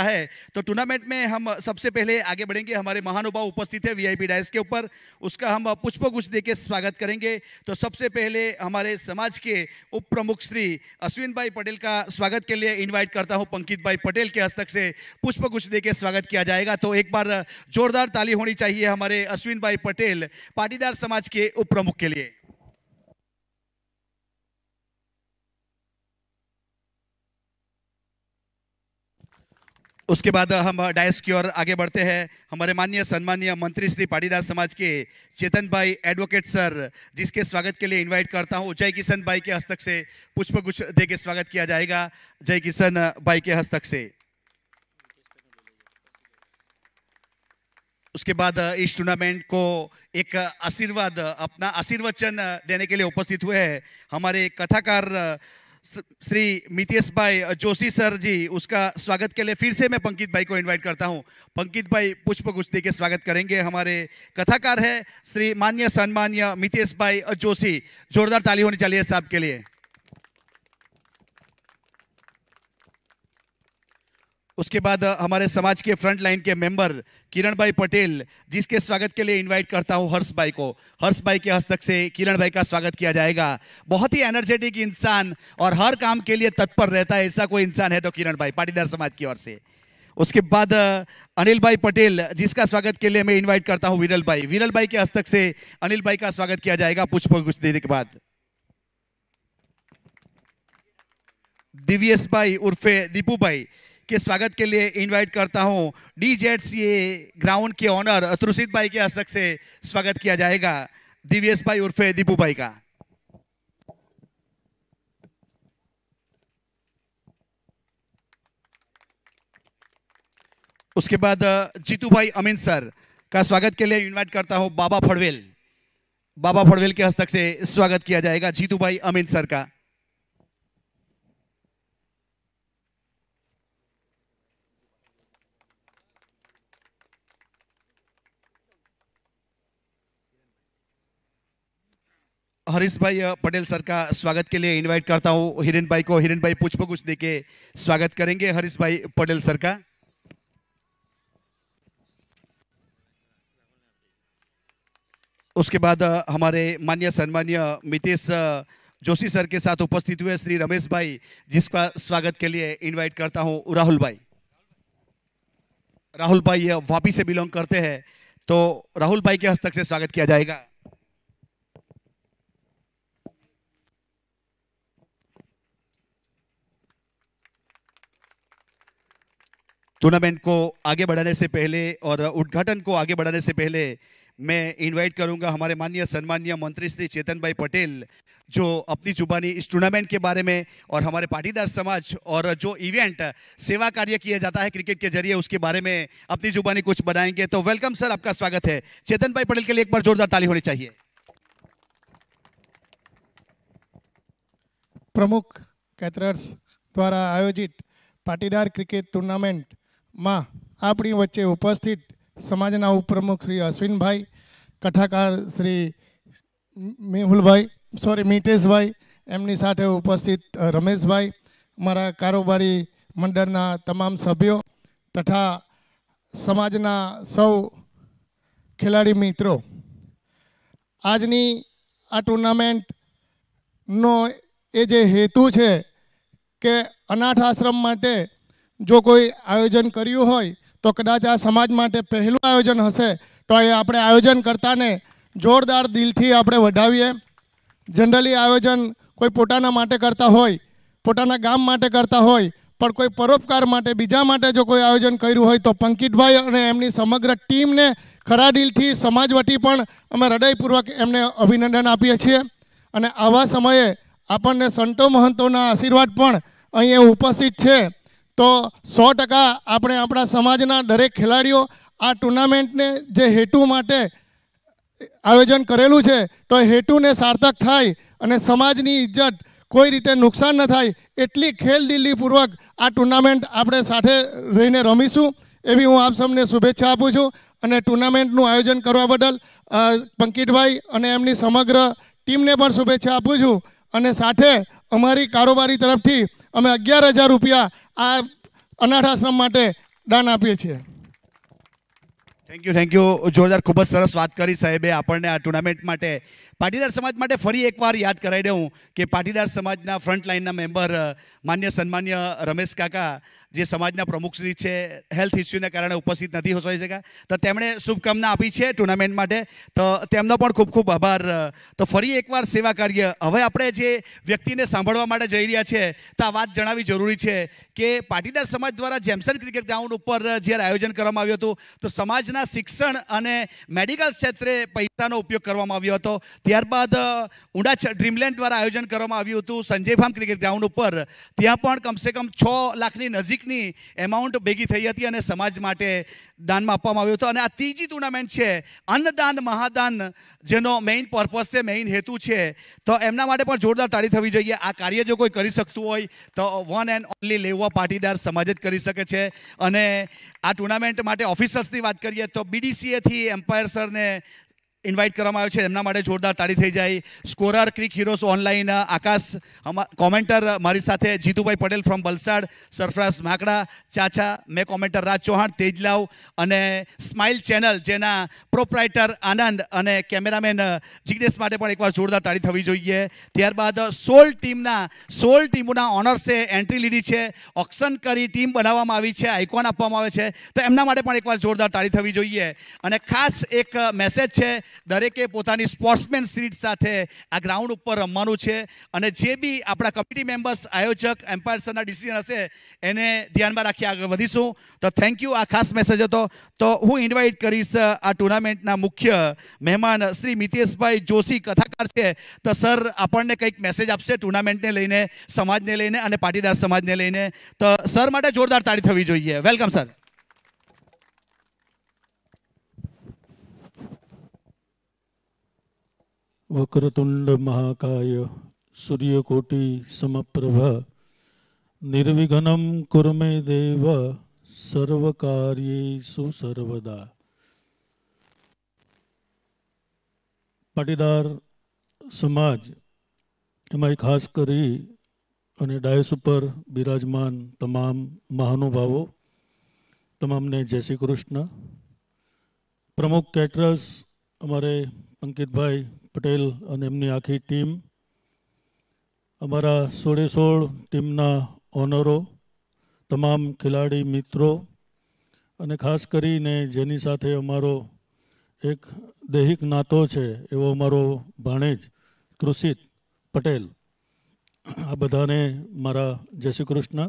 है तो टूर्नामेंट में हम सबसे पहले आगे बढ़ेंगे हमारे महानुभाव उपस्थित है वीआईपी डाइस के ऊपर उसका हम पुष्प गुच्छ देके स्वागत करेंगे तो सबसे पहले हमारे समाज के उप प्रमुख श्री अश्विन भाई पटेल का स्वागत के लिए इनवाइट करता हूं पंकित भाई पटेल के हस्तक से पुष्प गुच्छ देके स्वागत किया जाएगा तो एक बार जोरदार ताली होनी चाहिए हमारे अश्विन भाई पटेल पाटीदार समाज के उप प्रमुख के लिए उसके बाद हम डायस की ओर आगे बढ़ते हैं हमारे माननीय सम्मान्य मंत्री श्री पाटीदार समाज के चेतन भाई एडवोकेट सर जिसके स्वागत के लिए इनवाइट करता हूं जय किशन भाई के हस्तक से पुष्प गुच्छ दे के स्वागत किया जाएगा जय किशन भाई के हस्तक से उसके बाद इस टूर्नामेंट को एक आशीर्वाद अपना आशीर्वचन देने के लिए उपस्थित हुए हैं हमारे कथाकार श्री मितेश भाई जोशी सर जी उसका स्वागत के लिए फिर से मैं पंकित भाई को इनवाइट करता हूं पंकित भाई पुष्प गुस्ती के स्वागत करेंगे हमारे कथाकार है श्री मान्य सम्मान्य मितेश भाई जोशी जोरदार ताली होनी चाहिए साहब के लिए उसके बाद हमारे समाज के फ्रंट लाइन के मेंबर किरण भाई पटेल जिसके स्वागत के लिए इनवाइट करता हूं हर्ष भाई को हर्ष भाई के हस्तक से किरण भाई का स्वागत किया जाएगा बहुत ही एनर्जेटिक इंसान और हर काम के लिए तत्पर रहता है ऐसा कोई इंसान है तो किरण भाई पाटीदार समाज की ओर से उसके बाद अनिल भाई पटेल जिसका स्वागत के लिए मैं इन्वाइट करता हूं विरल भाई विरल भाई के हस्तक से अनिल भाई का स्वागत किया जाएगा पुष्प कुछ देने के बाद दिव्यस भाई उर्फे दीपू भाई के स्वागत के लिए इनवाइट करता हूँ डी जेट्स ये ग्राउंड के ऑनर अतरुषित भाई के हस्तक से स्वागत किया जाएगा दिव्यस भाई उर्फे दीपू भाई का उसके बाद जीतू भाई अमीन सर का स्वागत के लिए इनवाइट करता हूं बाबा फड़वेल बाबा फड़वेल के हस्तक से स्वागत किया जाएगा जीतू भाई अमीन सर का हरीश भाई पटेल सर का स्वागत के लिए इनवाइट करता हूँ हिरेन भाई को हिरेन भाई पूछ पुछ देके स्वागत करेंगे हरीश भाई पटेल सर का उसके बाद हमारे मान्य सन्मान्य मितेश जोशी सर के साथ उपस्थित हुए श्री रमेश भाई जिसका स्वागत के लिए इनवाइट करता हूं राहुल भाई राहुल भाई वापी से बिलोंग करते हैं तो राहुल भाई के हस्तक से स्वागत किया जाएगा टूर्नामेंट को आगे बढ़ाने से पहले और उद्घाटन को आगे बढ़ाने से पहले मैं इनवाइट करूंगा हमारे माननीय सम्मान्य मंत्री श्री चेतन भाई पटेल जो अपनी जुबानी इस टूर्नामेंट के बारे में और हमारे पाटीदार समाज और जो इवेंट सेवा कार्य किया जाता है क्रिकेट के जरिए उसके बारे में अपनी जुबानी कुछ बनाएंगे तो वेलकम सर आपका स्वागत है चेतन भाई पटेल के लिए एक बार जोरदार ताली होनी चाहिए प्रमुख कैथरर्स द्वारा आयोजित पाटीदार क्रिकेट टूर्नामेंट માં આપણી વચ્ચે ઉપસ્થિત સમાજના ઉપપ્રમુખ શ્રી અશ્વિનભાઈ કથાકાર શ્રી મેહુલભાઈ સોરી મિતેશભાઈ એમની સાથે ઉપસ્થિત રમેશભાઈ મારા કારોબારી મંડળના તમામ સભ્યો તથા સમાજના સૌ ખેલાડી મિત્રો આજની આ ટુર્નામેન્ટનો એ જે હેતુ છે કે અનાથ આશ્રમ માટે જો કોઈ આયોજન કર્યું હોય તો કદાચ આ સમાજ માટે પહેલું આયોજન હશે તો એ આપણે આયોજન કરતાને જોરદાર દિલથી આપણે વધાવીએ જનરલી આયોજન કોઈ પોતાના માટે કરતા હોય પોતાના ગામ માટે કરતા હોય પણ કોઈ પરોપકાર માટે બીજા માટે જો કોઈ આયોજન કર્યું હોય તો પંકિતભાઈ અને એમની સમગ્ર ટીમને ખરા દિલથી સમાજ વતી પણ અમે હૃદયપૂર્વક એમને અભિનંદન આપીએ છીએ અને આવા સમયે આપણને સંતો મહંતોના આશીર્વાદ પણ અહીંયા ઉપસ્થિત છે તો 100% આપણે આપણા સમાજના દરેક ખેલાડીઓ આ ટુર્નામેન્ટને જે હેતુ માટે આયોજન કરેલું છે તો હેતુ ને સાર્થક થાય અને સમાજની इज્જત કોઈ રીતે નુકસાન ન થાય એટલી ખેલ દિલથીૂર્વક આ ટુર્નામેન્ટ આપણે સાથે રહીને રમીશું એબી હું આપ સૌને શુભેચ્છાઓ આપું છું અને ટુર્નામેન્ટનું આયોજન કરવા બદલ પંકિતભાઈ અને એમની સમગ્ર ટીમને પણ શુભેચ્છાઓ આપું છું અને સાથે અમારી कारोबारी તરફથી અમે અગિયાર હજાર રૂપિયા આ અનાથ આશ્રમ માટે દાન આપીએ છીએ થેન્ક યુ થેન્ક યુ જોરદાર ખૂબ જ સરસ વાત કરી સાહેબે આપણને આ ટુર્નામેન્ટ માટે પાટીદાર સમાજ માટે ફરી એકવાર યાદ કરાવી દઉં કે પાટીદાર સમાજના ફ્રન્ટ લાઇનના મેમ્બર માન્ય સન્માન્ય રમેશ કાકા જે સમાજના પ્રમુખશ્રી છે હેલ્થ ઇસ્યુને કારણે ઉપસ્થિત નથી હોઈ શક્યા તો તેમણે શુભકામના આપી છે ટુર્નામેન્ટ માટે તો તેમનો પણ ખૂબ ખૂબ આભાર તો ફરી એકવાર સેવા કાર્ય હવે આપણે જે વ્યક્તિને સાંભળવા માટે જઈ રહ્યા છે તો આ વાત જણાવવી જરૂરી છે કે પાટીદાર સમાજ દ્વારા જેમ્સન ક્રિકેટ ગ્રાઉન્ડ ઉપર જ્યારે આયોજન કરવામાં આવ્યું હતું તો સમાજના શિક્ષણ અને મેડિકલ ક્ષેત્રે પૈસાનો ઉપયોગ કરવામાં આવ્યો હતો ત્યારબાદ ઊંડા ડ્રીમલેન્ડ દ્વારા આયોજન કરવામાં આવ્યું હતું સંજય ફાર્મ ક્રિકેટ ગ્રાઉન્ડ ઉપર ત્યાં પણ કમસે કમ છ લાખની નજીક ની એમાઉન્ટ ભેગી થઈ હતી અને સમાજ માટે દાનમાં આપવામાં આવ્યો હતો અને આ ત્રીજી ટુર્નામેન્ટ છે અન્નદાન મહાદાન જેનો મેઇન પર્પઝ છે મેઇન હેતુ છે તો એમના માટે પણ જોરદાર તાળી થવી જોઈએ આ કાર્ય જો કોઈ કરી શકતું હોય તો વન એન્ડ ઓનલી લેવા પાટીદાર સમાજ જ કરી શકે છે અને આ ટુર્નામેન્ટ માટે ઓફિસર્સની વાત કરીએ તો બીડીસીએથી એમ્પાયર સરને ઇન્વાઇટ કરવામાં આવ્યો છે એમના માટે જોરદાર તાળી થઈ જાય scorer CricHeroes online Akash commentator મારી સાથે જીતુભાઈ પટેલ ફ્રોમ વલસાડ સરફરાઝ માકડા ચાચા મેં કોમેન્ટર રાજ ચૌહાણ તેજલાવ અને સ્માઇલ ચેનલ જેના પ્રોપરાઇટર આનંદ અને કેમેરામેન જિગ્નેશ માટે પણ એકવાર જોરદાર તાળી થવી જોઈએ ત્યારબાદ સોલ ટીમના સોલ ટીમોના ઓનર્સે એન્ટ્રી લીધી છે ઓક્શન કરી ટીમ બનાવવામાં આવી છે આઇકોન આપવામાં આવે છે તો એમના માટે પણ એકવાર જોરદાર તાળી થવી જોઈએ અને ખાસ એક મેસેજ છે દરેકે પોતાની સ્પોર્ટ્સમેન સીટ સાથે આ ગ્રાઉન્ડ ઉપર રમવાનું છે અને જે બી આપણા કમિટી મેમ્બર્સ આયોજક એમ્પાયર્સના ડિસિઝન હશે એને ધ્યાનમાં રાખી આગળ વધીશું તો થેન્ક યુ આ ખાસ મેસેજ હતો તો હું ઇન્વાઇટ કરીશ આ ટુર્નામેન્ટના મુખ્ય મહેમાન શ્રી મિતેશભાઈ જોશી કથાકાર છે તો સર આપણને કંઈક મેસેજ આપશે ટુર્નામેન્ટને લઈને સમાજને લઈને અને પાટીદાર સમાજને લઈને તો સર માટે જોરદાર તાળી થવી જોઈએ વેલકમ સર વક્રતુંડ મહાકાય સૂર્યકોટી સમપ્રભ નિર્વિઘનમ કુર્મે દેવ સર્વકાર્યેષુ સુસર્વદા પાટીદાર સમાજ એમાં ખાસ કરી અને ડાયસ ઉપર બિરાજમાન તમામ મહાનુભાવો તમામને જય શ્રી કૃષ્ણ પ્રમુખ કેટરસ અમારે અંકિતભાઈ પટેલ અને એમની આખી ટીમ અમારા સોળે સોળ ટીમના ઓનરો તમામ ખેલાડી મિત્રો અને ખાસ કરીને જેની સાથે અમારો એક દૈહિક નાતો છે એવો અમારો ભાણેજ કૃષિત પટેલ આ બધાને મારા જય શ્રી કૃષ્ણ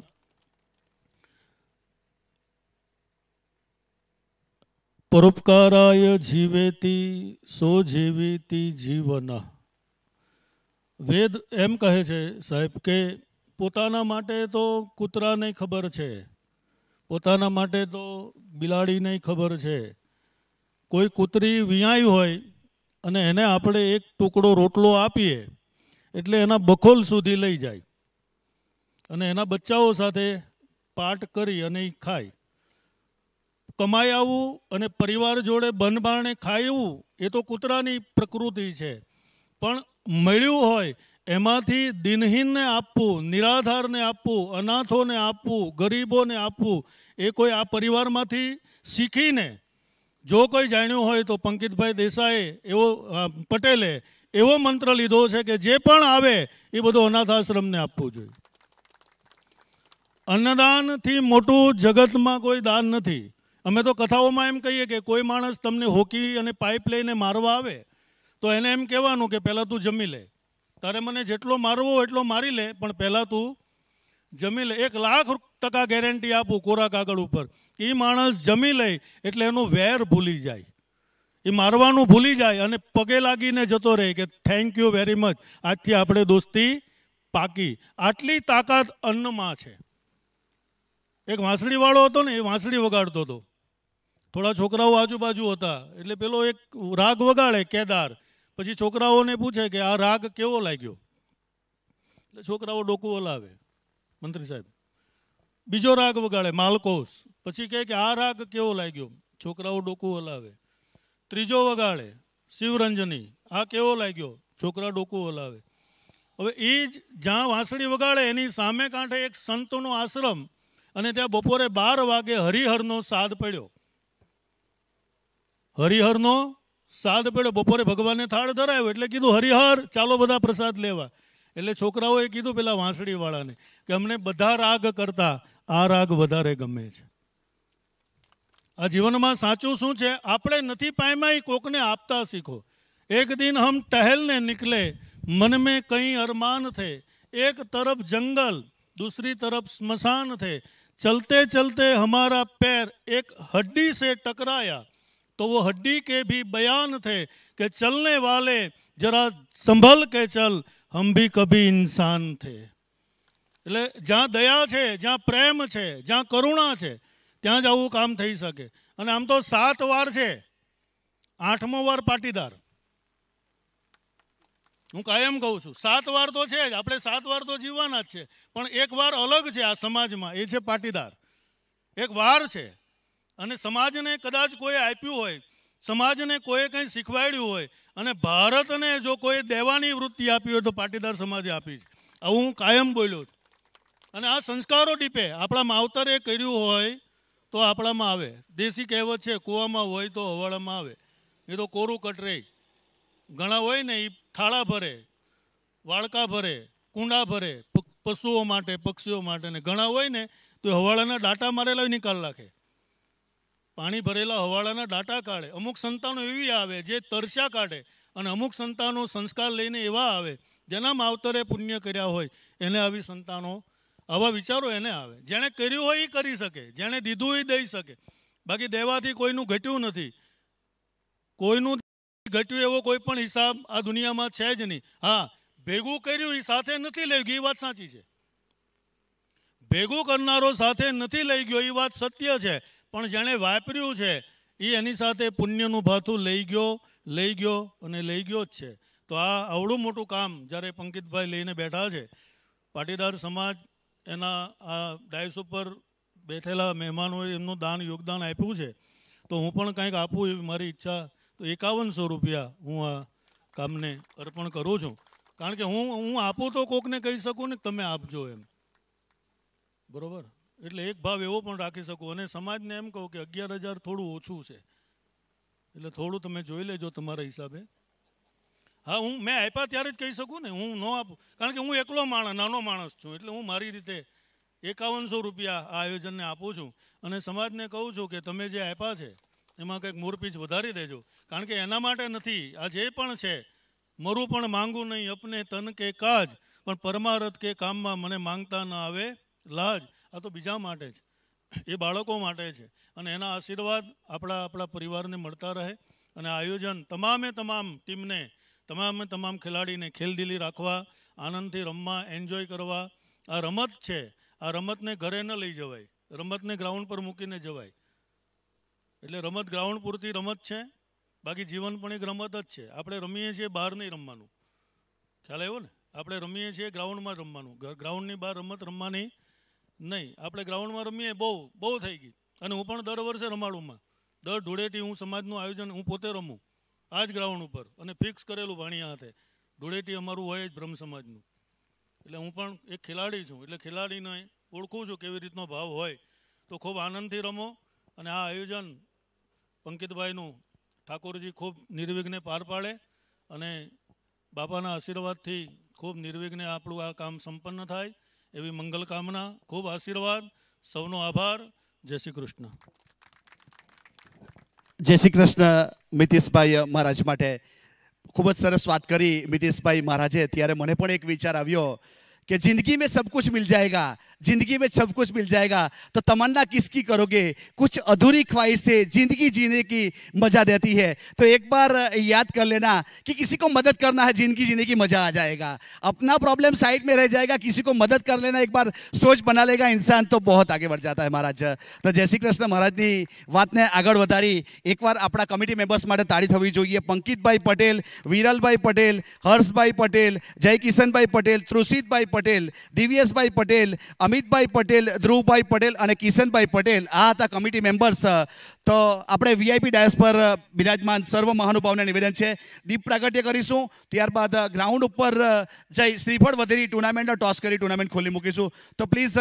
પરોપકારાય જીવેતી સો જીવીતી જીવન વેદ એમ કહે છે સાહેબ કે પોતાના માટે તો કૂતરાને ખબર છે પોતાના માટે તો બિલાડીને ખબર છે કોઈ કૂતરી વિયાઈ હોય અને એને આપણે એક ટુકડો રોટલો આપીએ એટલે એના બખોલ સુધી લઈ જાય અને એના બચ્ચાઓ સાથે પાટ કરી અને એ ખાય કમાઈ આવવું અને પરિવાર જોડે બનબાણે ખાઈવું એ તો કૂતરાની પ્રકૃતિ છે પણ મળ્યું હોય એમાંથી દિનહીનને આપવું નિરાધારને આપવું અનાથોને આપવું ગરીબોને આપવું એ કોઈ આ પરિવારમાંથી શીખીને જો કોઈ જાણ્યું હોય તો પંકિતભાઈ દેસાઈએ એવો પટેલે એવો મંત્ર લીધો છે કે જે પણ આવે એ બધું અનાથ આશ્રમને આપવું જોઈએ અન્નદાનથી મોટું જગતમાં કોઈ દાન નથી અમે તો કથાઓમાં એમ કહીએ કે કોઈ માણસ તમને હોકી અને પાઇપ લઈને મારવા આવે તો એને એમ કહેવાનું કે પહેલાં તું જમી લે તારે મને જેટલો મારવો એટલો મારી લે પણ પહેલાં તું જમી લે એક લાખ ટકા ગેરંટી આપું કોરા કાગળ ઉપર એ માણસ જમી લે એટલે એનું વેર ભૂલી જાય એ મારવાનું ભૂલી જાય અને પગે લાગીને જતો રહે કે થેન્ક યુ વેરી મચ આજથી આપણે દોસ્તી પાકી આટલી તાકાત અન્નમાં છે એક વાંસળીવાળો હતો ને એ વાંસળી વગાડતો હતો થોડા છોકરાઓ આજુબાજુ હતા એટલે પેલો એક રાગ વગાડે કેદાર પછી છોકરાઓને પૂછે કે આ રાગ કેવો લાગ્યો એટલે છોકરાઓ ડોકું હલાવે મંત્રી સાહેબ બીજો રાગ વગાડે માલકોસ પછી કહે કે આ રાગ કેવો લાગ્યો છોકરાઓ ડોકું હલાવે ત્રીજો વગાડે શિવરંજની આ કેવો લાગ્યો છોકરા ડોકુ હલાવે હવે એ જ જ્યાં વાંસળી વગાડે એની સામે કાંઠે એક સંતોનો આશ્રમ અને ત્યાં બપોરે બાર વાગે હરિહરનો સાદ પડ્યો હરિહરનો સાત પેડે બપોરે ભગવાને થાળ ધરાવ્યો એટલે કીધું હરિહર ચાલો બધા પ્રસાદ લેવા એટલે છોકરાઓએ કીધું પેલા વાંસળીવાળાને કે અમને બધા રાગ કરતા આ રાગ વધારે ગમે છે આ જીવનમાં સાચું શું છે આપણે નથી પામ્યા એ કોકને આપતા શીખો એક દિન હમ ટહેલને નીકળે મન મેં કઈ અરમાન થે એક તરફ જંગલ दूसरी તરફ સ્મશાન थे ચલતે ચલતે हमारा પેર એક હડ્ડી સે ટકરાયા तो वो हड्डी के भी बयान थे कि चलने वाले जरा संभल के चल हम भी कभी इंसान थे એટલે જ્યાં દયા છે જ્યાં પ્રેમ છે જ્યાં કરુણા છે ત્યાં જ આવું કામ થઈ શકે અને આમ તો સાત વાર છે આઠમો વાર પાટીદાર હું કાયમ કહું છું સાત વાર તો છે જ આપણે સાત વાર તો જીવવાનું જ છે પણ એક વાર અલગ છે આ સમાજમાં એ છે પાટીદાર એક વાર છે અને સમાજને કદાચ કોઈ આપ્યું હોય સમાજને કોઈએ કંઈ શીખવાડ્યું હોય અને ભારતને જો કોઈ દેવાની વૃત્તિ આપી હોય તો પાટીદાર સમાજે આપી છે આવું હું કાયમ બોલ્યો છું અને આ સંસ્કારો ડીપે આપણા માવતરે કર્યું હોય તો આપણામાં આવે દેશી કહેવત છે કૂવામાં હોય તો હવાળામાં આવે એ તો કોરું કટરે ઘણા હોય ને એ થાળા ભરે વાળકા ભરે કુંડા ભરે પશુઓ માટે પક્ષીઓ માટે ને ઘણા હોય ને તો હવાળાના ડાટા મારેલા નિકાલ રાખે પાણી ભરેલા હવાળાના ડાટા કાઢે અમુક સંતાનો એવી આવે જે તરસ્યા કાઢે અને અમુક સંતાનો સંસ્કાર લઈને એવા આવે જેના માવતરે પુણ્ય કર્યા હોય એને આવી સંતાનો આવા વિચારો એને આવે જેણે કર્યું હોય એ કરી શકે જેણે દીધું એ દઈ શકે બાકી દેવાથી કોઈનું ઘટ્યું નથી કોઈનું ઘટ્યું એવો કોઈ પણ હિસાબ આ દુનિયામાં છે જ નહીં હા ભેગું કર્યું એ સાથે નથી લઈ ગયું એ વાત સાચી છે ભેગું કરનારો સાથે નથી લઈ ગયો એ વાત સત્ય છે પણ જેણે વાપર્યું છે એ એની સાથે પુણ્યનું ભાથું લઈ ગયો લઈ ગયો અને લઈ ગયો જ છે તો આ આવડું મોટું કામ જ્યારે પંકિતભાઈ લઈને બેઠા છે પાટીદાર સમાજ એના આ ડાયસ ઉપર બેઠેલા મહેમાનોએ એમનું દાન યોગદાન આપ્યું છે તો હું પણ કંઈક આપું એવી મારી ઈચ્છા તો એકાવનસો રૂપિયા હું આ કામને અર્પણ કરું છું કારણ કે હું હું આપું તો કોકને કહી શકું ને તમે આપજો એમ બરોબર એટલે એક ભાવ એવો પણ રાખી શકું અને સમાજને એમ કહું કે અગિયાર હજાર થોડું ઓછું છે એટલે થોડું તમે જોઈ લેજો તમારા હિસાબે હા હું મેં આપ્યા ત્યારે જ કહી શકું ને હું ન આપું કારણ કે હું એકલો માણસ નાનો માણસ છું એટલે હું મારી રીતે એકાવનસો રૂપિયા આ આયોજનને આપું છું અને સમાજને કહું છું કે તમે જે આપ્યા છે એમાં કંઈક મોરપીચ વધારી દેજો કારણ કે એના માટે નથી આ જે પણ છે મરું પણ માંગું નહીં અપને તન કે કાજ પણ પરમારથ કે કામમાં મને માંગતા ન આવે લાજ આ તો બીજા માટે છે એ બાળકો માટે છે અને એના આશીર્વાદ આપણા આપણા પરિવારને મળતા રહે અને આયોજન તમામે તમામ ટીમને તમામે તમામ ખેલાડીને ખેલદિલી રાખવા આનંદથી રમવા એન્જોય કરવા આ રમત છે આ રમતને ઘરે ન લઈ જવાય રમતને ગ્રાઉન્ડ પર મૂકીને જવાય એટલે રમત ગ્રાઉન્ડ પૂરતી રમત છે બાકી જીવન પણ એક રમત જ છે આપણે રમીએ છીએ બહાર નહીં રમવાનું ખ્યાલ આવ્યો ને આપણે રમીએ છીએ ગ્રાઉન્ડમાં રમવાનું ગ્રાઉન્ડની બહાર રમત રમવાની નહીં આપણે ગ્રાઉન્ડમાં રમીએ બહુ બહુ થઈ ગઈ અને હું પણ દર વર્ષે રમાડુંમાં દર ધૂળેટી હું સમાજનું આયોજન હું પોતે રમું આ જ ગ્રાઉન્ડ ઉપર અને ફિક્સ કરેલું વાણિયા હાથે ધૂળેટી અમારું હોય જ બ્રહ્મ સમાજનું એટલે હું પણ એક ખેલાડી છું એટલે ખેલાડીને ઓળખું છું કેવી રીતનો ભાવ હોય તો ખૂબ આનંદથી રમો અને આ આયોજન પંકિતભાઈનું ઠાકોરજી ખૂબ નિર્વિઘ્ને પાર પાડે અને બાપાના આશીર્વાદથી ખૂબ નિર્વિઘ્ને આપણું આ કામ સંપન્ન થાય એવી મંગલ કામના ખૂબ આશીર્વાદ સૌનો આભાર જય શ્રી કૃષ્ણ જય શ્રી કૃષ્ણ મિતેશભાઈ મહારાજ માટે ખૂબ જ સરસ વાત કરી મિતિશભાઈ મહારાજે ત્યારે મને પણ એક વિચાર આવ્યો कि जिंदगी में सब कुछ मिल जाएगा जिंदगी में सब कुछ मिल जाएगा तो तमन्ना किसकी करोगे कुछ अधूरी ख्वाहिश से जिंदगी जीने की मजा देती है तो एक बार याद कर लेना कि किसी को मदद करना है जिंदगी जीने की मजा आ जाएगा अपना प्रॉब्लम साइड में रह जाएगा किसी को मदद कर लेना एक बार सोच बना लेगा इंसान तो बहुत आगे बढ़ जाता है महाराज तो जय श्री कृष्ण महाराज की बात ने आग જય एक बार अपना कमिटी मेंबर्स વધારી ताड़ी थवी जो पंकित भाई पटेल થવી भाई पटेल हर्ष भाई पटेल जय किशन भाई पटेल પટેલ भाई પટેલ દિવ્યેશભાઈ પટેલ અમિતભાઈ પટેલ ધ્રુવભાઈ પટેલ અને કિશનભાઈ પટેલ આ હતા કમિટી મેમ્બર્સ તો આપણે વીઆઈપી ડાયસ પર બિરાજમાન સર્વ મહાનુભાવને નિવેદન છે દીપ પ્રાગટ્ય કરીશું ત્યારબાદ ગ્રાઉન્ડ ઉપર જઈ શ્રીફળ વધેરી ટુર્નામેન્ટનો ટોસ કરી ટુર્નામેન્ટ ખોલી મૂકીશું તો પ્લીઝ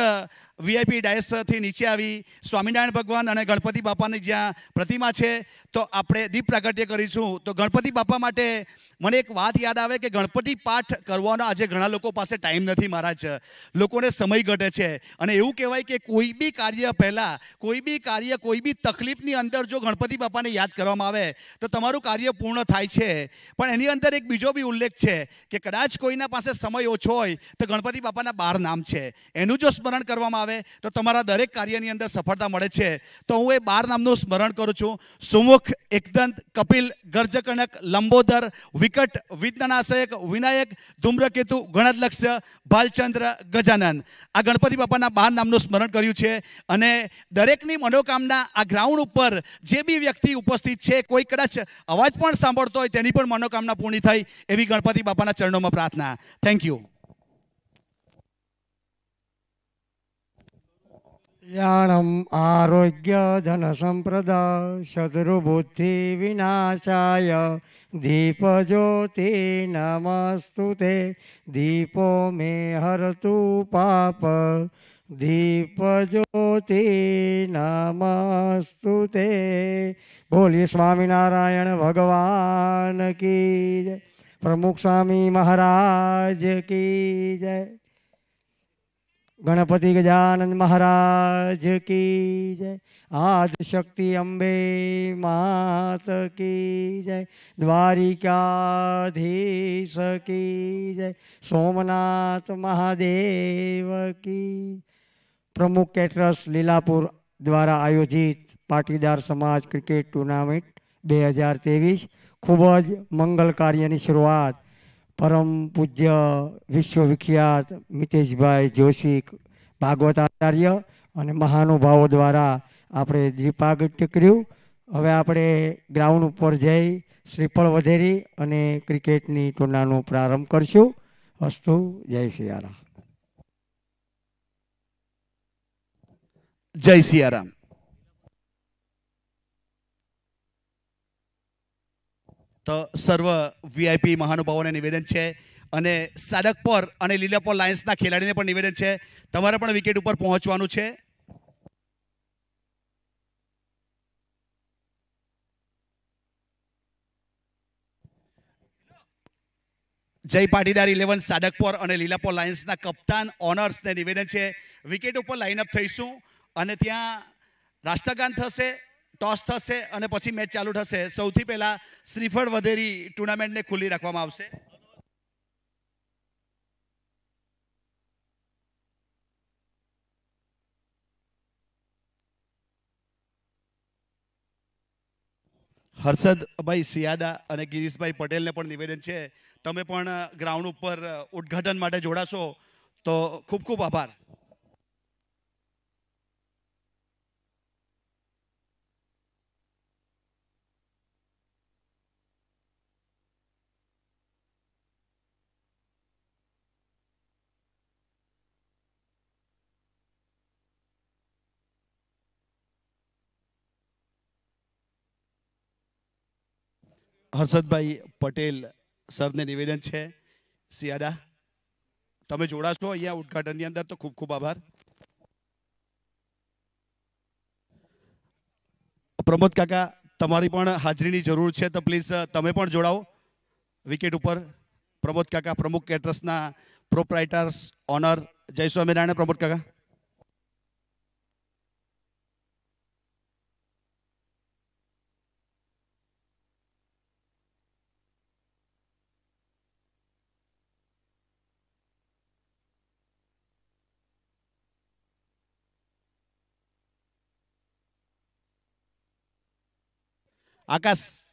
વીઆઈપી ડાયસથી નીચે આવી સ્વામિનારાયણ ભગવાન અને ગણપતિ બાપાની જ્યાં પ્રતિમા છે તો આપણે દીપ પ્રાગટ્ય કરીશું તો ગણપતિ બાપા માટે મને એક વાત યાદ આવે કે ગણપતિ પાઠ કરવાનો આજે ઘણા લોકો પાસે ટાઈમ નથી મારા મહારાજ લોકોને સમય ઘટે છે અને એવું કહેવાય કે કોઈ બી કાર્ય પહેલાં કોઈ બી કાર્ય કોઈ બી તકલીફની અંદર જો ગણપતિ બાપાને યાદ કરવામાં આવે તો તમારું કાર્ય પૂર્ણ થાય છે પણ એની અંદર એક બીજો બી ઉલ્લેખ છે કે કદાચ કોઈના પાસે સમય ઓછો હોય તો ગણપતિ બાપાના બાર નામ છે એનું જો સ્મરણ કરવામાં આવે આવે તો તમારા દરેક કાર્યની અંદર સફળતા મળે છે તો હું એ બાર નામનું સ્મરણ કરું છું સુમુખ એકદંત કપિલ ગર્જકણક લંબોદર વિકટ વિજ્ઞાનાશયક વિનાયક ધૂમ્રકેતુ ગણદલક્ષ્ય ભાલચંદ્ર ગજાનંદ આ ગણપતિ બાપાના બાર નામનું સ્મરણ કર્યું છે અને દરેકની મનોકામના આ ગ્રાઉન્ડ ઉપર જે બી વ્યક્તિ ઉપસ્થિત છે કોઈ કદાચ અવાજ પણ સાંભળતો હોય તેની પણ મનોકામના પૂર્ણ થઈ એવી ગણપતિ બાપાના ચરણોમાં પ્રાર્થના થેન્ક યુ कल्याणम आरोग्य धन संप्रदा शत्रुबुद्धि विनाशाय दीपज्योति नमस्तु ते दीपो मे हरतु पाप दीपज्योति नमस्तु ते बोलिए स्वामीनारायण भगवान की जय प्रमुख स्वामी महाराज की जय गणपति गजानंद महाराज की जय आदिशक्ति अम्बे मात की जय द्वारिकाधीश की जय सोमनाथ महादेव की प्रमुख कैटरस लीलापुर द्वारा आयोजित पाटीदार समाज क्रिकेट टूर्नामेंट बेहजार तेवीस खूबज मंगल कार्य મંગલ शुरुआत પરમ પૂજ્ય વિશ્વવિખ્યાત મિતેશભાઈ જોશી ભાગવતાચાર્ય અને મહાનુભાવો દ્વારા આપણે દીપાગ ટેકર્યું હવે આપણે ગ્રાઉન્ડ ઉપર જઈ શ્રીફળ વધેરી અને ક્રિકેટની ટુર્નાનો પ્રારંભ કરશું અસ્તુ જય સિયારામ જય સિયારામ તો સર્વ વીઆઈપી મહાનુભાવોને નિવેદન છે અને સાડકપોર અને લીલાપોર લાયન્સના ખેલાડીને પણ નિવેદન છે તમારે પણ વિકેટ ઉપર પહોંચવાનું છે જય પાટીદાર ઇલેવન સાડકપોર અને લીલાપોર લાયન્સના કપ્તાન ઓનર્સને નિવેદન છે વિકેટ ઉપર લાઇનઅપ થઈશું અને ત્યાં રાષ્ટ્રગાન થશે ટોસ થશે અને પછી મેચ ચાલુ થશે સૌથી પહેલાં શ્રીફળ વધેરી ટુર્નામેન્ટને ખુલ્લી રાખવામાં આવશે હર્ષદભાઈ સિયાદા અને ગિરીશભાઈ પટેલને પણ નિવેદન છે તમે પણ ગ્રાઉન્ડ ઉપર ઉદ્ઘાટન માટે જોડાશો તો ખૂબ ખૂબ આભાર હર્ષદભાઈ પટેલ સરને નિવેદન છે સિયાડા તમે જોડાશો અહીંયા ઉદઘાટનની અંદર તો ખૂબ ખૂબ આભાર પ્રમોદ કાકા તમારી પણ હાજરીની જરૂર છે તો પ્લીઝ તમે પણ જોડાઓ વિકેટ ઉપર પ્રમોદ કાકા પ્રમુખ કેટરસના પ્રોપરાઇટર્સ ઓનર જય સ્વામિનારાયણ પ્રમોદ કાકા आकाश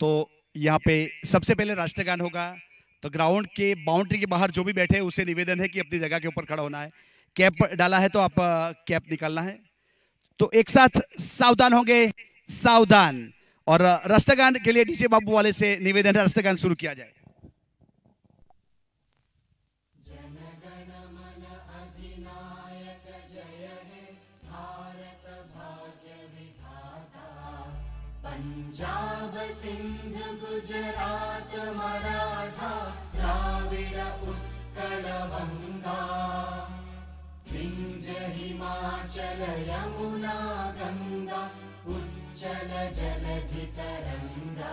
तो यहाँ पे सबसे पहले राष्ट्रगान होगा तो ग्राउंड के बाउंड्री के बाहर जो भी बैठे उसे निवेदन है कि अपनी जगह के ऊपर खड़ा होना है कैप डाला है तो आप कैप निकालना है तो एक साथ सावधान होंगे सावधान और राष्ट्रगान के लिए डीजे बाबू वाले से निवेदन है राष्ट्रगान शुरू किया जाए Yeah. मराठा द्राविड उत्कल भङ्गा हिमाचल यमुना गङ्गा उच्चल जलधितरङ्गा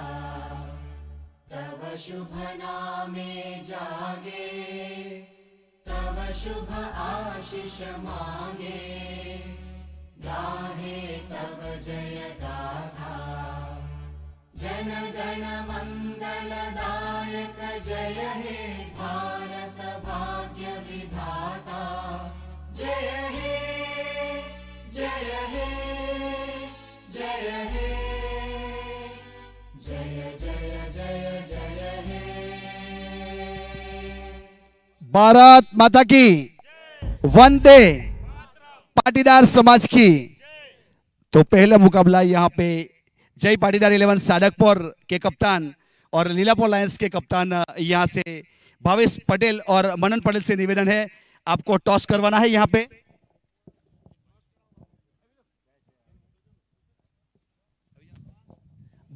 तव शुभनामे नामे जागे तव शुभ मागे गाहे तव जय जनगणमङ्गलदायक जय हे भारत भाग्य विधाता जय हे जय हे जय हे जय जय जय जय हे भारत माता की वंदे पाटीदार समाज की तो पहला मुकाबला यहाँ पे जय पाटीदार इलेवन साडकपुर के कप्तान और लीलापुर लायंस के कप्तान यहाँ से भावेश पटेल और मनन पटेल से निवेदन है आपको टॉस करवाना है यहाँ पे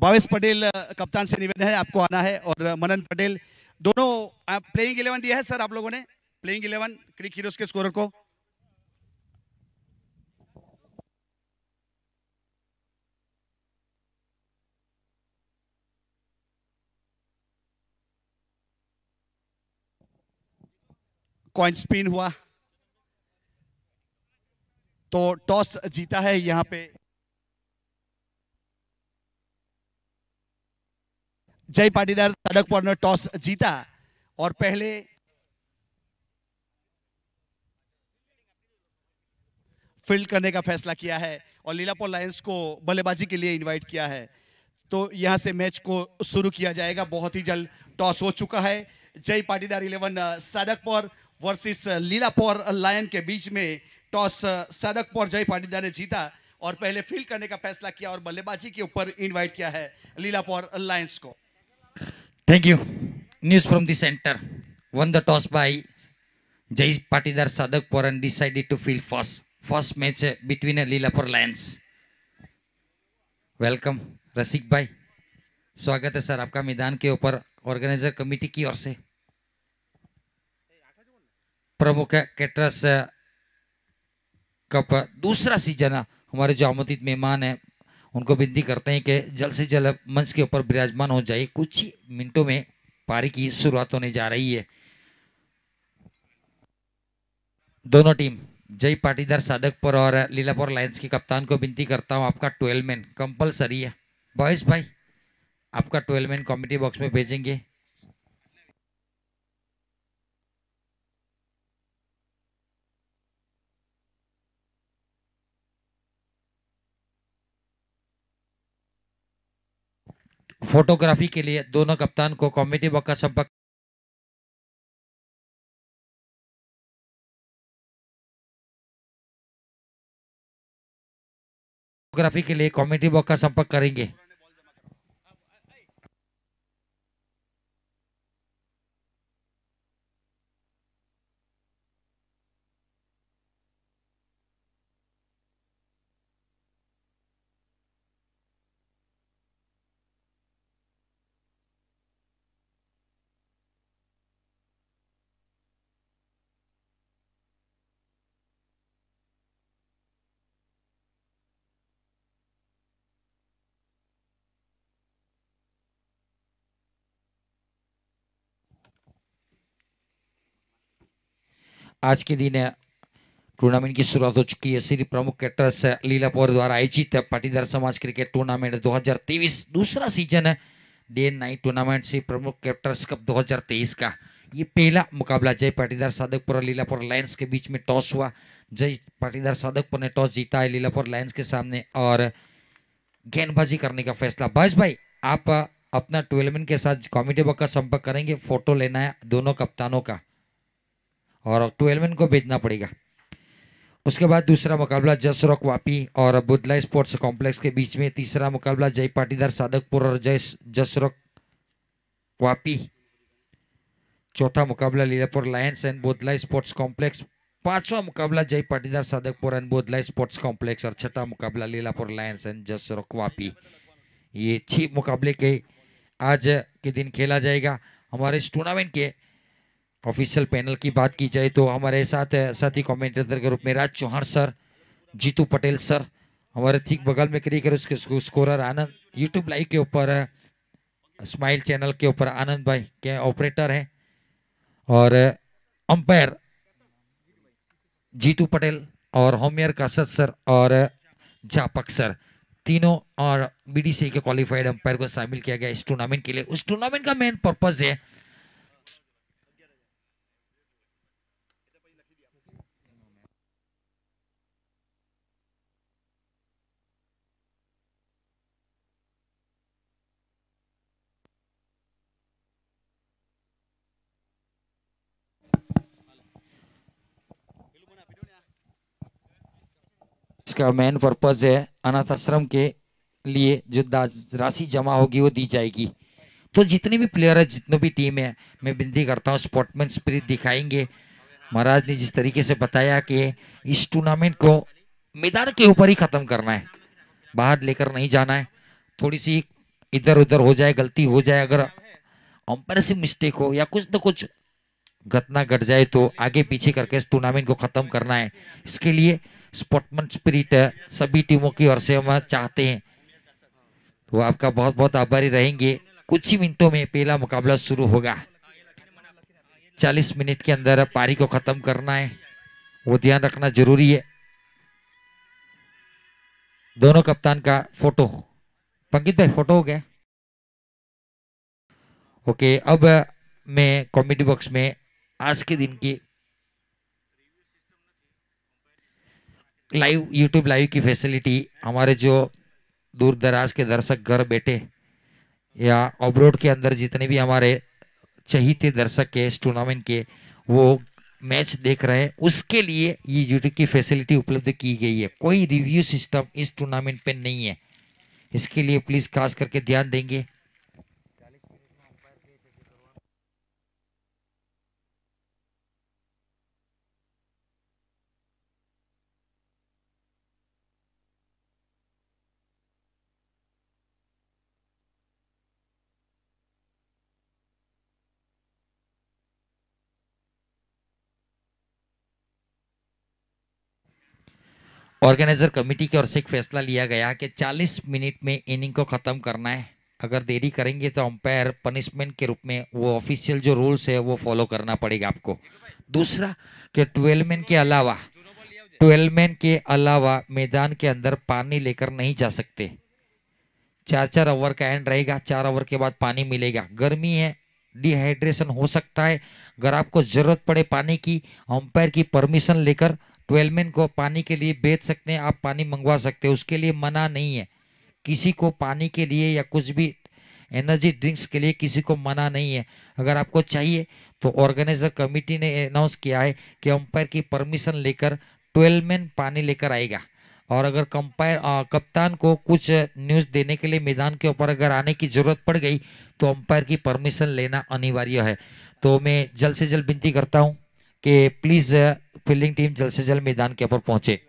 भावेश पटेल कप्तान से निवेदन है आपको आना है और मनन पटेल दोनों प्लेइंग इलेवन दिया है सर आप लोगों ने प्लेइंग इलेवन क्रिक हीरोज के स्कोरर को कॉइन स्पिन हुआ तो टॉस जीता है यहां पे जय पाटीदार सड़क पर टॉस जीता और पहले फील्ड करने का फैसला किया है और लीलापुर लायंस को बल्लेबाजी के लिए इनवाइट किया है तो यहां से मैच को शुरू किया जाएगा बहुत ही जल्द टॉस हो चुका है जय पाटीदार इलेवन सड़क पर वर्सेस लीला पौर लायन के बीच में टॉस सड़क पर जय पाटीदार ने जीता और पहले फील्ड करने का फैसला किया और बल्लेबाजी के ऊपर इनवाइट किया है लीला पौर लायंस को thank you news from the centre won the toss by Jay Patidar Jay पौर and decided to to first first match between Lilapur Lions welcome Rasik bhai स्वागत है सर आपका मैदान के ऊपर ऑर्गेनाइजर कमेटी की ओर से प्रमुख कैटरस कप दूसरा सीजन हमारे जो आमोदित मेहमान हैं उनको विनती करते हैं कि जल्द से जल्द मंच के ऊपर विराजमान हो जाए कुछ ही मिनटों में पारी की शुरुआत होने जा रही है दोनों टीम जय पाटीदार सादकपुर और लीलापुर लायंस के कप्तान को विनती करता हूँ आपका ट्वेल्व मैन कंपलसरी है बॉयस भाई आपका ट्वेल्व मैन कॉमेडी बॉक्स में भेजेंगे फोटोग्राफी के लिए दोनों कप्तान को कॉमेडी वॉक का संपर्क फोटोग्राफी के लिए कॉमेडी बॉक्स का संपर्क करेंगे आज के दिन टूर्नामेंट की शुरुआत हो चुकी है श्री प्रमुख कैटर्स लीला पौर द्वारा आयोजित पाटीदार समाज क्रिकेट टूर्नामेंट 2023 दूसरा सीजन है डे नाइट टूर्नामेंट से प्रमुख कैप्टर्स कप 2023 का ये पहला मुकाबला जय पाटीदार साधकपुर और लीलापुर लायंस के बीच में टॉस हुआ जय पाटीदार साधकपुर ने टॉस जीता है लीलापुर लायंस के सामने और गेंदबाजी करने का फैसला बस भाई आप अपना ट्वेलमैन के साथ कॉमेडी बॉक का संपर्क करेंगे फोटो लेना है दोनों कप्तानों का और ट्वेल्व इनको भेजना पड़ेगा उसके बाद दूसरा मुकाबला जस रॉक वापी और बुदला स्पोर्ट्स कॉम्प्लेक्स के बीच में तीसरा मुकाबला जय पाटीदार सादकपुर और जय जस रॉक वापी चौथा मुकाबला Lilapur Lions and Bodhla sports complex पांचवा मुकाबला Jay Patidar Sadakpur and Bodhla sports complex और छठा मुकाबला लीलापुर लायंस एंड जस रॉक वापी ये छह मुकाबले के आज के दिन खेला जाएगा हमारे इस टूर्नामेंट के ऑफिशियल पैनल की बात की जाए तो हमारे साथ साथी कमेंटेटर के रूप में राज चौहान सर जीतू पटेल सर हमारे ठीक बगल में क्रिकेट उसके स्कोरर आनंद यूट्यूब लाइव के ऊपर स्माइल चैनल के ऊपर आनंद भाई के ऑपरेटर हैं और अंपायर जीतू पटेल और होमियर कासद सर और जापक सर तीनों और बीडीसी के क्वालिफाइड अंपायर को शामिल किया गया इस टूर्नामेंट के लिए उस टूर्नामेंट का मेन पर्पज है इसका मेन पर्पज़ है अनाथ आश्रम के लिए जो राशि जमा होगी वो दी जाएगी तो जितने भी प्लेयर है जितने भी टीम है मैं विनती करता हूँ स्पोर्टमैन स्प्रिट दिखाएंगे महाराज ने जिस तरीके से बताया कि इस टूर्नामेंट को मैदान के ऊपर ही ख़त्म करना है बाहर लेकर नहीं जाना है थोड़ी सी इधर उधर हो जाए गलती हो जाए अगर अंपायर से मिस्टेक हो या कुछ ना कुछ घटना घट गट जाए तो आगे पीछे करके इस टूर्नामेंट को ख़त्म करना है इसके लिए स्पोर्टमैन स्पिरिट है सभी टीमों की ओर से हम चाहते हैं तो आपका बहुत बहुत आभारी रहेंगे कुछ ही मिनटों में पहला मुकाबला शुरू होगा 40 मिनट के अंदर पारी को खत्म करना है वो ध्यान रखना जरूरी है दोनों कप्तान का फोटो पंकित भाई फोटो हो गया ओके अब मैं कॉमेडी बॉक्स में आज के दिन की लाइव यूट्यूब लाइव की फैसिलिटी हमारे जो दूर दराज के दर्शक घर बैठे या ऑबरोड के अंदर जितने भी हमारे चहीते दर्शक के इस टूर्नामेंट के वो मैच देख रहे हैं उसके लिए ये यूट्यूब की फैसिलिटी उपलब्ध की गई है कोई रिव्यू सिस्टम इस टूर्नामेंट पे नहीं है इसके लिए प्लीज़ खास करके ध्यान देंगे ऑर्गेनाइजर कमेटी की ओर से एक फैसला लिया गया कि 40 मिनट में इनिंग को ख़त्म करना है अगर देरी करेंगे तो अंपायर पनिशमेंट के रूप में वो ऑफिशियल जो रूल्स है वो फॉलो करना पड़ेगा आपको दूसरा कि ट्वेल्व मैन के अलावा ट्वेल्व मैन के अलावा मैदान के अंदर पानी लेकर नहीं जा सकते चार चार ओवर का एंड रहेगा चार ओवर के बाद पानी मिलेगा गर्मी है डिहाइड्रेशन हो सकता है अगर आपको ज़रूरत पड़े पानी की अंपायर की परमिशन लेकर ट्वेल्वमैन को पानी के लिए बेच सकते हैं आप पानी मंगवा सकते हैं उसके लिए मना नहीं है किसी को पानी के लिए या कुछ भी एनर्जी ड्रिंक्स के लिए किसी को मना नहीं है अगर आपको चाहिए तो ऑर्गेनाइजर कमेटी ने अनाउंस किया है कि अंपायर की परमिशन लेकर ट्वेल्व मैन पानी लेकर आएगा और अगर कंपायर कप्तान को कुछ न्यूज़ देने के लिए मैदान के ऊपर अगर आने की ज़रूरत पड़ गई तो अंपायर की परमिशन लेना अनिवार्य है तो मैं जल्द से जल्द विनती करता हूँ कि प्लीज़ फील्डिंग टीम जल्द से जल्द मैदान के ऊपर पहुंचे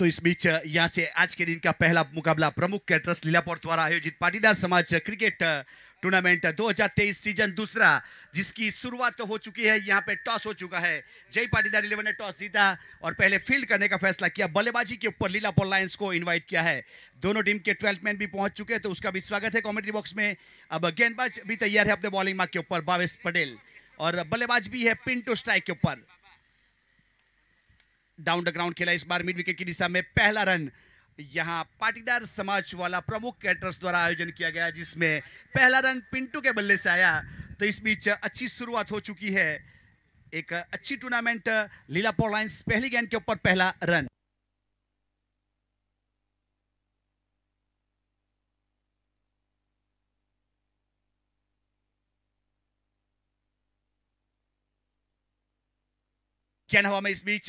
तो इस बीच यहाँ से आज के दिन का पहला मुकाबला प्रमुख कैटरस लीलापुर द्वारा आयोजित पाटीदार समाज क्रिकेट टूर्नामेंट 2023 सीजन दूसरा जिसकी शुरुआत तो हो चुकी है यहाँ पे टॉस हो चुका है जय पाटीदार इलेवन ने टॉस जीता और पहले फील्ड करने का फैसला किया बल्लेबाजी के ऊपर लीलापुर लायंस को इनवाइट किया है दोनों टीम के ट्वेल्थ मैन भी पहुंच चुके हैं तो उसका भी स्वागत है कॉमेंट्री बॉक्स में अब गेंदबाज भी तैयार है अपने बॉलिंग मार्ग के ऊपर भावेश पटेल और बल्लेबाज भी है पिंटो स्ट्राइक के ऊपर डाउन द ग्राउंड खेला इस बार मिड विकेट की दिशा में पहला रन यहाँ पाटीदार समाज वाला प्रमुख कैटर्स द्वारा आयोजन किया गया जिसमें पहला रन पिंटू के बल्ले से आया तो इस बीच अच्छी शुरुआत हो चुकी है एक अच्छी टूर्नामेंट लीला लाइन्स पहली गेंद के ऊपर पहला रन गेंद हवा में इस बीच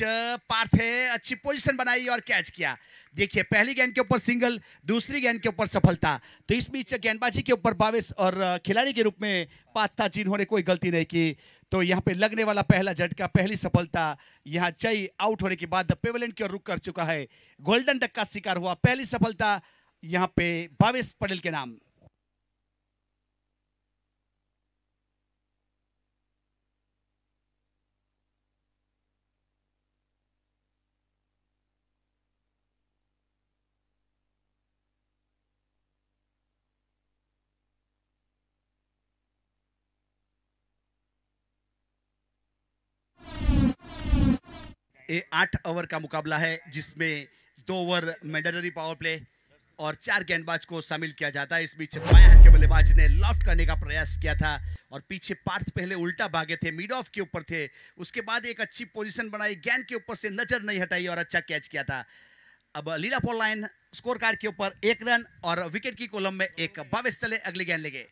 पार्थे अच्छी पोजीशन बनाई और कैच किया देखिए पहली गेंद के ऊपर सिंगल दूसरी गेंद के ऊपर सफलता तो इस बीच गेंदबाजी के ऊपर बाविस और खिलाड़ी के रूप में था जिन्होंने कोई गलती नहीं की तो यहाँ पे लगने वाला पहला झटका पहली सफलता यहाँ जय आउट होने के बाद पेवलेंट की ओर रुक कर चुका है गोल्डन डक का शिकार हुआ पहली सफलता यहाँ पे बाविस पटेल के नाम ये आठ ओवर का मुकाबला है जिसमें दो ओवर मैंडेटरी पावर प्ले और चार गेंदबाज को शामिल किया जाता है इस बीच बाएं हाथ के बल्लेबाज ने लॉफ्ट करने का प्रयास किया था और पीछे पार्थ पहले उल्टा भागे थे मिड ऑफ के ऊपर थे उसके बाद एक अच्छी पोजीशन बनाई गेंद के ऊपर से नजर नहीं हटाई और अच्छा कैच किया था अब Lilapur Lions score card के ऊपर एक रन और विकेट की कोलम में एक बावेश चले अगले गेंद ले गए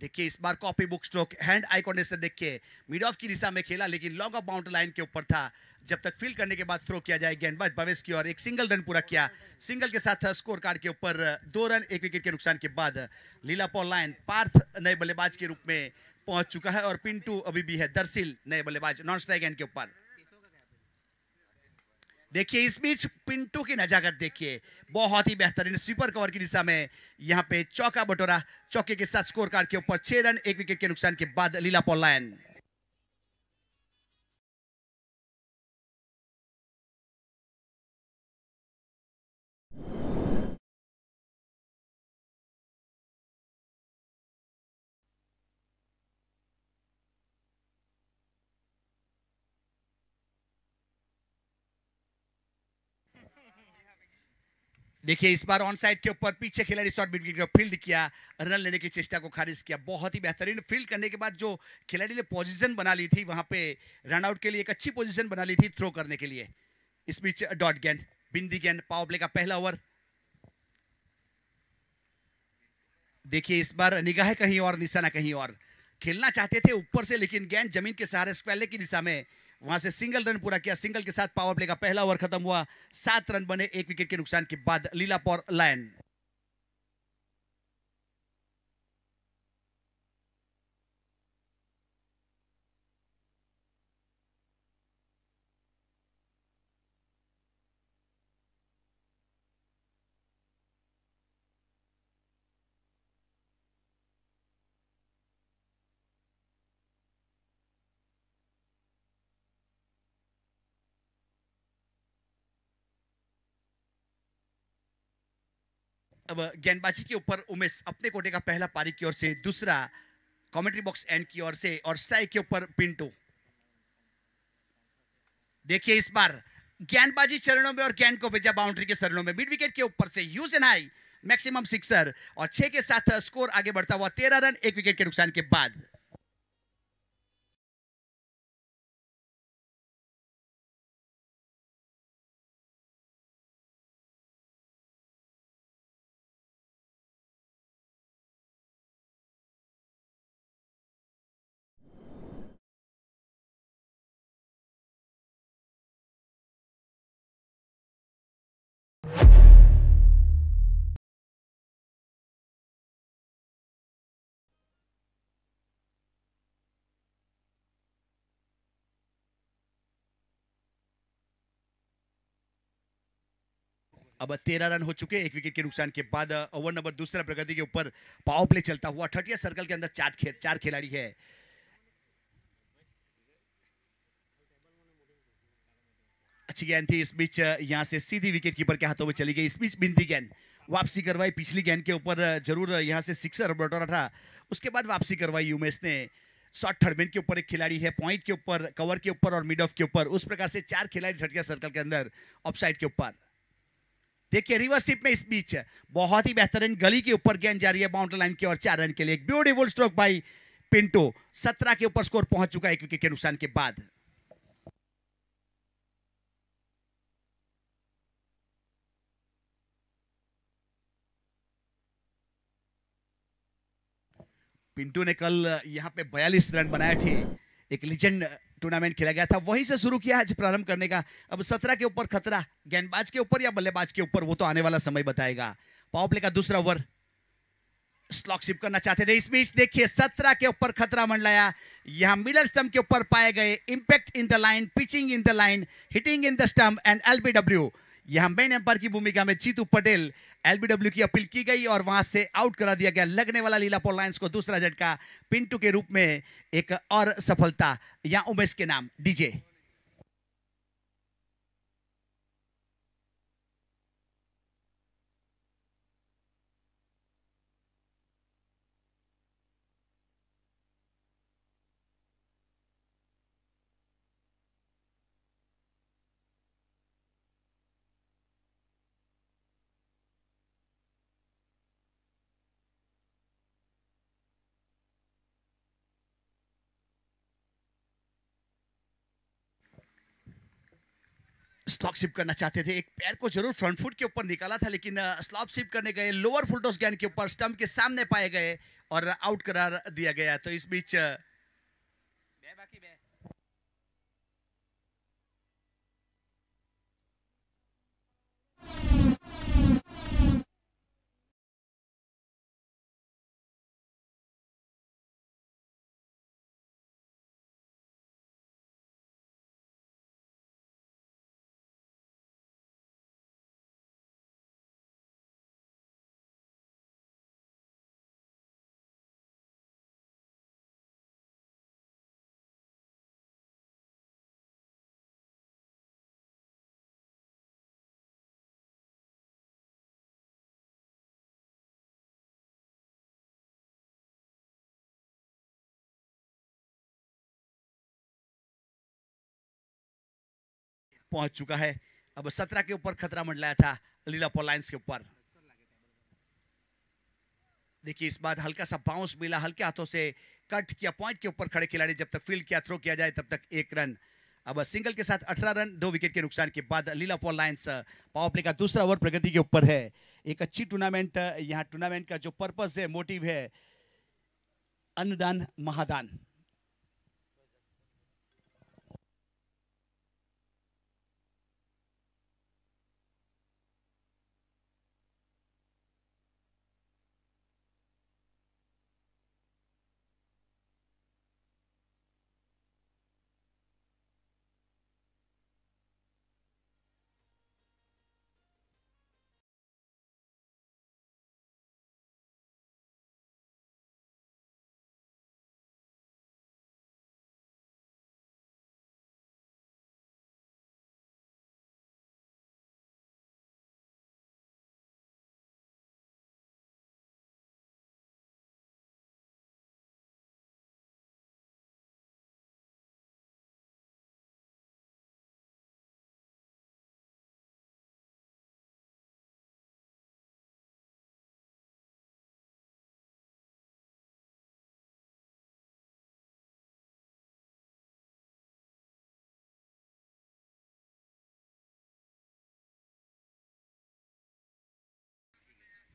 देखिए इस बार copybook stroke hand eye coordination देखिए मिड ऑफ की दिशा में खेला लेकिन लॉन्ग ऑफ बाउंड लाइन के ऊपर था जब तक फील्ड करने के बाद थ्रो किया जाए गेंदबाज भवेश की और एक सिंगल रन पूरा किया सिंगल के साथ स्कोर uh, कार्ड के ऊपर uh, दो रन एक विकेट के नुकसान के बाद लीला पॉल लाइन पार्थ नए बल्लेबाज के रूप में पहुंच चुका है और पिंटू अभी भी है दरसिल नए बल्लेबाज नॉन स्ट्राइक एंड के ऊपर देखिए इस बीच पिंटू की नजाकत देखिए बहुत ही बेहतरीन स्वीपर कवर की दिशा में यहाँ पे चौका बटोरा चौके के साथ स्कोर कार्ड के ऊपर छह रन एक विकेट के नुकसान के बाद लीला पॉल लाइन you देखिए इस बार ऑन साइड के ऊपर पीछे खिलाड़ी शॉर्ट बीट को फील्ड किया रन लेने की चेष्टा को खारिज किया बहुत ही बेहतरीन फील्ड करने के बाद जो खिलाड़ी ने पोजीशन बना ली थी वहां पे रन आउट के लिए एक अच्छी पोजीशन बना ली थी थ्रो करने के लिए इस बीच डॉट uh, गेंद बिंदी गेंद पावर प्ले का पहला ओवर देखिए इस बार निगाह कहीं और निशाना कहीं और खेलना चाहते थे ऊपर से लेकिन गेंद जमीन के सहारे स्क्वेले की दिशा में वहां से सिंगल रन पूरा किया सिंगल के साथ पावर प्ले का पहला ओवर खत्म हुआ सात रन बने एक विकेट के नुकसान के बाद लीलापौर लायन गेंदबाजी के ऊपर उमेश अपने कोटे का पहला पारी की ओर से दूसरा कमेंट्री बॉक्स एंड की ओर से और स्ट्राइक के ऊपर पिंटू देखिए इस बार गेंदबाजी चरणों में और गेंद को भेजा बाउंड्री के चरणों में मिड विकेट के ऊपर से huge and high maximum sixer और छह के साथ स्कोर आगे बढ़ता हुआ तेरह रन एक विकेट के नुकसान के बाद अब तेरह रन हो चुके एक विकेट के नुकसान के बाद ओवर नंबर दूसरा प्रगति के ऊपर पावर प्ले चलता हुआ थर्टिया सर्कल के अंदर चार खे, चार खिलाड़ी है अच्छी गेंद थी इस बीच यहां से सीधी विकेट कीपर के हाथों में चली गई इस बीच बिंदी गेंद वापसी करवाई पिछली गेंद के ऊपर जरूर यहां से सिक्सर बटोरा था उसके बाद वापसी करवाई उमेश ने शॉर्ट थर्डमेन के ऊपर एक खिलाड़ी है पॉइंट के ऊपर कवर के ऊपर और मिड ऑफ के ऊपर उस प्रकार से चार खिलाड़ी झटके सर्कल के अंदर ऑफ साइड के ऊपर देखिए शिप में इस बीच है बहुत ही बेहतरीन गली के ऊपर गेंद जा रही है बाउंड्री लाइन की ओर चार रन के लिए एक ब्यूटीफुल स्ट्रोक बाई पिंटो सत्रह के ऊपर स्कोर पहुंच चुका है एक विकेट के नुकसान के बाद पिंटू ने कल यहाँ पे बयालीस रन बनाए थे एक लीजेंड टूर्नामेंट खेला गया था वहीं से शुरू किया आज प्रारंभ करने का अब सत्रह के ऊपर खतरा गेंदबाज के ऊपर या बल्लेबाज के ऊपर वो तो आने वाला समय बताएगा पावर प्ले का दूसरा ओवर स्लॉकशिप करना चाहते थे इस बीच देखिए सत्रह के ऊपर खतरा मंडलाया यहां मिडल स्टम्प के ऊपर पाए गए impact in the line pitching in the line hitting in the stump and LBW यहां मेन एम्पायर की भूमिका में जीतू पटेल एलबीडब्ल्यू की अपील की गई और वहां से आउट करा दिया गया लगने वाला लीलापुर लाइन्स को दूसरा झटका पिंटू के रूप में एक और सफलता या उमेश के नाम डीजे स्टॉक शिप करना चाहते थे एक पैर को जरूर फ्रंट फुट के ऊपर निकाला था लेकिन स्लॉप शिप करने गए लोअर फुलटोस गैन के ऊपर स्टम्प के सामने पाए गए और आउट करार दिया गया तो इस बीच पहुंच चुका है अब सत्रह के ऊपर खतरा मंडलाया था लीला लाइन्स के ऊपर देखिए इस बार हल्का सा बाउंस मिला हल्के हाथों से कट किया पॉइंट के ऊपर खड़े खिलाड़ी जब तक फील्ड किया थ्रो किया जाए तब तक एक रन अब सिंगल के साथ अठारह रन दो विकेट के नुकसान के बाद लीला पॉल लाइन्स पावर प्ले का दूसरा ओवर प्रगति के ऊपर है एक अच्छी टूर्नामेंट यहाँ टूर्नामेंट का जो पर्पज है मोटिव है अन्नदान महादान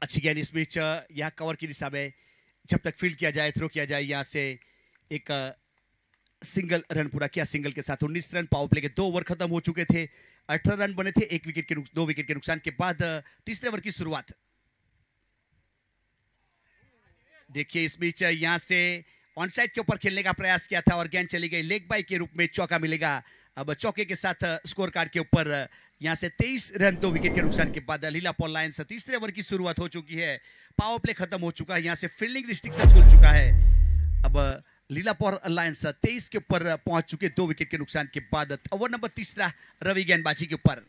अच्छी गेंद इस बीच यहाँ कवर की दिशा में जब तक फील्ड किया जाए थ्रो किया जाए यहाँ से एक सिंगल रन पूरा किया सिंगल के साथ उन्नीस रन पावर प्ले के दो ओवर खत्म हो चुके थे अठारह रन बने थे एक विकेट के दो विकेट के नुकसान के बाद तीसरे ओवर की शुरुआत देखिए इस बीच यहां से ऑनसाइड के ऊपर खेलने का प्रयास किया था और गेंद चली गई लेग बाई के रूप में चौका मिलेगा अब uh, चौके के साथ स्कोर uh, कार्ड के ऊपर uh, यहां से 23 रन दो विकेट के नुकसान के बाद लीला पॉल लायंस तीसरे ओवर की शुरुआत हो चुकी है पावर प्ले खत्म हो चुका है यहां से फील्डिंग रिस्ट्रिक्शन खुल चुका है अब लीला पॉल लायंस तेईस के ऊपर पहुंच चुके दो विकेट के नुकसान के बाद ओवर नंबर तीसरा रवि गेंदबाजी के ऊपर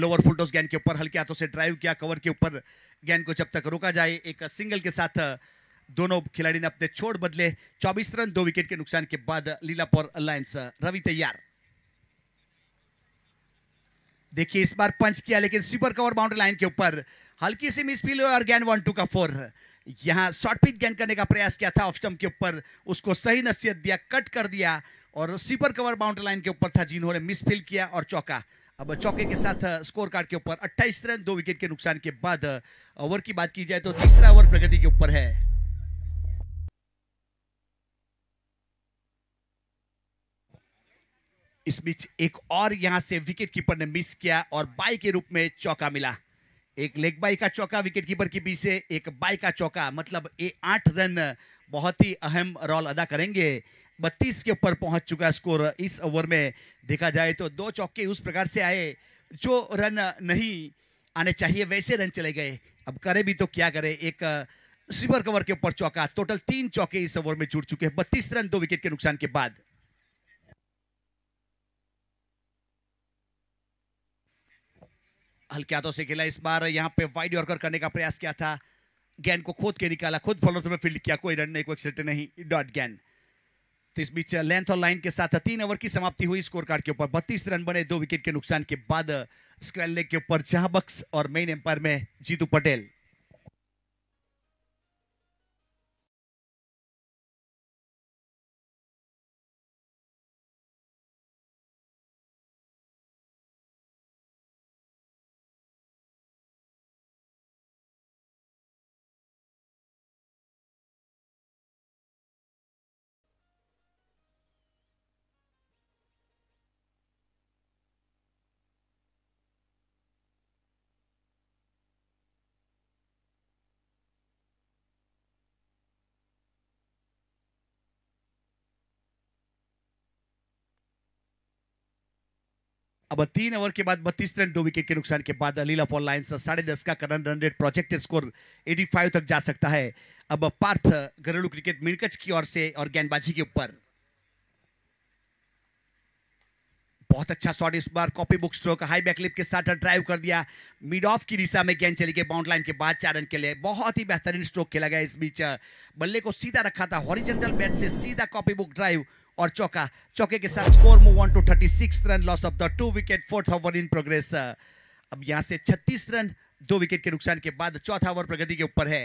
लोअर फुलटोस गेंद के ऊपर हल्के हाथों से ड्राइव किया कवर के ऊपर गेंद को जब तक रोका जाए एक सिंगल के साथ दोनों खिलाड़ी ने अपने छोड़ बदले 24 रन दो विकेट के नुकसान के बाद लीलापुर अलायंस रवि तैयार देखिए इस बार पंच किया लेकिन सुपर कवर बाउंड्री लाइन के ऊपर हल्की सी मिसफील और गैन वन टू का फोर यहां शॉर्ट पिच गेंद करने का प्रयास किया था ऑफ स्टम्प के ऊपर उसको सही नसीहत दिया कट कर दिया और सुपर कवर बाउंड्री लाइन के ऊपर था जिन्होंने मिसफील किया और चौका अब चौके के साथ स्कोर कार्ड के ऊपर 28 रन दो विकेट के नुकसान के बाद ओवर की बात की जाए तो तीसरा ओवर प्रगति के ऊपर है इस बीच एक और यहां से विकेट कीपर ने मिस किया और बाई के रूप में चौका मिला एक लेग बाई का चौका विकेट कीपर के बीच से एक बाई का चौका मतलब ये आठ रन बहुत ही अहम रोल अदा करेंगे बत्तीस के ऊपर पहुंच चुका स्कोर इस ओवर में देखा जाए तो दो चौके उस प्रकार से आए जो रन नहीं आने चाहिए वैसे रन चले गए अब करे भी तो क्या करे एक स्वीपर कवर के ऊपर चौका टोटल तीन चौके इस ओवर में जुड़ चुके हैं बत्तीस रन दो विकेट के नुकसान के बाद हल्के हाथों से खेला इस बार यहाँ पे वाइड यॉर्कर करने का प्रयास किया था गेंद को खोद के निकाला खुद फॉलो में फील्ड किया कोई रन नहीं कोई सेट नहीं डॉट गेंद तो इस बीच लेंथ और लाइन के साथ तीन ओवर की समाप्ति हुई स्कोर कार्ड के ऊपर बत्तीस रन बने दो विकेट के नुकसान के बाद स्क्वेल लेग के ऊपर जहां बक्स और मेन एम्पायर में जीतू पटेल अब तीन ओवर के बाद बत्तीस रन दो विकेट के नुकसान के बाद लीला फॉर लाइन्स साढ़े दस का current run rate projected score 85 तक जा सकता है अब पार्थ घरेलू क्रिकेट मिनकच की ओर से और गेंदबाजी के ऊपर बहुत अच्छा शॉट इस बार copybook stroke high backlift के साथ ड्राइव कर दिया मिड ऑफ की दिशा में गेंद चली गई बाउंड लाइन के बाद चार रन के लिए बहुत ही बेहतरीन स्ट्रोक खेला गया इस बीच बल्ले को सीधा रखा था हॉरिजेंटल बैट से सीधा कॉपी बुक ड्राइव और चौका चौके के साथ score move on to thirty six run loss of the two wicket fourth over in progress अब यहां से छत्तीस रन दो विकेट के नुकसान के बाद चौथा ओवर प्रगति के ऊपर है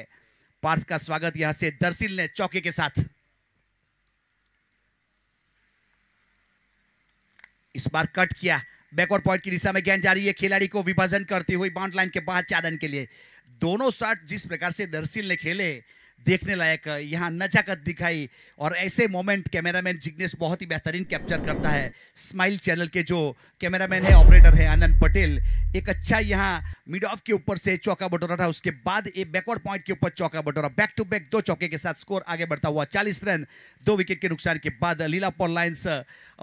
पार्थ का स्वागत यहां से दर्शिल ने चौके के साथ इस बार कट किया बैकवर्ड पॉइंट की दिशा में गेंद जा रही है खिलाड़ी को विभाजन करती हुई बाउंड लाइन के बाहर चादन के लिए दोनों शॉट जिस प्रकार से दर्शिल ने खेले देखने लायक यहाँ नजाकत दिखाई और ऐसे मोमेंट कैमरामैन जिग्नेश बहुत ही बेहतरीन कैप्चर करता है स्माइल चैनल के जो कैमरामैन है ऑपरेटर है आनंद पटेल एक अच्छा यहाँ मिड ऑफ के ऊपर से चौका बटोरा था उसके बाद एक बैकवर्ड पॉइंट के ऊपर चौका बटोरा बैक टू बैक दो चौके के साथ स्कोर आगे बढ़ता हुआ चालीस रन दो विकेट के नुकसान के बाद पॉल लाइन्स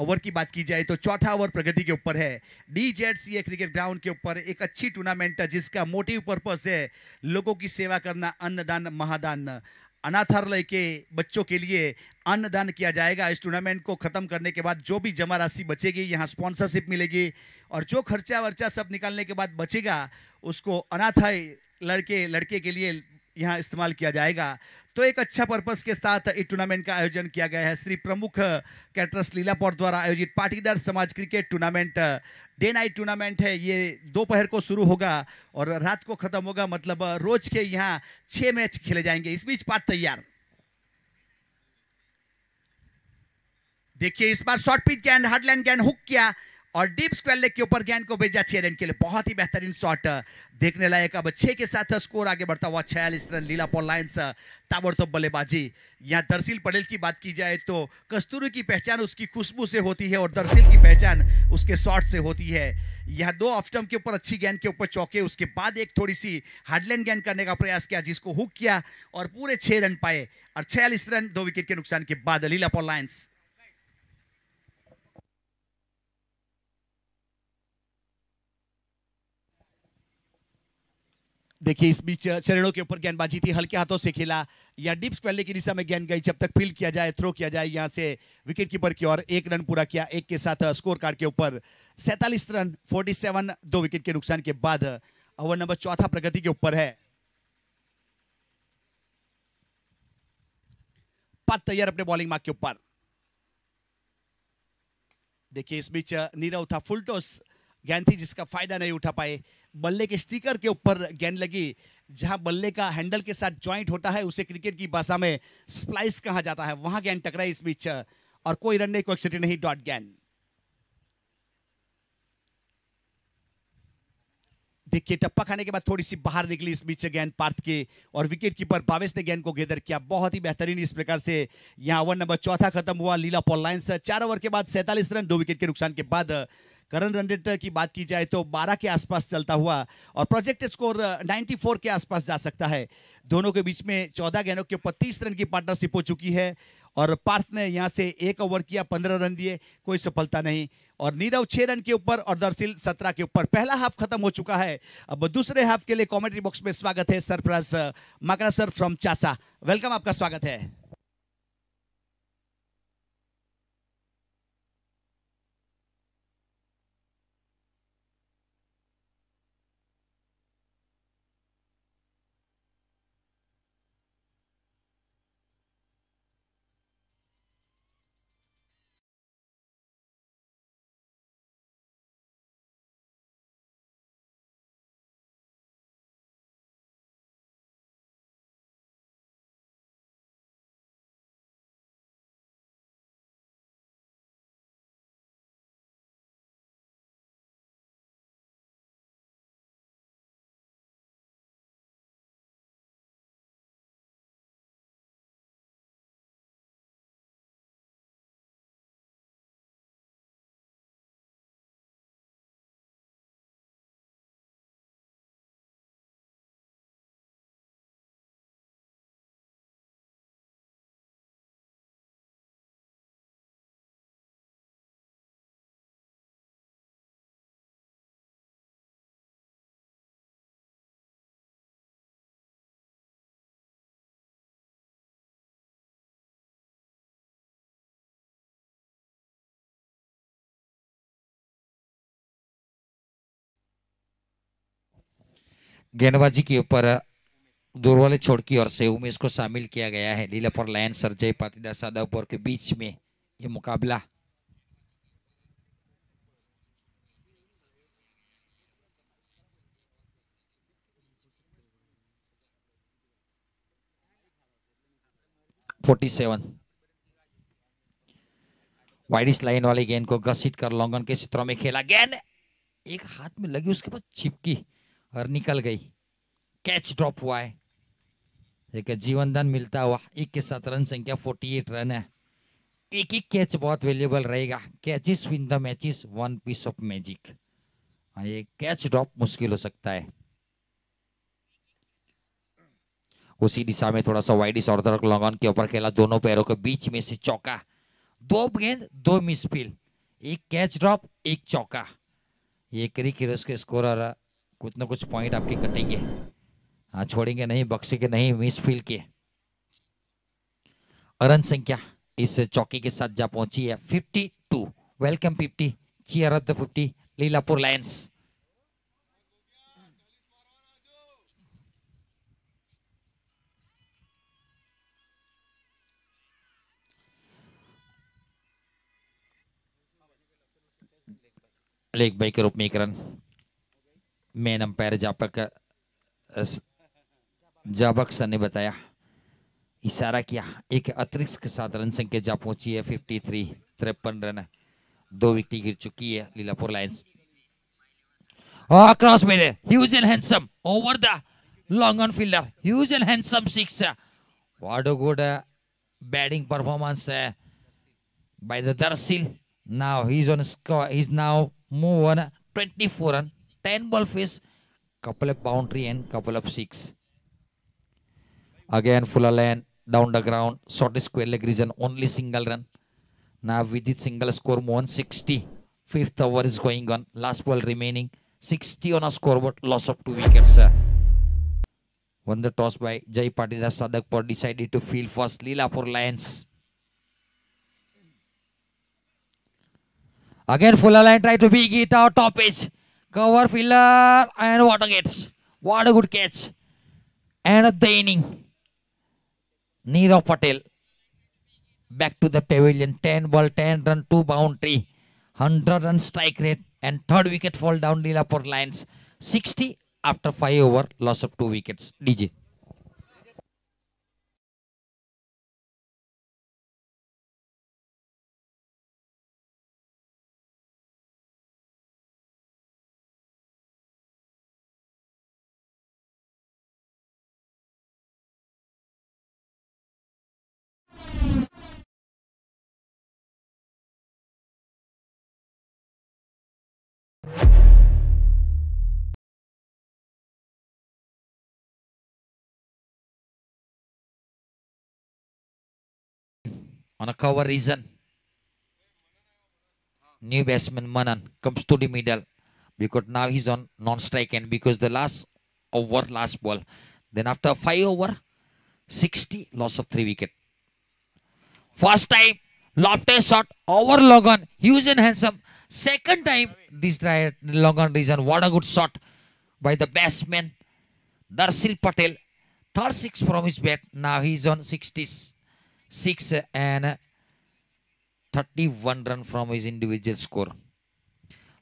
ओवर की बात की जाए तो चौथा ओवर प्रगति के ऊपर है D Z C A cricket ground के ऊपर एक अच्छी टूर्नामेंट है जिसका मोटिव पर्पज है लोगों की सेवा करना अन्नदान महादान अनाथालय के बच्चों के लिए अन्नदान किया जाएगा इस टूर्नामेंट को ख़त्म करने के बाद जो भी जमा राशि बचेगी यहाँ स्पॉन्सरशिप मिलेगी और जो खर्चा वर्चा सब निकालने के बाद बचेगा उसको अनाथालय लड़के लड़के के लिए यहाँ इस्तेमाल किया जाएगा तो एक अच्छा पर्पस के साथ इस टूर्नामेंट का आयोजन किया गया है श्री प्रमुख कैटरस लीलापौर द्वारा आयोजित पाटीदार समाज cricket tournament day night tournament है ये दोपहर को शुरू होगा और रात को खत्म होगा मतलब रोज के यहाँ छः मैच खेले जाएंगे इस बीच पाठ तैयार देखिए इस बार शॉर्ट पिच गैंड हार्डलैंड लैंड गैंड हुक किया और डीप स्क्वेल के ऊपर ज्ञान को भेजा छह रन के लिए बहुत ही बेहतरीन शॉट देखने लायक अब छह के साथ स्कोर आगे बढ़ता हुआ छियालीस रन लीला पॉल लायंस ताबड़तोब बल्लेबाजी यहाँ दरसील पटेल की बात की जाए तो कस्तूरी की पहचान उसकी खुशबू से होती है और दरसील की पहचान उसके शॉट से होती है यह दो ऑफ्टम के ऊपर अच्छी गेंद के ऊपर चौके उसके बाद एक थोड़ी सी हार्डलैंड गेंद करने का प्रयास किया जिसको हुक किया और पूरे छः रन पाए और छियालीस रन दो विकेट के नुकसान के बाद लीला पॉल लाइन्स देखिए इस बीच चरणों के ऊपर गेंदबाजी थी हल्के हाथों से खेला या डीप स्क्वेले की दिशा में गेंद गई जब तक फील्ड किया जाए थ्रो किया जाए यहाँ से विकेट कीपर की ओर एक रन पूरा किया एक के साथ स्कोर कार्ड के ऊपर सैतालीस रन 47 दो विकेट के नुकसान के बाद ओवर नंबर चौथा प्रगति के ऊपर है पत तैयार अपने बॉलिंग मार्ग के ऊपर देखिए इस बीच नीरव था फुलटोस गेंद थी जिसका फायदा नहीं उठा पाए बल्ले के स्टिकर के ऊपर गेंद लगी जहां बल्ले का हैंडल के साथ ज्वाइंट होता है उसे क्रिकेट की भाषा में स्प्लाइस कहा जाता है वहां गेंद टकराई इस बीच और कोई रन नहीं कोई एक्सिटी नहीं डॉट गेंद देखिए टप्पा खाने के बाद थोड़ी सी बाहर निकली इस बीच गेंद पार्थ के और विकेट कीपर बावेश ने गेंद को गेदर किया बहुत ही बेहतरीन इस प्रकार से यहां ओवर नंबर चौथा खत्म हुआ लीला पॉल लाइन्स चार ओवर के बाद सैंतालीस रन दो विकेट के नुकसान के बाद करंट रन रेट की बात की जाए तो 12 के आसपास चलता हुआ और प्रोजेक्ट स्कोर 94 के आसपास जा सकता है दोनों के बीच में 14 गेंदों के ऊपर तीस रन की पार्टनरशिप हो चुकी है और पार्थ ने यहाँ से एक ओवर किया पंद्रह रन दिए कोई सफलता नहीं और नीरव छः रन के ऊपर और दरसिल सत्रह के ऊपर पहला हाफ खत्म हो चुका है अब दूसरे हाफ के लिए कॉमेंट्री बॉक्स में स्वागत है Sarfaraz Makda sir from चासा welcome आपका स्वागत है गेंदबाजी के ऊपर दूरवाले छोड़ की ओर से उमेश को शामिल किया गया है लीलापुर लायन सरजय पातीदा सादापुर के बीच में ये मुकाबला फोर्टी सेवन वाइडिस लाइन वाली गेंद को घसीट कर लॉन्गन के क्षेत्रों में खेला गेंद एक हाथ में लगी उसके बाद चिपकी और निकल गई कैच ड्रॉप हुआ है जीवन जीवनदान मिलता हुआ एक के साथ रन संख्या फोर्टी एट रन है एक एक कैच बहुत वेल्यूबल रहेगा catch catches win the match matches one piece of magic ये कैच ड्रॉप मुश्किल हो सकता है उसी दिशा में थोड़ा सा वाइड इस और लॉन्ग ऑन के ऊपर खेला दोनों पैरों के बीच में से चौका दो गेंद दो मिसफील्ड एक कैच ड्रॉप एक चौका ये क्रिक हीरोज के स्कोर कुछ ना कुछ पॉइंट आपके कटेंगे हाँ छोड़ेंगे नहीं के नहीं मिस फील के रन संख्या इस चौकी के साथ जा पहुंची है fifty two welcome fifty cheer of the fifty Leelapur Lions leg bye के रूप में एक रन मैन अंपायर जापक जापक सर ने बताया इशारा किया एक अतिरिक्त के साथ रन संख्या जा पहुंची है फिफ्टी थ्री तिरपन रन दो विकेट गिर चुकी है लीलापुर लाइन्स क्रॉस मेरे huge and handsome over the long on fielder huge and handsome six what a good batting performance है by the by the Darsil. Now he's on is now move on twenty four run 10 ball face, couple of boundary and couple of six. Again, full lane, down the ground, short square leg region, only single run. Now with it single score 160. Fifth over is going on. Last ball remaining. 60 on a scoreboard, loss of two wickets. Won the toss by Jai Patidar Sadakpur decided to field first. Leelapur Lions. Again, full line try to big it out. Top edge cover filler and water gets What a good catch. And at the inning, Nirav Patel back to the pavilion. 10 ball, 10 run, 2 boundary, 100 run strike rate, and third wicket fall down Lilapur Lions. 60 after 5 over, loss of 2 wickets. DJ. On a cover, reason. New batsman Manan comes to the middle because now he's on non-strike and because the last over last ball. Then after 5 over, 60 loss of 3 wicket. First time, lofty shot over Logan, huge and handsome. Second time, this try Logan reason. What a good shot by the batsman, Darsil Patel. Third six from his bat. Now he's on 60s. 6 and 31 run from his individual score.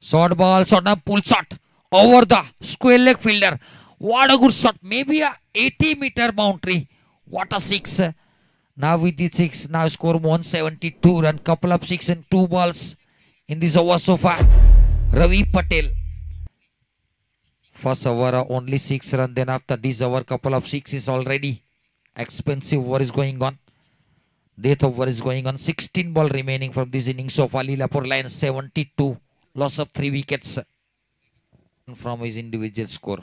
Short ball, short now pull shot over the square leg fielder. What a good shot. Maybe a 80 meter boundary. What a 6. Now with the 6, now score 172 run. Couple of 6 and 2 balls in this over so far. Ravi Patel. First over only 6 run. Then after this over, couple of 6 is already expensive. What is going on? Death over is going on. 16 ball remaining from this innings of Alilapur Lions 72. Loss of 3 wickets from his individual score.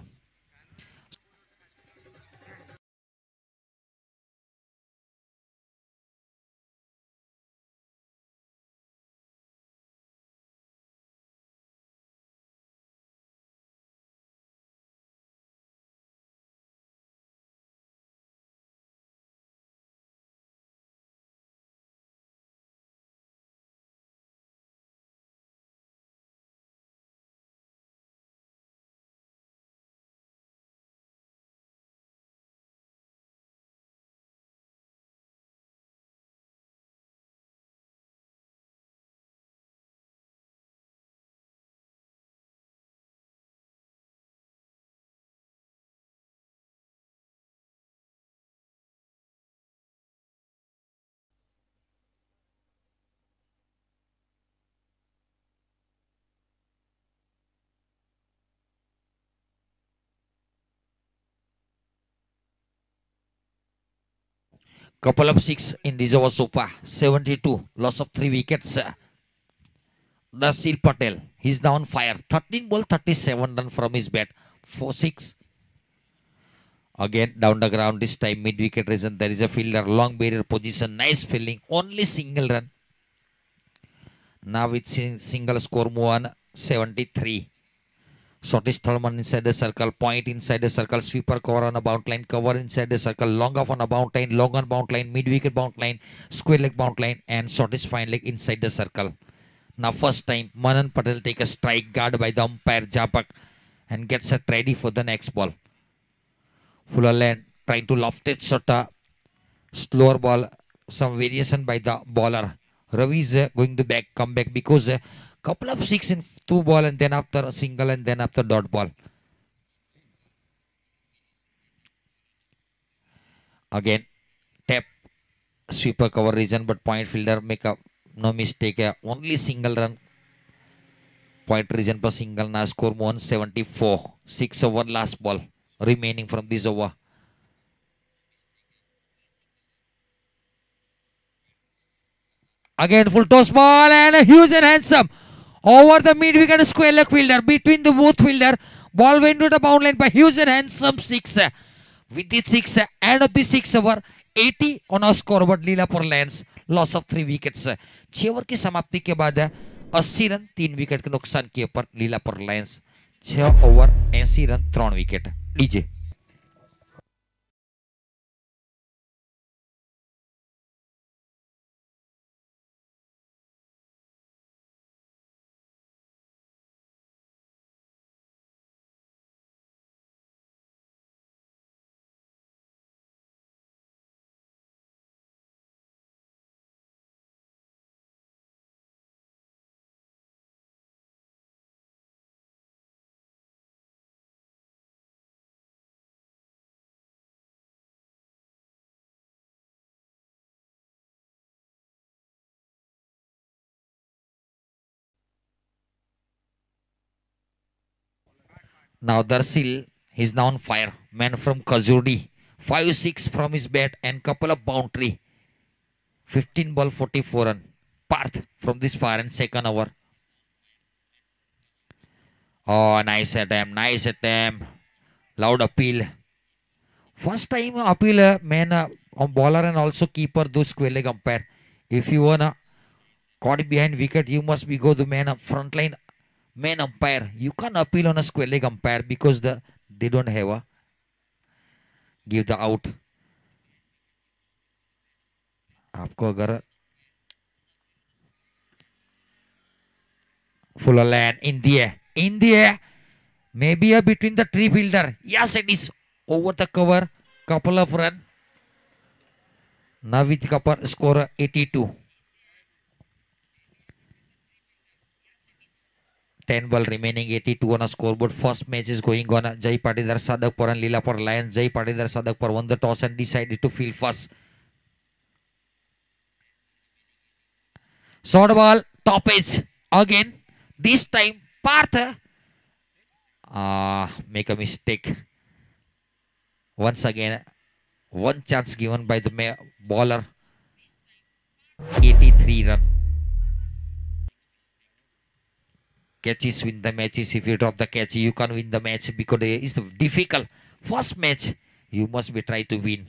Couple of six in this over so far. 72. Loss of three wickets. Dasil Patel. He's down on fire. 13 ball, 37 run from his bat. 4 6. Again down the ground. This time mid wicket reason. There is a fielder. Long barrier position. Nice filling Only single run. Now it's in single score move on 73. Shortest Thalman inside the circle, point inside the circle, sweeper cover on a bound line, cover inside the circle, long off on a bound line, long on bound line, mid wicket bound line, square leg bound line, and shortest fine leg inside the circle. Now first time, Manan Patel take a strike guard by the umpire Japak and gets it ready for the next ball. Fuller land trying to loft it, Sota. Slower ball, some variation by the bowler. Ravi is uh, going to back, come back because uh, Couple of six in two ball and then after a single and then after dot ball. Again, tap sweeper cover region but point fielder make up no mistake. only single run point region per single now score 174 six over last ball remaining from this over again full toss ball and a huge and handsome Over the mid wicket square leg fielder. Between the both fielder. Ball went to the boundary line by huge and handsome six. With the six, end of the six over 80 on a scoreboard. Leelapur Lions loss of three wickets छह over की समाप्ति के बाद अस्सी run तीन wicket के नुकसान के ऊपर Leelapur Lions 6 over 80 run 3 wicket dj Now Darsil, he's now on fire. Man from Kazudi. 5-6 from his bat and couple of boundary. 15 ball 44 run. Parth from this far and second over. Oh, nice attempt, nice attempt. Loud appeal. First time appeal, man, uh, on bowler and also keeper, those squarely compare. If you wanna caught behind wicket, you must be go the man up uh, front line main umpire. You can't appeal on a square leg umpire because the they don't have a give the out. आपको अगर full of land India, the maybe a between the tree builder. Yes, it is over the cover. Couple of run. Navid Kapar score 82. 10 ball remaining 82 on a scoreboard. First match is going on. Jai Patidar Sadakpur and Lilapur Lions. Jai Patidar Sadakpur won the toss and decided to field first. Short ball, top edge again. This time, Partha ah, make a mistake. Once again, one chance given by the bowler. 83 run. catches win the matches. If you drop the catch, you can win the match because it's difficult. First match, you must be try to win.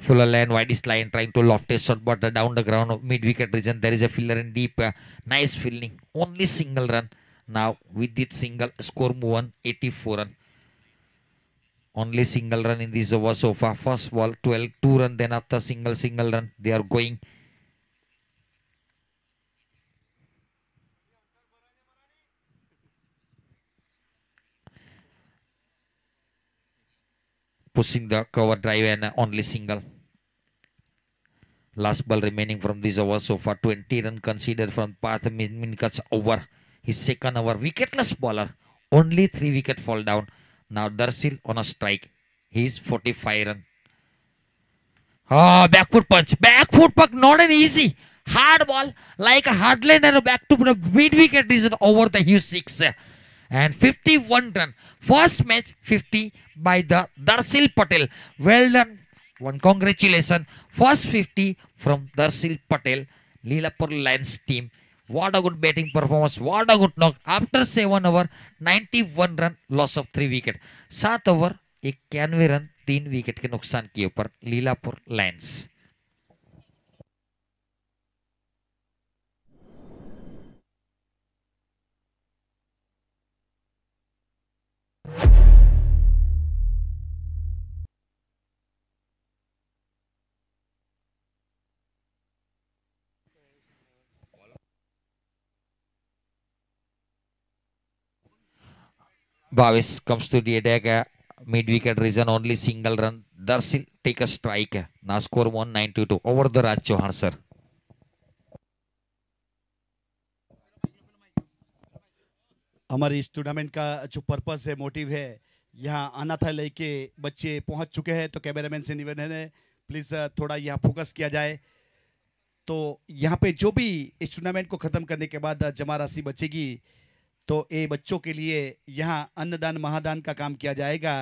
Fuller line, this line, trying to loft a shot, but down the ground, mid-wicket region, there is a filler and deep, uh, nice fielding, only single run. Now, with this single, score move on, 84 run. Only single run in this over so far. First ball, 12, 2 run, then after single, single run, they are going. pushing the cover drive and only single. Last ball remaining from this over so far 20 run considered from past Minkas over his second over wicketless bowler. Only three wicket fall down. Now Darsil on a strike. He is 45 run. Ah, oh, back foot punch. Back foot puck not an easy. Hard ball like a hard line and a back to mid wicket is over the huge six. And 51 run. First match 50 by the Darsil Patel. Well done. One congratulation. First 50 from Darsil Patel, Lilapur Lions team. What a good batting performance. What a good knock. After 7 over, 91 run loss of three wicket सात over इक्यानवे run तीन wicket के नुकसान के ऊपर Leelapur Lions. you Bavis comes to the attack. Uh, mid-wicket reason only single run. Darcy take a strike. Now score 192 over the Raj Chauhan sir. हमारी इस tournament का जो पर्पस है मोटिव है यहाँ आना था लेके बच्चे पहुंच चुके हैं तो कैमरामैन से निवेदन है प्लीज़ uh, थोड़ा यहाँ फोकस किया जाए तो यहाँ पे जो भी इस टूर्नामेंट को ख़त्म करने के बाद uh, जमा राशि बचेगी तो ये बच्चों के लिए यहाँ अन्नदान महादान का काम किया जाएगा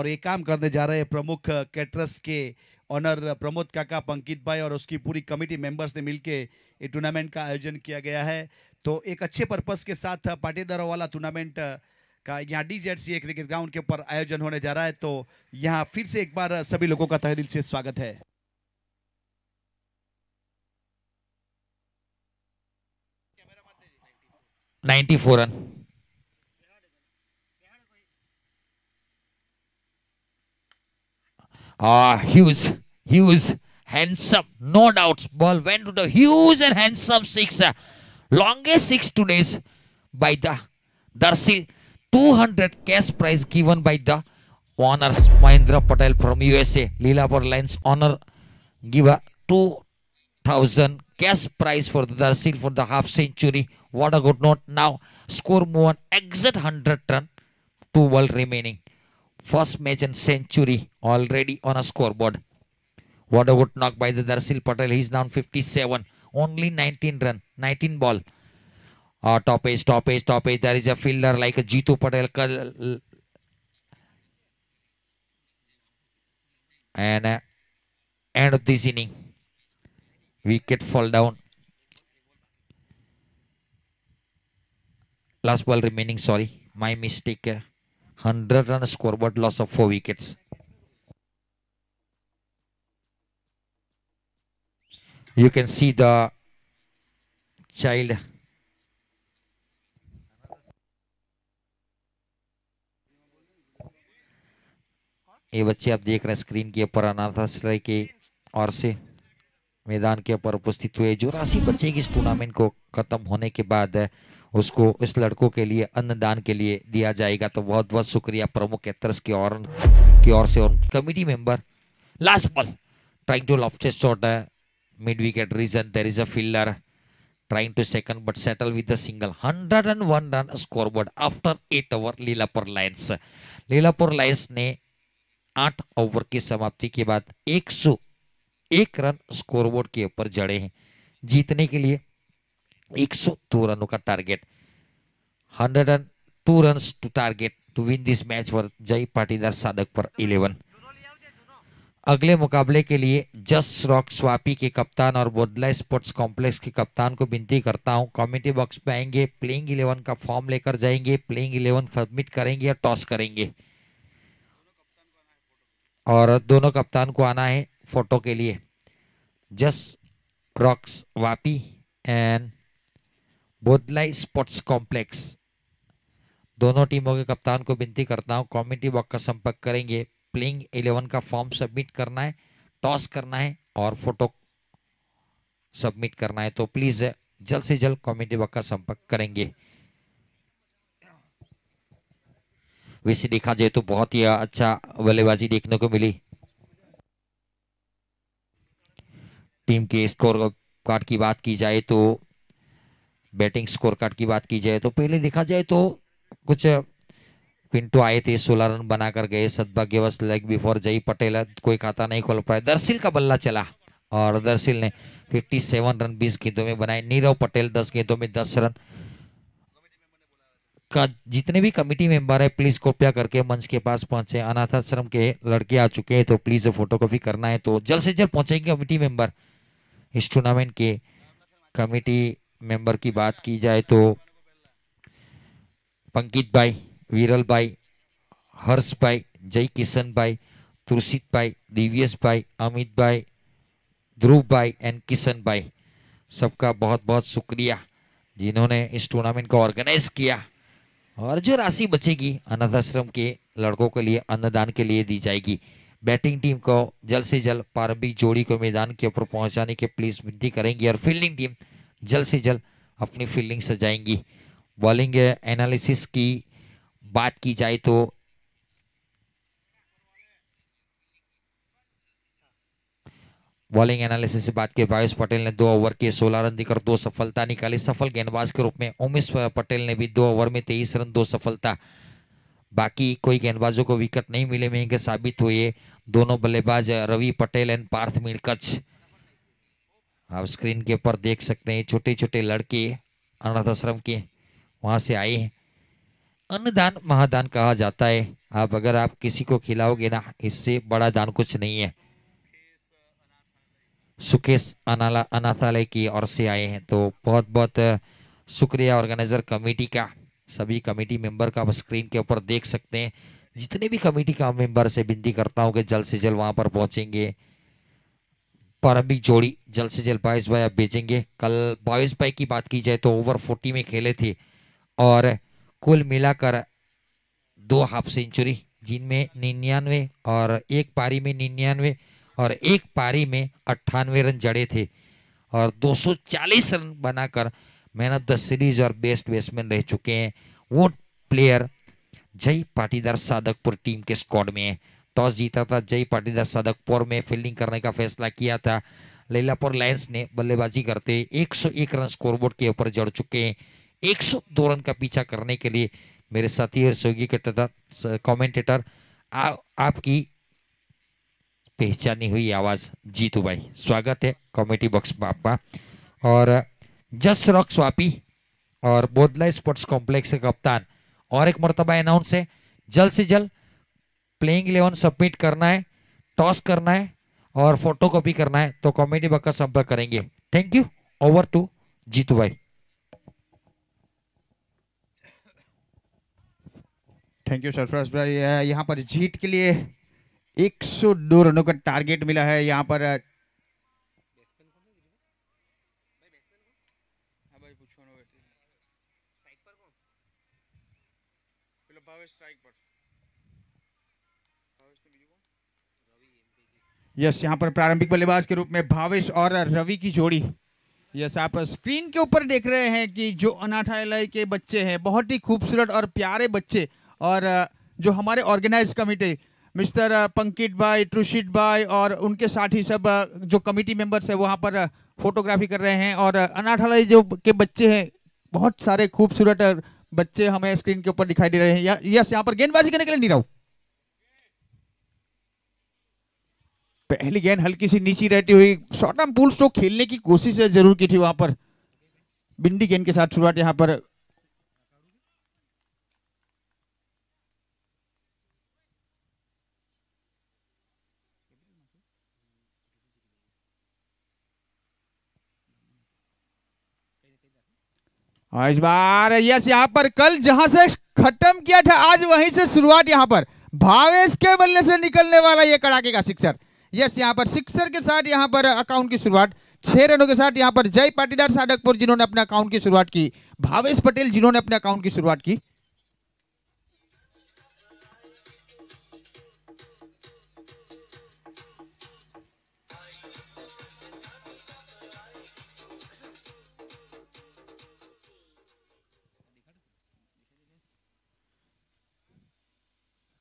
और ये काम करने जा रहे प्रमुख कैटरस के ऑनर प्रमोद काका पंकित भाई और उसकी पूरी कमेटी मेंबर्स ने मिलके ये टूर्नामेंट का आयोजन किया गया है तो एक अच्छे पर्पस के साथ पाटीदारों वाला टूर्नामेंट का यहाँ D Z C cricket ground के ऊपर आयोजन होने जा रहा है तो यहाँ फिर से एक बार सभी लोगों का तहदिल से स्वागत है 94 run. Ah, Hughes, Hughes, handsome, no doubts. Ball went to the Hughes and handsome six. Uh, longest six today's by the Darsil. 200 cash prize given by the honors Mahindra Patel from USA. for Lions honor giver 2000 cash prize for the Darsil for the half century what a good note. Now score move on. Exit 100 run. Two ball remaining. First match and century already on a scoreboard. What a good knock by the Darsil Patel. He's down 57. Only 19 run. 19 ball. Uh, top edge, top edge, top edge. There is a fielder like a Jitu Patel. And uh, end of this inning. Wicket fall down. last ball remaining sorry my mistake 100 run scoreboard loss of 4 wickets you can see the child ये बच्चे आप देख रहे हैं screen के ऊपर अनाथाश्रय के और से मैदान के ऊपर उपस्थित हुए जो राशि बच्चे की इस टूर्नामेंट को खत्म होने के बाद उसको इस लड़कों के लिए अन्नदान के लिए दिया जाएगा तो बहुत बहुत शुक्रिया प्रमुख एक्ट्रेस की और की ओर से और committee member last ball trying to loftest shot है mid wicket region there is a fielder trying to second but settle with the single 101 run scoreboard after eight over Leelapur Lions Leelapur Lions ने आठ over की समाप्ति के बाद एक सौ एक रन स्कोरबोर्ड के ऊपर जड़े हैं जीतने के लिए एक सौ दो रनों का target hundred and two run to target to win this match वर जय पाटीदार साधक पर इलेवन अगले मुकाबले के लिए जस रॉक स्वापी के कप्तान और बोदला स्पोर्ट्स कॉम्प्लेक्स के कप्तान को विनती करता हूं कमेटी बॉक्स में आएंगे प्लेइंग इलेवन का फॉर्म लेकर जाएंगे प्लेइंग इलेवन सबमिट करेंगे और टॉस करेंगे और दोनों कप्तान को आना है फोटो के लिए Jas Rocks Vapi and Bodhla sports complex दोनों टीमों के कप्तान को विनती करता हूँ कॉमेडी वॉक का संपर्क करेंगे प्लेइंग एलेवन का फॉर्म सबमिट करना है टॉस करना है और फोटो सबमिट करना है तो प्लीज़ जल्द से जल्द कॉमेडी वॉक का संपर्क करेंगे वैसे देखा जाए तो बहुत ही अच्छा बल्लेबाजी देखने को मिली टीम के स्कोर कार्ड की बात की जाए तो बैटिंग स्कोर कार्ड की बात की जाए तो पहले देखा जाए तो कुछ पिंटू आए थे सोलह रन बनाकर गए सदभाग्यवश लेग बिफोर जय पटेल कोई खाता नहीं खोल पाया दर्शिल का बल्ला चला और दर्शिल ने 57 रन 20 गेंदों में बनाए नीरव पटेल 10 गेंदों में 10 रन का जितने भी कमेटी मेंबर है प्लीज कृपया करके मंच के पास पहुंचे अनाथाश्रम के लड़के आ चुके हैं तो प्लीज फोटो कॉपी करना है तो जल्द से जल्द पहुंचेंगे कमेटी मेंबर इस टूर्नामेंट के कमेटी मेंबर की बात की जाए तो पंकित भाई विरल भाई हर्ष भाई जय किशन भाई तुलसित भाई दिव्यश भाई अमित भाई ध्रुव भाई एंड किशन भाई सबका बहुत बहुत शुक्रिया जिन्होंने इस टूर्नामेंट को ऑर्गेनाइज किया और जो राशि बचेगी अनाथाश्रम के लड़कों के लिए अन्नदान के लिए दी जाएगी बैटिंग टीम को जल्द से जल्द प्रारंभिक जोड़ी को मैदान के ऊपर पहुंचाने की प्लीज विनती करेंगी और फील्डिंग टीम जल्द से जल्द अपनी फील्डिंग सजाएंगी बॉलिंग एनालिसिस की बात की जाए तो बॉलिंग एनालिसिस से बात की भावेश पटेल ने दो ओवर के 16 रन देकर दो सफलता निकाली सफल गेंदबाज के रूप में उमेश पटेल ने भी दो ओवर में तेईस रन दो सफलता बाकी कोई गेंदबाजों को विकेट नहीं मिले महंगे साबित हुए दोनों बल्लेबाज रवि पटेल एंड पार्थ मिड़कच आप स्क्रीन के ऊपर देख सकते हैं छोटे छोटे लड़के अनाथ आश्रम के वहाँ से आए हैं अन्नदान महादान कहा जाता है आप अगर आप किसी को खिलाओगे ना इससे बड़ा दान कुछ नहीं है सुकेश अनाला अनाथालय की ओर से आए हैं तो बहुत बहुत शुक्रिया ऑर्गेनाइजर कमेटी का सभी कमेटी मेंबर का आप स्क्रीन के ऊपर देख सकते हैं जितने भी कमेटी का मेंबर से विनती करता हूँ कि जल्द से जल्द वहाँ पर पहुँचेंगे प्रारंभिक जोड़ी जल्द से जल्द बाईस भाई आप बेचेंगे कल बाईस बाई की बात की जाए तो ओवर फोर्टी में खेले थे और कुल मिलाकर दो हाफ सेंचुरी जिनमें निन्यानवे और एक पारी में निन्यानवे और एक पारी में अट्ठानवे रन जड़े थे और 240 रन बनाकर मैन ऑफ द सीरीज और बेस्ट बैट्समैन रह चुके हैं वो प्लेयर जय पाटीदार सादकपुर टीम के स्क्वाड में है टॉस जीता था जय पाटीदार सदकपुर में फील्डिंग करने का फैसला किया था लैलापुर लायंस ने बल्लेबाजी करते 101 रन स्कोरबोर्ड के ऊपर जड़ चुके हैं 102 रन का पीछा करने के लिए मेरे साथी हर्षयोगी के कॉमेंटेटर आपकी पहचानी हुई आवाज़ जीतू भाई स्वागत है कॉमेडी बॉक्स में आपका और जस रॉक स्वापी और बोधला स्पोर्ट्स कॉम्प्लेक्स के कप्तान और एक मरतबा अनाउंस है जल्द से जल्द प्लेइंग इलेवन सबमिट करना है टॉस करना है और फोटो कॉपी करना है तो कॉमेडी बग का संपर्क करेंगे thank you over to Jeetu भाई थैंक यू सरफराज भाई यहाँ पर जीत के लिए 102 रनों का टारगेट मिला है यहाँ पर यस यहाँ पर प्रारंभिक बल्लेबाज के रूप में भावेश और रवि की जोड़ी यस आप स्क्रीन के ऊपर देख रहे हैं कि जो अनाथालय के बच्चे हैं बहुत ही खूबसूरत और प्यारे बच्चे और जो हमारे ऑर्गेनाइज कमेटी मिस्टर पंकित भाई ट्रुशित भाई और उनके साथ ही सब जो कमेटी मेंबर्स है वहाँ पर फोटोग्राफी कर रहे हैं और अनाथालय जो के बच्चे हैं बहुत सारे खूबसूरत बच्चे हमें स्क्रीन के ऊपर दिखाई दे रहे हैं यस यहाँ पर गेंदबाजी करने के लिए नीरव पहली गेंद हल्की सी नीची रहती हुई शॉर्ट आर्म पुल स्ट्रोक खेलने की कोशिश जरूर की थी वहां पर बिंदी गेंद के साथ शुरुआत यहां पर हाँ, इस बार यस यहाँ पर कल जहां से खत्म किया था आज वहीं से शुरुआत यहां पर भावेश के बल्ले से निकलने वाला ये कड़ाके का सिक्सर यस यहाँ पर सिक्सर के साथ यहाँ पर अकाउंट की शुरुआत छह रनों के साथ यहाँ पर जय पाटीदार साडकपुर जिन्होंने अपने अकाउंट की शुरुआत की भावेश पटेल जिन्होंने अपने अकाउंट की शुरुआत की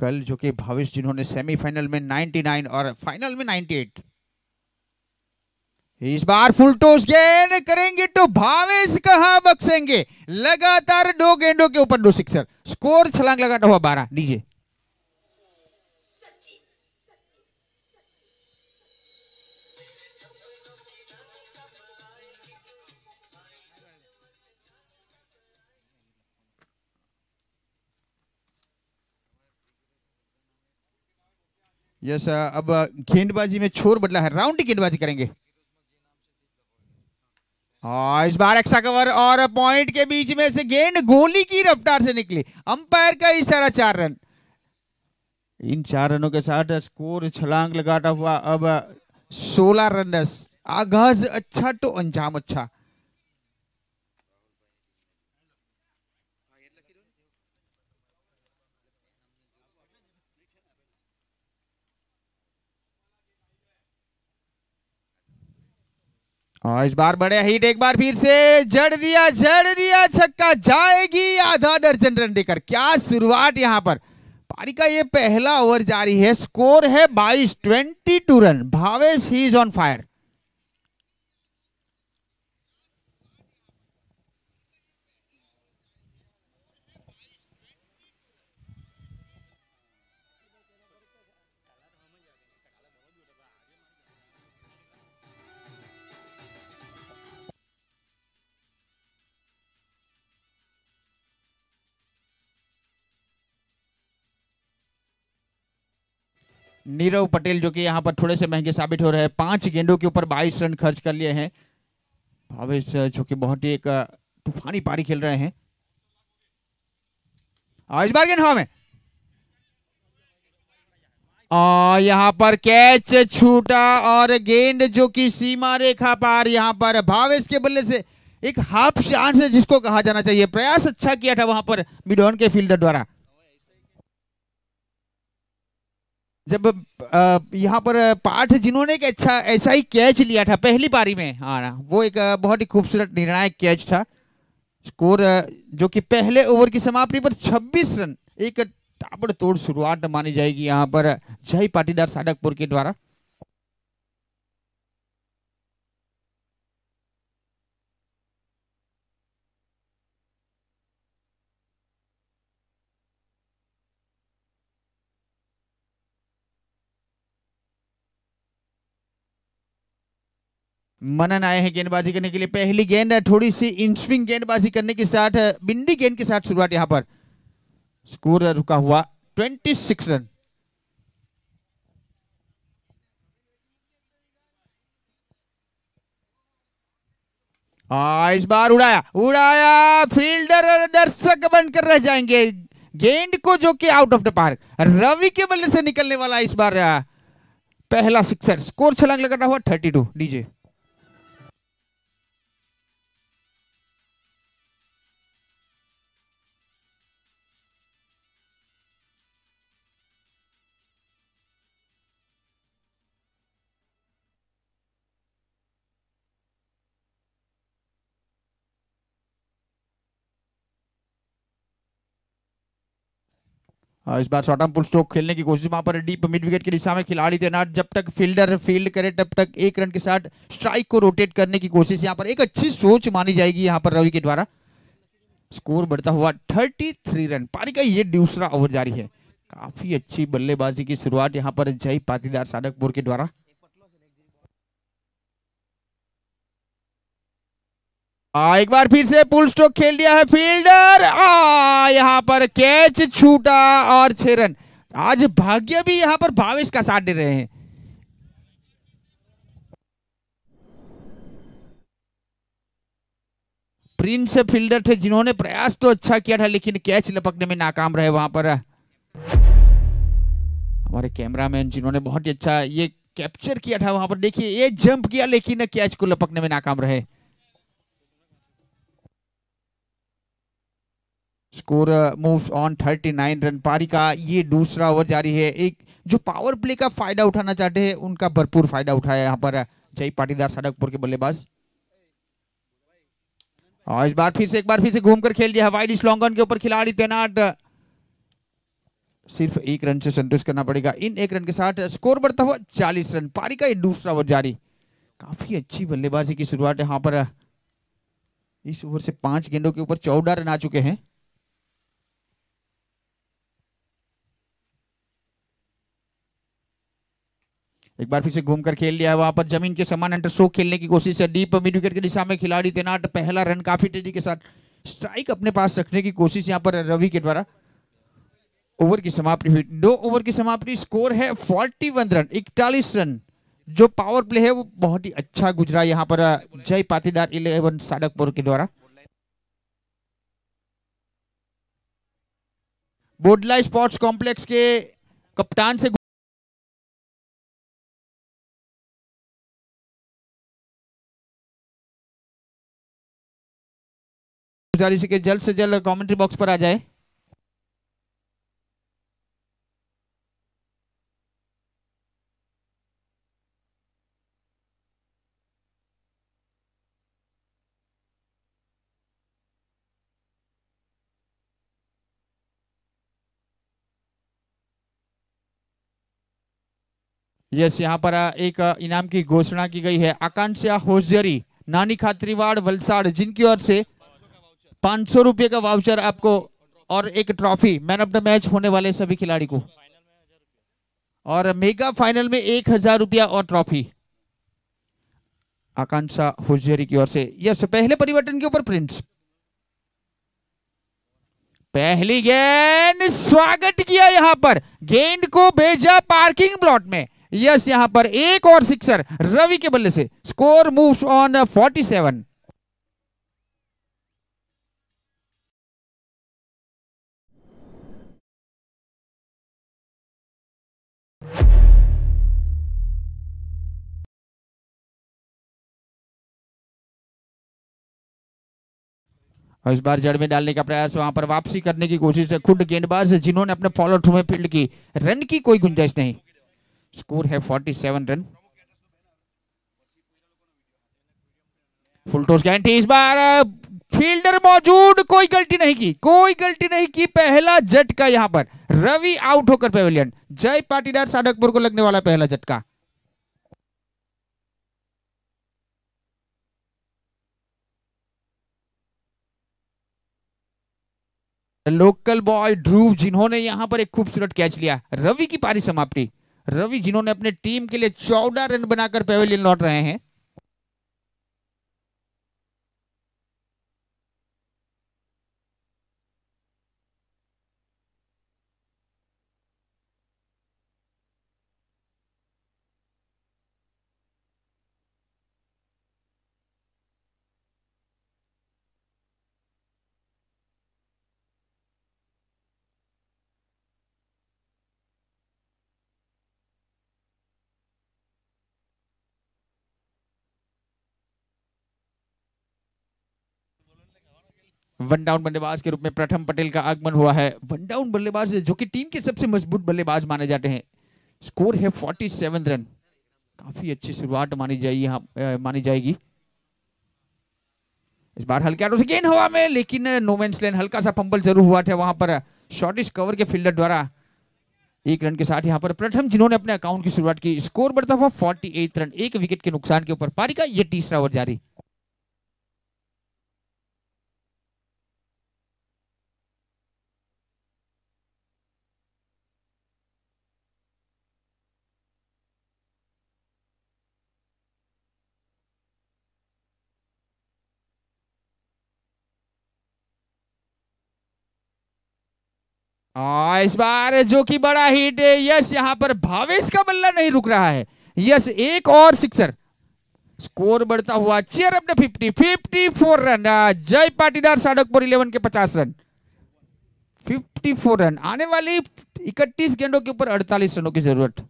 कल जो कि भविष्य जिन्होंने सेमीफाइनल में 99 और फाइनल में 98 इस बार फुल टॉस गेंद करेंगे तो भावेश कहा बक्सेंगे लगातार दो गेंदों के ऊपर दो सिक्सर स्कोर छलांग लगाता हुआ बारह लीजिए यस अब uh, गेंदबाजी में छोर बदला है राउंड गेंदबाजी करेंगे आ, हाँ, इस बार एक्स्ट्रा कवर और पॉइंट के बीच में से गेंद गोली की रफ्तार से निकली अंपायर का इशारा चार रन इन चार रनों के साथ स्कोर छलांग लगाता हुआ अब सोलह रन आगाज अच्छा तो अंजाम अच्छा और इस बार बड़े हिट एक बार फिर से जड़ दिया जड़ दिया छक्का जाएगी आधा दर्जन रन देकर क्या शुरुआत यहाँ पर पारी का ये पहला ओवर जारी है स्कोर है बाईस twenty two run Bhavesh he is on fire Nirav Patel जो कि यहाँ पर थोड़े से महंगे साबित हो रहे हैं पांच गेंदों के ऊपर बाईस रन खर्च कर लिए हैं भावेश जो कि बहुत ही एक तूफानी पारी खेल रहे हैं और इस बार गेंद हवा में और यहाँ पर कैच छूटा और गेंद जो कि सीमा रेखा पार यहाँ पर भावेश के बल्ले से एक हाफ चांस जिसको कहा जाना चाहिए प्रयास अच्छा किया था वहां पर मिडॉन के फील्डर द्वारा जब यहाँ पर पाठ जिन्होंने एक अच्छा ऐसा ही कैच लिया था पहली पारी में हाँ वो एक बहुत ही खूबसूरत निर्णायक कैच था स्कोर जो कि पहले ओवर की समाप्ति पर 26 रन एक ताबड़तोड़ शुरुआत मानी जाएगी यहाँ पर जय पाटीदार साडकपुर के द्वारा मनन आए हैं गेंदबाजी करने के लिए पहली गेंद थोड़ी सी इंस्विंग गेंदबाजी करने के साथ बिंदी गेंद के साथ शुरुआत यहां पर स्कोर रुका हुआ 26 रन आ, हाँ, इस बार उड़ाया उड़ाया फील्डर दर्शक बनकर रह जाएंगे गेंद को जो कि out of the park Ravi के बल्ले से निकलने वाला इस बार पहला सिक्सर स्कोर छलांग लगा रहा हुआ थर्टी टू डीजे इस बार शॉर्टम पुल स्ट्रोक खेलने की कोशिश वहां पर डीप मिड विकेट की दिशा में खिलाड़ी तैनात जब तक फील्डर फील्ड करे तब तक एक रन के साथ स्ट्राइक को रोटेट करने की कोशिश यहाँ पर एक अच्छी सोच मानी जाएगी यहाँ पर रवि के द्वारा स्कोर बढ़ता हुआ 33 रन पारी का ये दूसरा ओवर जारी है काफी अच्छी बल्लेबाजी की शुरुआत यहाँ पर जय पाटीदार साधकपुर के द्वारा आ, हाँ, एक बार फिर से पुल स्टॉक खेल दिया है फील्डर आ हाँ, यहाँ पर कैच छूटा और छह रन आज भाग्य भी यहाँ पर भावेश का साथ दे रहे हैं प्रिंस फील्डर थे जिन्होंने प्रयास तो अच्छा किया था लेकिन कैच लपकने में नाकाम रहे वहां पर हमारे कैमरामैन जिन्होंने बहुत ही अच्छा ये कैप्चर किया था वहां पर देखिए ये जंप किया लेकिन कैच को लपकने में नाकाम रहे score moves on thirty nine run पारी का ये दूसरा ओवर जारी है एक जो पावर प्ले का फायदा उठाना चाहते हैं उनका भरपूर फायदा उठाया यहाँ पर uh, जय पाटीदार सड़कपुर के बल्लेबाज और इस बार फिर से एक बार फिर से घूमकर खेल दिया हवाई लॉन्गन के ऊपर खिलाड़ी तैनात सिर्फ एक रन से संतुष्ट करना पड़ेगा इन एक रन के साथ स्कोर बढ़ता हुआ चालीस रन पारी का ये दूसरा ओवर जारी काफी अच्छी बल्लेबाजी की शुरुआत यहाँ पर uh, इस ओवर से पांच गेंदों के ऊपर चौदह रन आ चुके हैं एक बार फिर से घूमकर खेल लिया है वहां पर जमीन के समान अंडर शो खेलने की कोशिश है डीप मिड विकेट की दिशा में खिलाड़ी तैनात पहला रन काफी तेजी के साथ स्ट्राइक अपने पास रखने की कोशिश यहाँ पर रवि के द्वारा ओवर की समाप्ति हुई दो ओवर की समाप्ति स्कोर है फोर्टी वन रन इकतालीस रन जो पावर प्ले है वो बहुत ही अच्छा गुजरा यहाँ पर जय पाटीदार इलेवन साडकपुर के द्वारा बोडला स्पोर्ट्स कॉम्प्लेक्स के कप्तान से गुजारिश है कि जल्द से जल्द कमेंट्री बॉक्स पर आ जाए यस यहाँ पर एक इनाम की घोषणा की गई है आकांक्षा होजरी नानी खात्रीवाड़ वलसाड़ जिनकी ओर से पांच सौ रुपये का वाउचर आपको और एक trophy man of the match होने वाले सभी खिलाड़ी को और मेगा फाइनल में एक हजार रुपया और ट्रॉफी आकांक्षा हुजरी की ओर से यस पहले परिवर्तन के ऊपर प्रिंस पहली गेंद स्वागत किया यहां पर गेंद को भेजा पार्किंग प्लॉट में यस यहां पर एक और सिक्सर रवि के बल्ले से स्कोर मूव्स ऑन 47 और इस बार जड़ में डालने का प्रयास वहां पर वापसी करने की कोशिश है खुद गेंदबाज जिन्होंने अपने फॉलो थ्रू में फील्ड की रन की कोई गुंजाइश नहीं स्कोर है 47 रन फुल टॉस गारंटी इस बार फील्डर मौजूद कोई गलती नहीं की कोई गलती नहीं की पहला झटका यहां पर रवि आउट होकर पेविलियन जय पाटीदार साधकपुर को लगने वाला पहला झटका लोकल बॉय ध्रुव जिन्होंने यहां पर एक खूबसूरत कैच लिया रवि की पारी समाप्ति रवि जिन्होंने अपने टीम के लिए चौदह रन बनाकर पेवेलियन लौट रहे हैं वन डाउन बल्लेबाज के रूप में प्रथम पटेल का आगमन हुआ है वन डाउन बल्लेबाज जो कि टीम के सबसे मजबूत बल्लेबाज माने जाते हैं स्कोर है फोर्टी सेवन रन काफी अच्छी शुरुआत मानी जाएगी यहाँ मानी जाएगी इस बार हल्के आटों से गेंद हवा में लेकिन नोमेंस लेन हल्का सा पंपल जरूर हुआ था वहां पर शॉर्टिश कवर के फील्डर द्वारा एक रन के साथ यहां पर प्रथम जिन्होंने अपने अकाउंट की शुरुआत की स्कोर बढ़ता हुआ 48 रन एक विकेट के नुकसान के ऊपर पारी का यह तीसरा ओवर जारी आ, हाँ, इस बार जो कि बड़ा हिट है यस यहाँ पर भावेश का बल्ला नहीं रुक रहा है यस एक और सिक्सर स्कोर बढ़ता हुआ चेयर अपने फिफ्टी फिफ्टी फोर रन जय पाटीदार साडकपुर इलेवन के पचास रन फिफ्टी फोर रन आने वाली इकतीस गेंदों के ऊपर अड़तालीस रनों की जरूरत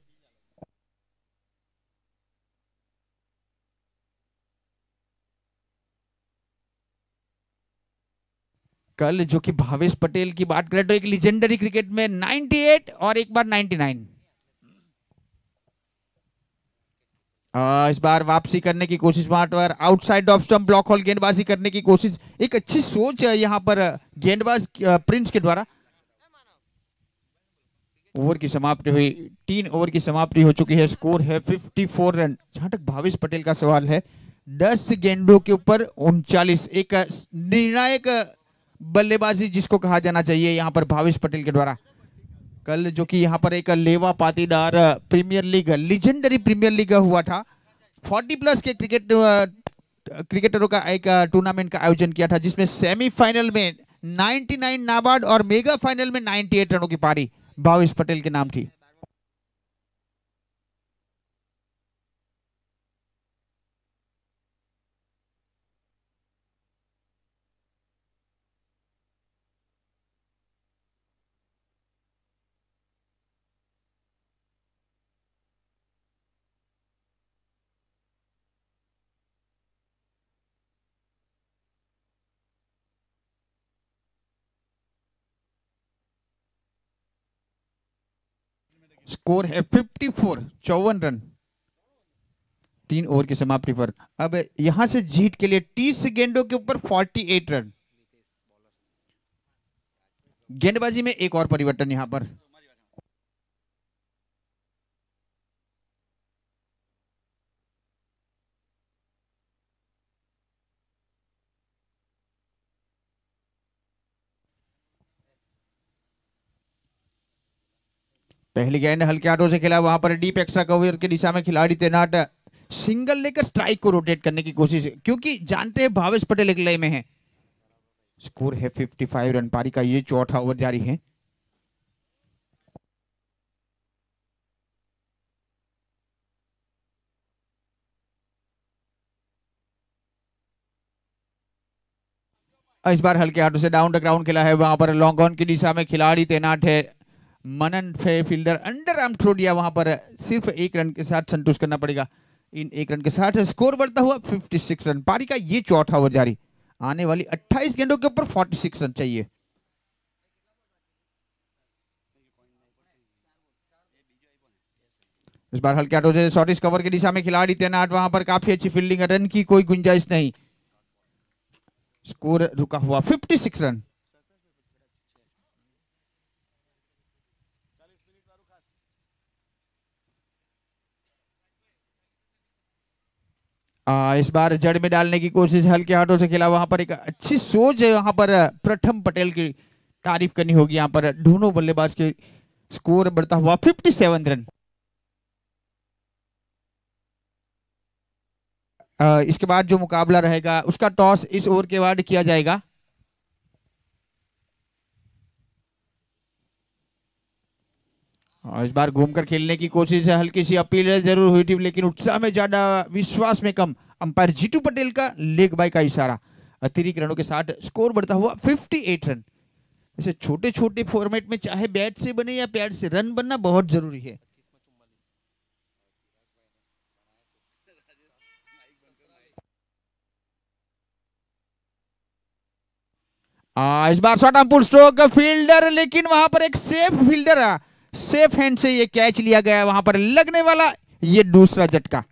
कल जो कि भावेश पटेल की बात करें तो एक लीजेंडरी क्रिकेट में 98 और एक बार 99 आ, इस बार वापसी करने की कोशिश मार्ट पर outside off stump block hole गेंदबाजी करने की कोशिश एक अच्छी सोच है यहां पर गेंदबाज प्रिंस के द्वारा ओवर की समाप्ति हुई तीन ओवर की समाप्ति हो चुकी है स्कोर है 54 रन जहां तक भावेश पटेल का सवाल है दस गेंदों के ऊपर उनचालीस एक निर्णायक बल्लेबाजी जिसको कहा जाना चाहिए यहाँ पर भावेश पटेल के द्वारा कल जो कि यहाँ पर एक Leva Patidar premier league legendary premier league हुआ था 40 प्लस के क्रिकेट क्रिकेटरों का एक टूर्नामेंट का आयोजन किया था जिसमें सेमीफाइनल में 99 नाबार्ड और मेगा फाइनल में 98 रनों की पारी भावेश पटेल के नाम थी स्कोर है 54 चौवन रन तीन ओवर की समाप्ति पर अब यहां से जीत के लिए तीस गेंदों के ऊपर 48 रन गेंदबाजी में एक और परिवर्तन यहां पर पहली गेंद हल्के हाथों से खेला वहां पर डीप एक्स्ट्रा कवर की दिशा में खिलाड़ी तैनात सिंगल लेकर स्ट्राइक को रोटेट करने की कोशिश क्योंकि जानते हैं भावेश पटेल एक लय में है स्कोर है फिफ्टी फाइव रन पारी का ये चौथा ओवर जारी है इस बार हल्के हाथों से डाउन द ग्राउंड खेला है वहां पर लॉन्ग ऑन की दिशा में खिलाड़ी तैनात है Manan fielder under arm throw दिया वहां पर सिर्फ एक रन के साथ संतोष करना पड़ेगा इन एक रन के साथ स्कोर बढ़ता हुआ 56 रन पारी का ये चौथा ओवर जारी आने वाली 28 गेंदों के ऊपर 46 रन चाहिए इस बार हल्के आठ शॉर्टिस कवर की दिशा में खिलाड़ी तैनात वहां पर काफी अच्छी फील्डिंग रन की कोई गुंजाइश नहीं स्कोर रुका हुआ सिक्स रन आ, इस बार जड़ में डालने की कोशिश हल्के हाथों से खेला वहां पर एक अच्छी सोच है वहां पर प्रथम पटेल की तारीफ करनी होगी यहाँ पर दोनों बल्लेबाज के स्कोर बढ़ता हुआ फिफ्टी सेवन रन इसके बाद जो मुकाबला रहेगा उसका टॉस इस ओवर के बाद किया जाएगा और इस बार घूमकर खेलने की कोशिश है हल्की सी अपील है जरूर हुई थी लेकिन उत्साह में ज्यादा विश्वास में कम अंपायर जीतू पटेल का लेग बाय का इशारा अतिरिक्त रनों के साथ स्कोर बढ़ता हुआ 58 रन ऐसे छोटे छोटे फॉर्मेट में चाहे बैट से बने या पैड से रन बनना बहुत जरूरी है आ, इस बार शॉट स्ट्रोक फील्डर लेकिन वहां पर एक सेफ फील्डर है सेफ हैंड से ये कैच लिया गया वहां पर लगने वाला ये दूसरा झटका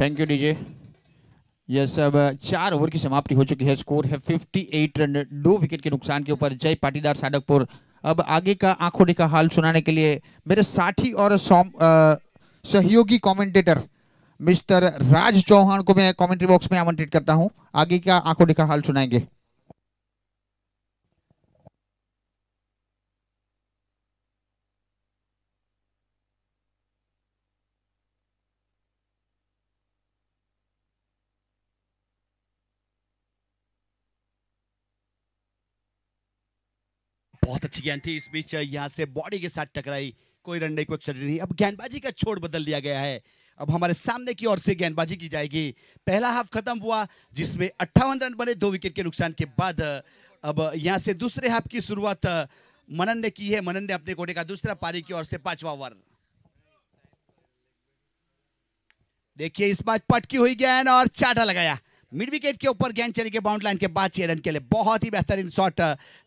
थैंक यू डीजे यस अब चार ओवर की समाप्ति हो चुकी है स्कोर है 58 रन दो विकेट के नुकसान के ऊपर जय पाटीदार साडकपुर अब आगे का आंखों का हाल सुनाने के लिए मेरे साथी और सहयोगी कमेंटेटर मिस्टर राज चौहान को मैं कमेंट्री बॉक्स में आमंत्रित करता हूं आगे का आंखों का हाल सुनाएंगे अच्छी गेंद थी इस बीच यहाँ से बॉडी के साथ टकराई कोई रन नहीं कोई एक्सटेंड नहीं अब गेंदबाजी का छोड़ बदल दिया गया है अब हमारे सामने की ओर से गेंदबाजी की जाएगी पहला हाफ खत्म हुआ जिसमें अट्ठावन रन बने दो विकेट के नुकसान के बाद अब यहाँ से दूसरे हाफ की शुरुआत मनन ने की है मनन ने अपने कोटे का दूसरा पारी की ओर से पांचवा ओवर देखिए इस बात पटकी हुई गेंद और चाटा लगाया मिड विकेट के ऊपर गेंद चली गई बाउंड लाइन के बाद छह रन के लिए बहुत ही बेहतरीन शॉट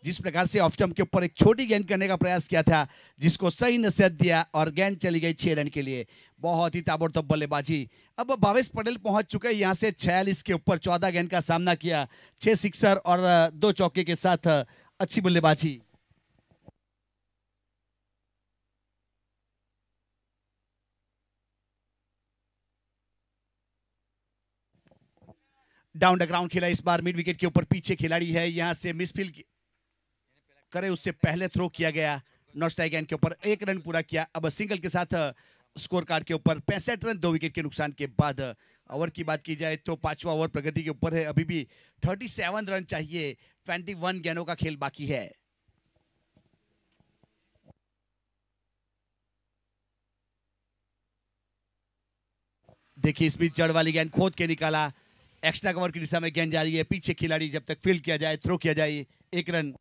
जिस प्रकार से ऑफ स्टम्प के ऊपर एक छोटी गेंद करने का प्रयास किया था जिसको सही नसीहत दिया और गेंद चली गई छह रन के लिए बहुत ही ताबड़तोब बल्लेबाजी अब भावेश पटेल पहुंच चुके हैं यहाँ से छियालीस के ऊपर चौदह गेंद का सामना किया छः सिक्सर और दो चौके के साथ अच्छी बल्लेबाजी डाउन द ग्राउंड खेला इस बार मिड विकेट के ऊपर पीछे खिलाड़ी है यहां से मिसफिल करे उससे पहले थ्रो किया गया नोस्टाइगैन के ऊपर एक रन पूरा किया अब सिंगल के साथ स्कोर uh, कार्ड के ऊपर पैंसठ रन दो विकेट के नुकसान के बाद ओवर uh, की बात की जाए तो पांचवा ओवर प्रगति के ऊपर है अभी भी 37 रन चाहिए 21 गेंदों का खेल बाकी है देखिए इस बीच जड़ वाली गेंद खोद के निकाला एक्स्ट्रा कवर की दिशा में गेंद जा रही है पीछे खिलाड़ी जब तक फील्ड किया जाए थ्रो किया जाए एक रन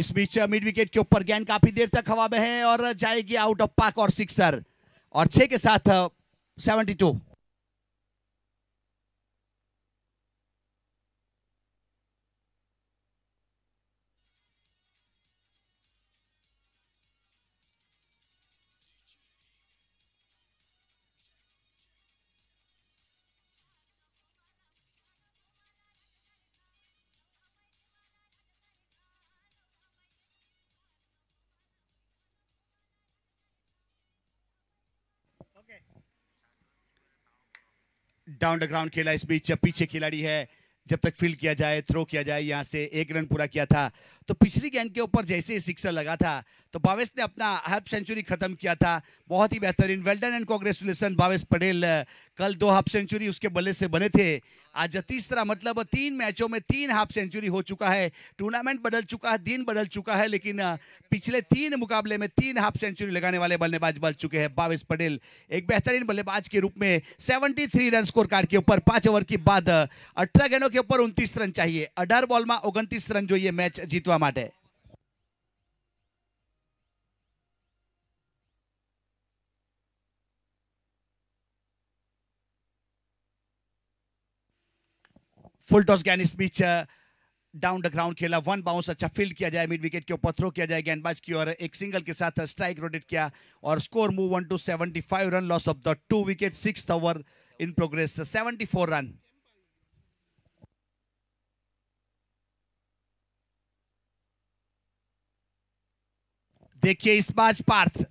इस बीच मिड विकेट के ऊपर गेंद काफी देर तक हवा में है और जाएगी आउट ऑफ पाक और सिक्सर और छह के साथ seventy uh, two down the ground खेला इस बीच जब पीछे खिलाड़ी है जब तक फील्ड किया जाए थ्रो किया जाए यहाँ से एक रन पूरा किया था तो पिछली गेंद के ऊपर जैसे ही सिक्सर लगा था तो भावेश ने अपना हाफ सेंचुरी खत्म किया था बहुत ही बेहतरीन well done and congratulation Bhavesh Patel कल दो हाफ सेंचुरी उसके बल्ले से बने थे आज तीसरा मतलब तीन मैचों में तीन हाफ सेंचुरी हो चुका है टूर्नामेंट बदल चुका है दिन बदल चुका है लेकिन पिछले तीन मुकाबले में तीन हाफ सेंचुरी लगाने वाले बल्लेबाज बल चुके हैं बाविस पटेल एक बेहतरीन बल्लेबाज के रूप में seventy three run score card के ऊपर पांच ओवर के बाद अठारह गेंदों के ऊपर उनतीस रन चाहिए अठारह बॉल में ओगतीस रन जो ये मैच जीतवा माटे फुल टॉस गैन इस डाउन द ग्राउंड खेला वन बाउंस अच्छा फील्ड किया जाए मिड विकेट के ऊपर थ्रो किया जाए गेंदबाज की और एक सिंगल के साथ स्ट्राइक रोटेट किया और score move on to seventy five run loss of the two wicket six over in progress seventy four run देखिए इस बाज पार्थ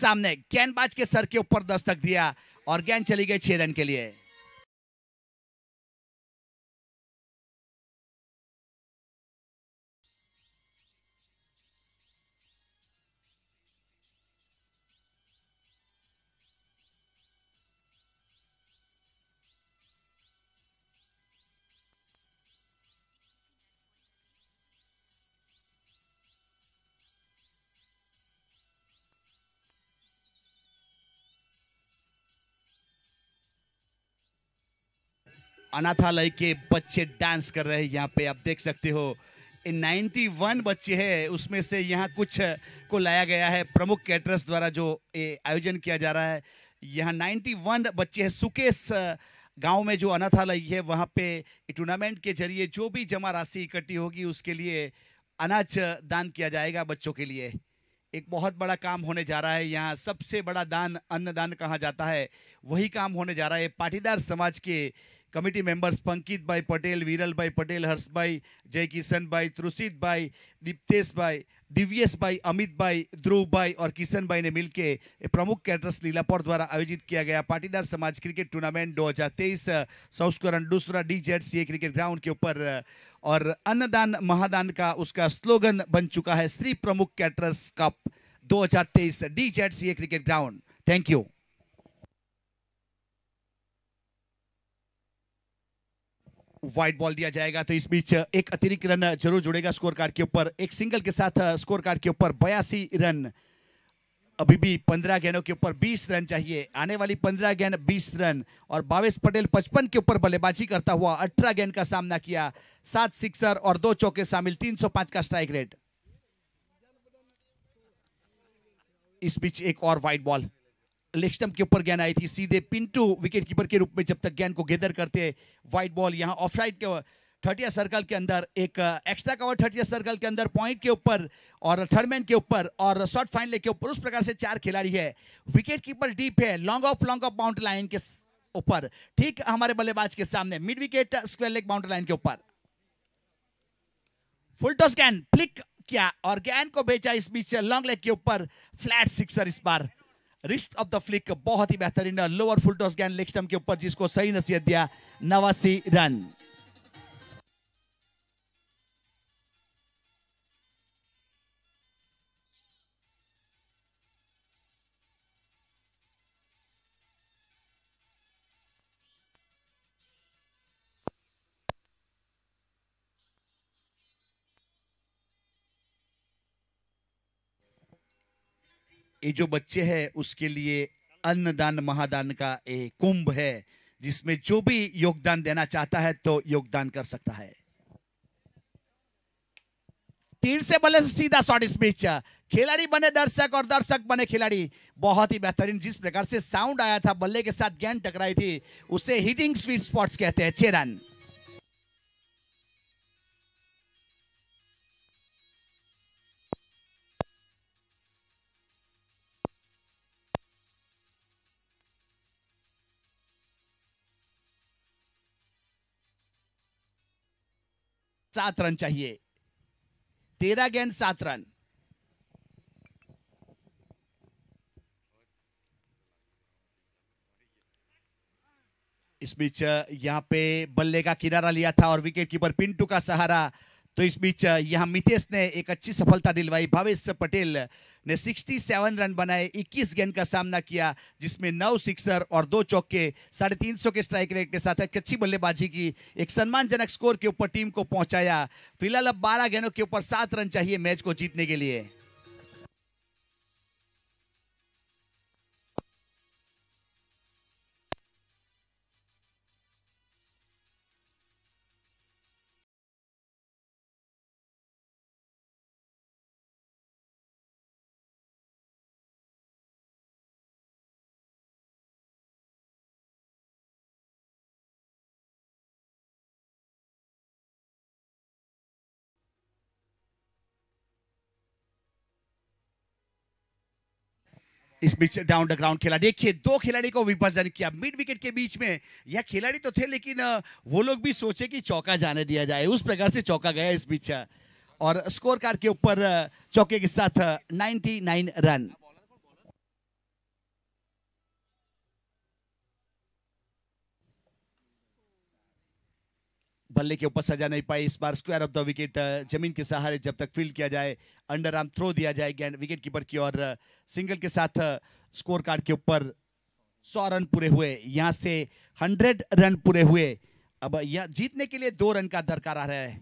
सामने गेंदबाज के सर के ऊपर दस्तक दिया और गेंद चली गई छह रन के लिए अनाथालय के बच्चे डांस कर रहे हैं यहाँ पे आप देख सकते हो 91 बच्चे हैं उसमें से यहाँ कुछ को लाया गया है प्रमुख कैटरस द्वारा जो आयोजन किया जा रहा है यहाँ 91 बच्चे हैं सुकेश गांव में जो अनाथालय है वहाँ पे टूर्नामेंट के जरिए जो भी जमा राशि इकट्ठी होगी उसके लिए अनाज दान किया जाएगा बच्चों के लिए एक बहुत बड़ा काम होने जा रहा है यहाँ सबसे बड़ा दान अन्नदान कहा जाता है वही काम होने जा रहा है पाटीदार समाज के कमिटी मेंबर्स पंकित भाई भाई पटेल पटेल वीरल हर्ष जय किशन भाई त्रुषित भाई दीप्तेश भाई दिव्यश भाई अमित भाई ध्रुव भाई और किशन भाई ने मिलकर प्रमुख कैटर्स लीलापोर द्वारा आयोजित किया गया पाटीदार समाज क्रिकेट टूर्नामेंट 2023 संस्करण दूसरा डी जेड क्रिकेट ग्राउंड के ऊपर और अन्नदान महादान का उसका स्लोगन बन चुका है श्री प्रमुख कैटर्स कप दो हजार तेईस D Z cricket ground thank you wide ball दिया जाएगा तो इस बीच एक अतिरिक्त रन जरूर जुड़ेगा स्कोर कार्ड के ऊपर एक सिंगल के साथ स्कोर कार्ड के ऊपर बयासी रन अभी भी पंद्रह गेंदों के ऊपर बीस रन चाहिए आने वाली पंद्रह गेंद बीस रन और बावेश पटेल पचपन के ऊपर बल्लेबाजी करता हुआ अठारह गेंद का सामना किया सात सिक्सर और दो चौके शामिल तीन सौ पांच का स्ट्राइक रेट इस बीच एक और वाइड बॉल लेक्सटम के ऊपर गेंद आई थी सीधे पिंटू विकेट कीपर के रूप में जब तक गेंद को गेदर करते व्हाइट बॉल यहाँ ऑफ साइड के थर्टिया सर्कल के अंदर एक एक्स्ट्रा कवर थर्टिया सर्कल के अंदर पॉइंट के ऊपर और थर्ड मैन के ऊपर और शॉर्ट फाइनले के ऊपर उस प्रकार से चार खिलाड़ी है विकेट कीपर डीप है long off long off bound line के ऊपर ठीक हमारे बल्लेबाज के सामने mid wicket square leg bound line के ऊपर फुल टॉस गेंद फ्लिक किया और गेंद को बेचा इस बीच लॉन्ग लेग के ऊपर फ्लैट सिक्सर इस बार रिस्ट ऑफ द फ्लिक बहुत ही बेहतरीन लोअर फुल टॉस गेंद लेग स्टम्प के ऊपर जिसको सही नसीहत दिया नवासी रन ये जो बच्चे है उसके लिए अन्नदान महादान का एक कुंभ है जिसमें जो भी योगदान देना चाहता है तो योगदान कर सकता है तीर से बल्ले से सीधा शॉर्ट स्पीच खिलाड़ी बने दर्शक और दर्शक बने खिलाड़ी बहुत ही बेहतरीन जिस प्रकार से साउंड आया था बल्ले के साथ गेंद टकराई थी उसे हिटिंग स्वीट स्पॉट्स कहते हैं छह रन सात रन चाहिए तेरह गेंद सात रन इस बीच यहां पे बल्ले का किनारा लिया था और विकेटकीपर पिंटू का सहारा तो इस बीच यहाँ मितेश ने एक अच्छी सफलता दिलवाई भावेश पटेल ने 67 रन बनाए 21 गेंद का सामना किया जिसमें नौ सिक्सर और दो चौके साढ़े तीन सौ के स्ट्राइक रेट के साथ एक अच्छी बल्लेबाजी की एक सम्मानजनक स्कोर के ऊपर टीम को पहुंचाया फिलहाल अब 12 गेंदों के ऊपर सात रन चाहिए मैच को जीतने के लिए इसमें डाउन द ग्राउंड खेला देखिए दो खिलाड़ी को विभाजन किया मिड विकेट के बीच में यह खिलाड़ी तो थे लेकिन वो लोग भी सोचे कि चौका जाने दिया जाए उस प्रकार से चौका गया इस बीच और स्कोर कार्ड के ऊपर चौके के साथ 99 रन बल्ले के ऊपर सजा नहीं पाई इस बार स्क्वायर ऑफ द विकेट जमीन के सहारे जब तक फील्ड किया जाए अंडर आर्म थ्रो दिया जाए गेंद विकेट कीपर की और सिंगल के साथ स्कोर कार्ड के ऊपर सौ रन पूरे हुए यहाँ से हंड्रेड रन पूरे हुए अब यह जीतने के लिए दो रन का दरकार आ रहा है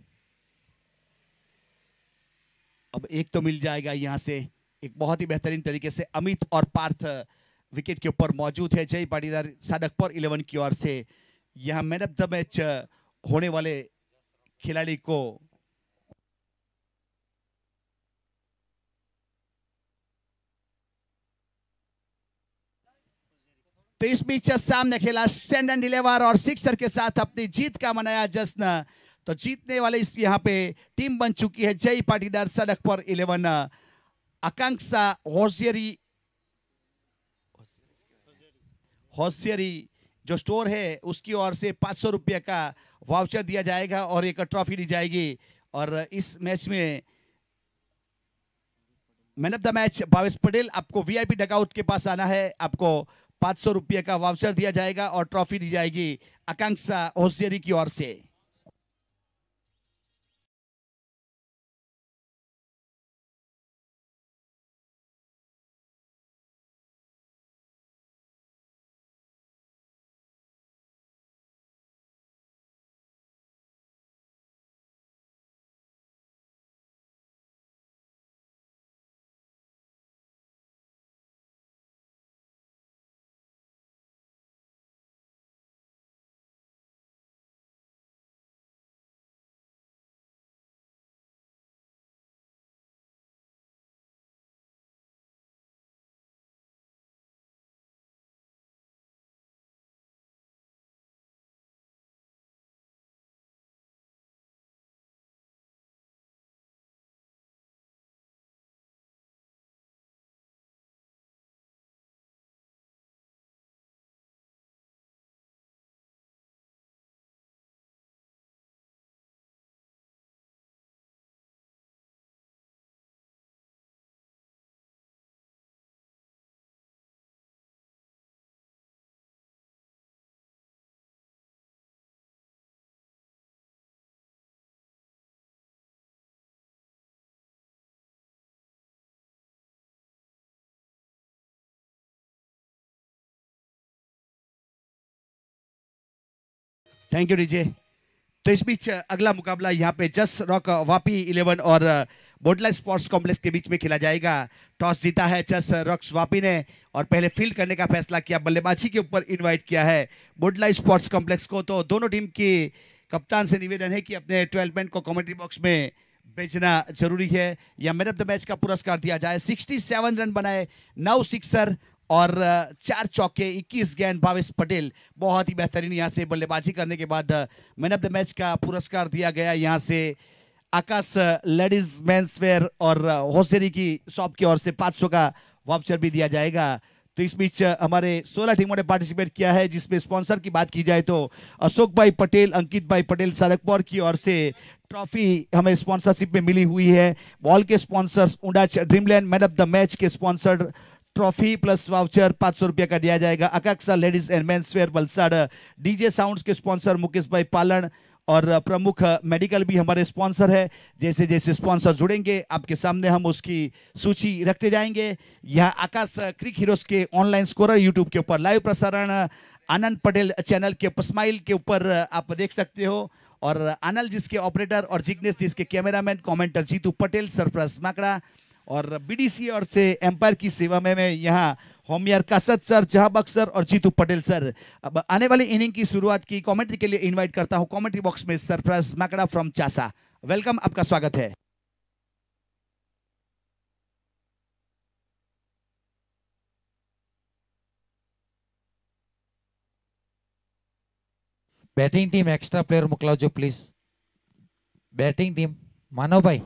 अब एक तो मिल जाएगा यहाँ से एक बहुत ही बेहतरीन तरीके से अमित और पार्थ विकेट के ऊपर मौजूद है जय पाटीदार पर इलेवन की ओर से यहाँ मैन ऑफ द मैच होने वाले खिलाड़ी को तो इस बीच सामने खेला स्टैंड डिलेवर और सिक्सर के साथ अपनी जीत का मनाया जश्न तो जीतने वाले इस यहां पे टीम बन चुकी है जय पाटीदार सड़क पर इलेवन आकांक्षा होशियरी होशियरी जो स्टोर है उसकी ओर से पाँच सौ का वाउचर दिया जाएगा और एक ट्रॉफी दी जाएगी और इस मैच में man of the match Bhavesh Patel आपको वीआईपी डकआउट के पास आना है आपको पाँच सौ का वाउचर दिया जाएगा और ट्रॉफी दी जाएगी आकांक्षा होशियरी की ओर से थैंक यू डीजे तो इस बीच अगला मुकाबला यहाँ पे जस रॉक वापी इलेवन और बोडला स्पोर्ट्स कॉम्प्लेक्स के बीच में खेला जाएगा टॉस जीता है जस रॉक्स वापी ने और पहले फील्ड करने का फैसला किया बल्लेबाजी के ऊपर इनवाइट किया है बोडला स्पोर्ट्स कॉम्प्लेक्स को तो दोनों टीम की कप्तान से निवेदन है कि अपने ट्वेल्थ मैन को कॉमेंट्री बॉक्स में भेजना जरूरी है या मैन ऑफ द मैच का पुरस्कार दिया जाए सिक्सटी रन बनाए नौ सिक्सर और चार चौके 21 गेंद भावेश पटेल बहुत ही बेहतरीन यहाँ से बल्लेबाजी करने के बाद मैन ऑफ द मैच का पुरस्कार दिया गया यहाँ से आकाश लेडीज मैंस वेयर और होसेरी की शॉप की ओर से 500 का वाउचर भी दिया जाएगा तो इस बीच हमारे 16 टीमों ने पार्टिसिपेट किया है जिसमें स्पॉन्सर की बात की जाए तो अशोक भाई पटेल अंकित भाई पटेल सड़कपौर की ओर से ट्रॉफी हमें स्पॉन्सरशिप में मिली हुई है बॉल के स्पॉन्सर उडाच Dreamland man of the match के स्पॉन्सर्ड ट्रॉफी प्लस वाउचर पाँच सौ रुपया का दिया जाएगा Akanksha ladies and mens wear Valsad DJ sounds के स्पॉन्सर मुकेश भाई पालन और प्रमुख मेडिकल भी हमारे स्पॉन्सर है जैसे जैसे स्पॉन्सर जुड़ेंगे आपके सामने हम उसकी सूची रखते जाएंगे यह आकाश क्रिक हीरोज के ऑनलाइन स्कोरर यूट्यूब के ऊपर लाइव प्रसारण आनंद पटेल चैनल के स्माइल के ऊपर आप देख सकते हो और आनंद जिसके ऑपरेटर और जिग्नेश जिसके कैमरामैन कमेंटर जीतू पटेल सरफराज माकड़ा और बीडीसी और से एम्पायर की सेवा में मैं यहाँ होमियर कासत सर जहाबक सर और जीतू पटेल सर अब आने वाली इनिंग की शुरुआत की कमेंट्री के लिए इनवाइट करता हूँ कमेंट्री बॉक्स में सरप्राइज माकड़ा फ्रॉम चासा वेलकम आपका स्वागत है बैटिंग टीम एक्स्ट्रा प्लेयर जो प्लीज बैटिंग टीम मानव भाई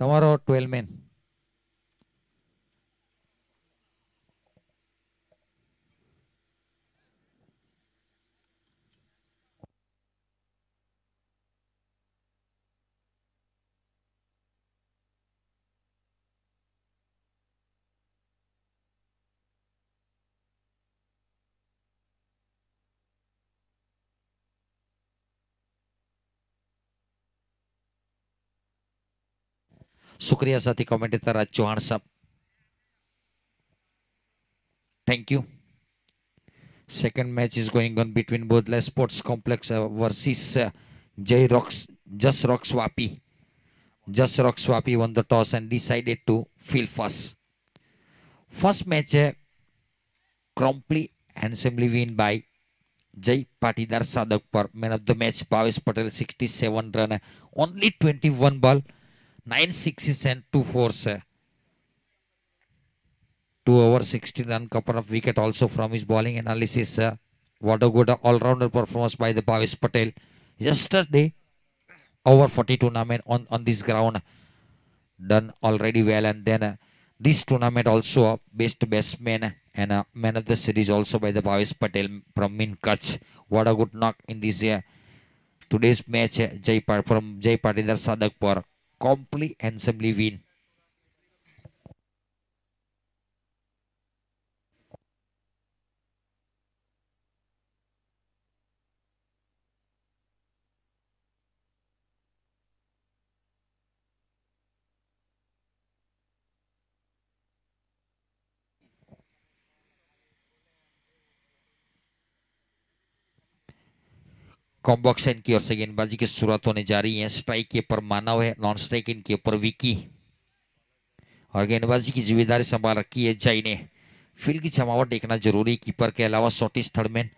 તમારો ट्वेल्व मैन शुक्रिया साथी कमेंट राज चौहान साहब thank you second match is going on between Bodhla sports complex versus Jay Rocks Jas Rocks Vapi Jas Rocks Vapi won the toss and decided to field first first match है क्रॉम्पली handsomely win by Jay Patidar साधक पर man of the match Bhavesh Patel sixty seven run है only twenty one ball nine and two fours, two over two over couple of wicket also from his bowling analysis what a good all-rounder performance by the Bhavesh Patel yesterday over 40 tournament on on this ground done already well and then uh, this tournament also uh, best batsman and uh, man of the series also by the Bhavesh Patel from Min Kutch what a good knock in this uh, today's match uh, Jai, from Jai Patinder Sadakpur comprehensively win. कॉम्बॉक्स इनकी और से गेंदबाजी की शुरुआत होने जा रही है स्ट्राइक के ऊपर मानव है नॉन स्ट्राइक इनके ऊपर विकी और गेंदबाजी की जिम्मेदारी संभाल रखी है जय ने फील्ड की जमावट देखना जरूरी कीपर के अलावा शॉर्टिस third man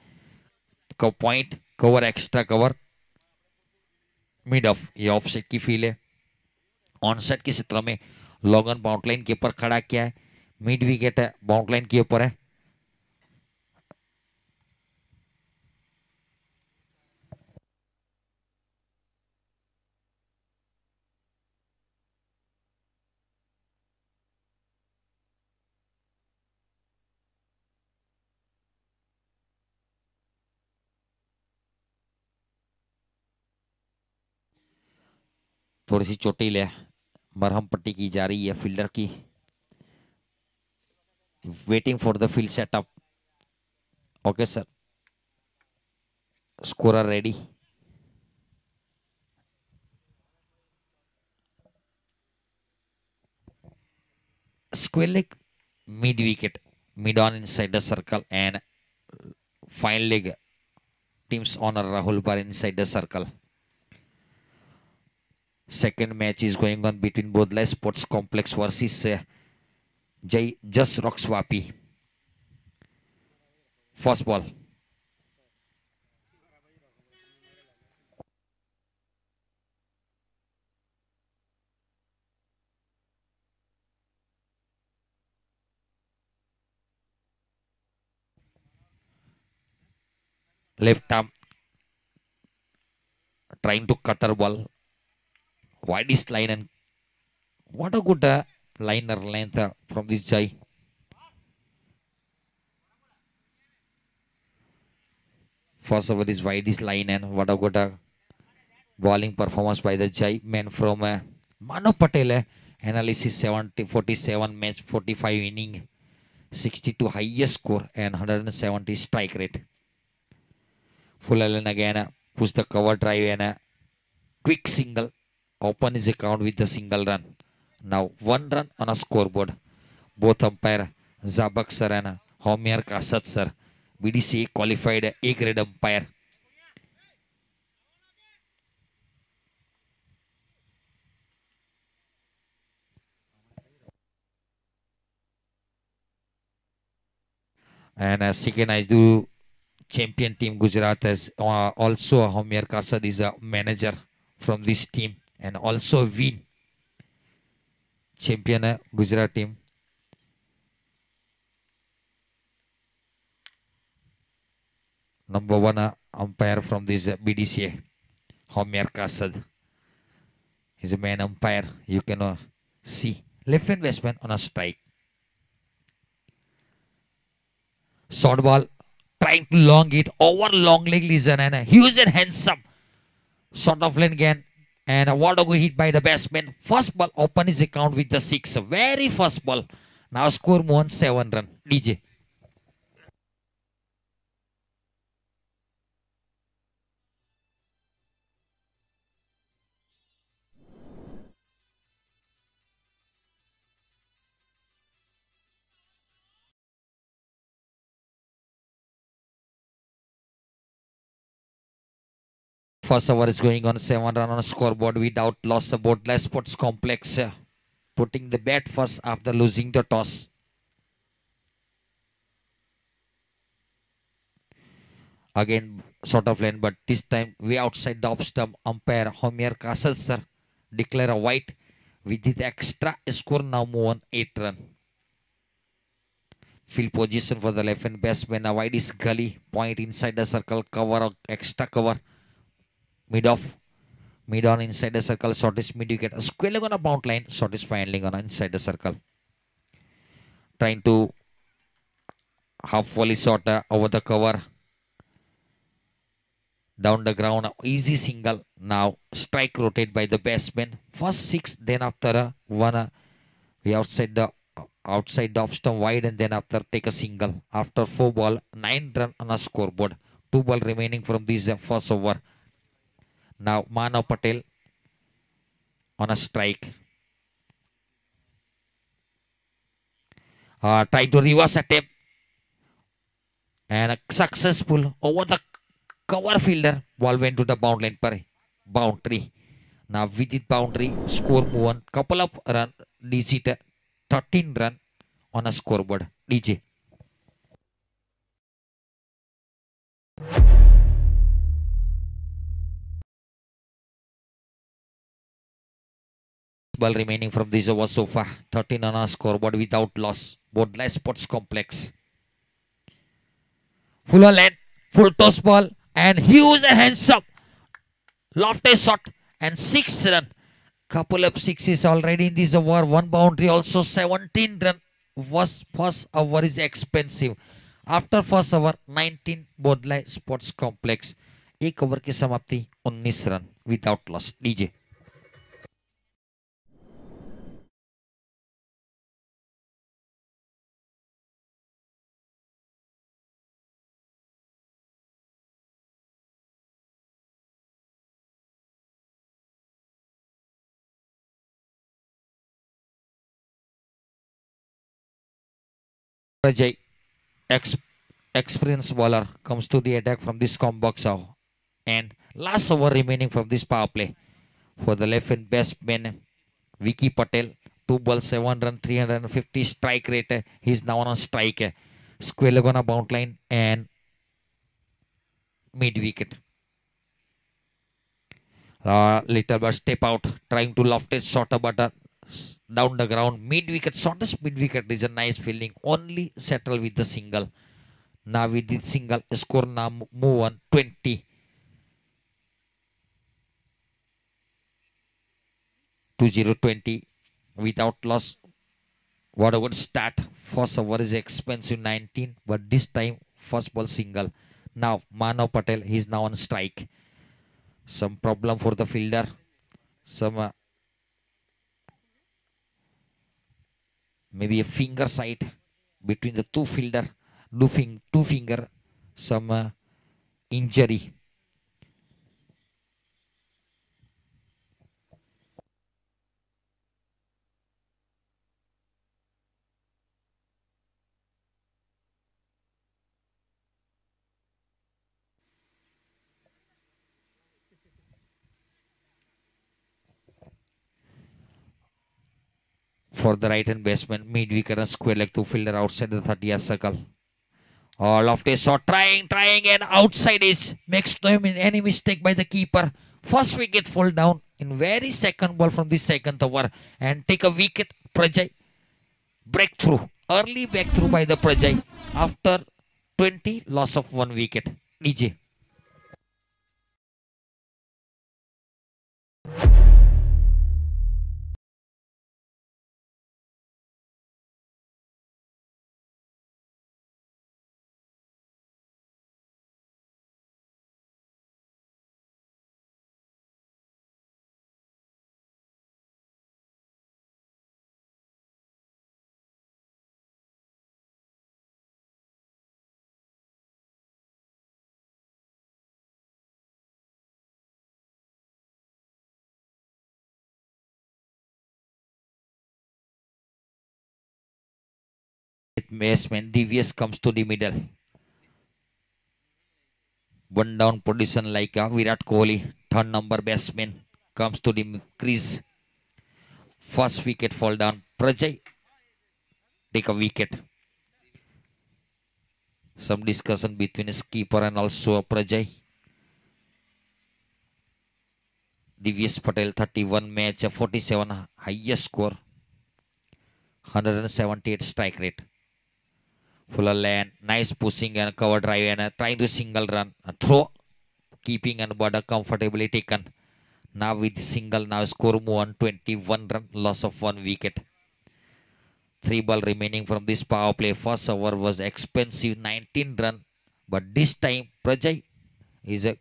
cover point cover extra cover mid off ये ऑफ सेट की फील है ऑन सेट के क्षेत्र में लॉगन बाउंडलाइन के ऊपर खड़ा किया है मिड विकेट है बाउंडलाइन के ऊपर है थोड़ी सी चोटी लिया मरहम पट्टी की जा रही है फील्डर की waiting for the field setup okay sir score ready स्क्वेलिक mid wicket mid on inside the circle and fine leg teams owner Rahul पर inside the circle Second match is going on between Bodla Sports Complex versus uh, Jai Just Rock Swapi. First ball. left arm trying to cut her ball Wide line and what a good uh, liner length uh, from this guy. First over is wide is line and what a good uh, bowling performance by the Jai man from uh, Manu Patel. Uh, analysis 70, 47 match 45 inning 62 highest score and 170 strike rate. Full Allen again uh, push the cover drive and a uh, quick single open his account with a single run. Now one run on a scoreboard. Both umpire Zabak sir and uh, Homier Kasat sir, BDC qualified A grade umpire. And uh, second, I do champion team Gujarat as uh, also Homier Kasad is a manager from this team and also win. Champion eh, Gujarat team number one eh, umpire from this eh, BDCA, Homer Kasad. He's a main umpire. You can uh, see left and on a strike. Short ball, trying to long it over long leg lesion and a huge and handsome sort of lane gain. And Waldo hit by the batsman. First ball open his account with the six. Very first ball. Now score one seven run. DJ. First hour is going on 7 run on scoreboard without loss less sports Complex. Uh, putting the bat first after losing the toss. Again, sort of lane, but this time way outside the off Umpire Homer Castle, sir, declare a white. We did extra score, now move on 8 run. Field position for the left and batsman. A wide is gully, point inside the circle, cover, extra cover mid of mid on inside the circle shortest mid you get a square leg on a bound line shortest fine leg on inside the circle trying to half volley sort uh, over the cover down the ground easy single now strike rotate by the batsman first six then after uh, one uh, we outside the outside the off stump wide and then after take a single after four ball nine run on a scoreboard two ball remaining from this uh, first over now, Mano Patel on a strike. Uh, tried to reverse attempt. And successful over the cover fielder. Ball went to the bound line per boundary. Now, Vidit boundary, score move on. Couple of run, DG 13 run on a scoreboard. DJ. ball remaining from this over so far. 13 on our scoreboard without loss. Bodla Sports Complex. Fuller length, full toss ball, and huge and handsome. Lofty shot and six run. Couple of sixes already in this over. One boundary also 17 run. Was first over is expensive. After first over 19 Bodhla Sports Complex. One over की समाप्ति 19 run without loss. D J. Jai, ex experienced bowler, comes to the attack from this comb box And last over remaining from this power play for the left and man Vicky Patel. Two balls, seven run, 350 strike rate. He's now on strike. Square leg on a bound line and mid wicket. Uh, little but step out, trying to loft it shorter, but uh, down the ground, mid wicket, shortest mid wicket is a nice feeling. Only settle with the single. Now we did single, score now move on 20. Two zero twenty without loss. What a good start. First over is expensive 19, but this time first ball single. Now Manav Patel is now on strike. Some problem for the fielder. Some uh, maybe a finger side between the two fielder, two, finger, some uh, injury the right hand baseman. Midweek and square leg to fielder outside the 30 yard circle. of this shot trying, trying, and outside is makes no any mistake by the keeper. First wicket fall down in very second ball from the second over and take a wicket. Prajay breakthrough, early breakthrough by the Prajay after 20 loss of one wicket. DJ. great mess when comes to the middle. One down position like a uh, Virat Kohli, third number batsman comes to the crease. First wicket fall down. Prajay take a wicket. Some discussion between his keeper and also Prajay. D V S Patel 31 match 47 highest score 178 strike rate Fuller land, nice pushing and cover drive and uh, trying to single run and uh, throw, keeping and border comfortably taken. Now with single, now score move on 21 run, loss of one wicket. Three ball remaining from this power play. First over was expensive, 19 run. But this time, Prajay is uh,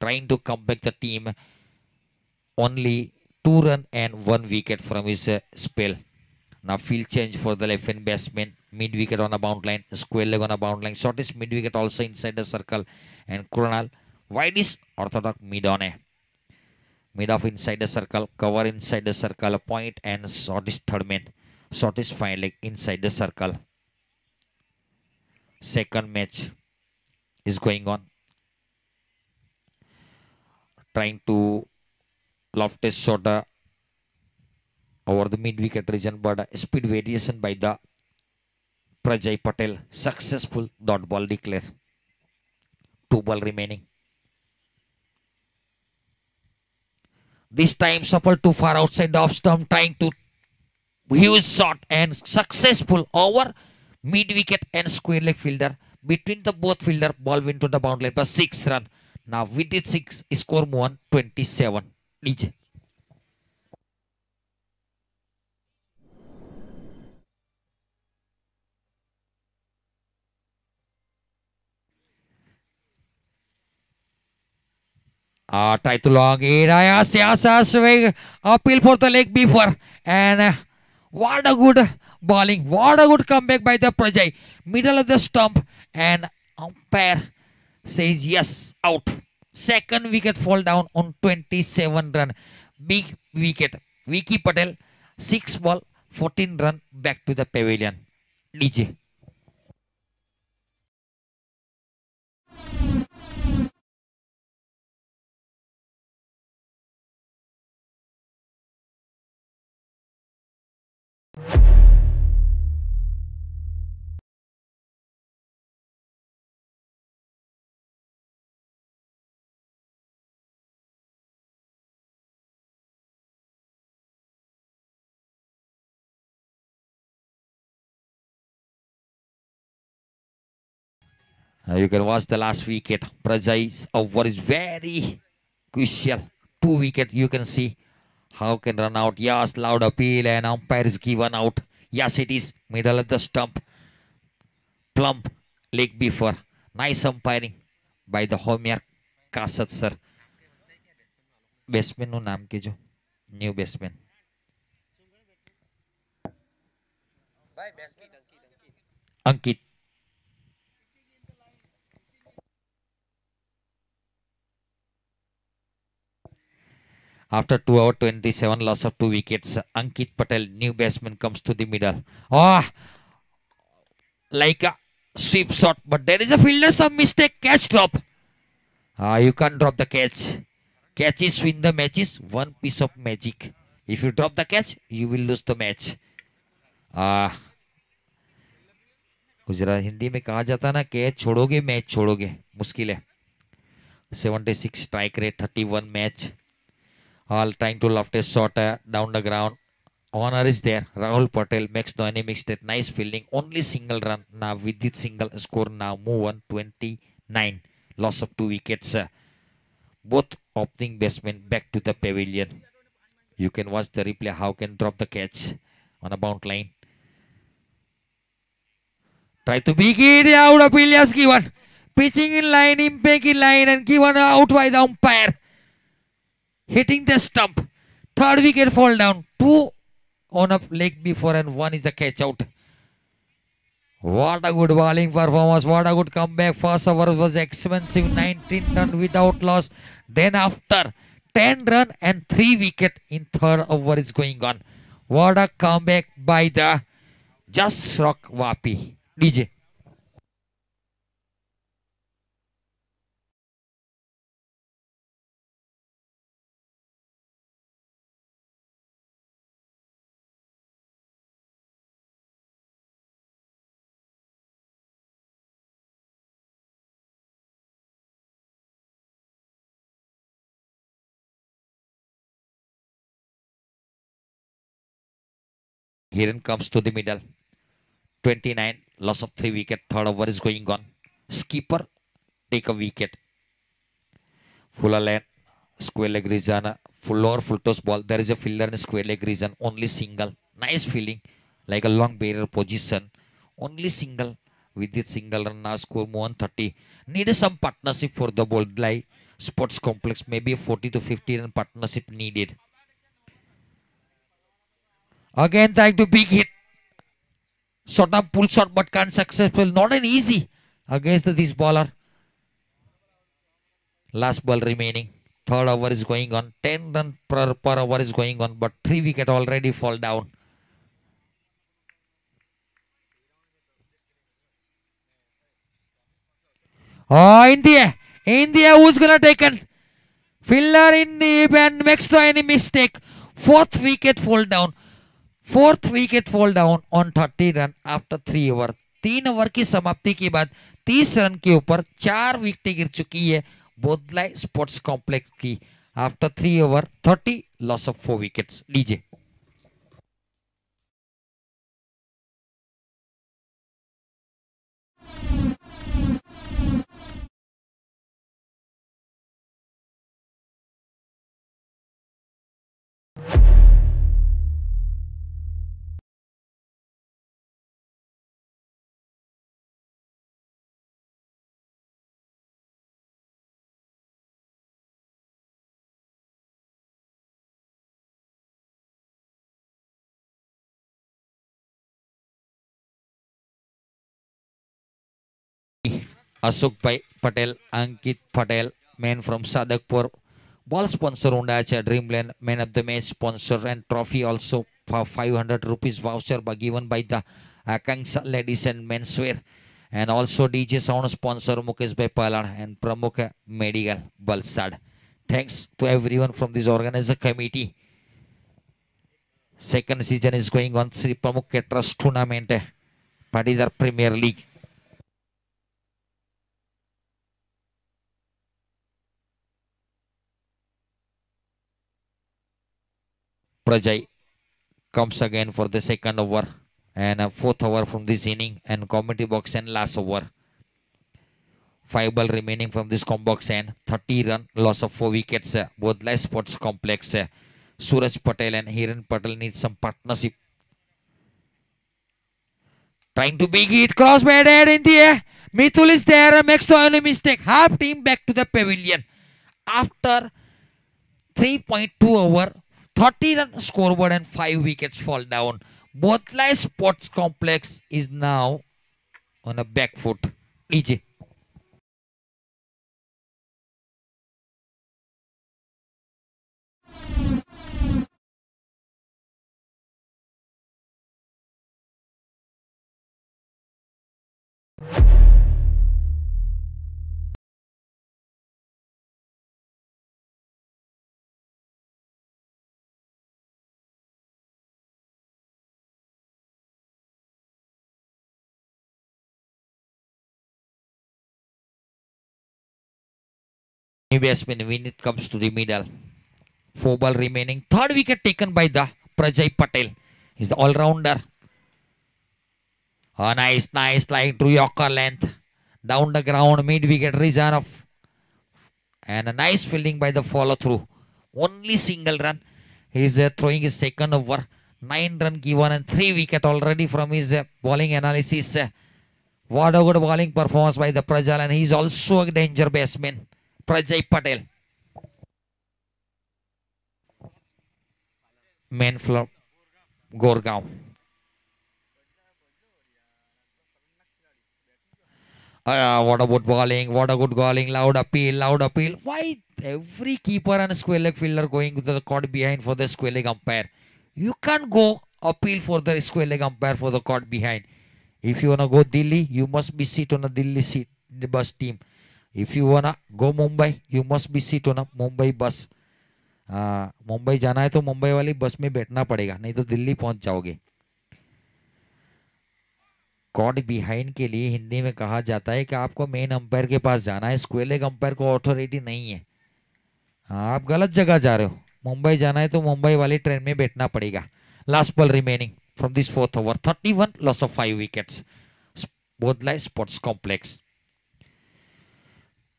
trying to come back the team. Only two run and one wicket from his uh, spell. Now field change for the left hand batsman mid wicket on a bound line, square leg on a bound line, shortest mid wicket also inside the circle, and coronal wide is orthodox mid on a mid off inside the circle, cover inside the circle, point and shortest third man, shortest fine leg inside the circle. Second match is going on. Trying to loft a shoulder over the mid wicket region, but speed variation by the Prajay Patel, successful dot ball declare. Two ball remaining. This time Sapal too far outside the off stump trying to huge shot and successful over mid wicket and square leg fielder. Between the both fielder ball went to the boundary for 6 run. Now with it 6 score 127. DJ. Uh, try to long in. yes, yes. We Appeal for the leg before. And uh, what a good bowling. What a good comeback by the Prajay. Middle of the stump. And umpire says yes, out. Second wicket fall down on 27 run. Big wicket. Vicky Patel, 6 ball, 14 run back to the pavilion. DJ. Uh, you can watch the last wicket. Prajai over uh, is very crucial. Two wicket you can see. How can run out? Yes, loud appeal and umpire is given out. Yes, it is middle of the stump. Plump leg before. Nice umpiring by the Homer Kasat sir. no બેટ્સમેનનું નામ કહેજો new batsman Ankit. After 2 over 27 loss of 2 wickets, Ankit Patel, new batsman, comes to the middle. Oh, like a sweep shot, but there is a fielder, some mistake, catch drop. Ah, you can't drop the catch. Catches win the matches, one piece of magic. If you drop the catch, you will lose the match. Ah, Gujarat Hindi में कहा जाता ना catch छोड़ोगे match छोड़ोगे मुश्किल है 76 strike rate 31 match All trying to loft a shot uh, down the ground. Honor is there. Rahul Patel makes no any Nice fielding. Only single run. Now with it, single score now move on 29. Loss of two wickets. Uh. Both opening batsmen back to the pavilion. You can watch the replay. How can drop the catch on a bound line. Try to big it out of Ilyas given. Pitching in line, impact in line and given out by the umpire hitting the stump. Third wicket fall down. Two on a leg before and one is the catch out. What a good bowling performance. What a good comeback. First over was expensive. 19 run without loss. Then after 10 run and 3 wicket in third over is going on. What a comeback by the Just Rock Wapi. DJ. Herein comes to the middle. 29, loss of 3 wicket. Third over is going on. Skipper take a wicket. Fuller land, square leg region, full or full toss ball. There is a filler in square leg region, only single. Nice feeling, like a long barrier position. Only single. With this single run, now score 130. Needed some partnership for the ball. Like sports complex, maybe 40 to 50 run partnership needed. Again, trying to big hit. Sort of pull shot, but can't successful. Not an easy against this bowler. Last ball remaining. Third over is going on. 10 run per, per over is going on, but 3 wicket already fall down. Oh, India. India who's gonna take it? filler in the and makes the any mistake. Fourth wicket fall down. Fourth wicket fall down on thirty run after three over तीन over की समाप्ति के बाद तीस run के ऊपर चार wicket गिर चुकी है बोधलाई स्पोर्ट्स कॉम्प्लेक्स की after three over thirty loss of four wickets लीजिए અશોકભાઈ Patel, Ankit Patel, man from Sadakpur. ball sponsor Honda Dreamland Man of the Match sponsor and trophy also for 500 rupees voucher by given by the Akansha Ladies and Menswear and also DJ Sound sponsor Mukesh Bhai Palan and Pramukh Medical Balsad. Thanks to everyone from this organizer committee. Second season is going on Sri Pramukh Trust Tournament, Patidar Premier League. Prajai comes again for the second over and a fourth over from this inning and commentary box and last over. Five ball remaining from this combox and 30 run loss of four wickets. Both less spots complex. Suraj Patel and Hiran Patel need some partnership. Trying to big it cross head in the air. Mithul is there makes the only mistake. Half team back to the pavilion after 3.2 over 30 run scoreboard and 5 wickets fall down. Bothla Sports Complex is now on a back foot. EJ. investment when it comes to the middle. Four ball remaining. Third wicket taken by the Prajay Patel. He's the all-rounder. A ah, nice, nice, like Drew Yorker length. Down the ground, mid-wicket, of And a nice fielding by the follow-through. Only single run. He's uh, throwing his second over. Nine run given and three wicket already from his uh, bowling analysis. Uh, what a good bowling performance by the Prajal and he's also a danger baseman. Prajay Patel, main floor ഗോർഗാവ് Uh, what a good balling, what a good balling, loud appeal, loud appeal. Why every keeper and square leg fielder going to the court behind for the square leg umpire? You can't go appeal for the square leg umpire for the court behind. If you wanna go Delhi, you must be sit on a Delhi seat, the bus team. If you wanna go Mumbai, you must be sit on a Mumbai bus. आ, ah, Mumbai जाना है तो मुंबई वाली बस में बैठना पड़ेगा नहीं तो दिल्ली पहुंच जाओगे कॉड बिहाइंड के लिए हिंदी में कहा जाता है कि आपको मेन अंपायर के पास जाना है स्क्वेले अंपायर को ऑथोरिटी नहीं है हाँ आप गलत जगह जा रहे हो मुंबई जाना है तो मुंबई वाली ट्रेन में बैठना पड़ेगा last ball remaining from this fourth over thirty one loss of five wickets Bodhla sports complex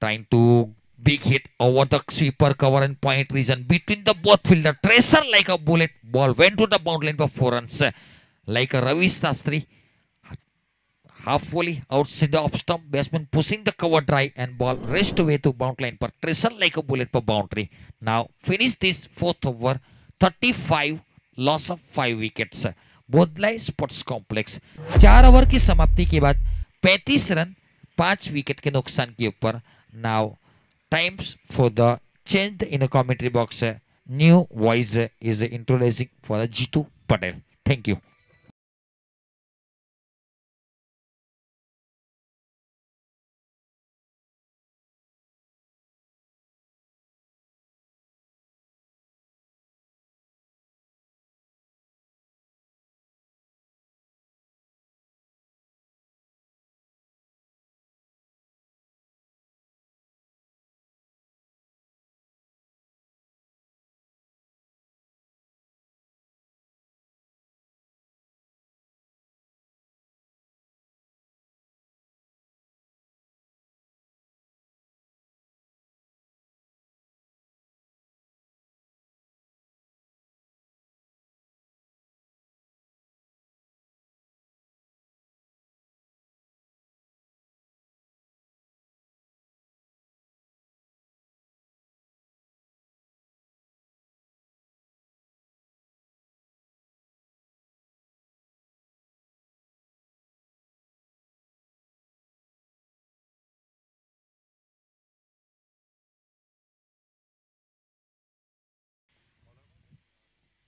Trying to big hit over the sweeper cover and point region between the both fielder. Tracer like a bullet ball went to the boundary line for four runs. Like a Ravi Shastri. Half volley outside the off stump. Batsman pushing the cover dry and ball raced away to boundary line. for tracer like a bullet for boundary. Now finish this fourth over. 35 loss of five wickets Bodhlai sports complex चार over की समाप्ति के बाद 35 run पांच wicket के नुकसान के ऊपर Now, times for the change in the commentary box. New voice is introducing for the Jitu Patel. Thank you.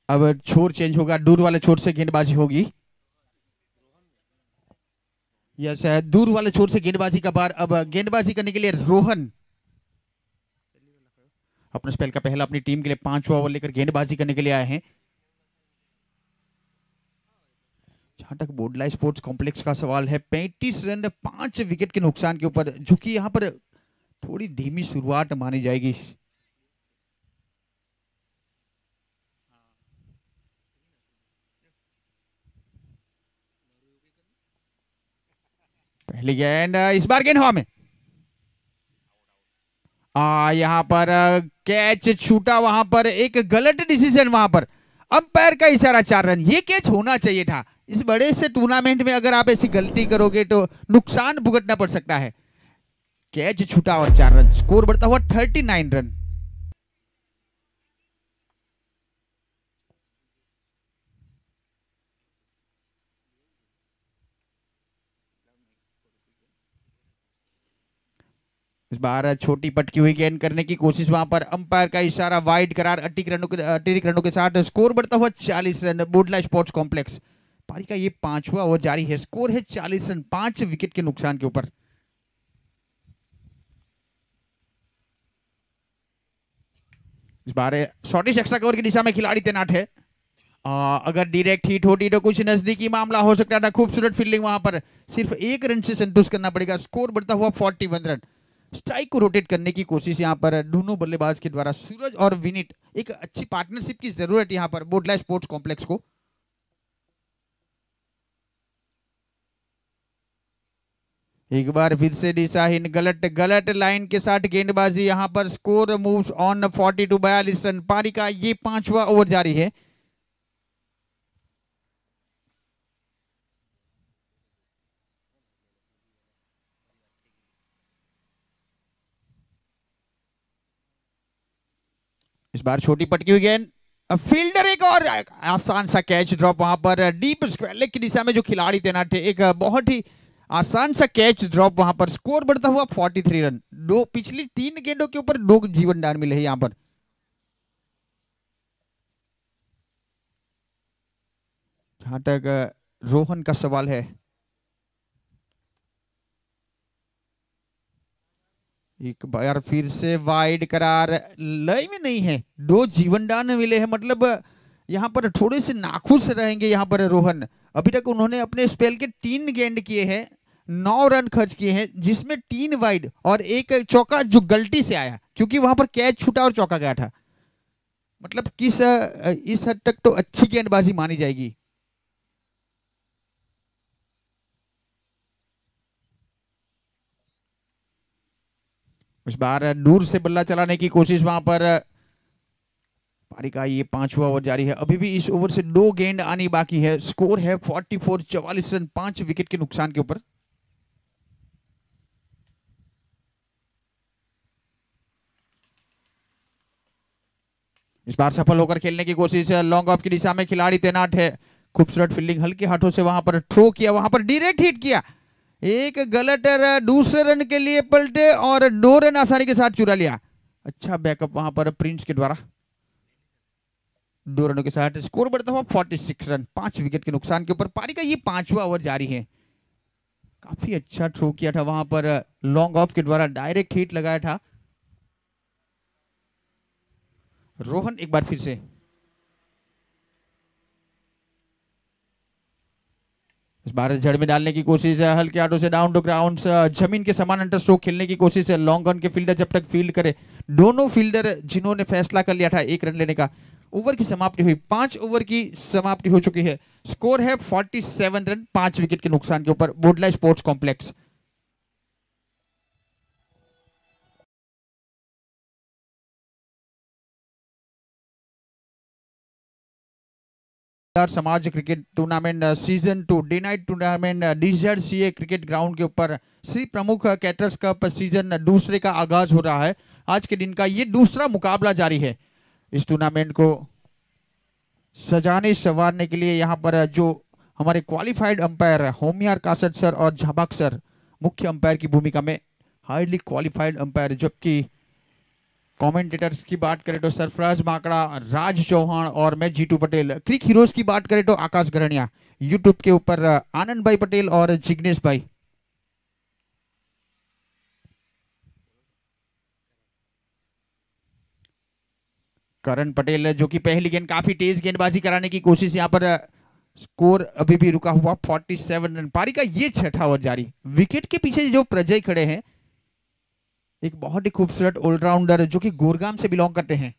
अब छोर चेंज होगा दूर वाले छोर से गेंदबाजी होगी यस है दूर वाले छोर से गेंदबाजी का बार अब गेंदबाजी करने के लिए रोहन अपने स्पेल का पहला अपनी टीम के लिए पांच ओवर लेकर गेंदबाजी करने के लिए आए हैं जहां तक बोडला स्पोर्ट्स कॉम्प्लेक्स का सवाल है पैंतीस रन पांच विकेट के नुकसान के ऊपर झुकी यहां पर थोड़ी धीमी शुरुआत मानी जाएगी पर लिगेंड इस बार गेंद हवा में आ, यहां पर कैच छूटा वहां पर एक गलत डिसीजन वहां पर अंपायर का इशारा चार रन ये कैच होना चाहिए था इस बड़े से टूर्नामेंट में अगर आप ऐसी गलती करोगे तो नुकसान भुगतना पड़ सकता है कैच छूटा और चार रन स्कोर बढ़ता हुआ थर्टी नाइन रन इस बार छोटी पटकी हुई गेंद करने की कोशिश वहां पर अंपायर का इशारा वाइड करार अटिक रनों के अतिरिक्त रनों के साथ स्कोर बढ़ता हुआ चालीस रन बोडला स्पोर्ट्स कॉम्प्लेक्स पारी का ये पांचवा ओवर जारी है स्कोर है चालीस रन पांच विकेट के नुकसान के ऊपर इस बारे शॉर्टिश एक्स्ट्रा कवर की दिशा में खिलाड़ी तैनात है आ, अगर डायरेक्ट हिट होती तो कुछ नजदीकी मामला हो सकता था खूबसूरत फील्डिंग वहां पर सिर्फ एक रन से संतुष्ट करना पड़ेगा स्कोर बढ़ता हुआ फोर्टी वन रन स्ट्राइक को रोटेट करने की कोशिश यहाँ पर दोनों बल्लेबाज के द्वारा सूरज और विनिट एक अच्छी पार्टनरशिप की जरूरत यहाँ पर बोडला स्पोर्ट्स कॉम्प्लेक्स को एक बार फिर से दिशाहीन गलत गलत लाइन के साथ गेंदबाजी यहां पर स्कोर मूव्स ऑन 42 टू बयालीस रन पारी का ये पांचवा ओवर जारी है बार छोटी पटकी हुई गेंद फील्डर एक और आसान सा कैच ड्रॉप वहां पर डीप स्क्वायर लेग की दिशा में जो खिलाड़ी तैनात थे एक uh, बहुत ही आसान सा कैच ड्रॉप वहां पर स्कोर बढ़ता हुआ 43 रन दो पिछली तीन गेंदों के ऊपर दो जीवन दान मिले हैं यहां पर जहां तक uh, रोहन का सवाल है एक बार फिर से वाइड करार लय में नहीं है दो जीवनदान मिले हैं मतलब यहाँ पर थोड़े से नाखुश रहेंगे यहाँ पर रोहन अभी तक उन्होंने अपने स्पेल के तीन गेंद किए हैं नौ रन खर्च किए हैं जिसमें तीन वाइड और एक चौका जो गलती से आया क्योंकि वहां पर कैच छूटा और चौका गया था मतलब किस इस हद तक तो अच्छी गेंदबाजी मानी जाएगी उस बार दूर से बल्ला चलाने की कोशिश वहां पर पारी का ये पांचवा ओवर जारी है अभी भी इस ओवर से दो गेंद आनी बाकी है स्कोर है 44 चवालीस रन पांच विकेट के नुकसान के ऊपर इस बार सफल होकर खेलने की कोशिश लॉन्ग ऑफ की दिशा में खिलाड़ी तैनात है खूबसूरत फील्डिंग हल्के हाथों से वहां पर थ्रो किया वहां पर डायरेक्ट हिट किया एक गलत दूसरे रन के लिए पलटे और दो रन आसानी के साथ चुरा लिया अच्छा बैकअप वहां पर प्रिंस के द्वारा दो रनों के साथ स्कोर बढ़ता हुआ 46 रन पांच विकेट के नुकसान के ऊपर पारी का ये पांचवा ओवर जारी है काफी अच्छा थ्रो किया था वहां पर लॉन्ग ऑफ के द्वारा डायरेक्ट हिट लगाया था रोहन एक बार फिर से इस बार जड़ में डालने की कोशिश है हल्के आटो से डाउन टू ग्राउंड जमीन के समान अंटर स्ट्रोक खेलने की कोशिश है लॉन्ग रन के फील्डर जब तक फील्ड करे दोनों फील्डर जिन्होंने फैसला कर लिया था एक रन लेने का ओवर की समाप्ति हुई पांच ओवर की समाप्ति हो चुकी है स्कोर है 47 रन पांच विकेट के नुकसान के ऊपर बोडला स्पोर्ट्स कॉम्प्लेक्स दर समाज cricket tournament season two day night tournament DZ CA cricket ground के ऊपर श्री प्रमुख कैटर्स कप सीजन दूसरे का आगाज हो रहा है आज के दिन का ये दूसरा मुकाबला जारी है इस टूर्नामेंट को सजाने संवारने के लिए यहाँ पर जो हमारे qualified umpire Homiyar Kasat sir और झाबाक सर मुख्य अंपायर की भूमिका में हार्डली क्वालिफाइड अंपायर जबकि कमेंटेटर्स की बात करें तो सरफराज माकड़ा राज चौहान और मैं जीटू पटेल क्रिक हीरोज की बात करें तो आकाश गरणिया यूट्यूब के ऊपर आनंद भाई पटेल और जिग्नेश भाई करण पटेल जो कि पहली गेंद काफी तेज गेंदबाजी कराने की कोशिश यहां पर स्कोर अभी भी रुका हुआ 47 रन पारी का ये छठा ओवर जारी विकेट के पीछे जो प्रजय खड़े हैं एक बहुत ही खूबसूरत ऑलराउंडर है जो कि गोरगाम से बिलोंग करते हैं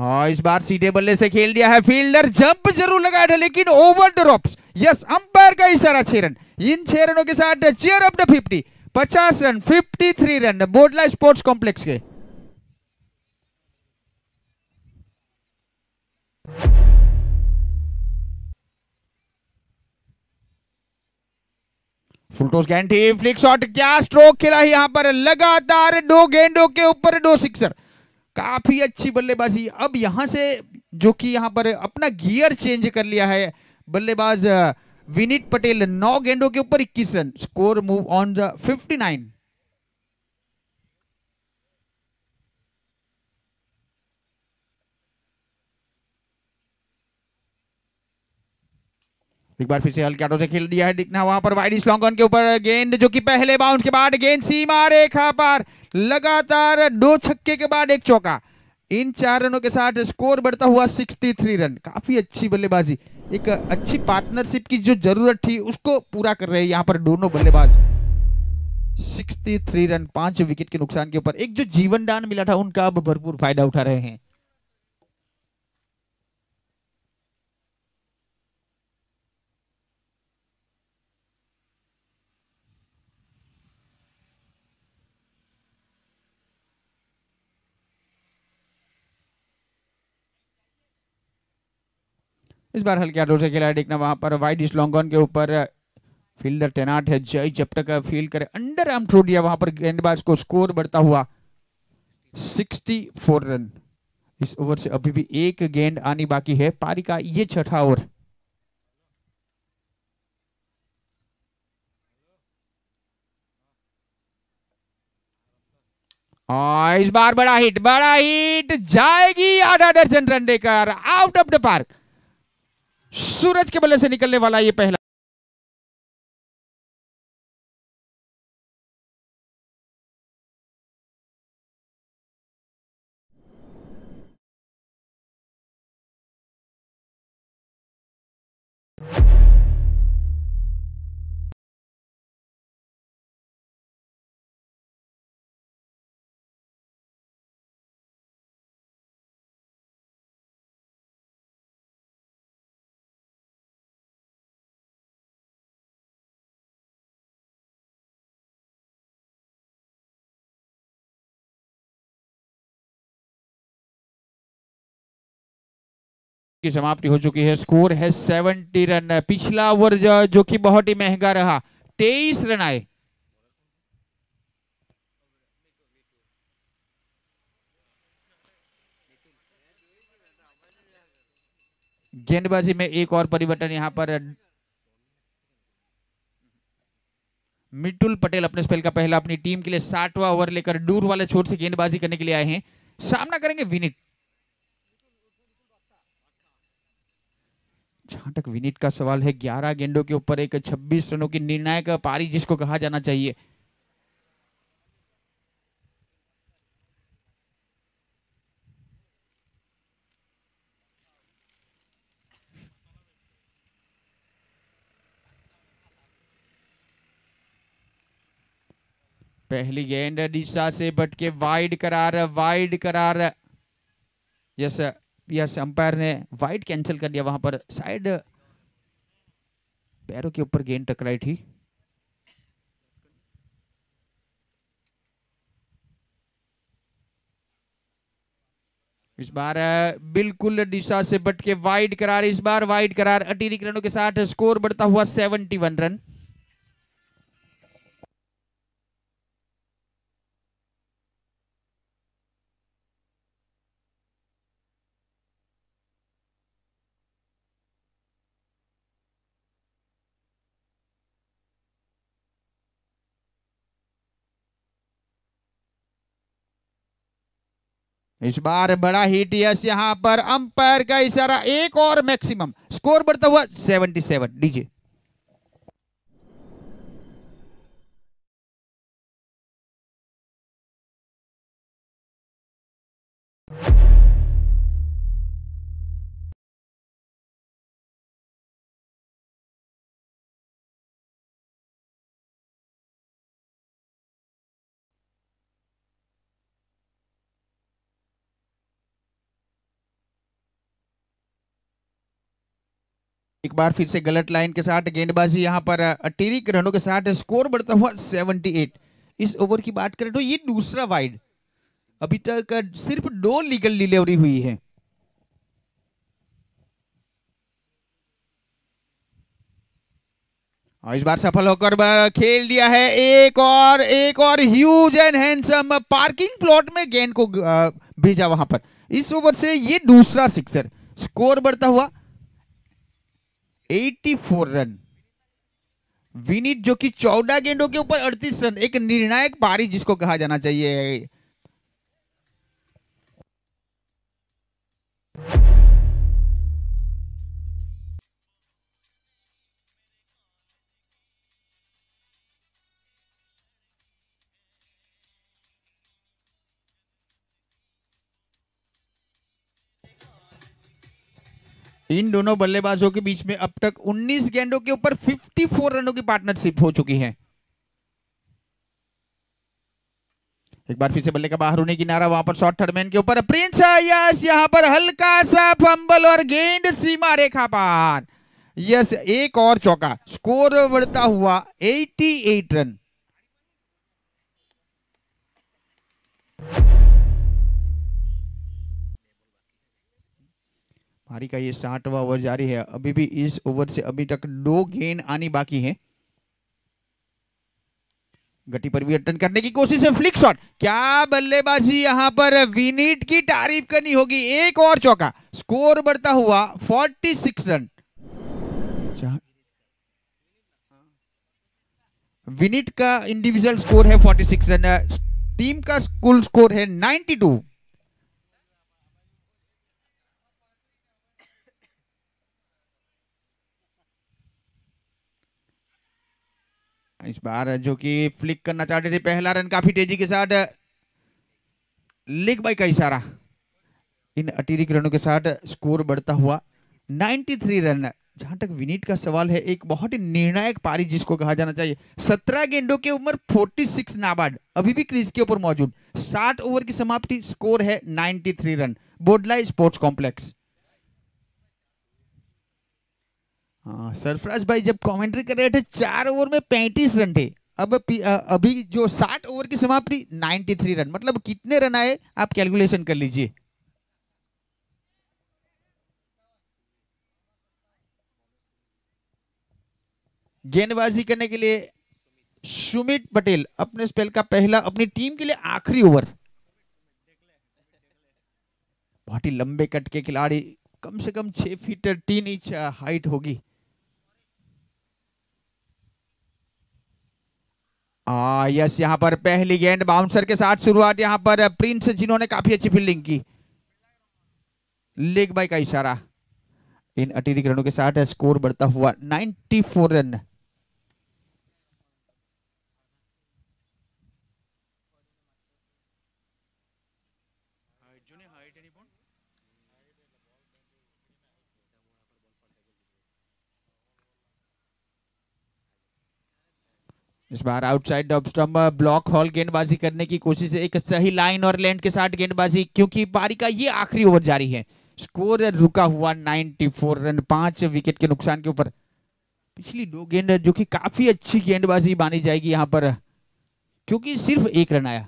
हाँ इस बार सीधे बल्ले से खेल दिया है फील्डर जंप जरूर लगाया था लेकिन ओवर ड्रॉप यस अंपायर का इशारा छह रन इन छह रनों के साथ चेयर अप द फिफ्टी पचास रन फिफ्टी थ्री रन बोडला स्पोर्ट्स कॉम्प्लेक्स के फुलटोस गेंटी फ्लिक शॉट क्या स्ट्रोक खेला है यहाँ पर लगातार दो गेंदों के ऊपर दो सिक्सर काफी अच्छी बल्लेबाजी अब यहाँ से जो कि यहाँ पर अपना गियर चेंज कर लिया है बल्लेबाज विनीत पटेल नौ गेंदों के ऊपर 21 रन स्कोर मूव ऑन द 59 एक बार फिर से हल्के आटो से खेल दिया है दिखना वहां पर वाइडिस लॉन्गन के ऊपर गेंद जो कि पहले बाउंड के बाद गेंद सीमा रेखा पार लगातार दो छक्के के बाद एक चौका इन चार रनों के साथ स्कोर बढ़ता हुआ 63 रन काफी अच्छी बल्लेबाजी एक अच्छी पार्टनरशिप की जो जरूरत थी उसको पूरा कर रहे हैं यहाँ पर दोनों बल्लेबाज 63 रन पांच विकेट के नुकसान के ऊपर एक जो जीवन दान मिला था उनका अब भरपूर फायदा उठा रहे हैं इस बार हल्के हाथों से खेला है देखना वहां पर वाइड इस लॉन्ग के ऊपर फील्डर तैनात है जय जब तक फील्ड करे अंडर आर्म थ्रो दिया वहां पर गेंदबाज को स्कोर बढ़ता हुआ 64 रन इस ओवर से अभी भी एक गेंद आनी बाकी है पारी का ये छठा ओवर इस बार बड़ा हिट बड़ा हिट जाएगी आधा दर्जन रन देकर out of the park Suraj के बल से निकलने वाला ये पहला की समाप्ति हो चुकी है स्कोर है सेवेंटी रन पिछला ओवर जो, जो कि बहुत ही महंगा रहा तेईस रन आए गेंदबाजी में एक और परिवर्तन यहां पर मिटुल पटेल अपने स्पेल का पहला अपनी टीम के लिए साठवा ओवर लेकर दूर वाले छोर से गेंदबाजी करने के लिए आए हैं सामना करेंगे विनिट तक विनीत का सवाल है ग्यारह गेंदों के ऊपर एक छब्बीस रनों की निर्णायक पारी जिसको कहा जाना चाहिए पहली गेंद दिशा से बटके वाइड करार वाइड करार यस सर यस अंपायर ने वाइड कैंसिल कर दिया वहां पर साइड पैरों के ऊपर गेंद टकराई थी इस बार बिल्कुल दिशा से बट के वाइड करार इस बार वाइड करार अटीरिक रनों के साथ स्कोर बढ़ता हुआ वन रन इस बार बड़ा हिट यस यहां पर अंपायर का इशारा एक और मैक्सिमम स्कोर बढ़ता हुआ 77 डीजे एक बार फिर से गलत लाइन के साथ गेंदबाजी यहाँ पर अटेरिक रनों के साथ स्कोर बढ़ता हुआ 78 इस ओवर की बात करें तो ये दूसरा वाइड अभी तक सिर्फ दो लीगल डिलीवरी हुई है और हाँ, इस बार सफल होकर खेल दिया है एक और एक और huge and handsome parking plot में गेंद को भेजा वहां पर इस ओवर से ये दूसरा सिक्सर स्कोर बढ़ता हुआ 84 रन विनीत जो कि 14 गेंदों के ऊपर 38 रन एक निर्णायक पारी जिसको कहा जाना चाहिए इन दोनों बल्लेबाजों के बीच में अब तक 19 गेंदों के ऊपर 54 रनों की पार्टनरशिप हो चुकी है एक बार फिर से बल्ले का बाहर होने की नारा वहां पर शॉर्ट थर्डमैन के ऊपर प्रिंस यस यहां पर हल्का सा फंबल और गेंद सीमा रेखा पार यस एक और चौका स्कोर बढ़ता हुआ 88 रन हारी का ये साठवा ओवर जारी है अभी भी इस ओवर से अभी तक दो गेंद आनी बाकी है गटी पर भी अटन करने की कोशिश है फ्लिक शॉट क्या बल्लेबाजी यहां पर विनीट की तारीफ करनी होगी एक और चौका स्कोर बढ़ता हुआ 46 सिक्स रन विनीट का इंडिविजुअल स्कोर है 46 रन टीम का कुल स्कोर है 92 इस बार जो कि फ्लिक करना चाहते थे पहला रन काफी तेजी के साथ लिग बाई का इशारा इन अतिरिक्त रनों के साथ स्कोर बढ़ता हुआ 93 रन जहां तक विनीत का सवाल है एक बहुत ही निर्णायक पारी जिसको कहा जाना चाहिए सत्रह गेंदों के उम्र 46 नाबार्ड अभी भी क्रीज के ऊपर मौजूद 60 ओवर की समाप्ति स्कोर है 93 रन बोडलाई स्पोर्ट्स कॉम्प्लेक्स हाँ, सरफराज भाई जब कमेंट्री कर रहे थे चार ओवर में पैंतीस रन थे अब अभी जो साठ ओवर की समाप्ति नाइन्टी थ्री रन मतलब कितने रन आए आप कैलकुलेशन कर लीजिए गेंदबाजी करने के लिए सुमित पटेल अपने स्पेल का पहला अपनी टीम के लिए आखिरी ओवर बहुत ही लंबे कट के खिलाड़ी कम से कम छह फीट तीन इंच हाइट होगी आ, ah, यस यहाँ पर पहली गेंद बाउंसर के साथ शुरुआत यहाँ पर प्रिंस जिन्होंने काफी अच्छी फील्डिंग की लेग बाई का इशारा इन अतिरिक्त रनों के साथ स्कोर बढ़ता हुआ 94 रन इस बार outside off stump block hole गेंदबाजी करने की कोशिश एक सही लाइन और लैंड के साथ गेंदबाजी क्योंकि पारी का ये आखिरी ओवर जारी है स्कोर रुका हुआ 94 रन पांच विकेट के नुकसान के ऊपर पिछली दो गेंद जो कि काफी अच्छी गेंदबाजी मानी जाएगी यहाँ पर क्योंकि सिर्फ एक रन आया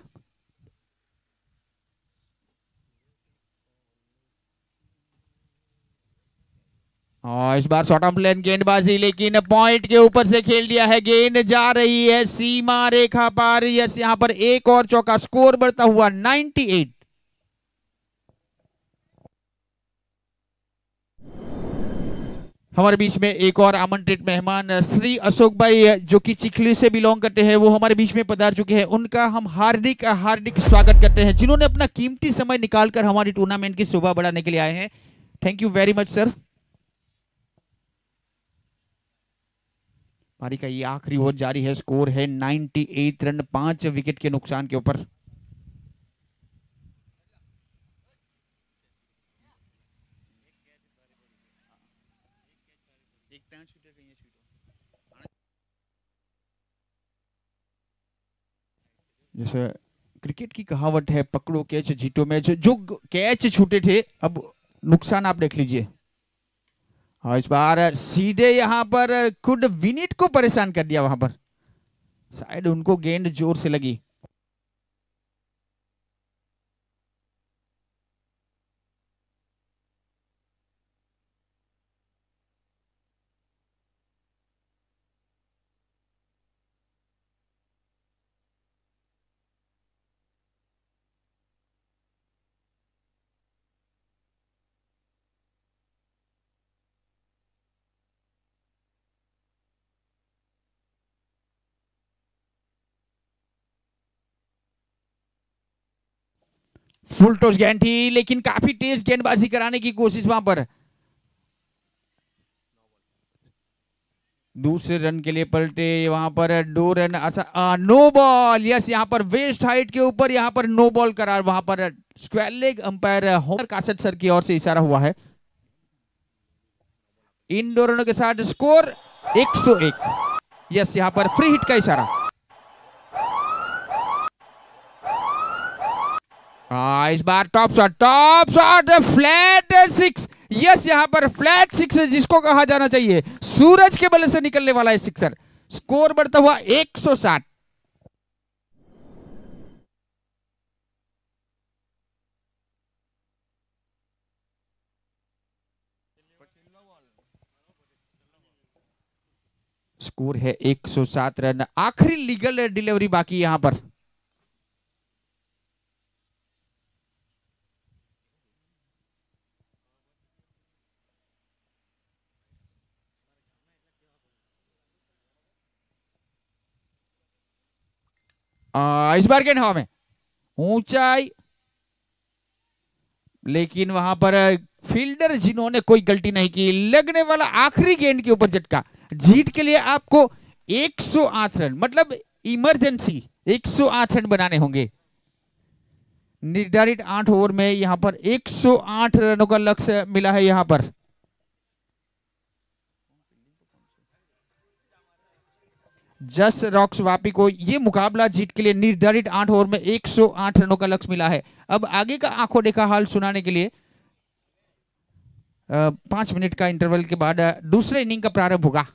और हाँ, इस बार शॉर्ट ऑफ प्लेन गेंदबाजी लेकिन पॉइंट के ऊपर से खेल दिया है गेंद जा रही है सीमा रेखा पार यस यहां पर एक और चौका स्कोर बढ़ता हुआ 98 हमारे बीच में एक और आमंत्रित मेहमान श्री अशोक भाई जो कि चिखली से बिलोंग करते हैं वो हमारे बीच में पधार चुके हैं उनका हम हार्दिक हार्दिक स्वागत करते हैं जिन्होंने अपना कीमती समय निकालकर हमारी टूर्नामेंट की शोभा बढ़ाने के लिए आए हैं thank you very much sir पारी का ये आखिरी ओवर जारी है स्कोर है 98 रन पांच विकेट के नुकसान के ऊपर जैसे क्रिकेट की कहावट है पकड़ो कैच जीतो मैच जो कैच छूटे थे अब नुकसान आप देख लीजिए और हाँ, इस बार सीधे यहाँ पर खुद विनिट को परेशान कर दिया वहां पर शायद उनको गेंद जोर से लगी फुल टॉस गेंद थी लेकिन काफी तेज गेंदबाजी कराने की कोशिश वहां पर दूसरे रन के लिए पलटे वहां पर दो रन अच्छा, आ, नो बॉल यस यहां पर वेस्ट हाइट के ऊपर यहां पर नो बॉल करार वहां पर square leg umpire Homar Kasad sir की ओर से इशारा हुआ है इन दो रनों के साथ स्कोर 101 यस यहां पर फ्री हिट का इशारा आ, हाँ, इस बार top shot top shot flat six yes यहां पर फ्लैट सिक्स जिसको कहा जाना चाहिए सूरज के बल से निकलने वाला है सिक्सर स्कोर बढ़ता हुआ 160 स्कोर है 107 रन आखिरी लीगल डिलीवरी बाकी यहां पर आइसबर्ग एंड हॉम में ऊंचाई लेकिन वहां पर फील्डर जिन्होंने कोई गलती नहीं की लगने वाला आखिरी गेंद के ऊपर झटका जीत के लिए आपको 108 रन मतलब इमरजेंसी 108 रन बनाने होंगे निर्धारित आठ ओवर में यहां पर 108 रनों का लक्ष्य मिला है यहां पर जस रॉक्स वापी को ये मुकाबला जीत के लिए निर्धारित आठ ओवर में 108 रनों का लक्ष्य मिला है अब आगे का आंखों देखा हाल सुनाने के लिए पांच मिनट का इंटरवल के बाद दूसरे इनिंग का प्रारंभ होगा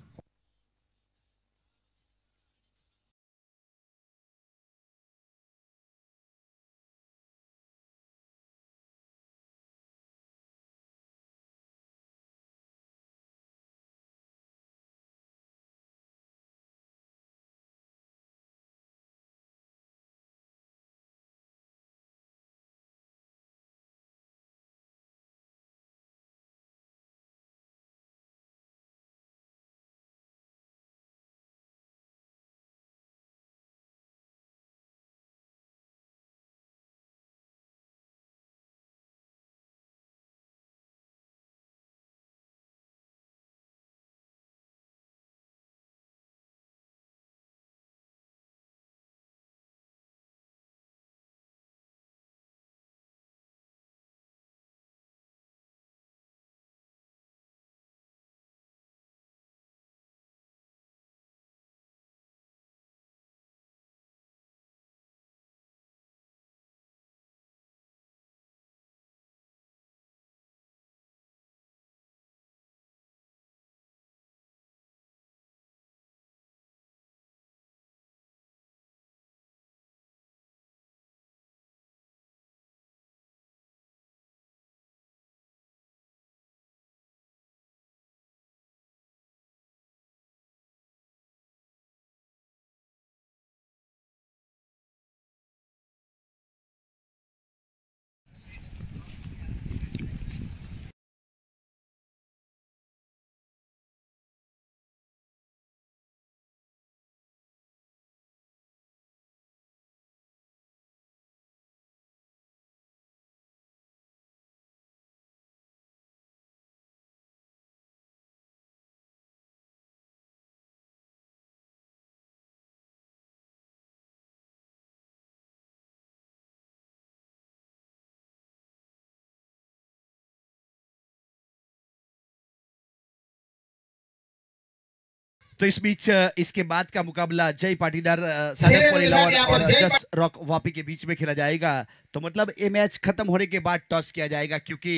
तो इस बीच इसके बाद का मुकाबला जय पाटीदार और जस रॉक वापी के बीच में खेला जाएगा तो मतलब ये मैच खत्म होने के बाद टॉस किया जाएगा क्योंकि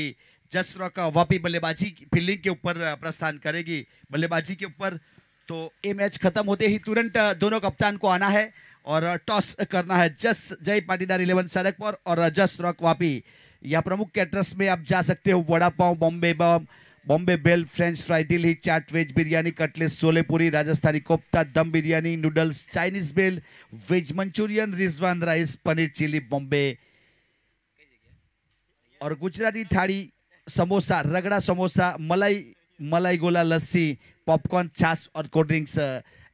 जस रॉक वापी बल्लेबाजी फील्डिंग के ऊपर प्रस्थान करेगी बल्लेबाजी के ऊपर तो ये मैच खत्म होते ही तुरंत दोनों कप्तान को आना है और टॉस करना है जस जय पाटीदार इलेवन सड़क और जस रॉक वापी या प्रमुख कैटरस में आप जा सकते हो vada pav Bombay bomb Bombay bhel French fry Delhi chaat veg biryani cutlet सोलेपुरी Rajasthani kofta dum biryani noodles Chinese bhel veg Manchurian रिजवान राइस पनीर चिली बॉम्बे और गुजराती थाली समोसा रगड़ा समोसा मलाई मलाई गोला लस्सी पॉपकॉर्न छाछ और कोल्ड ड्रिंक्स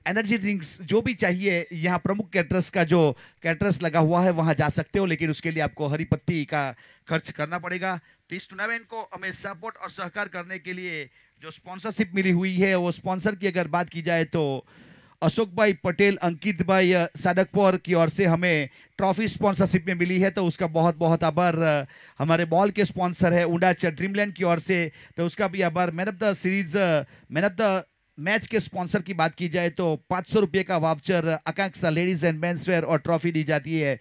एनर्जी ड्रिंक्स जो भी चाहिए यहाँ प्रमुख कैटरस का जो कैटरस लगा हुआ है वहाँ जा सकते हो लेकिन उसके लिए आपको हरी पत्ती का खर्च करना पड़ेगा तो इस टूर्नामेंट को हमें सपोर्ट और सहकार करने के लिए जो स्पॉन्सरशिप मिली हुई है वो स्पॉन्सर की अगर बात की जाए तो अशोक भाई पटेल अंकित भाई साडकपुर की ओर से हमें ट्रॉफी स्पॉन्सरशिप में मिली है तो उसका बहुत बहुत आभार हमारे बॉल के स्पॉन्सर है उडाच ड्रीमलैंड की ओर से तो उसका भी आभार man of the series man of the match के स्पॉन्सर की बात की जाए तो पाँच सौ रुपये का वाउचर आकांक्षा लेडीज एंड मैं और ट्रॉफी दी जाती है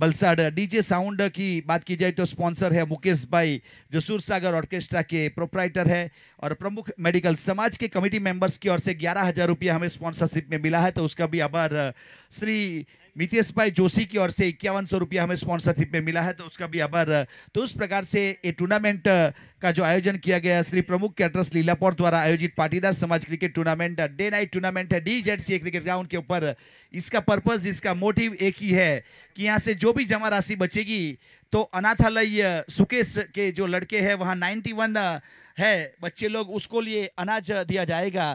बलसाड़ डीजे साउंड की बात की जाए तो स्पॉन्सर है मुकेश भाई जो सुरसागर ऑर्केस्ट्रा के प्रोपराइटर है और प्रमुख मेडिकल समाज के कमेटी मेंबर्स की ओर से ग्यारह हज़ार रुपया हमें स्पॉन्सरशिप में मिला है तो उसका भी आभार श्री मितेश भाई जोशी की ओर से इक्यावन सौ रुपया हमें स्पॉन्सरशिप में मिला है तो उसका भी आभार तो उस प्रकार से ये टूर्नामेंट का जो आयोजन किया गया श्री प्रमुख कैटरस लीलापौर द्वारा आयोजित पाटीदार समाज cricket tournament day night tournament है D Z C cricket ground के ऊपर इसका पर्पज इसका मोटिव एक ही है कि यहाँ से जो भी जमा राशि बचेगी तो अनाथालय सुकेश के जो लड़के हैं वहाँ नाइन्टी है बच्चे लोग उसको लिए अनाज दिया जाएगा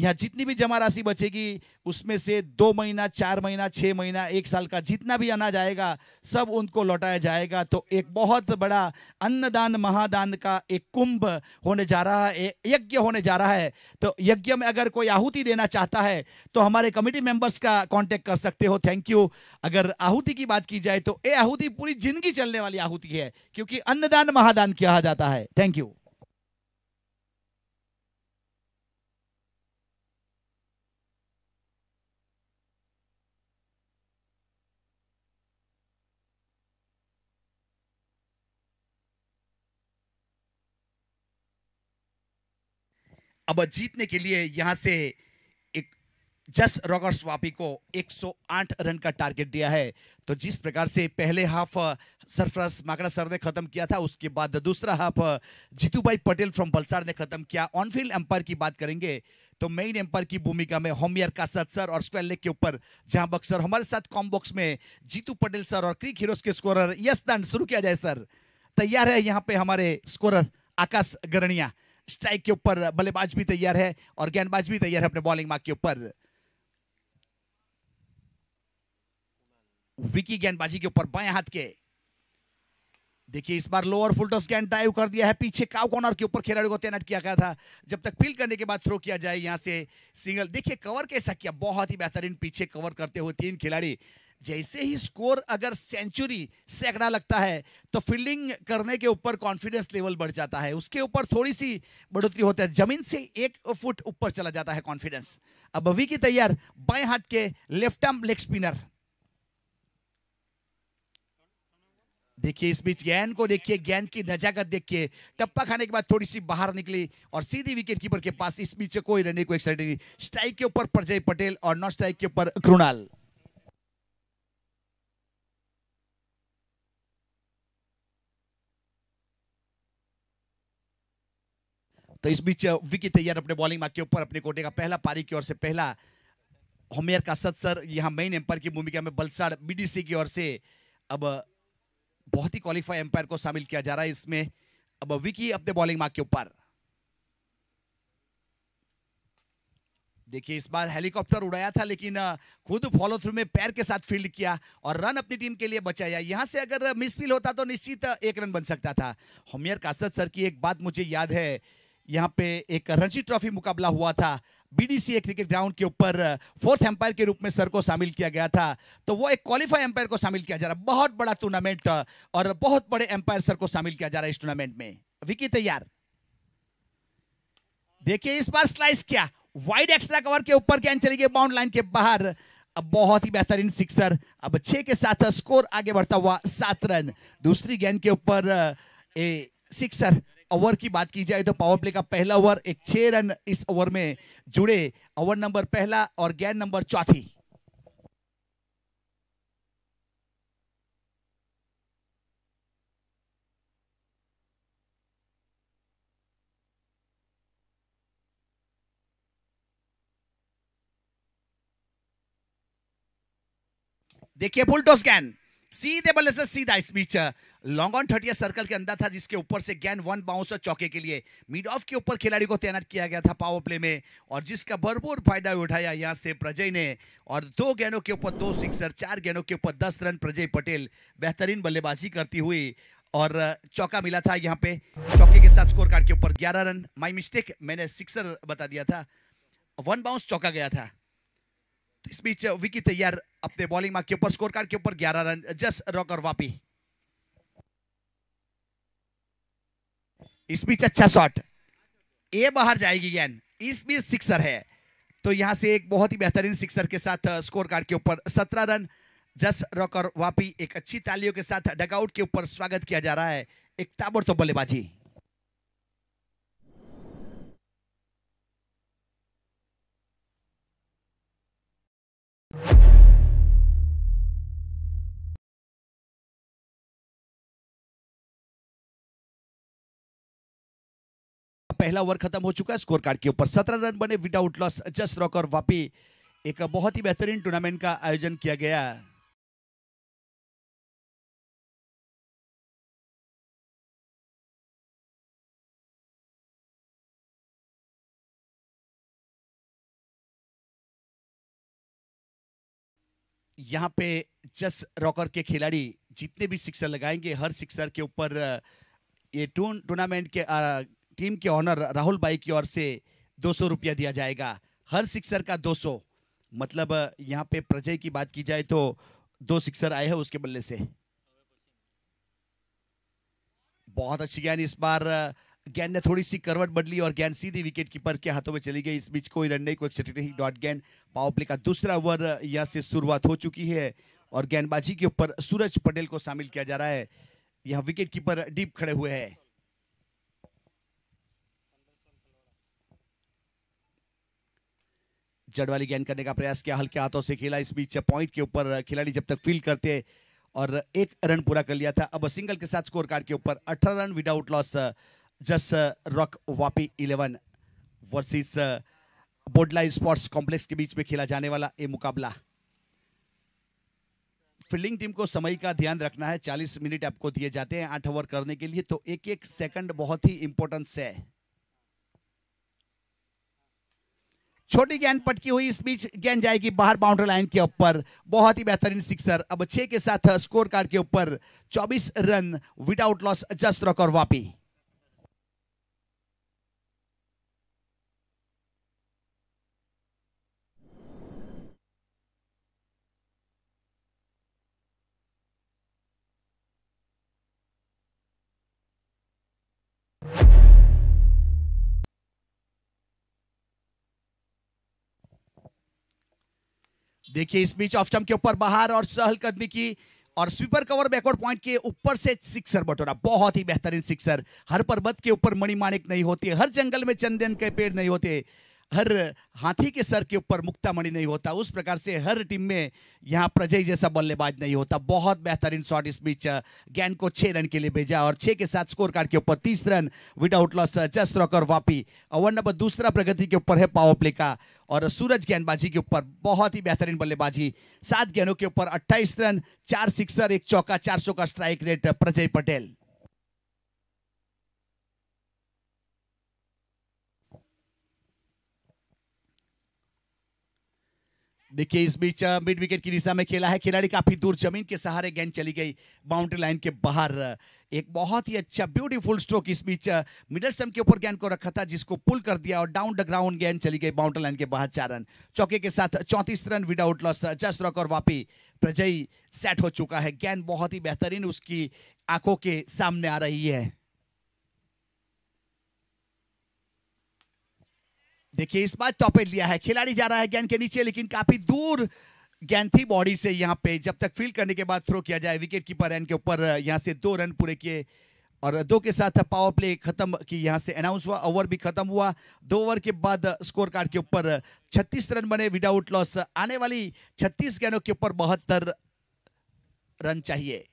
यहाँ जितनी भी जमा राशि बचेगी उसमें से दो महीना चार महीना छः महीना एक साल का जितना भी अनाज आएगा सब उनको लौटाया जाएगा तो एक बहुत बड़ा अन्नदान महादान का एक कुंभ होने जा रहा है यज्ञ होने जा रहा है तो यज्ञ में अगर कोई आहूति देना चाहता है तो हमारे कमेटी मेंबर्स का कॉन्टेक्ट कर सकते हो थैंक यू अगर आहूति की बात की जाए तो ये आहूति पूरी जिंदगी चलने वाली आहूति है क्योंकि अन्नदान महादान किया जाता है थैंक यू अब जीतने के लिए यहां से एक जस रॉगर स्वापी को 108 रन का टारगेट दिया है तो जिस प्रकार से पहले हाफ सरफराज माकड़ा सर ने खत्म किया था उसके बाद दूसरा हाफ जीतू भाई पटेल फ्रॉम बलसाड़ ने खत्म किया ऑनफील्ड एम्पायर की बात करेंगे तो मेन एम्पायर की भूमिका में होमियर का सर और स्क्वेल लेग के ऊपर जहां बक्सर हमारे साथ कॉम बॉक्स में जीतू पटेल सर और क्रिक हीरोज के स्कोरर यश दंड शुरू किया जाए सर तैयार है यहाँ पे हमारे स्कोरर आकाश गरणिया स्ट्राइक के ऊपर बल्लेबाज भी तैयार है और गेंदबाज भी तैयार है अपने बॉलिंग मार्ग के ऊपर विकी गेंदबाजी के ऊपर बाएं हाथ के देखिए इस बार लोअर फुल टॉस गेंद ड्राइव कर दिया है पीछे काउ कॉर्नर के ऊपर खिलाड़ी को तैनात किया गया था जब तक फील्ड करने के बाद थ्रो किया जाए यहां से सिंगल देखिए कवर कैसा किया बहुत ही बेहतरीन पीछे कवर करते हुए तीन खिलाड़ी जैसे ही स्कोर अगर सेंचुरी सैकड़ा लगता है तो फील्डिंग करने के ऊपर कॉन्फिडेंस लेवल बढ़ जाता है उसके ऊपर थोड़ी सी बढ़ोतरी होता है जमीन से एक फुट ऊपर चला जाता है कॉन्फिडेंस अब अभी की तैयार बाएं हाथ के लेफ्ट आर्म लेग स्पिनर देखिए इस बीच गैन को देखिए गैन की नजाकत देखिए टप्पा खाने के बाद थोड़ी सी बाहर निकली और सीधी विकेट कीपर के पास इस बीच कोई रनिंग को एक स्ट्राइक के ऊपर परजय पटेल और नॉन स्ट्राइक के ऊपर कृणाल तो इस बीच विकी तैयार अपने बॉलिंग मार्ग के ऊपर अपने कोटे का पहला पारी की ओर से पहला होमेयर का सत सर यहाँ मेन एम्पायर की भूमिका में बलसाड़ बीडीसी की ओर से अब बहुत ही क्वालिफाई एम्पायर को शामिल किया जा रहा है इसमें अब विकी अपने बॉलिंग मार्ग के ऊपर देखिए इस बार हेलीकॉप्टर उड़ाया था लेकिन खुद फॉलो थ्रू में पैर के साथ फील्ड किया और रन अपनी टीम के लिए बचाया यहां से अगर मिसफील होता तो निश्चित एक रन बन सकता था होमियर कासद सर की एक बात मुझे याद है यहाँ पे एक रणजी ट्रॉफी मुकाबला हुआ था बीडीसीए क्रिकेट ग्राउंड के ऊपर फोर्थ एम्पायर के रूप में सर को शामिल किया गया था तो वो एक क्वालिफाई एम्पायर को शामिल किया जा रहा बहुत बड़ा टूर्नामेंट और बहुत बड़े एम्पायर सर को शामिल किया जा रहा है इस टूर्नामेंट में विकी तैयार देखिए इस बार स्लाइस क्या वाइड एक्स्ट्रा कवर के ऊपर गेंद चली गई बाउंड लाइन के बाहर अब बहुत ही बेहतरीन सिक्सर अब छह के साथ स्कोर आगे बढ़ता हुआ सात रन दूसरी गेंद के ऊपर सिक्सर ओवर की बात की जाए तो पावर प्ले का पहला ओवर एक छह रन इस ओवर में जुड़े ओवर नंबर पहला और गेंद नंबर चौथी देखिए फुल टॉस गेंद सीधे बल्ले से सीधा इस बीच ऑन थर्टियर सर्कल के अंदर था जिसके ऊपर से गेंद वन बाउंस और चौके के लिए मिड ऑफ के ऊपर खिलाड़ी को तैनात किया गया था पावर प्ले में और जिसका भरपूर फायदा उठाया यहाँ से प्रजय ने और दो गेंदों के ऊपर दो सिक्सर चार गेंदों के ऊपर दस रन प्रजय पटेल बेहतरीन बल्लेबाजी करती हुई और चौका मिला था यहाँ पे चौके के साथ स्कोर कार्ड के ऊपर ग्यारह रन माई मिस्टेक मैंने सिक्सर बता दिया था वन बाउंस चौका गया था तो इस बीच विकी तैयार अपने बॉलिंग मार्क के ऊपर स्कोर कार्ड के ऊपर ग्यारह रन जस रॉकर वापी इस बीच अच्छा शॉट ए बाहर जाएगी गेंद इस बीच सिक्सर है तो यहां से एक बहुत ही बेहतरीन सिक्सर के साथ स्कोर uh, कार्ड के ऊपर सत्रह रन जस रॉकर वापी एक अच्छी तालियों के साथ डगआउट के ऊपर स्वागत किया जा रहा है एक ताबड़ तो बल्लेबाजी पहला ओवर खत्म हो चुका है स्कोर कार्ड के ऊपर सत्रह रन बने विदाउट लॉस जस्ट रॉक और वापी एक बहुत ही बेहतरीन टूर्नामेंट का आयोजन किया गया यहां पे जस रॉकर के खिलाड़ी जितने भी सिक्सर लगाएंगे हर सिक्सर के ऊपर ये टूर्नामेंट के टीम के ऑनर राहुल भाई की ओर से दो सौ रुपया दिया जाएगा हर सिक्सर का दो सौ मतलब यहाँ पे प्रजय की बात की जाए तो दो सिक्सर आए हैं उसके बल्ले से बहुत अच्छी गेंद इस बार गेंद ने थोड़ी सी करवट बदली और गेंद सीधी विकेट कीपर के हाथों में चली गई इस बीच कोई रन नहीं कोई नहीं डॉट गेंद पावर प्ले का दूसरा ओवर यहाँ से शुरुआत हो चुकी है और गेंदबाजी के ऊपर सूरज पटेल को शामिल किया जा रहा है यहाँ विकेट कीपर डीप खड़े हुए हैं वाली गेंद करने का प्रयास किया हल्के हाथों से खेला इस बीच पॉइंट के ऊपर खिलाड़ी जब तक फील्ड करते और एक रन पूरा कर लिया था अब सिंगल के साथ स्कोर कार्ड के ऊपर अठारह रन without loss just rock Vapi eleven versus Bodla sports complex के बीच में खेला जाने वाला ये मुकाबला फील्डिंग टीम को समय का ध्यान रखना है 40 मिनट आपको दिए जाते हैं आठ ओवर करने के लिए तो एक एक सेकंड बहुत ही इंपॉर्टेंस है छोटी गेंद पटकी हुई इस बीच गेंद जाएगी बाहर बाउंड्री लाइन के ऊपर बहुत ही बेहतरीन सिक्सर अब छह के साथ स्कोर कार्ड के ऊपर 24 रन विदाउट लॉस जस्ट रॉक और वापी देखिए इस बीच ऑफ स्टंप के ऊपर बाहर और सहल कदमी की और स्वीपर कवर बैकवर्ड पॉइंट के ऊपर से सिक्सर बटोरा बहुत ही बेहतरीन सिक्सर हर पर्वत के ऊपर मणिमाणिक नहीं होती हर जंगल में चंदन के पेड़ नहीं होते हर हाथी के सर के ऊपर मुक्तामणि नहीं होता उस प्रकार से हर टीम में यहाँ प्रजय जैसा बल्लेबाज नहीं होता बहुत बेहतरीन शॉट इस बीच ज्ञान को छः रन के लिए भेजा और छः के साथ स्कोर कार्ड के ऊपर तीस रन without loss just rocker Vapi और नंबर दूसरा प्रगति के ऊपर है पावर प्ले का और सूरज गेंदबाजी के ऊपर बहुत ही बेहतरीन बल्लेबाजी सात गेंदों के ऊपर अट्ठाईस रन चार सिक्सर एक चौका चार का स्ट्राइक रेट प्रजय पटेल देखिए इस बीच मिड विकेट की दिशा में खेला है खिलाड़ी काफी दूर जमीन के सहारे गेंद चली गई बाउंड्री लाइन के बाहर एक बहुत ही अच्छा ब्यूटीफुल स्ट्रोक इस बीच मिडल स्टम्प के ऊपर गेंद को रखा था जिसको पुल कर दिया और डाउन द ग्राउंड गेंद चली गई बाउंड्री लाइन के बाहर चार रन चौके के साथ चौंतीस रन विदाउट लॉस जस्ट रॉक और वापी प्रजयी सेट हो चुका है गेंद बहुत ही बेहतरीन उसकी आंखों के सामने आ रही है देखिए इस बार चौपेट लिया है खिलाड़ी जा रहा है गेंद के नीचे लेकिन काफी दूर गेंद थी बॉडी से यहाँ पे जब तक फील्ड करने के बाद थ्रो किया जाए विकेट कीपर रन के ऊपर यहाँ से दो रन पूरे किए और दो के साथ पावर प्ले खत्म की यहाँ से अनाउंस हुआ ओवर भी खत्म हुआ दो ओवर के बाद स्कोर कार्ड के ऊपर 36 रन बने विदाउट लॉस आने वाली 36 गेंदों के ऊपर बहत्तर रन चाहिए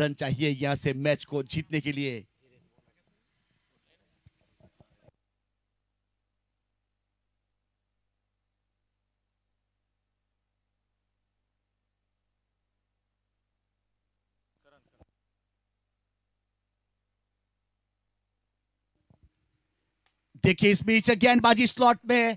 रन चाहिए यहां से मैच को जीतने के लिए देखिए इस बीच गेंदबाजी स्लॉट में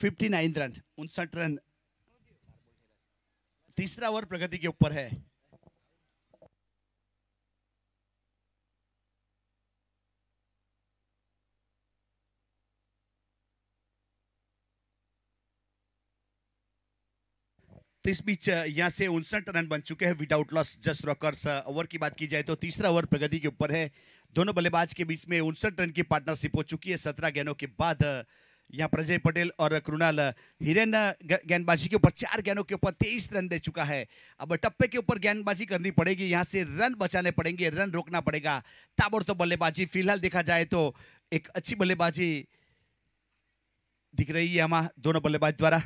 फिफ्टी नाइन रन उनसठ रन तीसरा ओवर प्रगति के ऊपर है तो इस बीच यहां से उनसठ रन बन चुके हैं without loss just rockers over की बात की जाए तो तीसरा ओवर प्रगति के ऊपर है दोनों बल्लेबाज के बीच में उनसठ रन की पार्टनरशिप हो चुकी है सत्रह गेंदों के बाद यहाँ प्रजय पटेल और कृणाल हिरेन गेंदबाजी के ऊपर चार गेंदों के ऊपर तेईस रन दे चुका है अब टप्पे के ऊपर गेंदबाजी करनी पड़ेगी यहाँ से रन बचाने पड़ेंगे रन रोकना पड़ेगा तो बल्लेबाजी फिलहाल देखा जाए तो एक अच्छी बल्लेबाजी दिख रही है हमारा दोनों बल्लेबाज द्वारा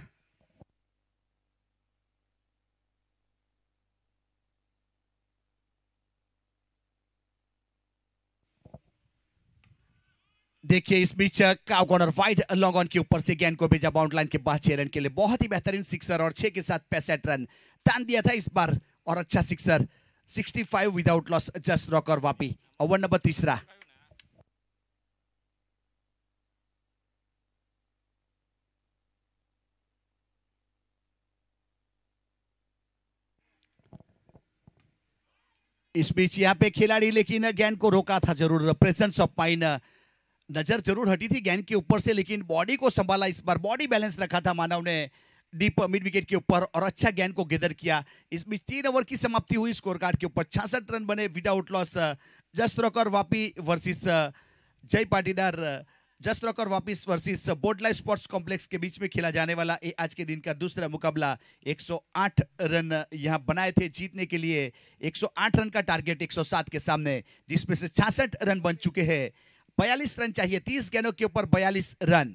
देखिए इस बीच cow corner wide long on के ऊपर से गेंद को भेजा बाउंड लाइन के बाद छह रन के लिए बहुत ही बेहतरीन सिक्सर और छह के साथ पैंसठ रन तान दिया था इस बार और अच्छा sixer 65 without loss just rock और वापी ओवर नंबर तीसरा इस बीच यहां पे खिलाड़ी लेकिन गेंद को रोका था जरूर प्रेजेंस ऑफ माइंड नजर जरूर हटी थी गेंद के ऊपर से लेकिन बॉडी को संभाला इस बार बॉडी बैलेंस रखा था मानव ने डीप मिड विकेट के ऊपर और अच्छा गेंद को गेदर किया इस बीच तीन ओवर की समाप्ति हुई स्कोर कार्ड के ऊपर छियासठ रन बने without loss rocker Vapi versus Jay Patidar रोकर वापिस वर्सिस बोडला स्पोर्ट्स कॉम्प्लेक्स के बीच में खेला जाने वाला ये आज के दिन का दूसरा मुकाबला 108 रन यहां बनाए थे जीतने के लिए 108 रन का टारगेट 107 के सामने जिसमें से छियासठ रन बन चुके हैं बयालीस रन चाहिए तीस गेंदों के ऊपर बयालीस रन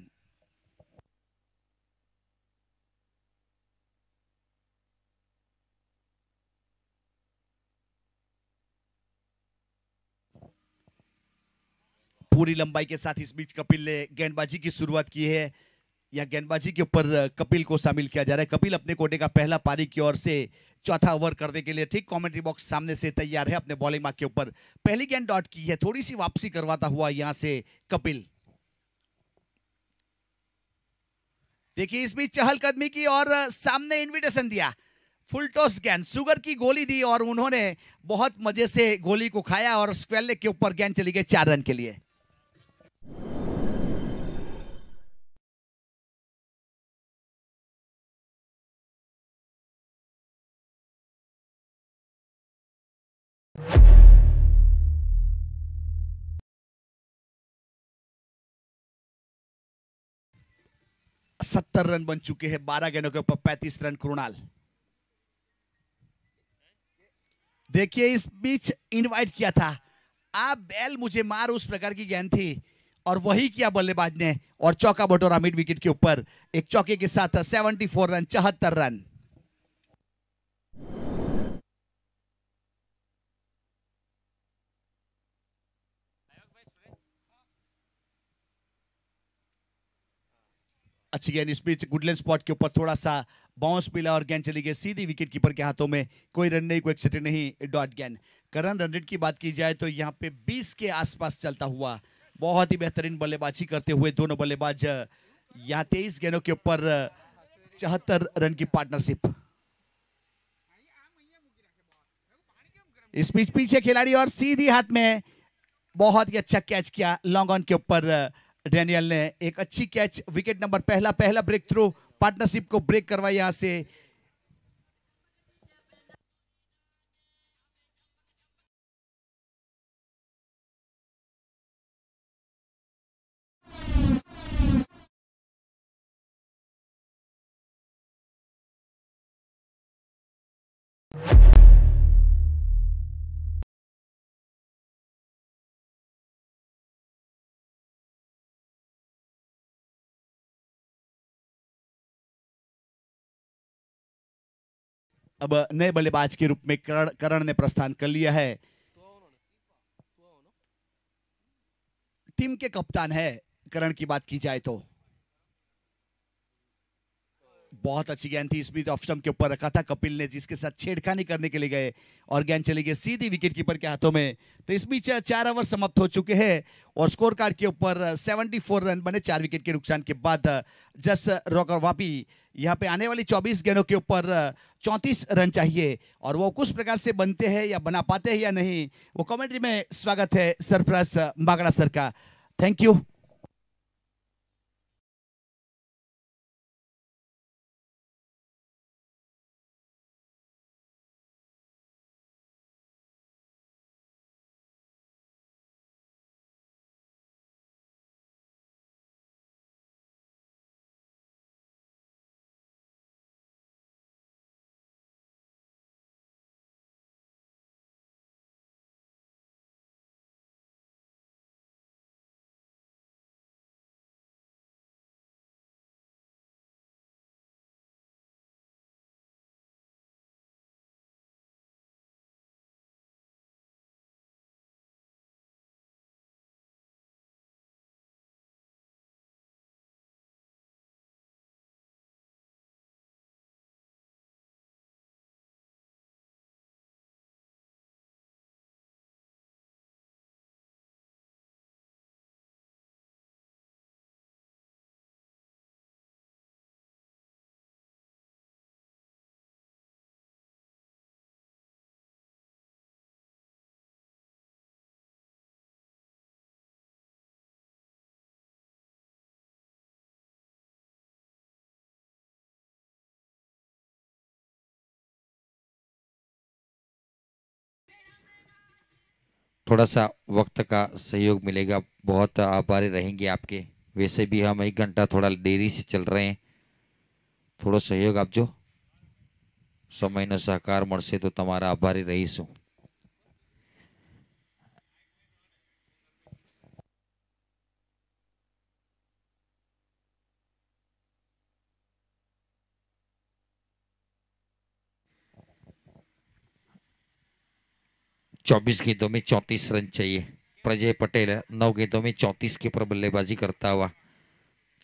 पूरी लंबाई के साथ इस बीच कपिल ने गेंदबाजी की शुरुआत की है या गेंदबाजी के ऊपर कपिल को शामिल किया जा रहा है कपिल अपने कोटे का पहला पारी की ओर से चौथा ओवर करने के लिए ठीक कमेंट्री बॉक्स सामने से तैयार है अपने बॉलिंग मार्क के ऊपर पहली गेंद डॉट की है थोड़ी सी वापसी करवाता हुआ यहां से कपिल देखिए इसमें चहलकदमी की और सामने इनविटेशन दिया फुल टॉस गेंद सुगर की गोली दी और उन्होंने बहुत मजे से गोली को खाया और स्क्वेल के ऊपर गेंद चली गई चार रन के लिए सत्तर रन बन चुके हैं बारह गेंदों के ऊपर पैंतीस रन कृणाल देखिए इस बीच इनवाइट किया था आप बैल मुझे मार उस प्रकार की गेंद थी और वही किया बल्लेबाज ने और चौका बटोरा मिड विकेट के ऊपर एक चौके के साथ सेवेंटी फोर रन चौहत्तर रन अच्छी गेंद इस बीच गुडलैंड स्पॉट के ऊपर थोड़ा सा बाउंस मिला और गेंद चली गई सीधी विकेट कीपर के हाथों में कोई रन नहीं कोई एक्सीटर नहीं डॉट गेंद करण रन की बात की जाए तो यहाँ पे 20 के आसपास चलता हुआ बहुत ही बेहतरीन बल्लेबाजी करते हुए दोनों बल्लेबाज यहाँ तेईस गेंदों के ऊपर चौहत्तर रन की पार्टनरशिप इस बीच पीछे खिलाड़ी और सीधी हाथ में बहुत ही अच्छा कैच किया लॉन्ग ऑन के ऊपर डेनियल ने एक अच्छी कैच विकेट नंबर पहला पहला ब्रेक थ्रू पार्टनरशिप को ब्रेक करवाया यहाँ से अब नए बल्लेबाज के रूप में करण करण ने प्रस्थान कर लिया है टीम के कप्तान है करण की बात की जाए तो बहुत अच्छी गेंद थी स्मिथ ऑफ स्टम्प के ऊपर रखा था कपिल ने जिसके साथ छेड़खानी करने के लिए गए और गेंद चली गई सीधी विकेट कीपर के हाथों में तो इस बीच चार ओवर समाप्त हो चुके हैं और स्कोर कार्ड के ऊपर 74 रन बने चार विकेट के नुकसान के बाद जस रॉकर वापी यहाँ पे आने वाली 24 गेंदों के ऊपर 34 रन चाहिए और वो कुछ प्रकार से बनते हैं या बना पाते हैं या नहीं वो कमेंट्री में स्वागत है सरफराज बागड़ा सर का थैंक यू थोड़ा सा वक्त का सहयोग मिलेगा बहुत आभारी रहेंगे आपके वैसे भी हम एक घंटा थोड़ा देरी से चल रहे हैं थोड़ा થોડો સહયોગ આપજો સમયનો સહકાર तो तुम्हारा आभारी रही सू 24 गेंदों में 34 रन चाहिए प्रजय पटेल नौ गेंदों में 34 के ऊपर बल्लेबाजी करता हुआ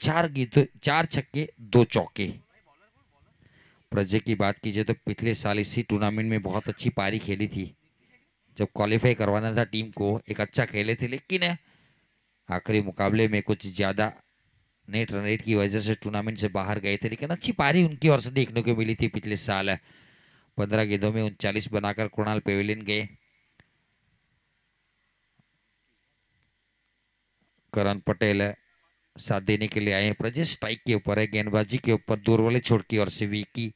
चार गेंदों चार छक्के दो चौके प्रजय की बात कीजिए तो पिछले साल इसी टूर्नामेंट में बहुत अच्छी पारी खेली थी जब क्वालिफाई करवाना था टीम को एक अच्छा खेले थे लेकिन आखिरी मुकाबले में कुछ ज़्यादा नेट रन रेट की वजह से टूर्नामेंट से बाहर गए थे लेकिन अच्छी पारी उनकी ओर से देखने को मिली थी पिछले साल पंद्रह गेंदों में उनचालीस बनाकर कुणाल पेविलियन गए करण पटेल साथ देने के लिए आए हैं प्रजेश स्ट्राइक के ऊपर है गेंदबाजी के ऊपर दूर वाले छोड़ की और से विकी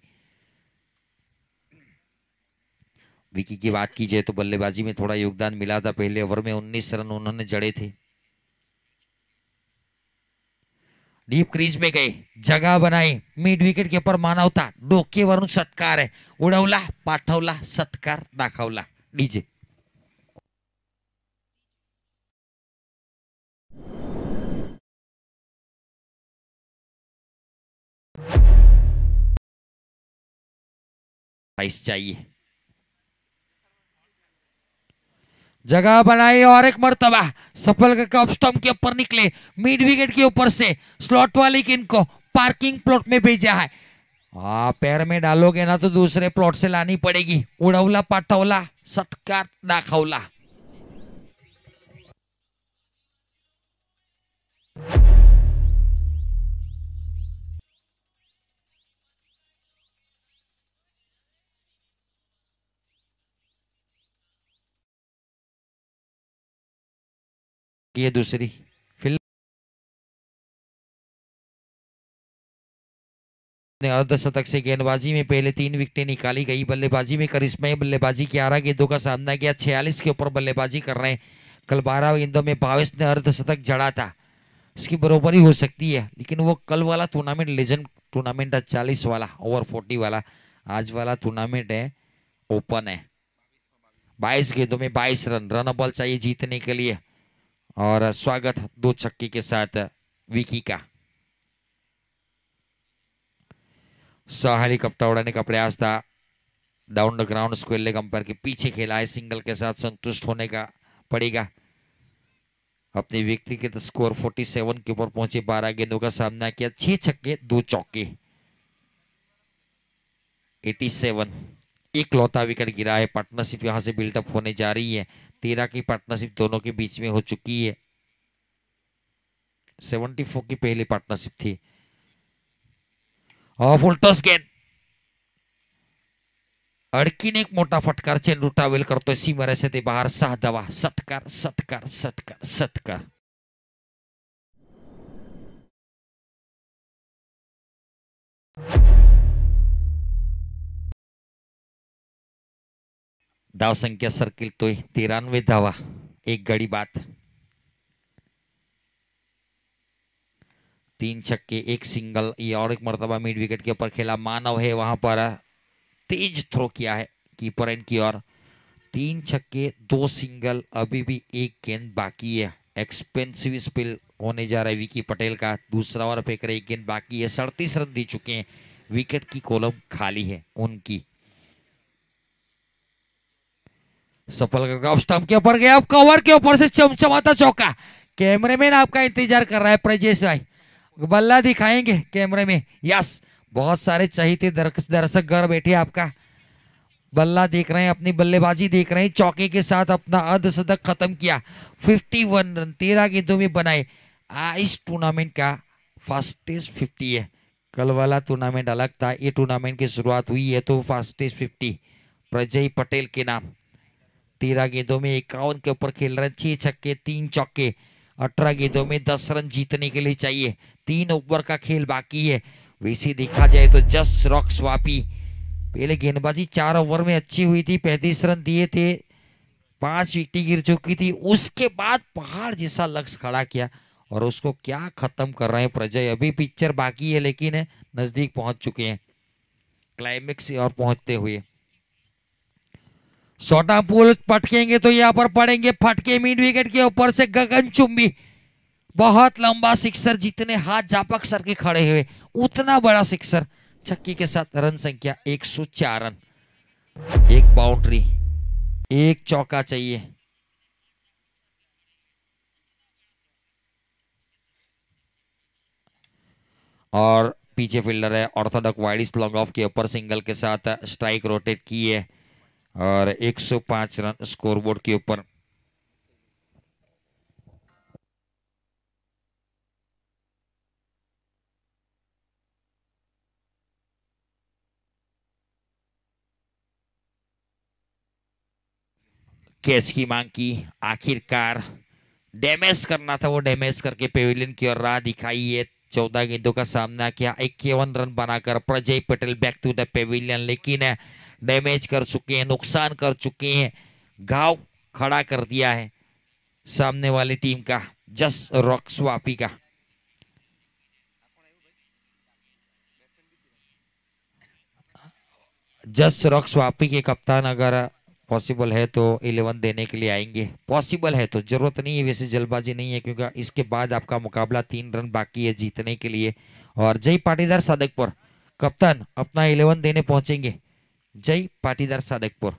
विकी की बात की जाए तो बल्लेबाजी में थोड़ा योगदान मिला था पहले ओवर में उन्नीस रन उन्होंने जड़े थे डीप क्रीज में गए जगह बनाई मिड विकेट के ऊपर मानवता डोके वरुण सत्कार है उडवला पाठवला सत्कार दाखवला डीजे आइस चाहिए जगह बनाई और एक मरतबा सफल करके स्टम्प के ऊपर निकले मिड विकेट के ऊपर से स्लॉट वाली इनको पार्किंग प्लॉट में भेजा है आ, हाँ, पैर में डालोगे ना तो दूसरे प्लॉट से लानी पड़ेगी उड़ावला पाठवला सटका दाखवला ये दूसरी ने अर्धशतक से गेंदबाजी में पहले तीन विकेटें निकाली गई बल्लेबाजी में करिश्मा बल्लेबाजी की आरा गेंदों का सामना किया छियालीस के ऊपर बल्लेबाजी कर रहे हैं कल बारह गेंदों में बाविस ने अर्धशतक जड़ा था इसकी बराबरी हो सकती है लेकिन वो कल वाला टूर्नामेंट लेजेंड टूर्नामेंट था चालीस वाला ओवर फोर्टी वाला आज वाला टूर्नामेंट है ओपन है बाईस गेंदों में बाईस रन रन बॉल चाहिए जीतने के लिए और स्वागत दो छक्के के साथ विकी का सहारी कप्ता उड़ाने का प्रयास था down the ground square leg umpire के पीछे खेला है सिंगल के साथ संतुष्ट होने का पड़ेगा अपने व्यक्तिगत स्कोर 47 के ऊपर पहुंचे बारह गेंदों का सामना किया छह छक्के दो चौके 87 एक लौता विकेट गिरा है पार्टनरशिप यहां से बिल्टअप होने जा रही है तेरह की पार्टनरशिप दोनों के बीच में हो चुकी है सेवेंटी फोर की पहली पार्टनरशिप थी ऑफ उल्टस गेंद अडकीने एक मोटा फटकार चेंडू करते सीमर सीमरेषे ते बाहर सह दवा सटकर सटकर सटकर सटकार you धाव संख्या तो तिरानवे धावा एक गडी बात तीन छक्के एक सिंगल ये और एक मरतबा मिड विकेट के ऊपर खेला मानव है वहां पर तेज थ्रो किया है कीपर एंड की ओर तीन छक्के दो सिंगल अभी भी एक गेंद बाकी है एक्सपेंसिव स्पिल होने जा रहा है विकी पटेल का दूसरा और फेंक रहे गेंद बाकी है सड़तीस रन दे चुके हैं विकेट की कॉलम खाली है उनकी सफल करके स्टम्प के ऊपर गया अब कवर के ऊपर से चमचमाता चौका मैन आपका इंतजार कर रहा है प्रजेश भाई बल्ला दिखाएंगे कैमरे में यस बहुत सारे चाहिए दर्शक घर बैठे आपका बल्ला देख रहे हैं अपनी बल्लेबाजी देख रहे हैं चौके के साथ अपना अर्धशतक खत्म किया 51 रन तेरह गेंदों में बनाए इस टूर्नामेंट का फास्टेस्ट फिफ्टी है कल वाला टूर्नामेंट अलग था ये टूर्नामेंट की शुरुआत हुई है तो फास्टेस्ट फिफ्टी प्रजय पटेल के नाम तेरह गेंदों में इक्यावन के ऊपर खेल रहे हैं छक्के तीन चौके अठारह गेंदों में दस रन जीतने के लिए चाहिए तीन ओवर का खेल बाकी है वैसे देखा जाए तो जस रॉक्स वापी पहले गेंदबाजी चार ओवर में अच्छी हुई थी पैंतीस रन दिए थे पांच विकेट गिर चुकी थी उसके बाद पहाड़ जैसा लक्ष्य खड़ा किया और उसको क्या खत्म कर रहे हैं प्रजय अभी पिक्चर बाकी है लेकिन नज़दीक पहुंच चुके हैं क्लाइमेक्स और पहुंचते हुए सोटा पुल पटकेंगे तो यहाँ पर पड़ेंगे फटके मिड विकेट के ऊपर से गगन चुम्बी बहुत लंबा सिक्सर जितने हाथ जापक सर के खड़े हुए उतना बड़ा सिक्सर छक्की के साथ रन संख्या 104 रन एक बाउंड्री एक चौका चाहिए और पीछे फील्डर है ऑर्थोडॉक वाइडिस लॉन्ग ऑफ के ऊपर सिंगल के साथ स्ट्राइक रोटेट की है और 105 रन स्कोरबोर्ड के ऊपर कैच की मांग की आखिरकार डैमेज करना था वो डैमेज करके पेविलियन की ओर राह दिखाई है चौदह गेंदों का सामना किया इक्यावन रन बनाकर Prajay Patel back to the pavilion लेकिन डैमेज कर चुके हैं नुकसान कर चुके हैं घाव खड़ा कर दिया है सामने वाली टीम का जस रॉक्सवापी का जस रॉक्सवापी के कप्तान अगर पॉसिबल है तो इलेवन देने के लिए आएंगे पॉसिबल है तो ज़रूरत नहीं है वैसे जल्दबाजी नहीं है क्योंकि इसके बाद आपका मुकाबला तीन रन बाकी है जीतने के लिए और जय पाटीदार सादकपुर कप्तान अपना इलेवन देने पहुंचेंगे जय पाटीदार सादेकपुर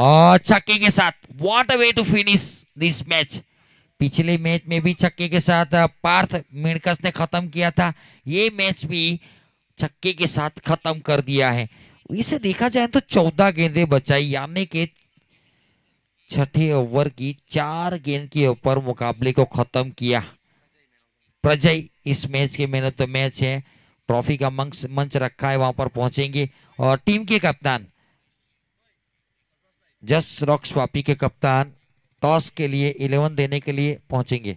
और छक्के के साथ what a way to finish this match पिछले मैच में भी छक्के के साथ पार्थ मिणकस ने खत्म किया था ये मैच भी छक्के के साथ खत्म कर दिया है इसे देखा जाए तो चौदह गेंदें बचाई यानी कि छठे ओवर की चार गेंद के ऊपर मुकाबले को खत्म किया प्रजय इस मैच के मैन ऑफ तो द मैच है ट्रॉफी का मंच रखा है वहां पर पहुंचेंगे और टीम के कप्तान जस रॉक स्वापी के कप्तान टॉस के लिए इलेवन देने के लिए पहुंचेंगे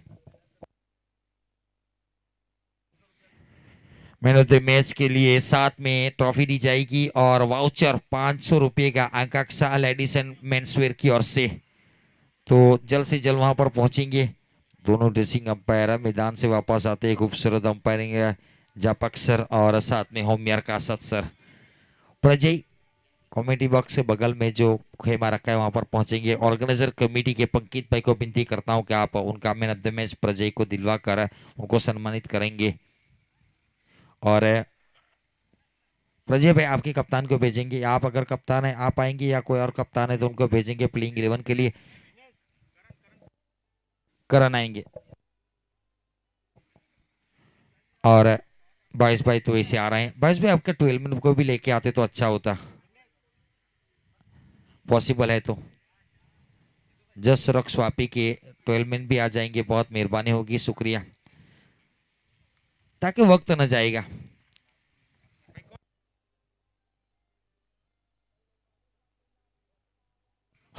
मैन ऑफ द मैच के लिए साथ में ट्रॉफी दी जाएगी और वाउचर पांच सौ रुपये का आकांक्षा लेडीज एंड मेन्सवेयर की ओर से तो जल्द से जल्द वहां पर पहुंचेंगे दोनों ड्रेसिंग अंपायर मैदान से वापस आते हैं खूबसूरत अंपायरिंग जापक सर और साथ में होमयर कासत सर प्रजय कॉमेडी बॉक्स के बगल में जो खेमा रखा है वहां पर पहुंचेंगे ऑर्गेनाइजर कमेटी के पंकित भाई को विनती करता हूँ कि आप उनका man of the match Prajay को दिलवा कर उनको सम्मानित करेंगे और प्रजय भाई आपके कप्तान को भेजेंगे आप अगर कप्तान है आप आएंगे या कोई और कप्तान है तो उनको भेजेंगे प्लेइंग इलेवन के लिए करानाएंगे और बाईस भाई तो ऐसे आ रहे हैं बाईस भाई आपके ट्वेल्व मिनट को भी लेके आते तो अच्छा होता पॉसिबल है तो जस रख स्वापी के ट्वेल्व मिनट भी आ जाएंगे बहुत मेहरबानी होगी शुक्रिया ताकि वक्त न जाएगा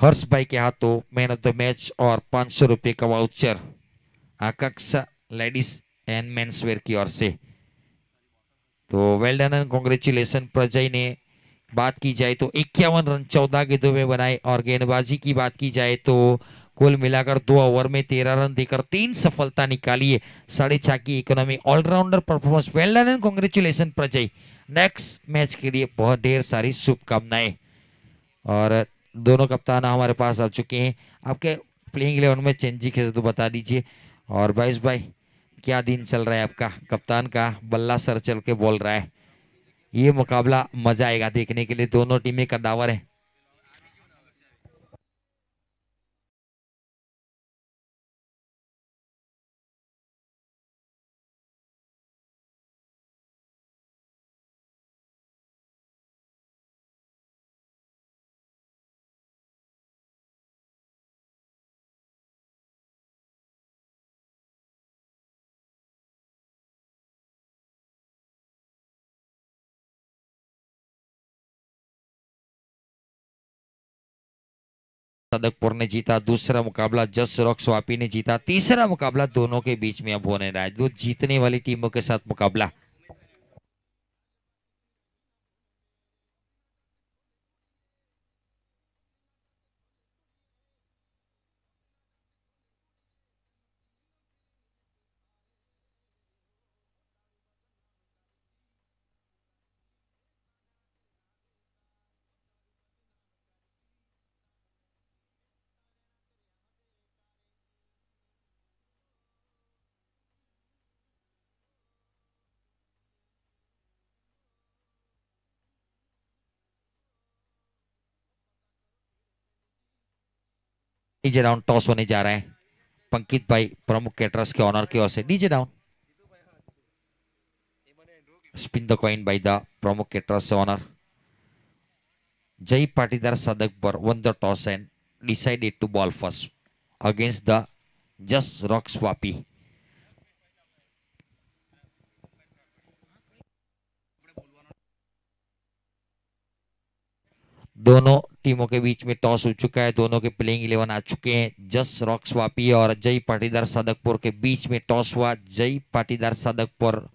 हर्ष भाई के हाथों मैन ऑफ द मैच और पांच सौ रुपये का voucher Akanksha ladies and mens wear की ओर से तो well done and congratulation Prajay ने बात की जाए तो इक्यावन रन चौदह गेंदों में बनाए और गेंदबाजी की बात की जाए तो कुल मिलाकर दो ओवर में तेरह रन देकर तीन सफलता निकाली है साढ़े छह की economy all rounder performance well done and congratulation Prajay next match के लिए बहुत ढेर सारी शुभकामनाएं और दोनों कप्तान हमारे पास आ चुके हैं आपके प्लेइंग इलेवन में चेंजी के तो बता दीजिए और बाईस भाई क्या दिन चल रहा है आपका कप्तान का बल्ला सर चल के बोल रहा है ये मुकाबला मजा आएगा देखने के लिए दोनों टीमें कदावर है सदकपुर ने जीता दूसरा मुकाबला जस रॉक्स वापी ने जीता तीसरा मुकाबला दोनों के बीच में अब होने रहा है जो जीतने वाली टीमों के साथ मुकाबला नीचे डाउन टॉस होने जा रहे हैं पंकित भाई प्रमुख कैटरस के ऑनर की ओर से नीचे down spin the coin by the Pramukh caterers owner Jay Patidar साधक पर won the toss and decided to bowl first against the just rocks Vapi दोनों टीमों के बीच में टॉस हो चुका है दोनों के प्लेइंग इलेवन आ चुके हैं जस रॉक्स वापी और जय पाटीदार सदकपुर के बीच में टॉस हुआ जय पाटीदार सदकपुर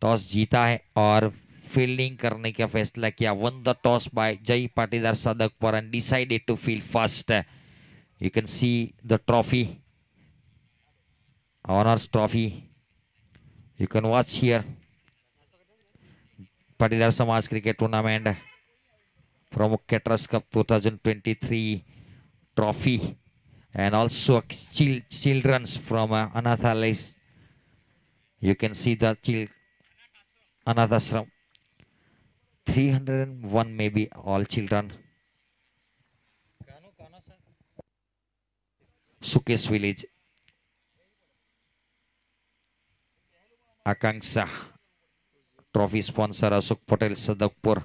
टॉस जीता है और फील्डिंग करने का फैसला किया one the toss by Jay Patidar Sadakpur and decided to field first you can see the trophy owners trophy you can watch here Patidar समाज cricket tournament from Catrus Cup 2023 trophy and also chil children's from uh, Anathalis. You can see the chil Anathasram 301 maybe all children. Sukesh village. Akanksha. Trophy sponsor Asuk Patel Sadakpur.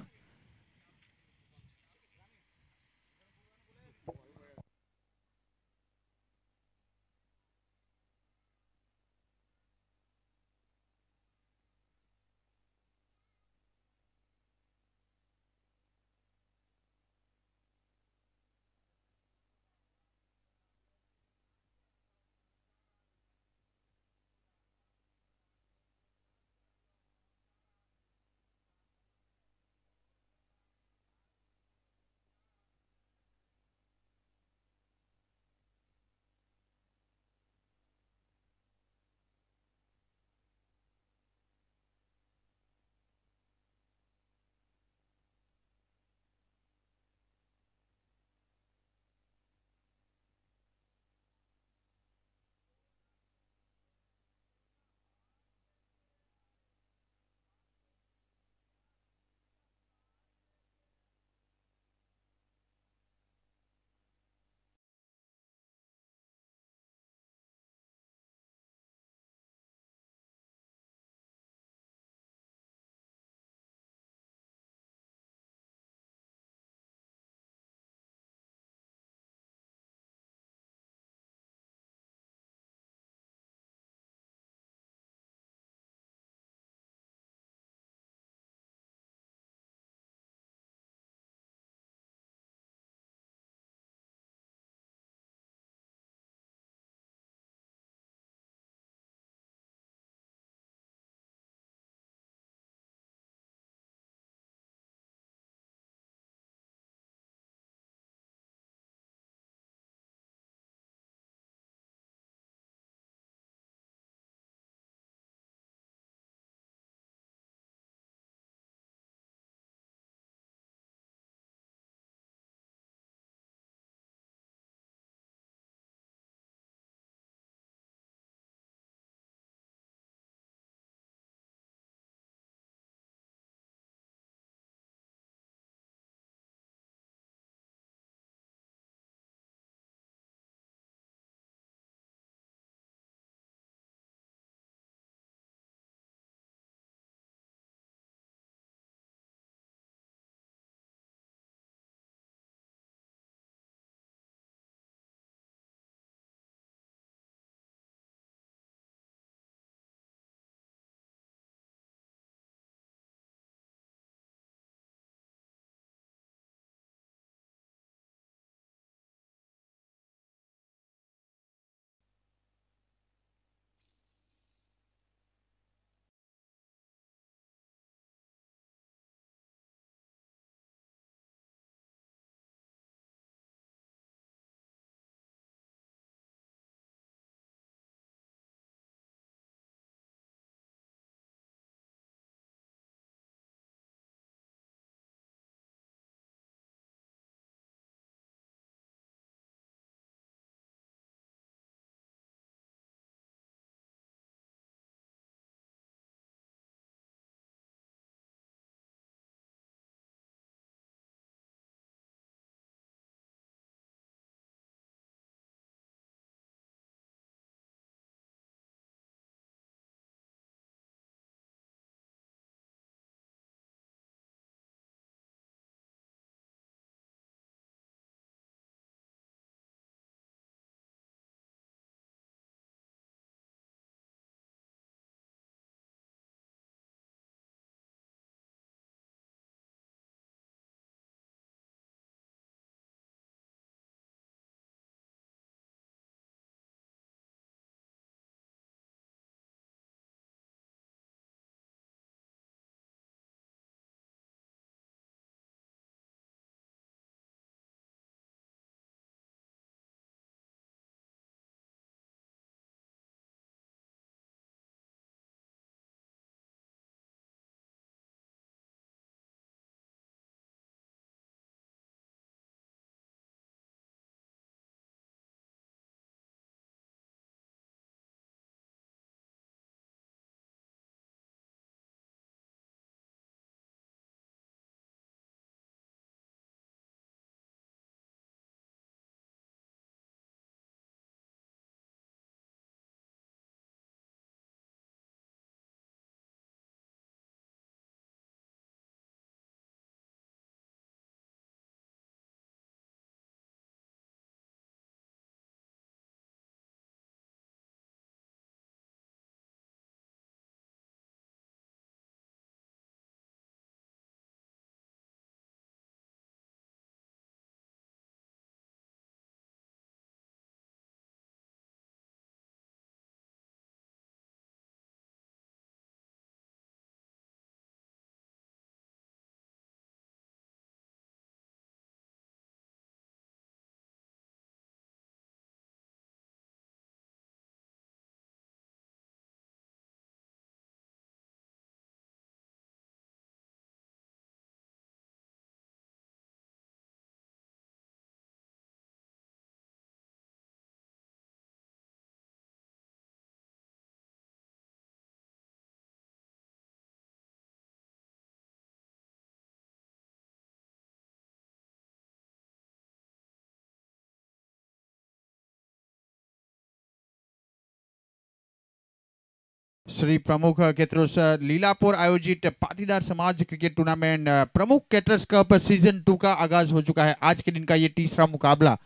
Shri Pramukh caterers Lilapur आयोजित पाटीदार समाज cricket tournament Pramukh caterers cup season two का आगाज हो चुका है आज के दिन का ये तीसरा मुकाबला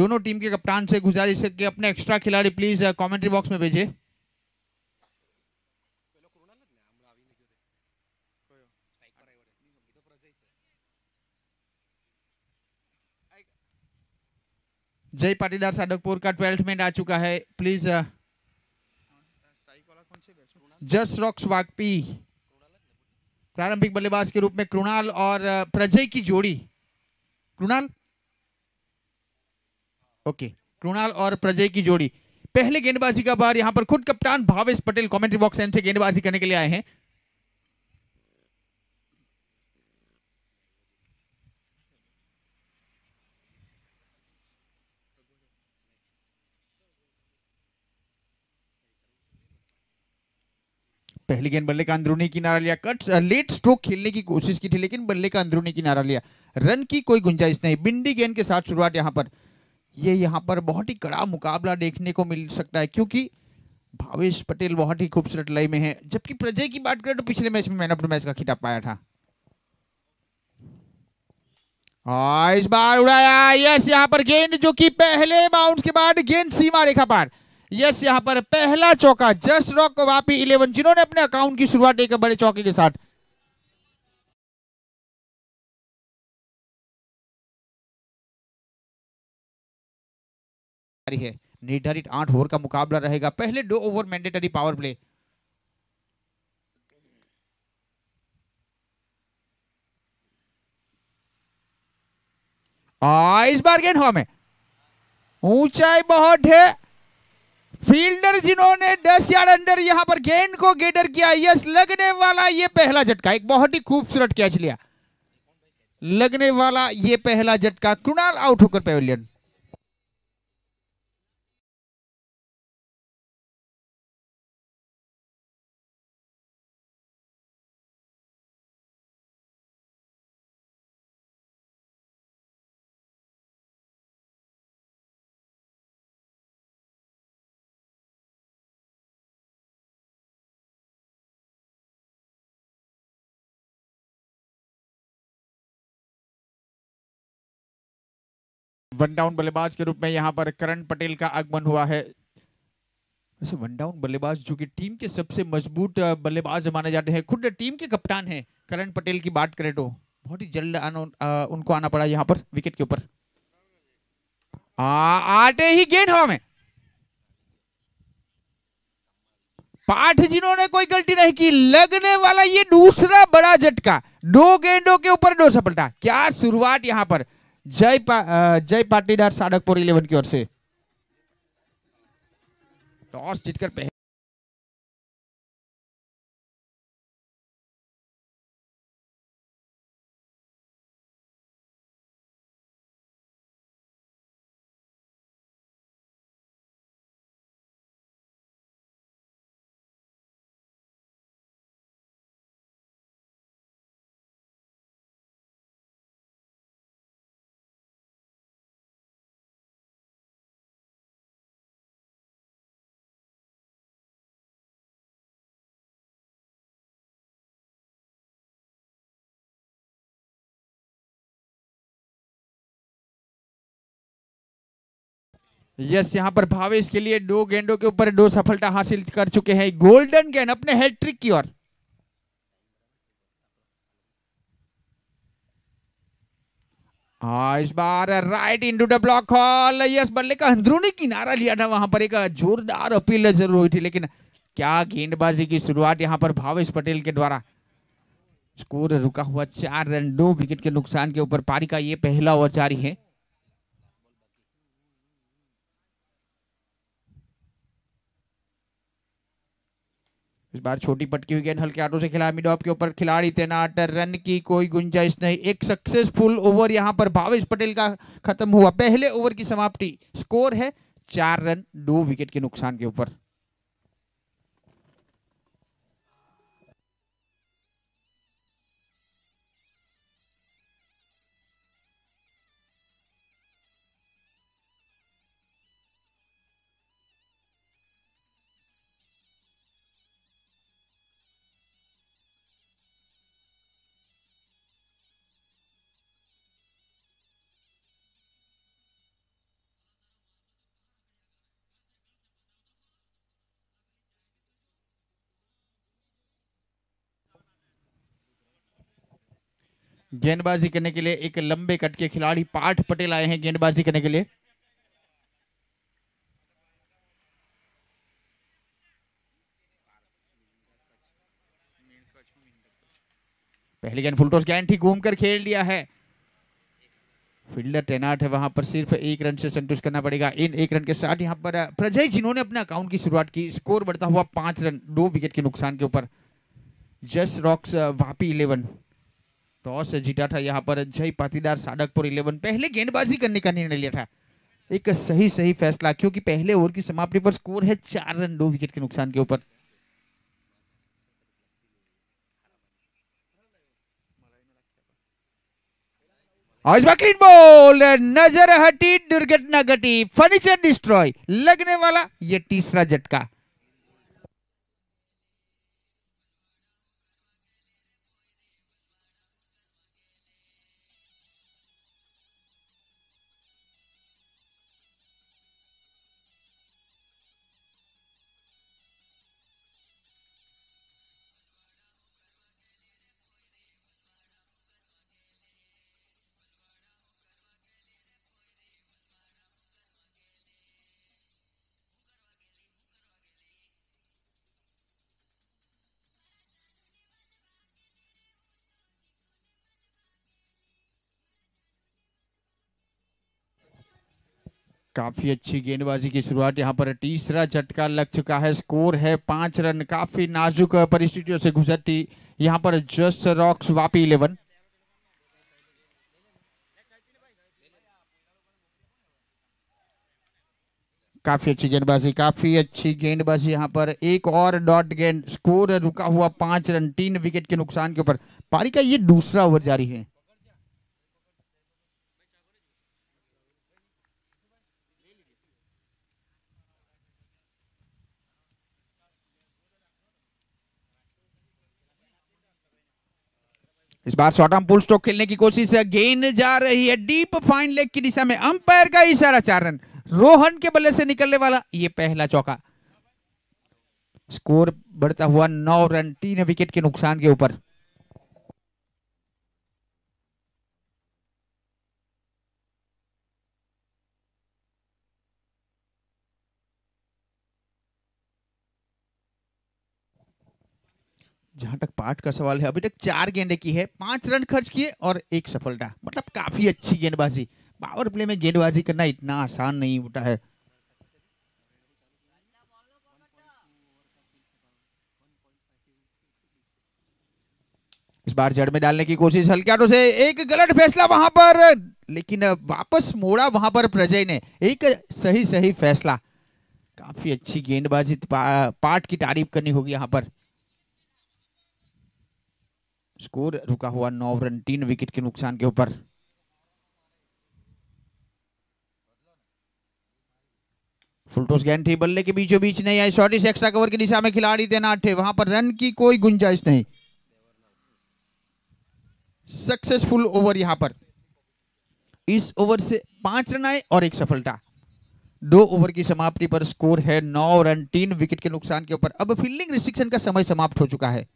दोनों टीम के कप्तान से गुजारिश है कि अपने एक्स्ट्रा खिलाड़ी प्लीज कमेंट्री बॉक्स में भेजे जय पाटीदार साधकपुर का ट्वेल्थ में आ चुका है प्लीज जस रॉक्स वागपी प्रारंभिक बल्लेबाज के रूप में कृणाल और प्रजय की जोड़ी कृणाल ओके कृणाल और प्रजय की जोड़ी पहले गेंदबाजी का बार यहां पर खुद कप्तान भावेश पटेल कमेंट्री बॉक्स से गेंदबाजी करने के लिए आए हैं पहली गेंद बल्ले का अंदरूनी किनारा लिया कट लेट स्ट्रोक खेलने की कोशिश की थी लेकिन बल्ले का अंदरूनी किनारा लिया रन की कोई गुंजाइश नहीं बिंडी गेंद के साथ शुरुआत यहाँ पर ये यहाँ पर बहुत ही कड़ा मुकाबला देखने को मिल सकता है क्योंकि भावेश पटेल बहुत ही खूबसूरत लय में है जबकि प्रजय की बात करें तो पिछले मैच में मैन ऑफ द मैच का खिताब पाया था और इस बार उड़ाया यस यहाँ पर गेंद जो कि पहले बाउंड के बाद गेंद सीमा रेखा पार यस यहाँ पर पहला चौका जस्ट रॉक को वापी इलेवन जिन्होंने अपने अकाउंट की शुरुआत एक बड़े चौके के साथ है निर्धारित आठ ओवर का मुकाबला रहेगा पहले दो ओवर मैंडेटरी पावर प्ले आ, इस बार गेंद हुआ में ऊंचाई बहुत है फील्डर जिन्होंने 10 यार्ड अंडर यहां पर गेंद को गेटर किया यस लगने वाला ये पहला झटका एक बहुत ही खूबसूरत कैच लिया लगने वाला ये पहला झटका कृणाल आउट होकर पेवेलियन वन डाउन बल्लेबाज के रूप में यहां पर करण पटेल का आगमन हुआ है वैसे वन डाउन बल्लेबाज जो कि टीम के सबसे मजबूत बल्लेबाज माने जाते हैं खुद टीम के कप्तान हैं करण पटेल की बात करें तो बहुत ही जल्द उनको आना पड़ा यहाँ पर विकेट के ऊपर आते ही गेंद हवा में पाठ जिन्होंने कोई गलती नहीं की लगने वाला ये दूसरा बड़ा झटका दो गेंदों के ऊपर दो सफलता क्या शुरुआत यहां पर जय पा, जय पाटीदार साडकपुर इलेवन की ओर से टॉस जीतकर पहले यस यहाँ पर भावेश के लिए दो गेंदों के ऊपर दो सफलता हासिल कर चुके हैं गोल्डन गेंद अपने हैट्रिक की ओर हाँ, इस बार right into the block hole yes बल्ले का अंदरूनी किनारा लिया था वहां पर एक जोरदार अपील जरूर हुई थी लेकिन क्या गेंदबाजी की शुरुआत यहाँ पर भावेश पटेल के द्वारा स्कोर रुका हुआ चार रन दो विकेट के नुकसान के ऊपर पारी का ये पहला ओवर जारी है इस बार छोटी पटकी हुई गेंद हल्के हाथों से खिलाया मिड ऑफ के ऊपर खिलाड़ी तैनात रन की कोई गुंजाइश नहीं एक सक्सेसफुल ओवर यहां पर भावेश पटेल का खत्म हुआ पहले ओवर की समाप्ति स्कोर है चार रन दो विकेट के नुकसान के ऊपर गेंदबाजी करने के लिए एक लंबे कट के खिलाड़ी पाठ पटेल आए हैं गेंदबाजी करने के लिए पहली गेंद फुलटोस गैंठी घूमकर खेल लिया है फील्डर तैनात है वहां पर सिर्फ एक रन से संतुष्ट करना पड़ेगा इन एक रन के साथ यहां पर प्रजय जिन्होंने अपने अकाउंट की शुरुआत की स्कोर बढ़ता हुआ पांच रन दो विकेट के नुकसान के ऊपर जस रॉक्स वापी इलेवन टॉस जीता था यहाँ पर जय पाटीदार साडकपुर इलेवन पहले गेंदबाजी करने का निर्णय लिया था एक सही सही फैसला क्योंकि पहले ओवर की समाप्ति पर स्कोर है चार रन दो विकेट के नुकसान के ऊपर बॉल नजर हटी दुर्घटना घटी फर्नीचर डिस्ट्रॉय लगने वाला ये तीसरा झटका काफी अच्छी गेंदबाजी की शुरुआत यहाँ पर तीसरा झटका लग चुका है स्कोर है पांच रन काफी नाजुक परिस्थितियों से गुजरती यहाँ पर जस्ट रॉक्स वापी इलेवन काफी अच्छी गेंदबाजी काफी अच्छी गेंदबाजी यहाँ पर एक और डॉट गेंद स्कोर रुका हुआ पांच रन तीन विकेट के नुकसान के ऊपर पारी का ये दूसरा ओवर जारी है इस बार शॉर्ट आर्म पुल स्टॉक खेलने की कोशिश गेंद जा रही है डीप फाइन लेग की दिशा में अंपायर का इशारा चार रन रोहन के बल्ले से निकलने वाला ये पहला चौका स्कोर बढ़ता हुआ नौ रन तीन विकेट के नुकसान के ऊपर जहां तक पार्ट का सवाल है अभी तक चार गेंदे की है पांच रन खर्च किए और एक सफलता मतलब काफी अच्छी गेंदबाजी पावर प्ले में गेंदबाजी करना इतना आसान नहीं होता है इस बार जड़ में डालने की कोशिश हल्कियानों से एक गलत फैसला वहां पर लेकिन वापस मोड़ा वहां पर प्रजय ने एक सही सही फैसला काफी अच्छी गेंदबाजी पा, पार्ट की तारीफ करनी होगी यहां पर स्कोर रुका हुआ नौ रन तीन विकेट के नुकसान के ऊपर फुलटोस गेंद थी बल्ले के बीचों बीच नहीं आई शॉर्टिस एक्स्ट्रा कवर की दिशा में खिलाड़ी तैनात थे वहां पर रन की कोई गुंजाइश नहीं सक्सेसफुल ओवर यहां पर इस ओवर से पांच रन आए और एक सफलता दो ओवर की समाप्ति पर स्कोर है नौ रन तीन विकेट के नुकसान के ऊपर अब फील्डिंग रिस्ट्रिक्शन का समय समाप्त हो चुका है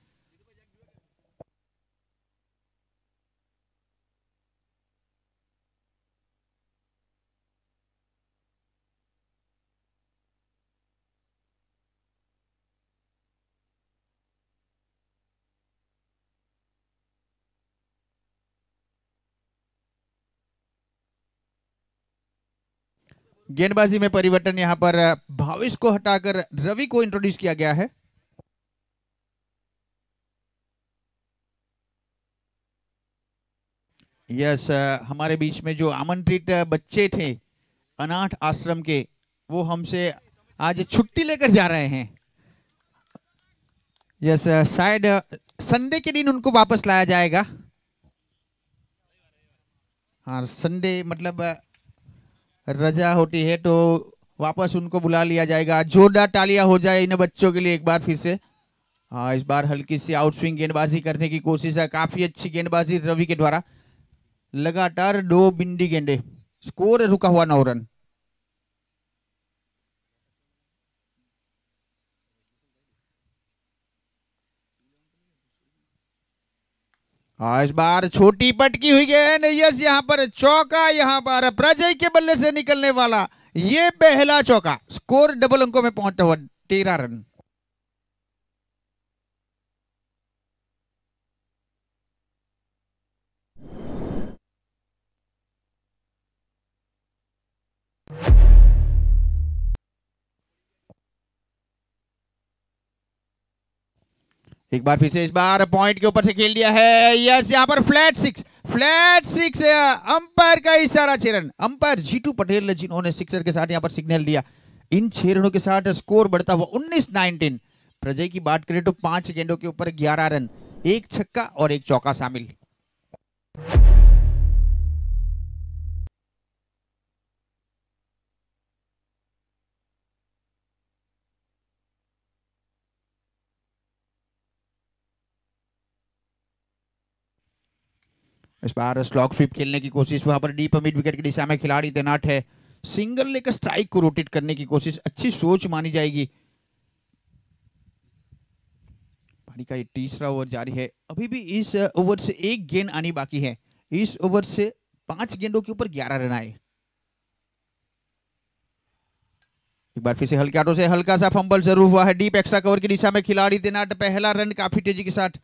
गेंदबाजी में परिवर्तन यहां पर भाविश को हटाकर रवि को इंट्रोड्यूस किया गया है यस हमारे बीच में जो आमंत्रित बच्चे थे अनाथ आश्रम के वो हमसे आज छुट्टी लेकर जा रहे हैं यस शायद संडे के दिन उनको वापस लाया जाएगा हाँ संडे मतलब रजा होती है तो वापस उनको बुला लिया जाएगा जोरदार तालियां हो जाए इन बच्चों के लिए एक बार फिर से हाँ इस बार हल्की सी आउट स्विंग गेंदबाजी करने की कोशिश है काफ़ी अच्छी गेंदबाजी रवि के द्वारा लगातार दो बिंदी गेंदे स्कोर रुका हुआ नौ रन इस बार छोटी पटकी हुई है यस यहाँ पर चौका यहाँ पर प्रजय के बल्ले से निकलने वाला ये पहला चौका स्कोर डबल अंकों में पहुंचा हुआ तेरह रन you एक बार फिर से इस बार पॉइंट के ऊपर से खेल दिया है यस यहाँ पर flat six flat six umpire का ही सारा चेरन अंपायर जीटू पटेल ने जिन्होंने सिक्सर के साथ यहाँ पर सिग्नल दिया इन छह रनों के साथ स्कोर बढ़ता हुआ उन्नीस नाइनटीन प्रजय की बात करें तो पांच गेंदों के ऊपर ग्यारह रन एक छक्का और एक चौका शामिल इस बार स्लॉग स्वीप खेलने की कोशिश वहां पर डीप मिड विकेट की दिशा में खिलाड़ी तैनात है सिंगल लेकर स्ट्राइक को रोटेट करने की कोशिश अच्छी सोच मानी जाएगी पारी का ये तीसरा ओवर जारी है अभी भी इस ओवर से एक गेंद आनी बाकी है इस ओवर से पांच गेंदों के ऊपर ग्यारह रन आए एक बार फिर से हल्के आटो से हल्का सा फंबल जरूर हुआ है डीप एक्स्ट्रा कवर की दिशा में खिलाड़ी तैनात पहला रन काफी तेजी के साथ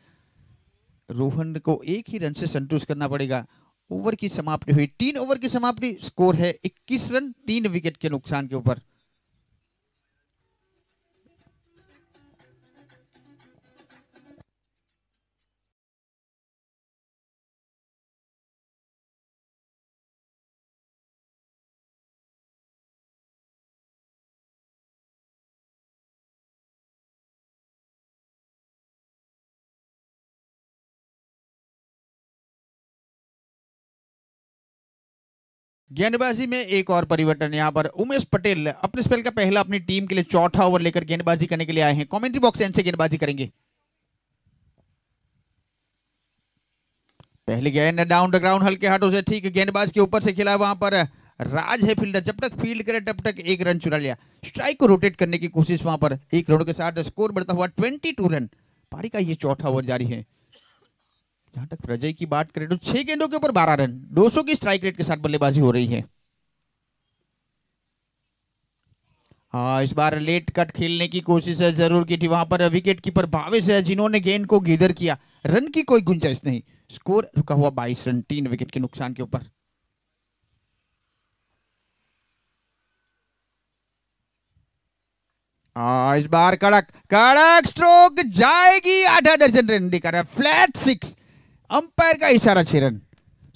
रोहन को एक ही रन से संतुष्ट करना पड़ेगा ओवर की समाप्ति हुई तीन ओवर की समाप्ति स्कोर है 21 रन तीन विकेट के नुकसान के ऊपर गेंदबाजी में एक और परिवर्तन यहाँ पर उमेश पटेल अपने स्पेल का पहला अपनी टीम के लिए चौथा ओवर लेकर गेंदबाजी करने के लिए आए हैं कमेंट्री बॉक्स से गेंदबाजी करेंगे पहले गेंद डाउन द ग्राउंड हल्के हाथों से ठीक गेंदबाज के ऊपर से खेला वहां पर राज है फील्डर जब तक फील्ड करे तब तक एक रन चुरा लिया स्ट्राइक को रोटेट करने की कोशिश वहां पर एक रन के साथ स्कोर बढ़ता हुआ ट्वेंटी टू रन पारी का ये चौथा ओवर जारी है जहां तक प्रजय की बात करें तो छह गेंदों के ऊपर बारह रन 200 की स्ट्राइक रेट के साथ बल्लेबाजी हो रही है हाँ इस बार लेट कट खेलने की कोशिश है जरूर की थी वहां पर विकेट कीपर भावेश है जिन्होंने गेंद को गिदर किया रन की कोई गुंजाइश नहीं स्कोर रुका हुआ बाईस रन तीन विकेट के नुकसान के ऊपर हाँ, इस बार कड़क कड़क स्ट्रोक जाएगी आधा दर्जन रन दिखा रहा है फ्लैट सिक्स अंपायर का इशारा छह रन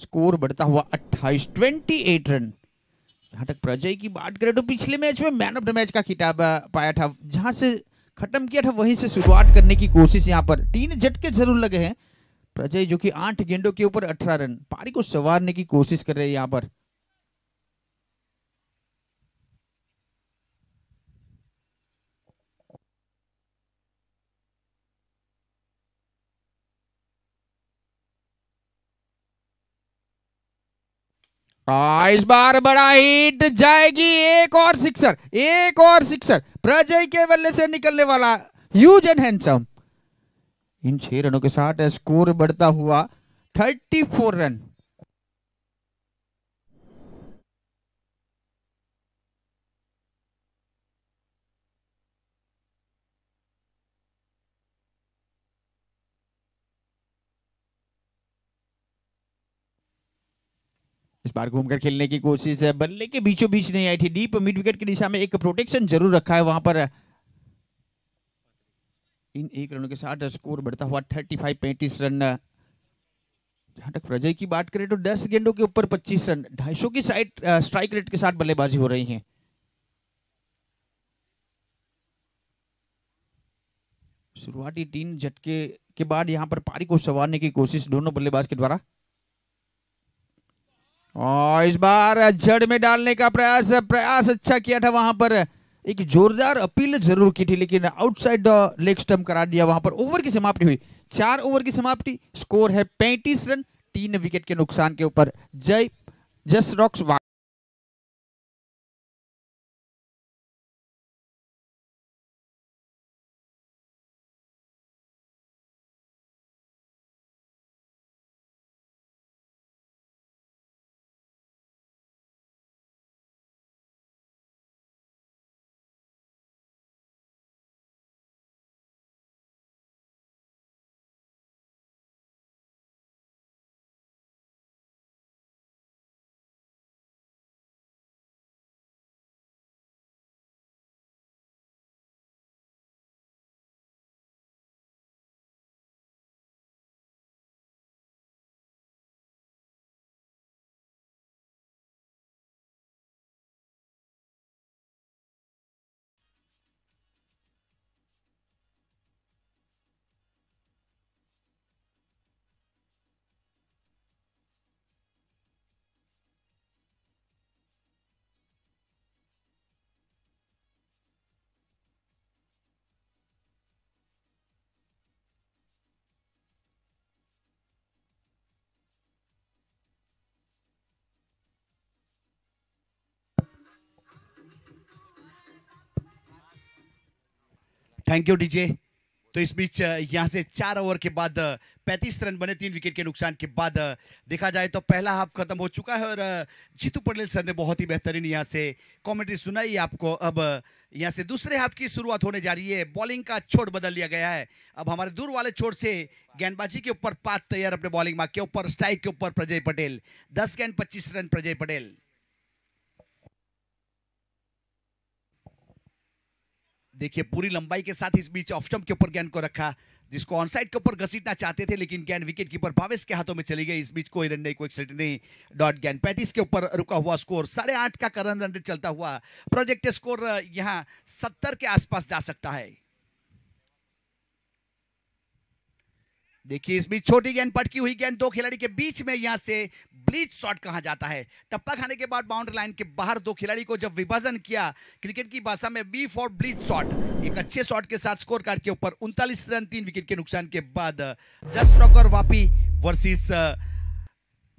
स्कोर बढ़ता हुआ 28 28 रन जहां तक प्रजय की बात करें तो पिछले मैच में मैन ऑफ द मैच का खिताब पाया था जहां से खत्म किया था वहीं से शुरुआत करने की कोशिश यहां पर तीन झटके जरूर लगे हैं प्रजय जो कि आठ गेंदों के ऊपर अठारह रन पारी को संवारने की कोशिश कर रहे हैं यहां पर हाँ, इस बार बड़ा हिट जाएगी एक और सिक्सर एक और सिक्सर प्रजय के बल्ले से निकलने वाला ह्यूज एंड हैंडसम इन छह रनों के साथ स्कोर बढ़ता हुआ 34 रन बार घूमकर खेलने की कोशिश बल्ले के बीचों बीच नहीं आई थी डीप मिड विकेट की दिशा में एक प्रोटेक्शन जरूर रखा है वहां पर इन एक रनों के साथ स्कोर बढ़ता हुआ थर्टी फाइव पैंतीस रन जहां तक प्रजय की बात करें तो दस गेंदों के ऊपर पच्चीस रन ढाई की साइड स्ट्राइक रेट के साथ बल्लेबाजी हो रही है शुरुआती तीन झटके के बाद यहां पर पारी को संवारने की कोशिश दोनों बल्लेबाज के द्वारा और इस बार जड़ में डालने का प्रयास प्रयास अच्छा किया था वहां पर एक जोरदार अपील जरूर की थी लेकिन आउटसाइड लेग स्टम्प करा दिया वहां पर ओवर की समाप्ति हुई चार ओवर की समाप्ति स्कोर है पैंतीस रन तीन विकेट के नुकसान के ऊपर जय जस रॉक्स थैंक यू डीजे तो इस बीच यहाँ से चार ओवर के बाद 35 रन बने तीन विकेट के नुकसान के बाद देखा जाए तो पहला हाफ खत्म हो चुका है और जीतू पटेल सर ने बहुत ही बेहतरीन यहाँ से कॉमेंट्री सुनाई आपको अब यहाँ से दूसरे हाफ की शुरुआत होने जा रही है बॉलिंग का छोड़ बदल लिया गया है अब हमारे दूर वाले छोड़ से गेंदबाजी के ऊपर पाँच तैयार अपने बॉलिंग मार्ग के ऊपर स्ट्राइक के ऊपर प्रजय पटेल दस गेंद पच्चीस रन प्रजय पटेल देखिए पूरी लंबाई के साथ इस बीच ऑफ के ऊपर गेंद को रखा जिसको ऑनसाइड के ऊपर घसीटना चाहते थे लेकिन गेंद विकेट कीपर भावेश के हाथों में चली गई इस बीच कोई रन नहीं कोई सेट नहीं डॉट गेंद पैंतीस के ऊपर रुका हुआ स्कोर साढ़े आठ का करंट रन चलता हुआ प्रोजेक्ट स्कोर यहाँ सत्तर के आसपास जा सकता है देखिए इस बीच छोटी गेंद पटकी हुई गेंद दो खिलाड़ी के बीच में यहां से ब्लीच शॉट कहा जाता है टप्पा खाने के बाद बाउंड्री लाइन के बाहर दो खिलाड़ी को जब विभाजन किया क्रिकेट की भाषा में बी फॉर ब्लीच शॉट एक अच्छे शॉट के साथ स्कोर कार्ड के ऊपर उनतालीस रन तीन विकेट के नुकसान के बाद just uh, rocker Vapi versus uh,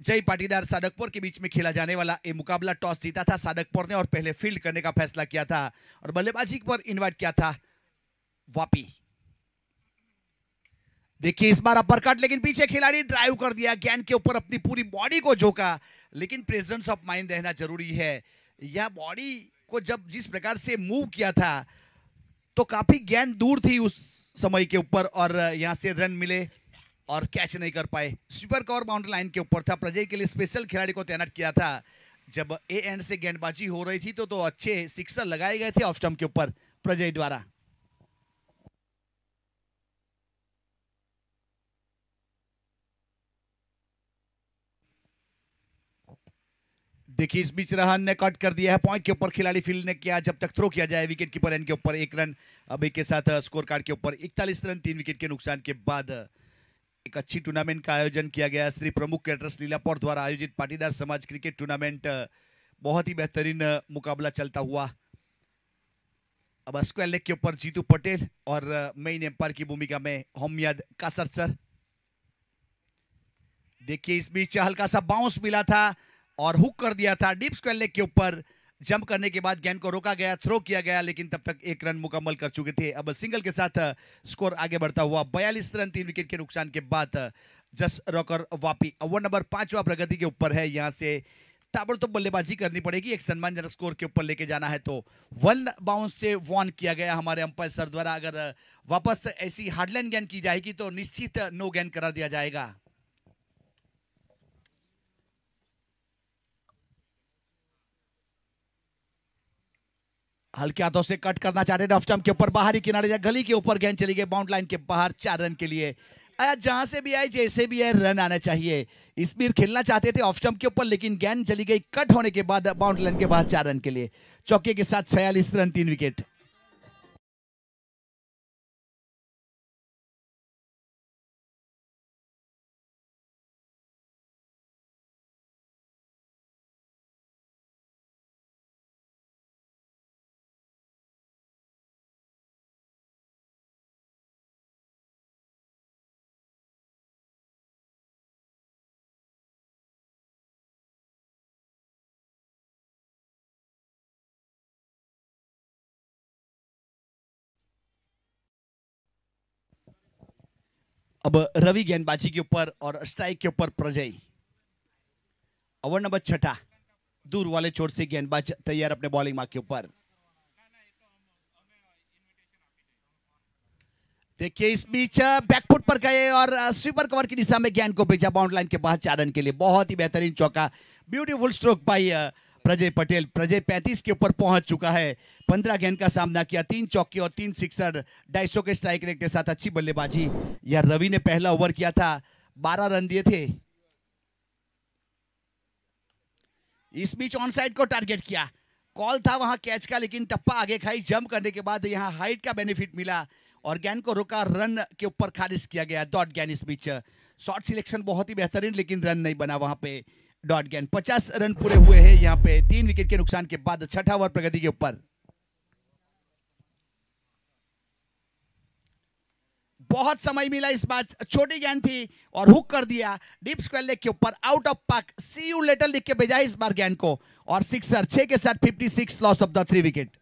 Jay Patidar साडकपुर के बीच में खेला जाने वाला ये मुकाबला टॉस जीता था साडकपुर ने और पहले फील्ड करने का फैसला किया था और बल्लेबाजी पर इन्वाइट किया था वापी देखिए इस बार अपर कट लेकिन पीछे खिलाड़ी ड्राइव कर दिया गेंद के ऊपर अपनी पूरी बॉडी को झोंका लेकिन प्रेजेंस ऑफ माइंड रहना जरूरी है यह बॉडी को जब जिस प्रकार से मूव किया था तो काफी गेंद दूर थी उस समय के ऊपर और यहाँ से रन मिले और कैच नहीं कर पाए स्वीपर कवर बाउंड्री लाइन के ऊपर था प्रजय के लिए स्पेशल खिलाड़ी को तैनात किया था जब ए एंड से गेंदबाजी हो रही थी तो, तो अच्छे सिक्सर लगाए गए थे ऑफ स्टम्प के ऊपर प्रजय द्वारा देखिए इस बीच रहा ने कट कर दिया है पॉइंट के ऊपर खिलाड़ी फील्ड ने किया जब तक थ्रो किया जाए विकेट कीपर रन के ऊपर एक रन अभी के साथ स्कोर कार्ड के ऊपर इकतालीस रन तीन विकेट के नुकसान के बाद एक अच्छी टूर्नामेंट का आयोजन किया गया श्री प्रमुख कैटरस लीलापौर द्वारा आयोजित पाटीदार समाज क्रिकेट टूर्नामेंट बहुत ही बेहतरीन मुकाबला चलता हुआ अब स्क्वायर लेग के ऊपर जीतू पटेल और मेन एम्पायर की भूमिका में होमयाद कासर सर देखिए इस बीच हल्का सा बाउंस मिला था और हुक कर दिया था डीप स्क्वेयर लेग के ऊपर जंप करने के बाद गेंद को रोका गया थ्रो किया गया लेकिन तब तक एक रन मुकम्मल कर चुके थे अब सिंगल के साथ स्कोर uh, आगे बढ़ता हुआ बयालीस रन तीन विकेट के नुकसान के बाद uh, जस रॉकर वापी अवर नंबर पांचवा प्रगति के ऊपर है यहाँ से ताबड़तोब बल्लेबाजी करनी पड़ेगी एक सम्मानजनक स्कोर के ऊपर लेके जाना है तो वन बाउंस से वॉन किया गया हमारे अंपायर सर द्वारा अगर uh, वापस ऐसी हार्डलाइन गेंद की जाएगी तो निश्चित नो गेंद करार दिया जाएगा हल्के हाथों से कट करना चाह रहे रफ स्टम्प के ऊपर बाहरी किनारे या गली के ऊपर गेंद चली गई बाउंड लाइन के बाहर चार रन के लिए आया जहां से भी आए जैसे भी आए रन आना चाहिए स्पीर खेलना चाहते थे ऑफ स्टम्प के ऊपर लेकिन गेंद चली गई कट होने के बाद बाउंड लाइन के बाहर चार रन के लिए चौके के साथ छियालीस रन तीन विकेट अब रवि गेंदबाजी के ऊपर और स्ट्राइक के ऊपर प्रजय ओवर नंबर छठा दूर वाले छोर से गेंदबाज तैयार अपने बॉलिंग मार्ग के ऊपर देखिए इस बीच बैकफुट पर गए और स्वीपर कवर की दिशा में गेंद को भेजा बाउंड लाइन के बाहर चारण के लिए बहुत ही बेहतरीन चौका beautiful stroke by Prajay Patel Prajay 35 के ऊपर पहुंच चुका है 15 गेंद का सामना किया तीन चौकी और तीन सिक्सर डाइसो के स्ट्राइक रेट के साथ अच्छी बल्लेबाजी यह रवि ने पहला ओवर किया था 12 रन दिए थे इस बीच ऑन साइड को टारगेट किया कॉल था वहां कैच का लेकिन टप्पा आगे खाई जंप करने के बाद यहां हाइट का बेनिफिट मिला और गेंद को रोका रन के ऊपर खारिज किया गया डॉट गेंद इस बीच शॉर्ट सिलेक्शन बहुत ही बेहतरीन लेकिन रन नहीं बना वहां पे डॉट गेंद पचास रन पूरे हुए हैं यहां पे तीन विकेट के नुकसान के बाद छठा ओवर प्रगति के ऊपर बहुत समय मिला इस बार छोटी गेंद थी और हुक कर दिया डीप स्क्वेल लेग के ऊपर out of park see you letter लिख के भेजा इस बार गेंद को और सिक्सर छह के साथ 56 loss of the three wicket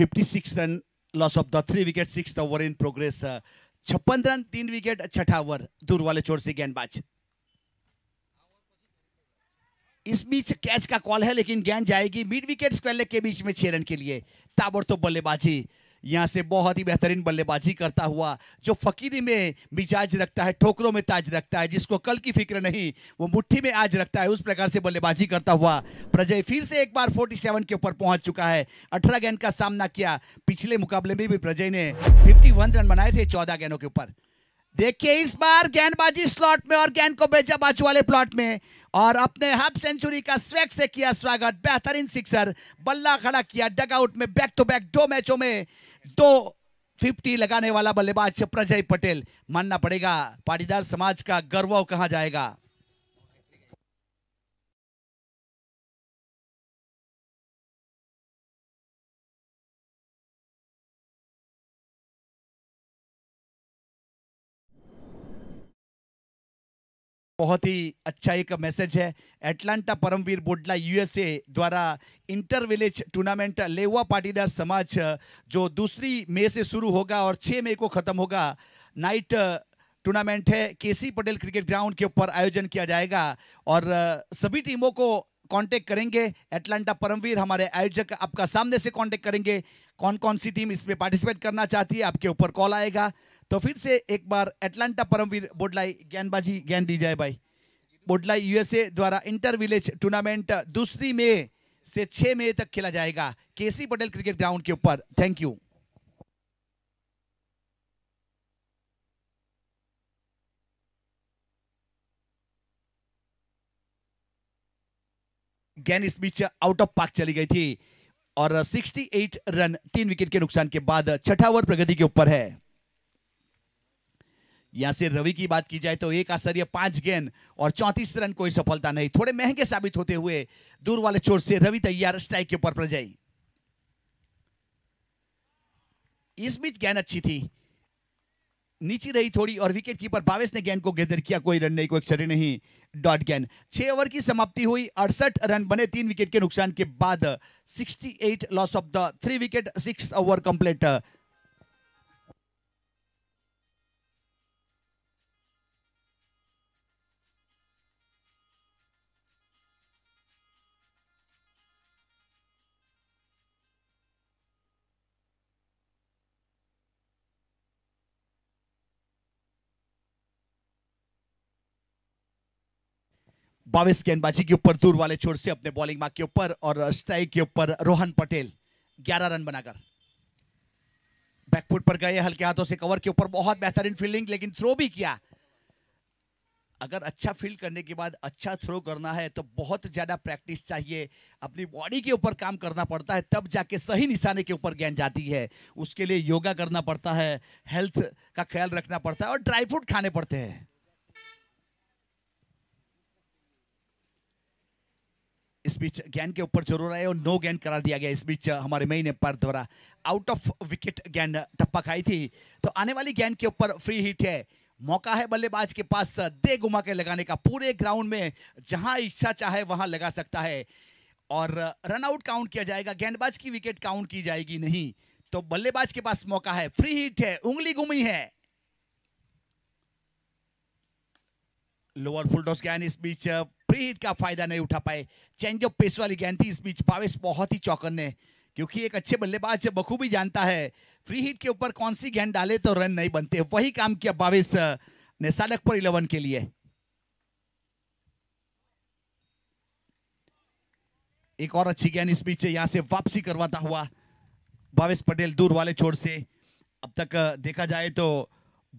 56 रन loss of the three wicket six over in progress छप्पन रन तीन विकेट छठा ओवर दूर वाले चोर से गेंदबाज इस बीच कैच का कॉल है लेकिन गेंद जाएगी मिड विकेट के बीच में छह रन के लिए ताबड़तोब बल्लेबाजी यहाँ से बहुत ही बेहतरीन बल्लेबाजी करता हुआ जो फकीरी में मिजाज रखता है ठोकरों में ताज रखता है जिसको कल की फिक्र नहीं वो मुट्ठी में आज रखता है उस प्रकार से बल्लेबाजी करता हुआ प्रजय फिर से एक बार 47 के ऊपर पहुंच चुका है 18 गेंद का सामना किया पिछले मुकाबले में भी प्रजय ने 51 रन बनाए थे चौदह गेंदों के ऊपर देखिए इस बार गेंदबाजी स्लॉट में और गेंद को भेजा बाजू वाले प्लॉट में और अपने हाफ सेंचुरी का स्वेक से किया स्वागत बेहतरीन सिक्सर बल्ला खड़ा किया डगआउट में बैक टू बैक दो मैचों में दो तो फिफ्टी लगाने वाला बल्लेबाज प्रजय पटेल मानना पड़ेगा पाटीदार समाज का गौरव कहां जाएगा बहुत ही अच्छा एक मैसेज है एटलांटा परमवीर बोडला यूएसए द्वारा inter village tournament Leva Patidar समाज जो दूसरी मई से शुरू होगा और छः मई को ख़त्म होगा नाइट टूर्नामेंट है केसी पटेल क्रिकेट ग्राउंड के ऊपर आयोजन किया जाएगा और सभी टीमों को कांटेक्ट करेंगे एटलांटा परमवीर हमारे आयोजक आपका सामने से कांटेक्ट करेंगे कौन कौन सी टीम इसमें पार्टिसिपेट करना चाहती है आपके ऊपर कॉल आएगा तो फिर से एक बार एटलांटा परमवीर बोडलाई ज्ञानबाजी ज्ञान दी जाए भाई बोडलाई यूएसए द्वारा इंटर विलेज टूर्नामेंट दूसरी मई से छह मई तक खेला जाएगा केसी पटेल क्रिकेट ग्राउंड के ऊपर थैंक यू गैन इस बीच आउट ऑफ पार्क चली गई थी और 68 रन तीन विकेट के नुकसान के बाद छठा ओवर प्रगति के ऊपर है या से रवि की बात की जाए तो एक आश्चर्य पांच गेंद और चौंतीस रन कोई सफलता नहीं थोड़े महंगे साबित होते हुए दूर वाले चोर से रवि तैयार स्ट्राइक के ऊपर प्रजय इस बीच गेंद अच्छी थी नीची रही थोड़ी और विकेट कीपर बावेश ने गेंद को गेदर किया कोई रन नहीं कोई एक्सरे नहीं डॉट गेंद छह ओवर की समाप्ति हुई अड़सठ रन बने तीन विकेट के नुकसान के बाद eight loss of the three wicket six over complete बाविस गेंदबाजी के ऊपर दूर वाले छोर से अपने बॉलिंग मार्क के ऊपर और स्ट्राइक के ऊपर रोहन पटेल 11 रन बनाकर बैकफुट पर गए हल्के हाथों से कवर के ऊपर बहुत बेहतरीन फील्डिंग लेकिन थ्रो भी किया अगर अच्छा फील्ड करने के बाद अच्छा थ्रो करना है तो बहुत ज़्यादा प्रैक्टिस चाहिए अपनी बॉडी के ऊपर काम करना पड़ता है तब जाके सही निशाने के ऊपर गेंद जाती है उसके लिए योगा करना पड़ता है हेल्थ का ख्याल रखना पड़ता है और ड्राई फ्रूट खाने पड़ते हैं इस बीच गेंद के ऊपर जरूर आए और नो गेंद करा दिया गया इस बीच हमारे मेन एम्पायर द्वारा आउट ऑफ विकेट गेंद टप्पा खाई थी तो आने वाली गेंद के ऊपर फ्री हिट है मौका है बल्लेबाज के पास दे घुमा के लगाने का पूरे ग्राउंड में जहां इच्छा चाहे वहां लगा सकता है और रनआउट काउंट किया जाएगा गेंदबाज की विकेट काउंट की जाएगी नहीं तो बल्लेबाज के पास मौका है फ्री हिट है उंगली घुमी है लोअर फुलटॉस गैन इस बीच ब्रेड का फायदा नहीं उठा पाए चेंज ऑफ पेस वाली गेंद थी इस बीच भावेश बहुत ही चौकन्ने क्योंकि एक अच्छे बल्लेबाज से बखूबी जानता है फ्री हिट के ऊपर कौन सी गेंद डाले तो रन नहीं बनते वही काम किया भावेश ने सालकपुर इलेवन के लिए एक और अच्छी गेंद इस बीच यहां से वापसी करवाता हुआ भावेश पटेल दूर वाले छोर से अब तक देखा जाए तो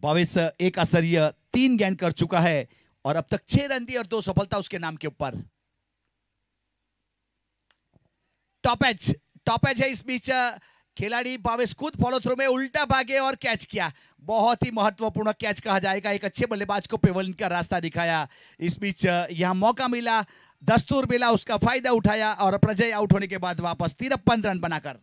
भावेश एक असरिय तीन गेंद कर चुका है और अब तक छह रन दिए और दो सफलता उसके नाम के ऊपर टॉप टॉपेज टॉप है इस बीच खिलाड़ी बावेश खुद फॉलो थ्रू में उल्टा भागे और कैच किया बहुत ही महत्वपूर्ण कैच कहा जाएगा एक अच्छे बल्लेबाज को पेवलिन का रास्ता दिखाया इस बीच यहां मौका मिला दस्तूर मिला उसका फायदा उठाया और प्रजय आउट होने के बाद वापस तिरपन रन बनाकर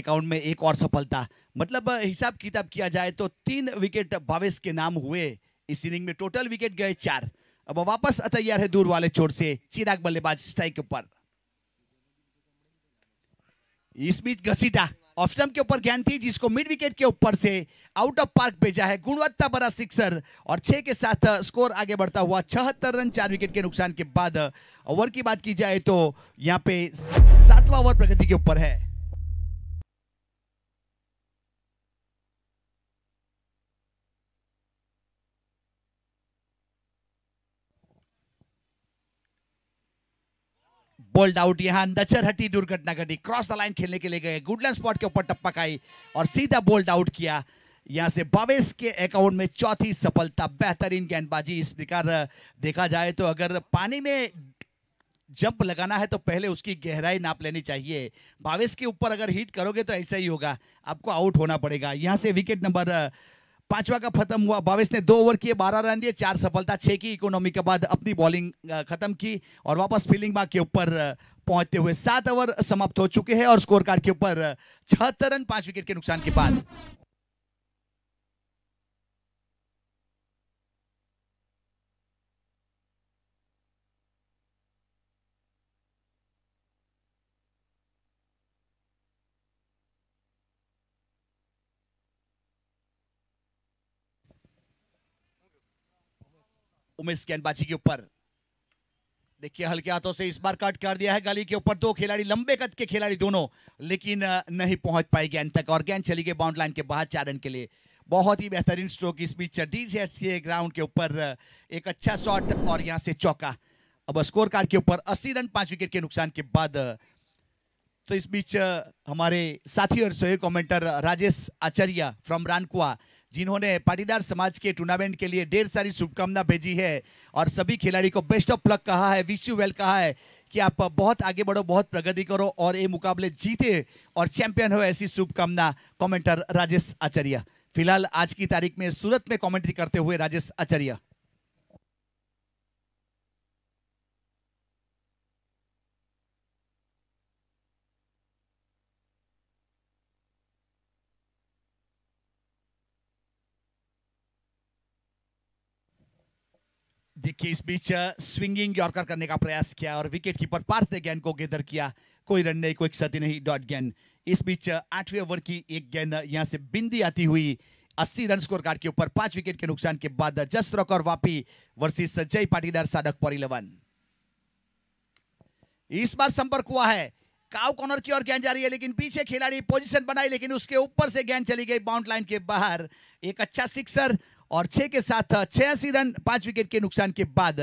अकाउंट में एक और सफलता मतलब हिसाब किताब किया जाए तो तीन विकेट भावेश के नाम हुए इस इनिंग में टोटल विकेट गए चार अब वापस अतैयार है दूर वाले छोर से चिराग बल्लेबाज स्ट्राइक के ऊपर इस बीच घसीटा ऑफ स्टंप के ऊपर ज्ञान थी जिसको मिड विकेट के ऊपर से आउट ऑफ पार्क भेजा है गुणवत्ता बड़ा सिक्सर और छह के साथ स्कोर आगे बढ़ता हुआ छहत्तर रन चार विकेट के नुकसान के बाद ओवर की बात की जाए तो यहाँ पे सातवां ओवर प्रगति के ऊपर है बोल्ड आउट यहाँ दक्षर हटी दुर्घटना घटी क्रॉस द लाइन खेलने के लिए गए गुडलैंड स्पॉट के ऊपर टप्पा आई और सीधा बोल्ड आउट किया यहाँ से बावेस के अकाउंट में चौथी सफलता बेहतरीन गेंदबाजी इस प्रकार देखा जाए तो अगर पानी में जंप लगाना है तो पहले उसकी गहराई नाप लेनी चाहिए बावेस के ऊपर अगर हिट करोगे तो ऐसा ही होगा आपको आउट होना पड़ेगा यहाँ से विकेट नंबर पांचवा का खत्म हुआ बाविस ने दो ओवर किए बारह रन दिए चार सफलता छः की इकोनॉमी के बाद अपनी बॉलिंग खत्म की और वापस फील्डिंग मार्क के ऊपर पहुंचते हुए सात ओवर समाप्त हो चुके हैं और स्कोर कार्ड के ऊपर छहत्तर रन पांच विकेट के नुकसान के बाद उमेश गेंदबाजी के ऊपर देखिए हल्के हाथों से इस बार कट कर दिया है गली के ऊपर दो खिलाड़ी लंबे कद के खिलाड़ी दोनों लेकिन नहीं पहुंच पाए गेंद तक और गेंद चली गई बाउंड लाइन के बाहर चार रन के लिए बहुत ही बेहतरीन स्ट्रोक इस बीच डीजेट्स के ग्राउंड के ऊपर एक अच्छा शॉट और यहां से चौका अब स्कोर कार्ड के ऊपर अस्सी रन पांच विकेट के नुकसान के बाद तो इस बीच हमारे साथी और सहयोग कमेंटर राजेश आचार्य फ्रॉम रानकुआ जिन्होंने पाटीदार समाज के टूर्नामेंट के लिए ढेर सारी शुभकामना भेजी है और सभी खिलाड़ी को बेस्ट ऑफ लक कहा है विश यू वेल कहा है कि आप बहुत आगे बढ़ो बहुत प्रगति करो और ये मुकाबले जीते और चैंपियन हो ऐसी शुभकामना कमेंटर राजेश आचार्य फिलहाल आज की तारीख में सूरत में कमेंट्री करते हुए राजेश आचार्य देखिए इस बीच स्विंगिंग uh, यॉर्कर करने का प्रयास किया और विकेट कीपर पार्थ गेंद को गेदर किया कोई रन नहीं कोई क्षति नहीं डॉट गेंद इस बीच uh, आठवें ओवर की एक गेंद uh, यहां से बिंदी आती हुई अस्सी रन स्कोर कार्ड के ऊपर पांच विकेट के नुकसान के बाद जस्ट रॉक और वापी वर्सेस जय पाटीदार साडक पर इलेवन इस बार संपर्क हुआ है काउ कॉर्नर की ओर गेंद जा रही है लेकिन पीछे खिलाड़ी पोजीशन बनाई लेकिन उसके ऊपर से गेंद चली गई बाउंड लाइन के बाहर एक अच्छा सिक्सर और छह के साथ छियासी रन पांच विकेट के नुकसान के बाद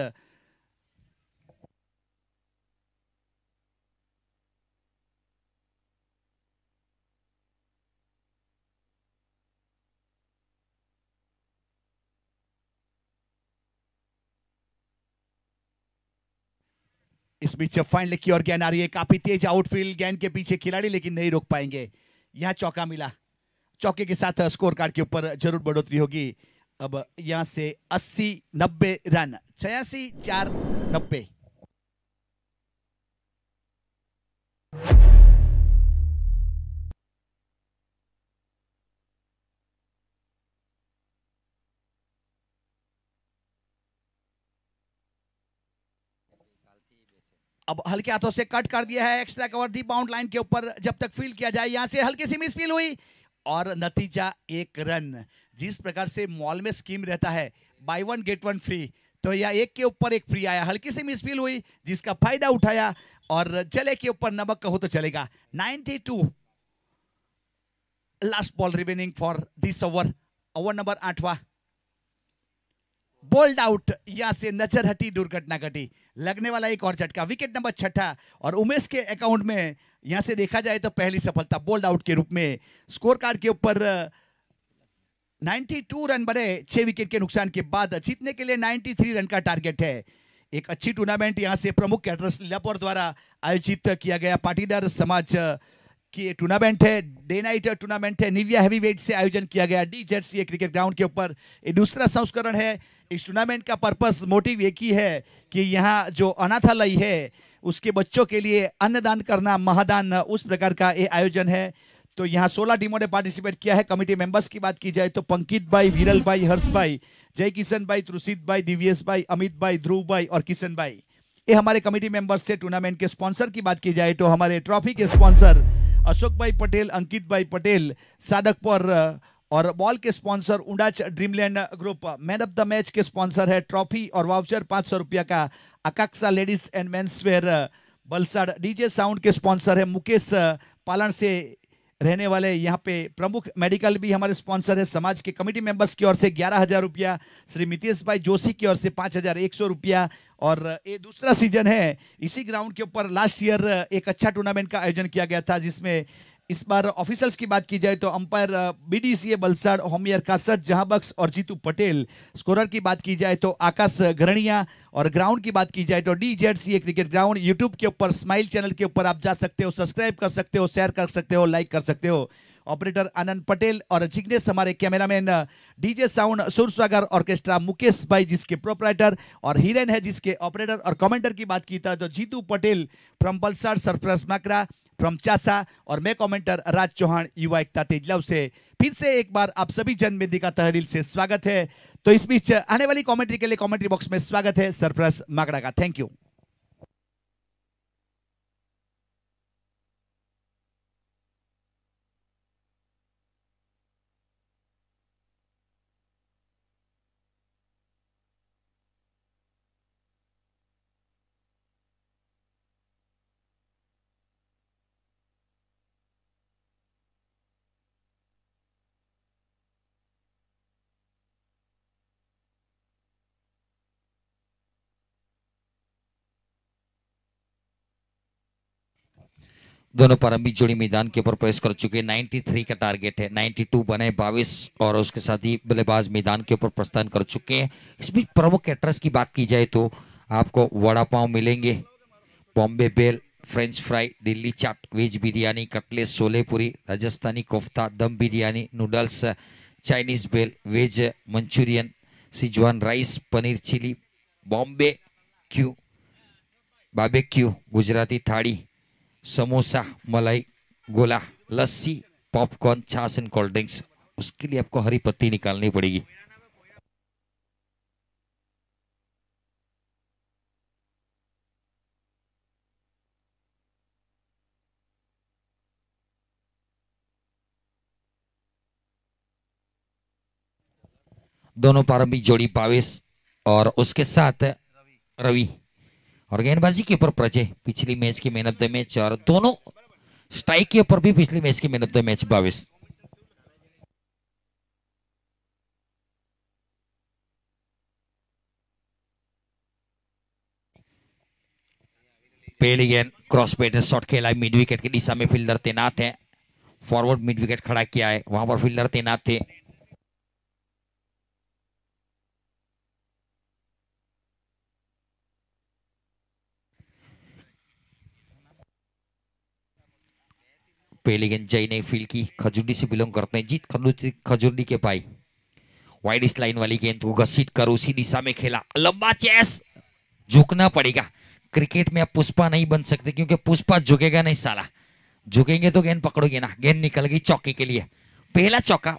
इस बीच फाइनल की ओर गेंद आ रही है काफी तेज आउटफील्ड गेंद के पीछे खिलाड़ी लेकिन नहीं रोक पाएंगे यहां चौका मिला चौके के साथ स्कोर कार्ड के ऊपर जरूर बढ़ोतरी होगी अब यहां से अस्सी नब्बे रन छियासी चार नब्बे अब हल्के हाथों से कट कर दिया है extra cover the bound line के ऊपर जब तक फील किया जाए यहां से हल्की सी मिस फील हुई और नतीजा एक रन जिस प्रकार से मॉल में स्कीम रहता है buy one get one free तो यह एक के ऊपर एक फ्री आया हल्की सी मिसफील हुई जिसका फायदा उठाया और जले के ऊपर नमक कहो तो चलेगा 92 last ball remaining for this over over number आठवा बोल्ड आउट यहां से नजर हटी दुर्घटना घटी लगने वाला एक और झटका विकेट नंबर छठा और उमेश के अकाउंट में यहां से देखा जाए तो पहली सफलता बोल्ड आउट के रूप में स्कोर कार्ड के ऊपर 92 रन बने छह विकेट के नुकसान के बाद जीतने के लिए 93 रन का टारगेट है एक अच्छी टूर्नामेंट यहां से प्रमुख कैटरस लीलापुर द्वारा आयोजित किया गया पाटीदार समाज की टूर्नामेंट है डे नाइट टूर्नामेंट है निविया वेट से आयोजन किया गया D Z C cricket ground के ऊपर ये दूसरा संस्करण है इस टूर्नामेंट का पर्पस मोटिव एक ही है कि यहाँ जो अनाथालय है उसके बच्चों के लिए अन्नदान करना महादान उस प्रकार का ये आयोजन है तो यहाँ सोलह टीमों ने पार्टिसिपेट किया है कमिटी मेंबर्स की बात की जाए तो पंकित भाई वीरल भाई हर्ष भाई जय किशन भाई त्रुषित भाई दिव्येश भाई अमित भाई ध्रुव भाई और किशन भाई ये हमारे कमिटी मेंबर्स से टूर्नामेंट के स्पॉन्सर की बात की जाए तो हमारे ट्रॉफी के स्पॉन्सर अशोक भाई पटेल अंकित भाई पटेल सादकपुर और बॉल के स्पॉन्सर उड़ाच Dreamland group man of the match के स्पॉन्सर है ट्रॉफी और वाउचर पाँच सौ रुपया का अकाक्सा ladies and mens wear Valsad DJ sound के स्पॉन्सर है मुकेश uh, पालन से रहने वाले यहाँ पे प्रमुख मेडिकल भी हमारे स्पॉन्सर है समाज के कमेटी मेंबर्स की ओर से ग्यारह हज़ार रुपया श्री मितेश भाई जोशी की ओर से पाँच हज़ार एक सौ रुपया और uh, ये दूसरा सीजन है इसी ग्राउंड के ऊपर लास्ट ईयर uh, एक अच्छा टूर्नामेंट का आयोजन किया गया था जिसमें इस बार ऑफिसर्स की बात की जाए तो अंपायर बीडीसीए बलसाड़ होमियर कासत जहाबक्स और जीतू पटेल स्कोरर की बात की जाए तो आकाश घरणिया और ग्राउंड की बात की जाए तो D Z C cricket ground YouTube के ऊपर स्माइल चैनल के ऊपर आप जा सकते हो सब्सक्राइब कर सकते हो शेयर कर सकते हो लाइक कर सकते हो ऑपरेटर आनंद पटेल और जिग्नेश हमारे cameraman DJ sound Sursagar orchestra Mukesh भाई जिसके प्रोपराइटर और हिरेन है जिसके ऑपरेटर और कमेंटर की बात की था तो जीतू पटेल फ्रॉम बलसाड़ सरफराज माकरा फ्रॉम चासा और मैं कमेंटर राज चौहान युवा एकता तेज लव से फिर से एक बार आप सभी जनमेदी का तहदील से स्वागत है तो इस बीच आने वाली कमेंट्री के लिए कमेंट्री बॉक्स में स्वागत है सरप्रस मागड़ा का थैंक यू दोनों प्रारंभिक जोड़ी मैदान के ऊपर प्रवेश कर चुके हैं 93 का टारगेट है 92 बने बाईस और उसके साथ ही बल्लेबाज मैदान के ऊपर प्रस्थान कर चुके हैं इस बीच प्रमुख एड्रेस की बात की जाए तो आपको वड़ा पाव मिलेंगे Bombay bhel French fry Delhi chaat veg biryani cutlet सोलेपुरी Rajasthani kofta dum biryani noodles Chinese bhel veg Manchurian Schezwan rice paneer chilli Bombay क्यू बाबे क्यू गुजराती थाड़ी समोसा मलाई गोला लस्सी पॉपकॉर्न छाछ कोल्ड ड्रिंक्स उसके लिए आपको हरी पत्ती निकालनी पड़ेगी दोनों प्रारंभिक जोड़ी पावेश और उसके साथ रवि और गेंदबाजी के ऊपर प्रजय पिछली मैच की मैन ऑफ द मैच और दोनों स्ट्राइक के ऊपर भी पिछली मैच की मैन ऑफ द मैच बाविस पहली गेंद क्रॉस पेट शॉट खेला है मिड विकेट की दिशा में फील्डर तैनात है फॉरवर्ड मिड विकेट खड़ा किया है वहां पर फील्डर तैनात थे पहली गेंद जय ने फील की खजूरडी से बिलोंग करते हैं जीत खजूरडी के पाई वाइड लाइन वाली गेंद को घसीट कर उसी दिशा में खेला लंबा चेस झुकना पड़ेगा क्रिकेट में आप पुष्पा नहीं बन सकते क्योंकि पुष्पा झुकेगा नहीं साला झुकेंगे तो गेंद पकड़ोगे ना गेंद निकल गई चौके के लिए पहला चौका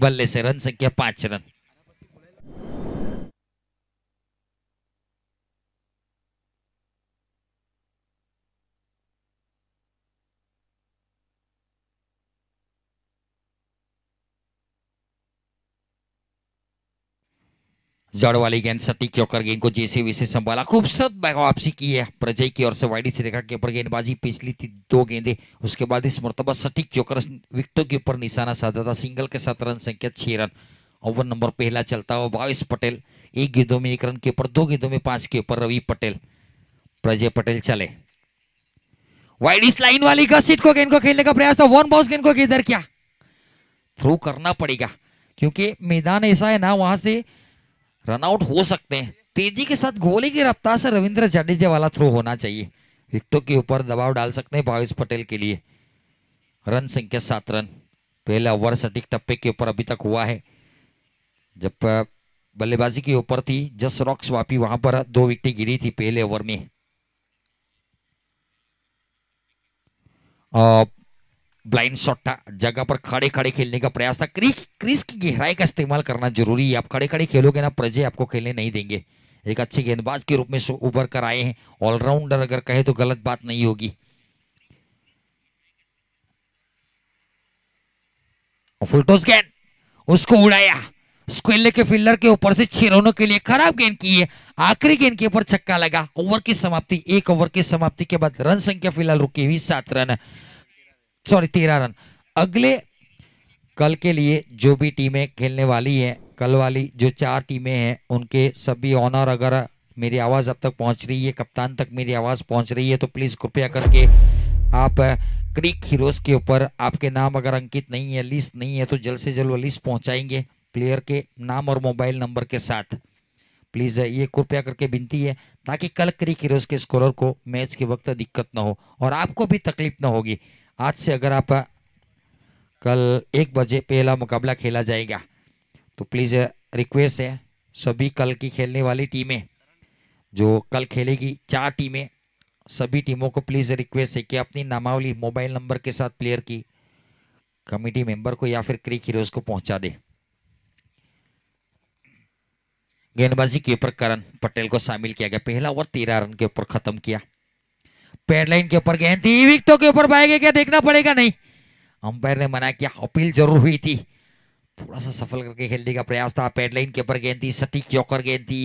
बल्ले से रन संख्या पांच रन जड़ वाली गेंद सटीक होकर गेंद को जैसे वैसे संभाला खूबसूरत बैग वापसी की है प्रजय की ओर से वाइडी से रेखा के ऊपर गेंदबाजी पिछली थी दो गेंदे उसके बाद इस मरतबा सटीक होकर विकटों के ऊपर निशाना साधा था सिंगल के साथ रन संख्या छह रन ओवर नंबर पहला चलता हुआ भावेश पटेल एक गेंदों में एक रन के ऊपर दो गेंदों में पांच के ऊपर रवि पटेल प्रजय पटेल चले वाइड इस लाइन वाली का सीट को गेंद को खेलने का प्रयास था वन बॉस गेंद को किधर क्या थ्रू करना पड़ेगा क्योंकि मैदान ऐसा है ना वहां से रनआउट हो सकते हैं तेजी के साथ गोली की रफ्तार से रविंद्र जडेजा वाला थ्रो होना चाहिए विकटों के ऊपर दबाव डाल सकते हैं भावेश पटेल के लिए रन संख्या सात रन पहला ओवर सटीक टप्पे के ऊपर अभी तक हुआ है जब बल्लेबाजी के ऊपर थी जस रॉक्स वापी वहां पर दो विकटें गिरी थी पहले ओवर में ब्लाइंड शॉट था जगह पर खड़े खड़े खेलने का प्रयास था क्रिक क्रिस की गहराई का इस्तेमाल करना जरूरी है आप खड़े खड़े खेलोगे ना प्रजय आपको खेलने नहीं देंगे एक अच्छे गेंदबाज के रूप में उभर कर आए हैं ऑलराउंडर अगर कहे तो गलत बात नहीं होगी फुलटोस गेंद उसको उड़ाया स्क्वेले के फील्डर के ऊपर से छह रनों के लिए खराब गेंद की है आखिरी गेंद के ऊपर छक्का लगा ओवर की समाप्ति एक ओवर की समाप्ति के बाद रन संख्या फिलहाल रुकी हुई सात रन सॉरी तेरह रन अगले कल के लिए जो भी टीमें खेलने वाली हैं कल वाली जो चार टीमें हैं उनके सभी ऑनर अगर मेरी आवाज़ अब तक पहुंच रही है कप्तान तक मेरी आवाज़ पहुंच रही है तो प्लीज़ कृपया करके आप क्रिक हीरोज़ के ऊपर आपके नाम अगर अंकित नहीं है लिस्ट नहीं है तो जल्द से जल्द वो लिस्ट पहुँचाएंगे प्लेयर के नाम और मोबाइल नंबर के साथ प्लीज़ ये कृपया करके विनती है ताकि कल क्रिक हीरोज़ के स्कोर को मैच के वक्त दिक्कत ना हो और आपको भी तकलीफ ना होगी आज से अगर आप कल एक बजे पहला मुकाबला खेला जाएगा तो प्लीज़ रिक्वेस्ट है सभी कल की खेलने वाली टीमें जो कल खेलेगी चार टीमें सभी टीमों को प्लीज़ रिक्वेस्ट है कि अपनी नामावली मोबाइल नंबर के साथ प्लेयर की कमेटी मेंबर को या फिर क्रिक हीरोज को पहुंचा दे गेंदबाजी के ऊपर करण पटेल को शामिल किया गया पहला ओवर तेरह रन के ऊपर खत्म किया पैड लाइन के ऊपर गए थी के ऊपर पाएंगे क्या देखना पड़ेगा नहीं अंपायर ने मना किया अपील जरूर हुई थी थोड़ा सा सफल करके खेलने का प्रयास था पैड लाइन के ऊपर गेंद थी सटीक योकर गेंद थी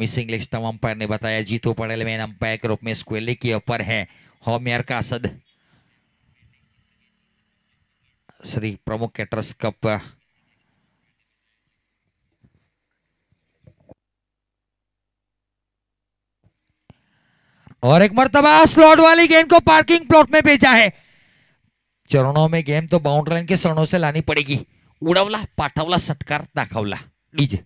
मिसिंग लिस्ट अंपायर ने बताया जीतो पड़ेल मैन अंपायर के रूप में स्क्वेली के ऊपर है होमियर का सद श्री प्रमुख कैटर्स कप और एक मरतबा स्लॉट वाली गेंद को पार्किंग प्लॉट में भेजा है चरणों में गेम तो बाउंड्री लाइन के चरणों से लानी पड़ेगी उडवला पाठवला सटकार दाखवला लीजिए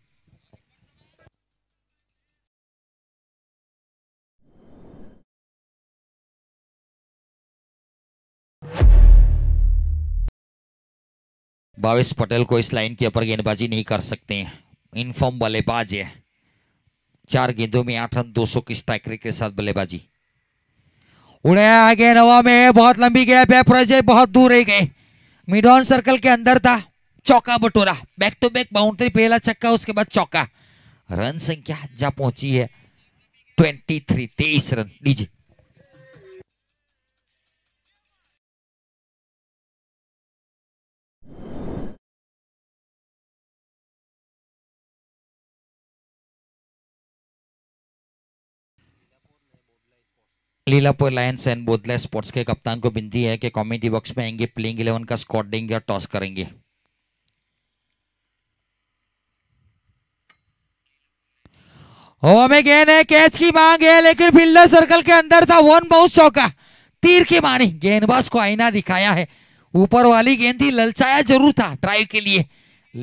बाविस पटेल को इस लाइन के ऊपर गेंदबाजी नहीं कर सकते हैं इनफॉर्म बल्लेबाज है चार गेंदों में आठ रन दो सौ की स्ट्राइक रेट के साथ बल्लेबाजी उड़े आगे नवा में बहुत लंबी गैप है प्रजय बहुत दूर रह गए मिड ऑन सर्कल के अंदर था चौका बटोरा बैक टू बैक बाउंड्री पहला चक्का उसके बाद चौका रन संख्या जा पहुंची है ट्वेंटी थ्री तेईस रन लीजिए Leela Lilapur Lions and Bodhla Sports के कप्तान को बिनती है कि कॉमेडी बॉक्स में आएंगे प्लेइंग इलेवन का स्कॉट देंगे और टॉस करेंगे में गेंद है कैच की मांग है लेकिन फील्डर सर्कल के अंदर था वन बाउंस चौका तीर की मानी गेंदबाज को आईना दिखाया है ऊपर वाली गेंद थी ललचाया जरूर था ड्राइव के लिए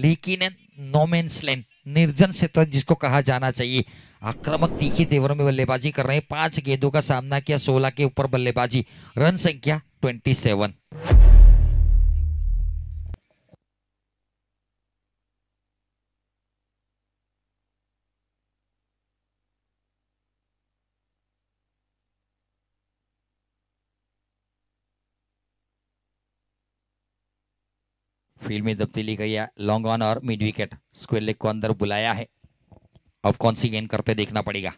लेकिन नोमेन्स लेन निर्जन क्षेत्र तो जिसको कहा जाना चाहिए आक्रामक तीखे तेवरों में बल्लेबाजी कर रहे हैं पांच गेंदों का सामना किया सोलह के ऊपर बल्लेबाजी रन संख्या ट्वेंटी सेवन फील्ड में तब्दीली गई है लॉन्ग ऑन और मिड विकेट स्क्वेयर लेग को अंदर बुलाया है अब कौन सी गेंद करते देखना पड़ेगा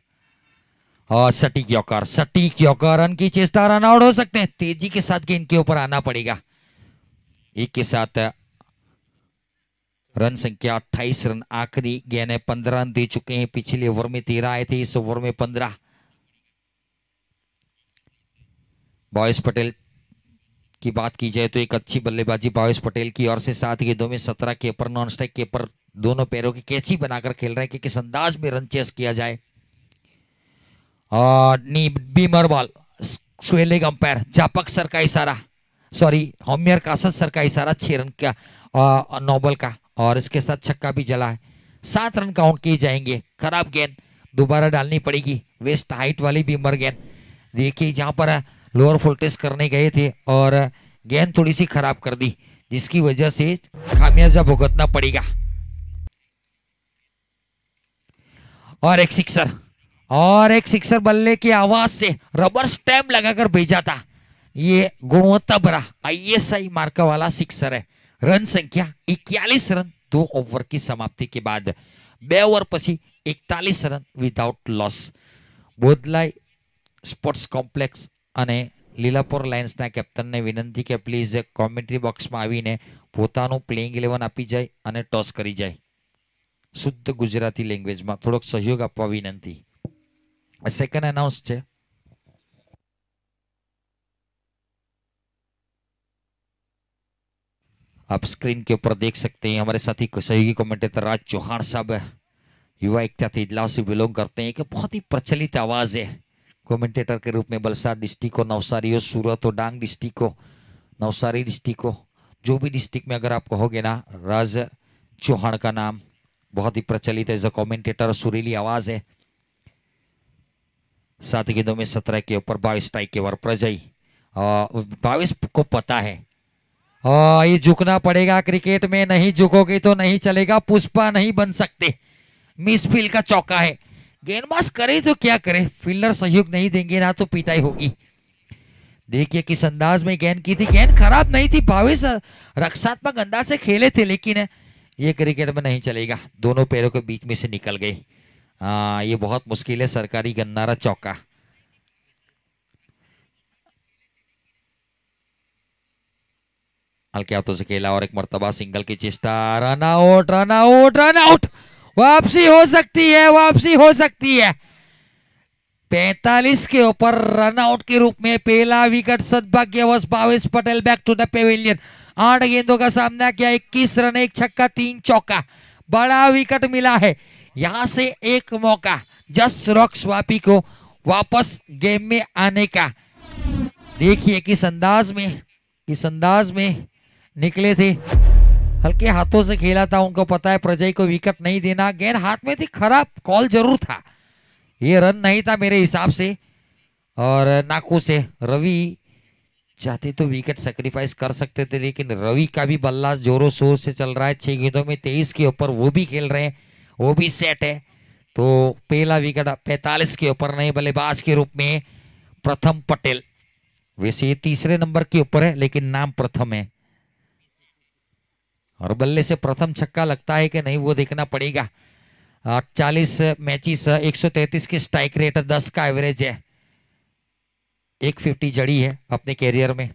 और हाँ, सटीक यौकर सटीक यौकर रन की चेष्टा रन आउट हो सकते हैं तेजी के साथ गेंद के ऊपर आना पड़ेगा एक के साथ रन संख्या अट्ठाईस रन आखिरी गेंद है पंद्रह रन दे चुके हैं पिछले ओवर में तेरह आए थे इस ओवर में पंद्रह बॉयस पटेल की बात की जाए तो एक अच्छी बल्लेबाजी बॉयस पटेल की ओर से सात गेंदों में सत्रह के ऊपर नॉन स्ट्राइक के ऊपर दोनों पैरों की कैची बनाकर खेल रहे हैं कि किस अंदाज में रन चेस किया जाए और बीमर बॉल स्वेल अंपायर जापक सर का इशारा सॉरी होमियर कासद सर का इशारा छः रन का नोबल का और इसके साथ छक्का भी जला है सात रन काउंट किए जाएंगे खराब गेंद दोबारा डालनी पड़ेगी वेस्ट हाइट वाली बीमर गेंद देखिए जहाँ पर लोअर फोल्टेज करने गए थे और गेंद थोड़ी सी खराब कर दी जिसकी वजह से खामियाजा भुगतना पड़ेगा और एक सिक्सर और एक सिक्सर बल्ले की आवाज से रबर स्टैम्प लगाकर भेजा था ये गुणवत्ता भरा आईएसआई मार्क वाला सिक्सर है रन संख्या इक्यालीस रन दो ओवर की समाप्ति के बाद बे ओवर पशी एकतालीस run without loss Bodhlai sports Complex अने लीलापुर लायन्स कैप्टन ने विनंती के प्लीज कॉमेंट्री बॉक्स में आने प्लेइंग इलेवन आपी जाए और टॉस कर जाए शुद्ध गुजराती लैंग्वेज में સહયોગ सहयोग आप विनती એનાઉન્સ છે आप स्क्रीन के ऊपर देख सकते हैं हमारे साथी सहयोगी कमेंटेटर राज चौहान साहब युवा एकता इजलास से बिलोंग करते हैं एक बहुत ही प्रचलित आवाज़ है कमेंटेटर के रूप में बलसार डिस्ट्रिक्ट हो नवसारी हो सूरत हो डांग डिस्ट्रिक्ट हो नवसारी डिस्ट्रिक्ट हो जो भी डिस्ट्रिक्ट में अगर आप कहोगे ना राज चौहान का नाम बहुत ही प्रचलित है एज अ कॉमेंटेटर सुरीली आवाज है सात गेंदों में सत्रह के ऊपर बाईस स्ट्राइक के ओवर प्रजय बाईस को पता है आ, ये झुकना पड़ेगा क्रिकेट में नहीं झुकोगे तो नहीं चलेगा पुष्पा नहीं बन सकते मिस फील्ड का चौका है गेंदबाज करे तो क्या करे फील्डर सहयोग नहीं देंगे ना तो पिटाई होगी देखिए किस अंदाज में गेंद की थी गेंद खराब नहीं थी भावेश रक्षात्मक अंदाज से खेले थे लेकिन ये क्रिकेट में नहीं चलेगा दोनों पैरों के बीच में से निकल गई हाँ, ये बहुत मुश्किल है सरकारी गन्नारा चौका हल्के हाथों से खेला और एक मरतबा सिंगल की चेष्टा run out run out run out वापसी हो सकती है वापसी हो सकती है पैतालीस के ऊपर रनआउट के रूप में पहला विकेट सदभाग्यवश Bhavesh Patel back to the pavilion आठ गेंदों का सामना किया इक्कीस रन एक छक्का तीन चौका बड़ा विकेट मिला है यहां से एक मौका जस रॉक्स वापी को वापस गेम में आने का देखिए किस अंदाज में किस अंदाज में निकले थे हल्के हाथों से खेला था उनको पता है प्रजय को विकेट नहीं देना गेंद हाथ में थी खराब कॉल जरूर था ये रन नहीं था मेरे हिसाब से और नाकू से रवि चाहते तो विकेट सेक्रीफाइस कर सकते थे लेकिन रवि का भी बल्ला जोरों शोर से चल रहा है छह गेंदों में तेईस के ऊपर वो भी खेल रहे हैं वो भी सेट है तो पहला विकेट पैंतालीस के ऊपर नहीं बल्लेबाज के रूप में प्रथम पटेल वैसे ये तीसरे नंबर के ऊपर है लेकिन नाम प्रथम है और बल्ले से प्रथम छक्का लगता है कि नहीं वो देखना पड़ेगा चालीस मैचिस एक सौ तैतीस की स्ट्राइक रेट दस का एवरेज है एक फिफ्टी जड़ी है अपने कैरियर में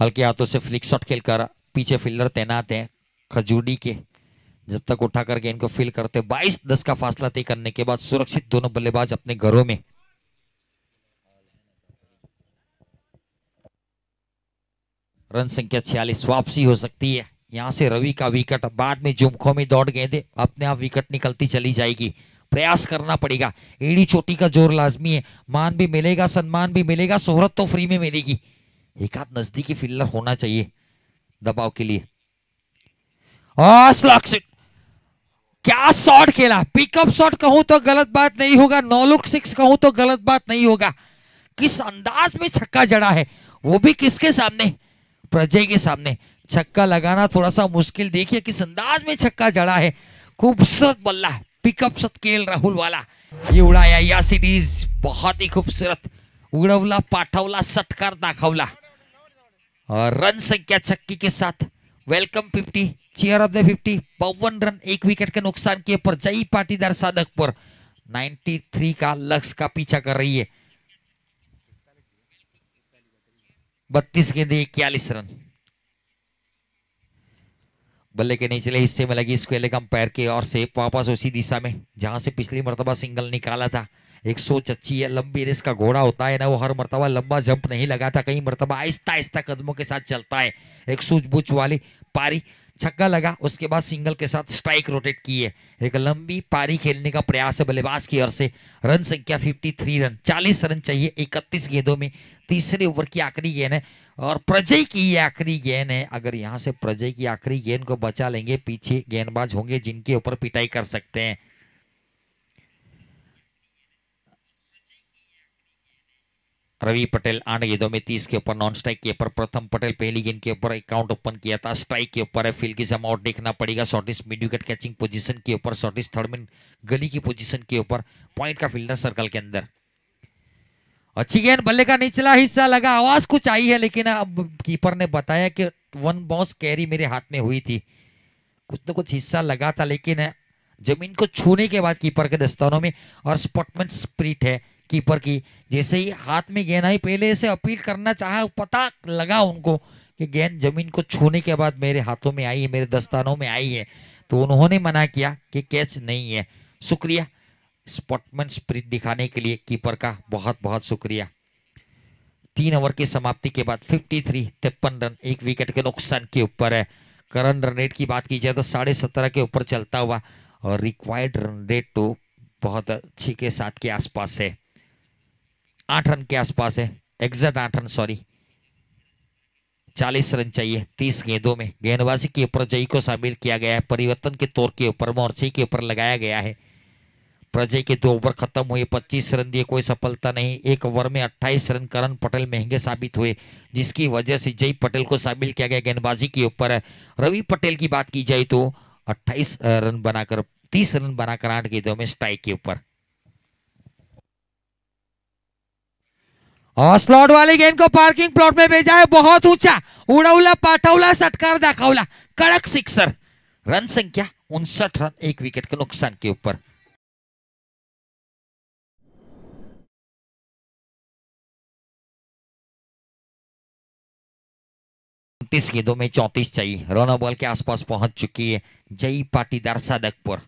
हल्के हाथों से फ्लिक शॉट खेलकर पीछे फील्डर तैनात हैं खजूडी के जब तक उठा करके इनको फील करते 22 दस का फासला तय करने के बाद सुरक्षित दोनों बल्लेबाज अपने घरों में रन संख्या छियालीस वापसी हो सकती है यहाँ से रवि का विकेट बाद में जुमखों में दौड़ गेंदे अपने आप विकेट निकलती चली जाएगी प्रयास करना पड़ेगा एड़ी चोटी का जोर लाजमी है मान भी मिलेगा सम्मान भी मिलेगा शोहरत तो फ्री में मिलेगी एक हाथ नजदीकी फील्डर होना चाहिए दबाव के लिए क्या शॉट खेला पिकअप शॉट कहूं तो गलत बात नहीं होगा नौ लुक सिक्स कहूं तो गलत बात नहीं होगा किस अंदाज में छक्का जड़ा है वो भी किसके सामने प्रजय के सामने छक्का लगाना थोड़ा सा मुश्किल देखिए किस अंदाज में छक्का जड़ा है खूबसूरत बल्ला पिकअप सतकेल राहुल वाला ये उडाया या सीरीज बहुत ही खूबसूरत उडवला पाठवला सटकार दाखवला और रन संख्या छक्की के साथ welcome fifty chair of the fifty बावन रन एक विकेट के नुकसान के पर जई पाटीदार साधक पर 93 का लक्ष्य का पीछा कर रही है बत्तीस गेंदे इक्यालीस रन बल्ले के निचले हिस्से में लगी इसको कोयले पैर के और से वापस उसी दिशा में जहां से पिछली मरतबा सिंगल निकाला था एक सोच अच्छी है लंबी रेस का घोड़ा होता है ना वो हर मरतबा लंबा जंप नहीं लगाता कहीं मरतबा आहिस्ता आहिस्ता कदमों के साथ चलता है एक सूझबूझ वाली पारी छक्का लगा उसके बाद सिंगल के साथ स्ट्राइक रोटेट की है एक लंबी पारी खेलने का प्रयास है बल्लेबाज की ओर से रन संख्या 53 रन 40 रन चाहिए 31 गेंदों में तीसरे ओवर की आखिरी गेंद है और प्रजय की ये आखिरी गेंद है अगर यहाँ से प्रजय की आखिरी गेंद को बचा लेंगे पीछे गेंदबाज होंगे जिनके ऊपर पिटाई कर सकते हैं रवि पटेल आठ गेंदों में तीस के ऊपर नॉन स्ट्राइक के ऊपर प्रथम पटेल पहली गेंद के ऊपर अकाउंट ओपन किया था स्ट्राइक के ऊपर है फील्ड की जमावट देखना पड़ेगा शॉर्टिस मिड विकेट कैचिंग पोजीशन के ऊपर शॉर्टिस थर्ड में गली की पोजीशन के ऊपर पॉइंट का फील्डर सर्कल के अंदर अच्छी गेंद बल्ले का निचला हिस्सा लगा आवाज कुछ आई है लेकिन अब कीपर ने बताया कि वन बॉस कैरी मेरे हाथ में हुई थी कुछ न कुछ हिस्सा लगा था लेकिन जमीन को छूने के बाद कीपर के दस्तानों में और स्पॉटमैन स्प्रिट है कीपर की जैसे ही हाथ में गेंद आई पहले ऐसे अपील करना चाहा पता लगा उनको कि गेंद जमीन को छूने के बाद मेरे हाथों में आई है मेरे दस्तानों में आई है तो उन्होंने मना किया कि कैच नहीं है शुक्रिया स्पॉटमैन स्प्रिट दिखाने के लिए कीपर का बहुत बहुत शुक्रिया तीन ओवर की समाप्ति के बाद 53 तिरपन रन एक विकेट के नुकसान के ऊपर है करंट रन रेट की बात की जाए तो साढ़े सत्रह के ऊपर चलता हुआ और रिक्वायर्ड रन रेट तो बहुत अच्छी के साथ के आसपास है आठ रन के आसपास है एग्जैक्ट आठ रन सॉरी चालीस रन चाहिए तीस गेंदों में गेंदबाजी के ऊपर जय को शामिल किया गया है परिवर्तन के तौर के ऊपर मोर्चे के ऊपर लगाया गया है प्रजय के दो ओवर खत्म हुए 25 रन दिए कोई सफलता नहीं एक ओवर में 28 रन करण पटेल महंगे साबित हुए जिसकी वजह से जय पटेल को शामिल किया गया गेंदबाजी के ऊपर रवि पटेल की बात की जाए तो 28 रन बनाकर 30 रन बनाकर आठ गेंदों में स्ट्राइक के ऊपर और स्लॉट वाली गेंद को पार्किंग प्लॉट में भेजा है बहुत ऊंचा उड़ौला पाठवला सटकार दाखौला कड़क सिक्सर रन संख्या उनसठ रन एक विकेट के नुकसान के ऊपर उनतीस गेंदों में चौंतीस चाहिए रन बॉल के आसपास पहुंच चुकी है जई पाटीदार सादकपुर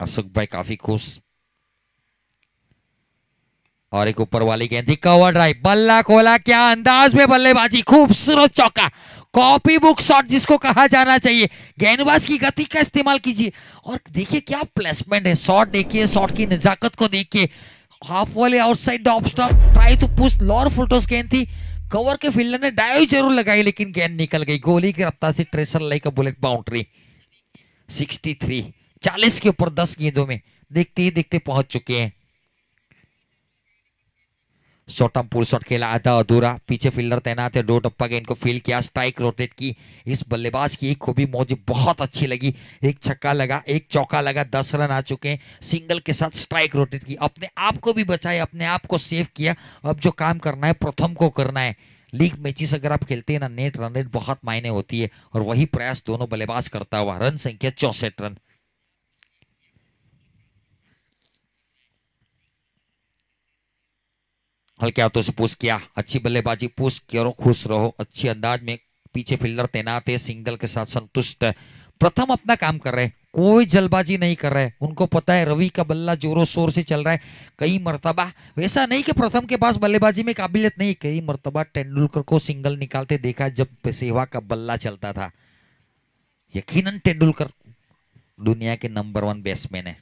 अशोक भाई काफी खुश और एक ऊपर वाली गेंद कवर ड्राइव बल्ला खोला क्या अंदाज में बल्लेबाजी खूबसूरत चौका कॉपी बुक शॉट जिसको कहा जाना चाहिए गेंदबाज की गति का इस्तेमाल कीजिए और देखिए क्या प्लेसमेंट है शॉट देखिए शॉट की नजाकत को देखिए हाफ वाले outside off try to push लॉर फुलटोस गेंद थी कवर के फील्डर ने डाइव जरूर लगाई लेकिन गेंद निकल गई गोली की रफ्तार से tracer like bullet boundary three चालीस के ऊपर दस गेंदों में देखते ही देखते पहुंच चुके हैं शॉर्ट टर्म पुल शॉट खेला आधा अधूरा पीछे फील्डर तैनात है दो टप्पा के इनको फील किया स्ट्राइक रोटेट की इस बल्लेबाज की खूबी मौज बहुत अच्छी लगी एक छक्का लगा एक चौका लगा दस रन आ चुके हैं सिंगल के साथ स्ट्राइक रोटेट की अपने आप को भी बचाए अपने आप को सेव किया अब जो काम करना है प्रथम को करना है लीग मैचेस अगर आप खेलते हैं ना नेट रन रेट बहुत मायने होती है और वही प्रयास दोनों बल्लेबाज करता हुआ रन संख्या चौंसठ रन हल्के हाथों से पुश किया अच्छी बल्लेबाजी पुश करो खुश रहो अच्छे अंदाज में पीछे फील्डर तैनात है सिंगल के साथ संतुष्ट प्रथम अपना काम कर रहे हैं कोई जल्दबाजी नहीं कर रहे उनको पता है रवि का बल्ला जोरों शोर से चल रहा है कई मरतबा वैसा नहीं कि प्रथम के पास बल्लेबाजी में काबिलियत नहीं कई मरतबा तेंदुलकर को सिंगल निकालते देखा जब सेवा का बल्ला चलता था यकीनन तेंदुलकर दुनिया के नंबर वन बैट्समैन है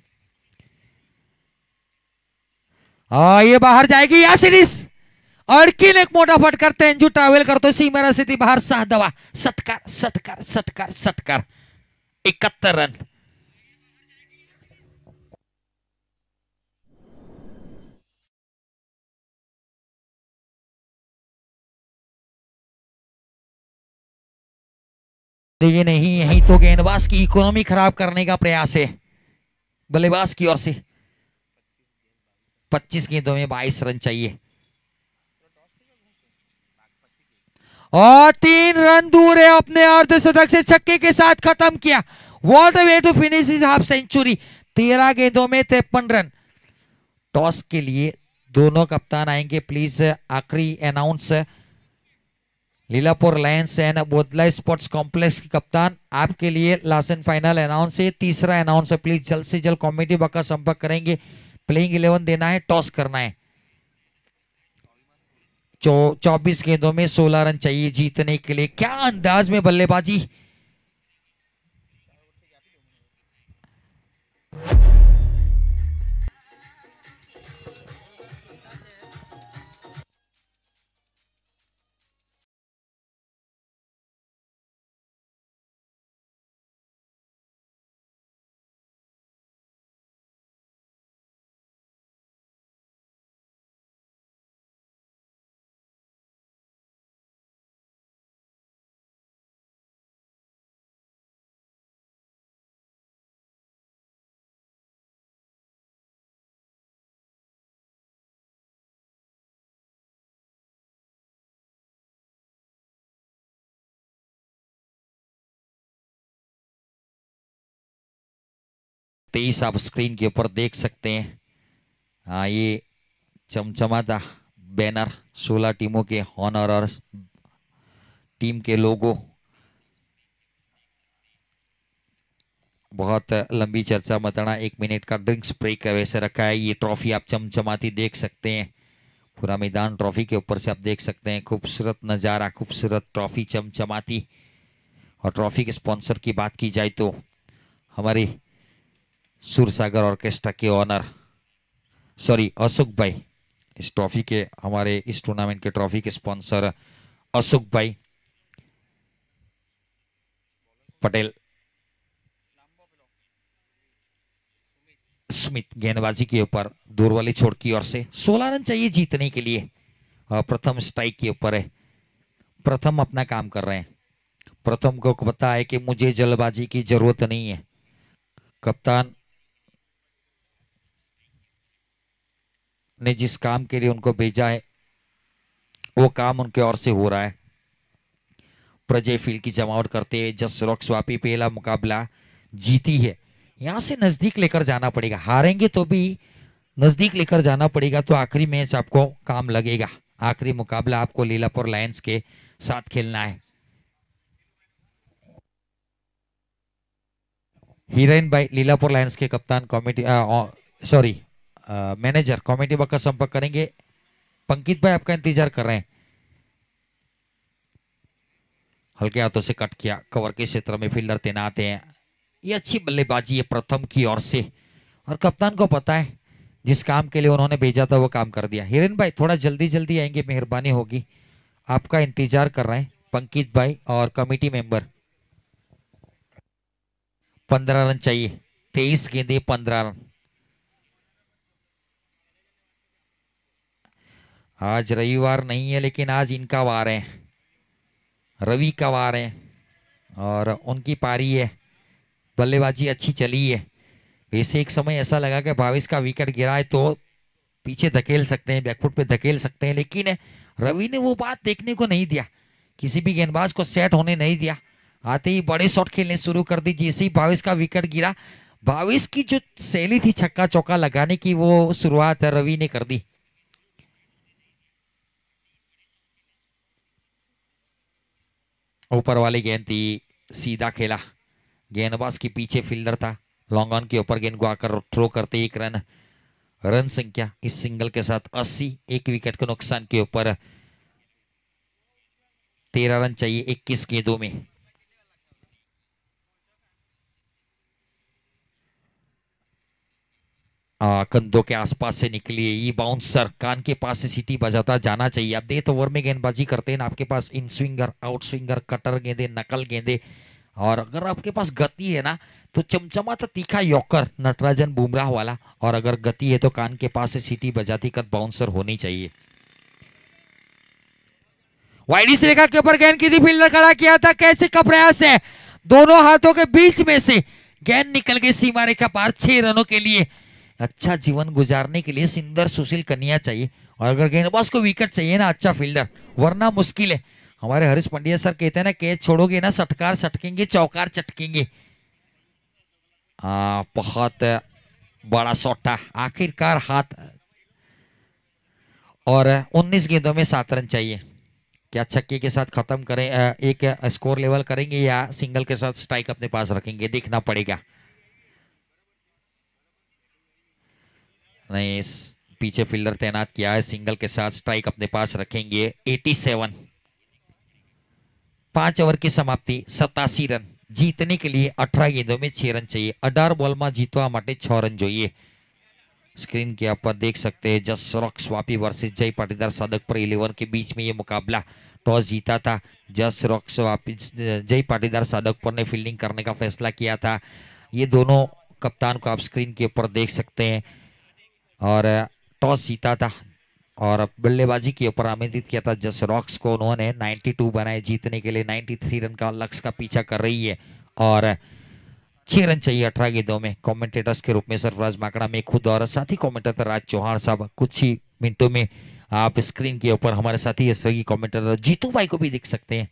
हाँ ये बाहर जाएगी या सीरीज अडखीन एक मोठा फटकार त्यांजू ट्रॅव्हल करतो सीमेरा सिद्धी बाहर सह दवा सटकार सटकार सटकार सटकार इकहत्तर रन ये नहीं यही तो गेंदबाज की इकोनॉमी खराब करने का प्रयास है बल्लेबाज की ओर से पच्चीस गेंदों में बाईस रन चाहिए और तीन रन दूर है अपने अर्धशतक से छक्के के साथ खत्म किया what way to finish is half century तेरह गेंदों में तिरपन रन टॉस के लिए दोनों कप्तान आएंगे प्लीज आखिरी announce Lilapur Lions and Bodla Sports complex के कप्तान आपके लिए लास्ट एंड फाइनल अनाउंस है तीसरा अनाउंस है प्लीज जल्द से जल्द कॉमेडी बक्का संपर्क करेंगे प्लेइंग इलेवन देना है टॉस करना है चौबीस गेंदों में सोलह रन चाहिए जीतने के लिए क्या अंदाज में बल्लेबाजी तेईस आप स्क्रीन के ऊपर देख सकते हैं हाँ ये चमचमाता बैनर सोलह टीमों के हॉनर और टीम के लोगों बहुत लंबी चर्चा मतना एक मिनट का ड्रिंक्स ब्रेक वैसे रखा है ये ट्रॉफी आप चमचमाती देख सकते हैं पूरा मैदान ट्रॉफी के ऊपर से आप देख सकते हैं खूबसूरत नज़ारा खूबसूरत ट्रॉफी चमचमाती और ट्रॉफी के स्पॉन्सर की बात की जाए तो हमारी सुरसागर ऑर्केस्ट्रा के ऑनर सॉरी अशोक भाई इस ट्रॉफी के हमारे इस टूर्नामेंट के ट्रॉफी के स्पॉन्सर अशोक भाई पटेल सुमित गेंदबाजी के ऊपर दूर वाली छोड़ की ओर से 16 रन चाहिए जीतने के लिए प्रथम स्ट्राइक के ऊपर है प्रथम अपना काम कर रहे हैं प्रथम को पता है कि मुझे जल्दबाजी की जरूरत नहीं है कप्तान ने जिस काम के लिए उनको भेजा है वो काम उनके ओर से हो रहा है प्रजय फील की जमावट करते हुए जस रॉक स्वापी पहला मुकाबला जीती है यहाँ से नज़दीक लेकर जाना पड़ेगा हारेंगे तो भी नज़दीक लेकर जाना पड़ेगा तो आखिरी मैच आपको काम लगेगा आखिरी मुकाबला आपको लीलापुर लायंस के साथ खेलना है हीरोइन बाई लीलापुर लायंस के कप्तान commentary sorry manager commentary box का संपर्क करेंगे पंकित भाई आपका इंतजार कर रहे हैं हल्के हाथों से कट किया कवर के क्षेत्र में फील्डर तैनाते हैं ये अच्छी बल्लेबाजी है प्रथम की ओर से और कप्तान को पता है जिस काम के लिए उन्होंने भेजा था वो काम कर दिया हिरन भाई थोड़ा जल्दी जल्दी आएंगे मेहरबानी होगी आपका इंतजार कर रहे हैं पंकित भाई और कमेटी मेंबर पंद्रह रन चाहिए तेईस गेंदे पंद्रह रन आज रविवार नहीं है लेकिन आज इनका वार है रवि का वार है और उनकी पारी है बल्लेबाजी अच्छी चली है वैसे एक समय ऐसा लगा कि भाविस का विकेट गिरा है तो पीछे धकेल सकते हैं बैकफुट पे धकेल सकते हैं लेकिन रवि ने वो बात देखने को नहीं दिया किसी भी गेंदबाज को सेट होने नहीं दिया आते ही बड़े शॉट खेलने शुरू कर दी जैसे ही भाविस का विकेट गिरा भाविस की जो शैली थी छक्का चौका लगाने की वो शुरुआत रवि ने कर दी ऊपर वाली गेंद थी सीधा खेला गेंदबाज के पीछे फील्डर था लॉन्ग ऑन के ऊपर गेंद को आकर थ्रो करते एक रन रन संख्या इस सिंगल के साथ 80 एक विकेट के नुकसान के ऊपर तेरह रन चाहिए इक्कीस गेंदों में कंधों के आसपास से निकली है ये बाउंसर कान के पास से सिटी बजाता जाना चाहिए आप तो ओवर में गेंदबाजी करते हैं आपके पास in swinger out swinger cutter गेंदे नकल गेंदे और अगर आपके पास गति है ना तो चमचमा तो तीखा यॉकर नटराजन बुमराह वाला और अगर गति है तो कान के पास से सिटी बजाती कद बाउंसर होनी चाहिए वाइडिस रेखा के ऊपर गेंद की थी फील्डर खड़ा किया था कैसे का प्रयास है दोनों हाथों के बीच में से गेंद निकल गई सीमा रेखा पार छह रनों के लिए अच्छा जीवन गुजारने के लिए सुंदर सुशील कन्या चाहिए और अगर गेंदबाज को विकेट चाहिए ना अच्छा फील्डर वरना मुश्किल है हमारे हरीश पंडिया सर कहते हैं ना कैच छोड़ोगे ना सटकार सटकेंगे चौकार चटकेंगे आ, हाँ, बहुत बड़ा सोटा आखिरकार हाथ और 19 गेंदों में सात रन चाहिए क्या छक्के के साथ खत्म करें एक स्कोर लेवल करेंगे या सिंगल के साथ स्ट्राइक अपने पास रखेंगे देखना पड़ेगा ने पीछे फील्डर तैनात किया है सिंगल के साथ स्ट्राइक अपने पास रखेंगे 87 पांच ओवर की समाप्ति सतासी रन जीतने के लिए अठारह गेंदों में छह रन चाहिए अठार बॉल में जीतवा छ रन જોઈએ स्क्रीन के आप देख सकते हैं जस रॉक स्वापी वर्सेज जय पाटीदार पर इलेवन के बीच में ये मुकाबला टॉस जीता था जस रॉक स्वापी जय पाटीदार सादकपुर ने फील्डिंग करने का फैसला किया था ये दोनों कप्तान को आप स्क्रीन के ऊपर देख सकते हैं और टॉस जीता था और बल्लेबाजी के ऊपर आमंत्रित किया था जस रॉक्स को उन्होंने 92 बनाए जीतने के लिए 93 रन का लक्ष्य का पीछा कर रही है और छह रन चाहिए अठारह गेंदों में कमेंटेटर्स के रूप में सरफराज माकड़ा में खुद और साथ ही कॉमेंटेटर राज चौहान साहब कुछ ही मिनटों में आप स्क्रीन के ऊपर हमारे साथ ही सभी कॉमेंटेटर जीतू भाई को भी देख सकते हैं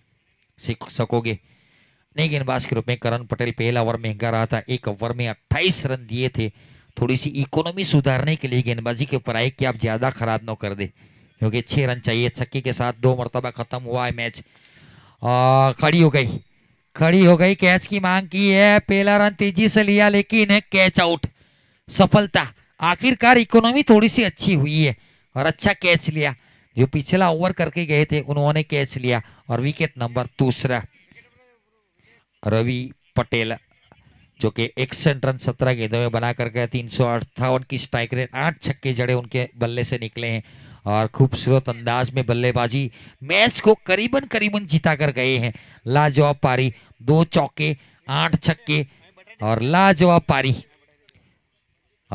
सीख सकोगे नई गेंदबाज के रूप में करण पटेल पहला ओवर महंगा रहा था एक ओवर में अट्ठाईस रन दिए थे थोड़ी सी इकोनॉमी सुधारने के लिए गेंदबाजी के ऊपर आए कि आप ज़्यादा ख़राब ना कर दे क्योंकि छः रन चाहिए छक्के के साथ दो मरतबा ख़त्म हुआ है मैच खड़ी हो गई खड़ी हो गई कैच की मांग की है पहला रन तेजी से लिया लेकिन कैच आउट सफलता आखिरकार इकोनॉमी थोड़ी सी अच्छी हुई है और अच्छा कैच लिया जो पिछला ओवर करके गए थे उन्होंने कैच लिया और विकेट नंबर दूसरा रवि पटेल जो कि एक सेंट रन सत्रह गेंदों में बना कर गए तीन सौ अट्ठावन की स्ट्राइक रेट आठ छक्के जड़े उनके बल्ले से निकले हैं और खूबसूरत अंदाज में बल्लेबाजी मैच को करीबन करीबन जिता कर गए हैं लाजवाब पारी दो चौके आठ छक्के और लाजवाब पारी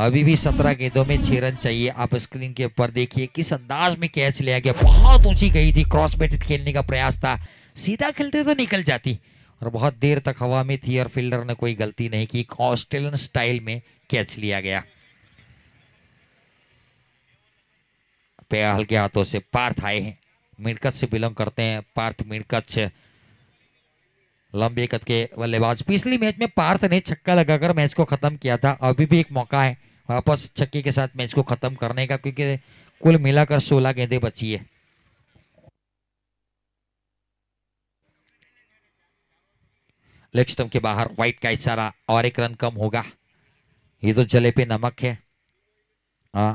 अभी भी सत्रह गेंदों में छह रन चाहिए आप स्क्रीन के ऊपर देखिए किस अंदाज में कैच लिया गया बहुत ऊंची गई थी क्रॉस बैटेड खेलने का प्रयास था सीधा खेलते तो निकल जाती और बहुत देर तक हवा में थी और फील्डर ने कोई गलती नहीं की ऑस्ट्रेलियन स्टाइल में कैच लिया गया हल्के हाथों से पार्थ आए हैं मिडकच से बिलोंग करते हैं पार्थ मिडकच लंबे कद के बल्लेबाज पिछली मैच में पार्थ ने छक्का लगाकर मैच को ख़त्म किया था अभी भी एक मौका है वापस छक्के के साथ मैच को ख़त्म करने का क्योंकि कुल मिलाकर सोलह गेंदें बची है लेग स्टम्प के बाहर व्हाइट का इशारा और एक रन कम होगा ये तो जले पे नमक है हाँ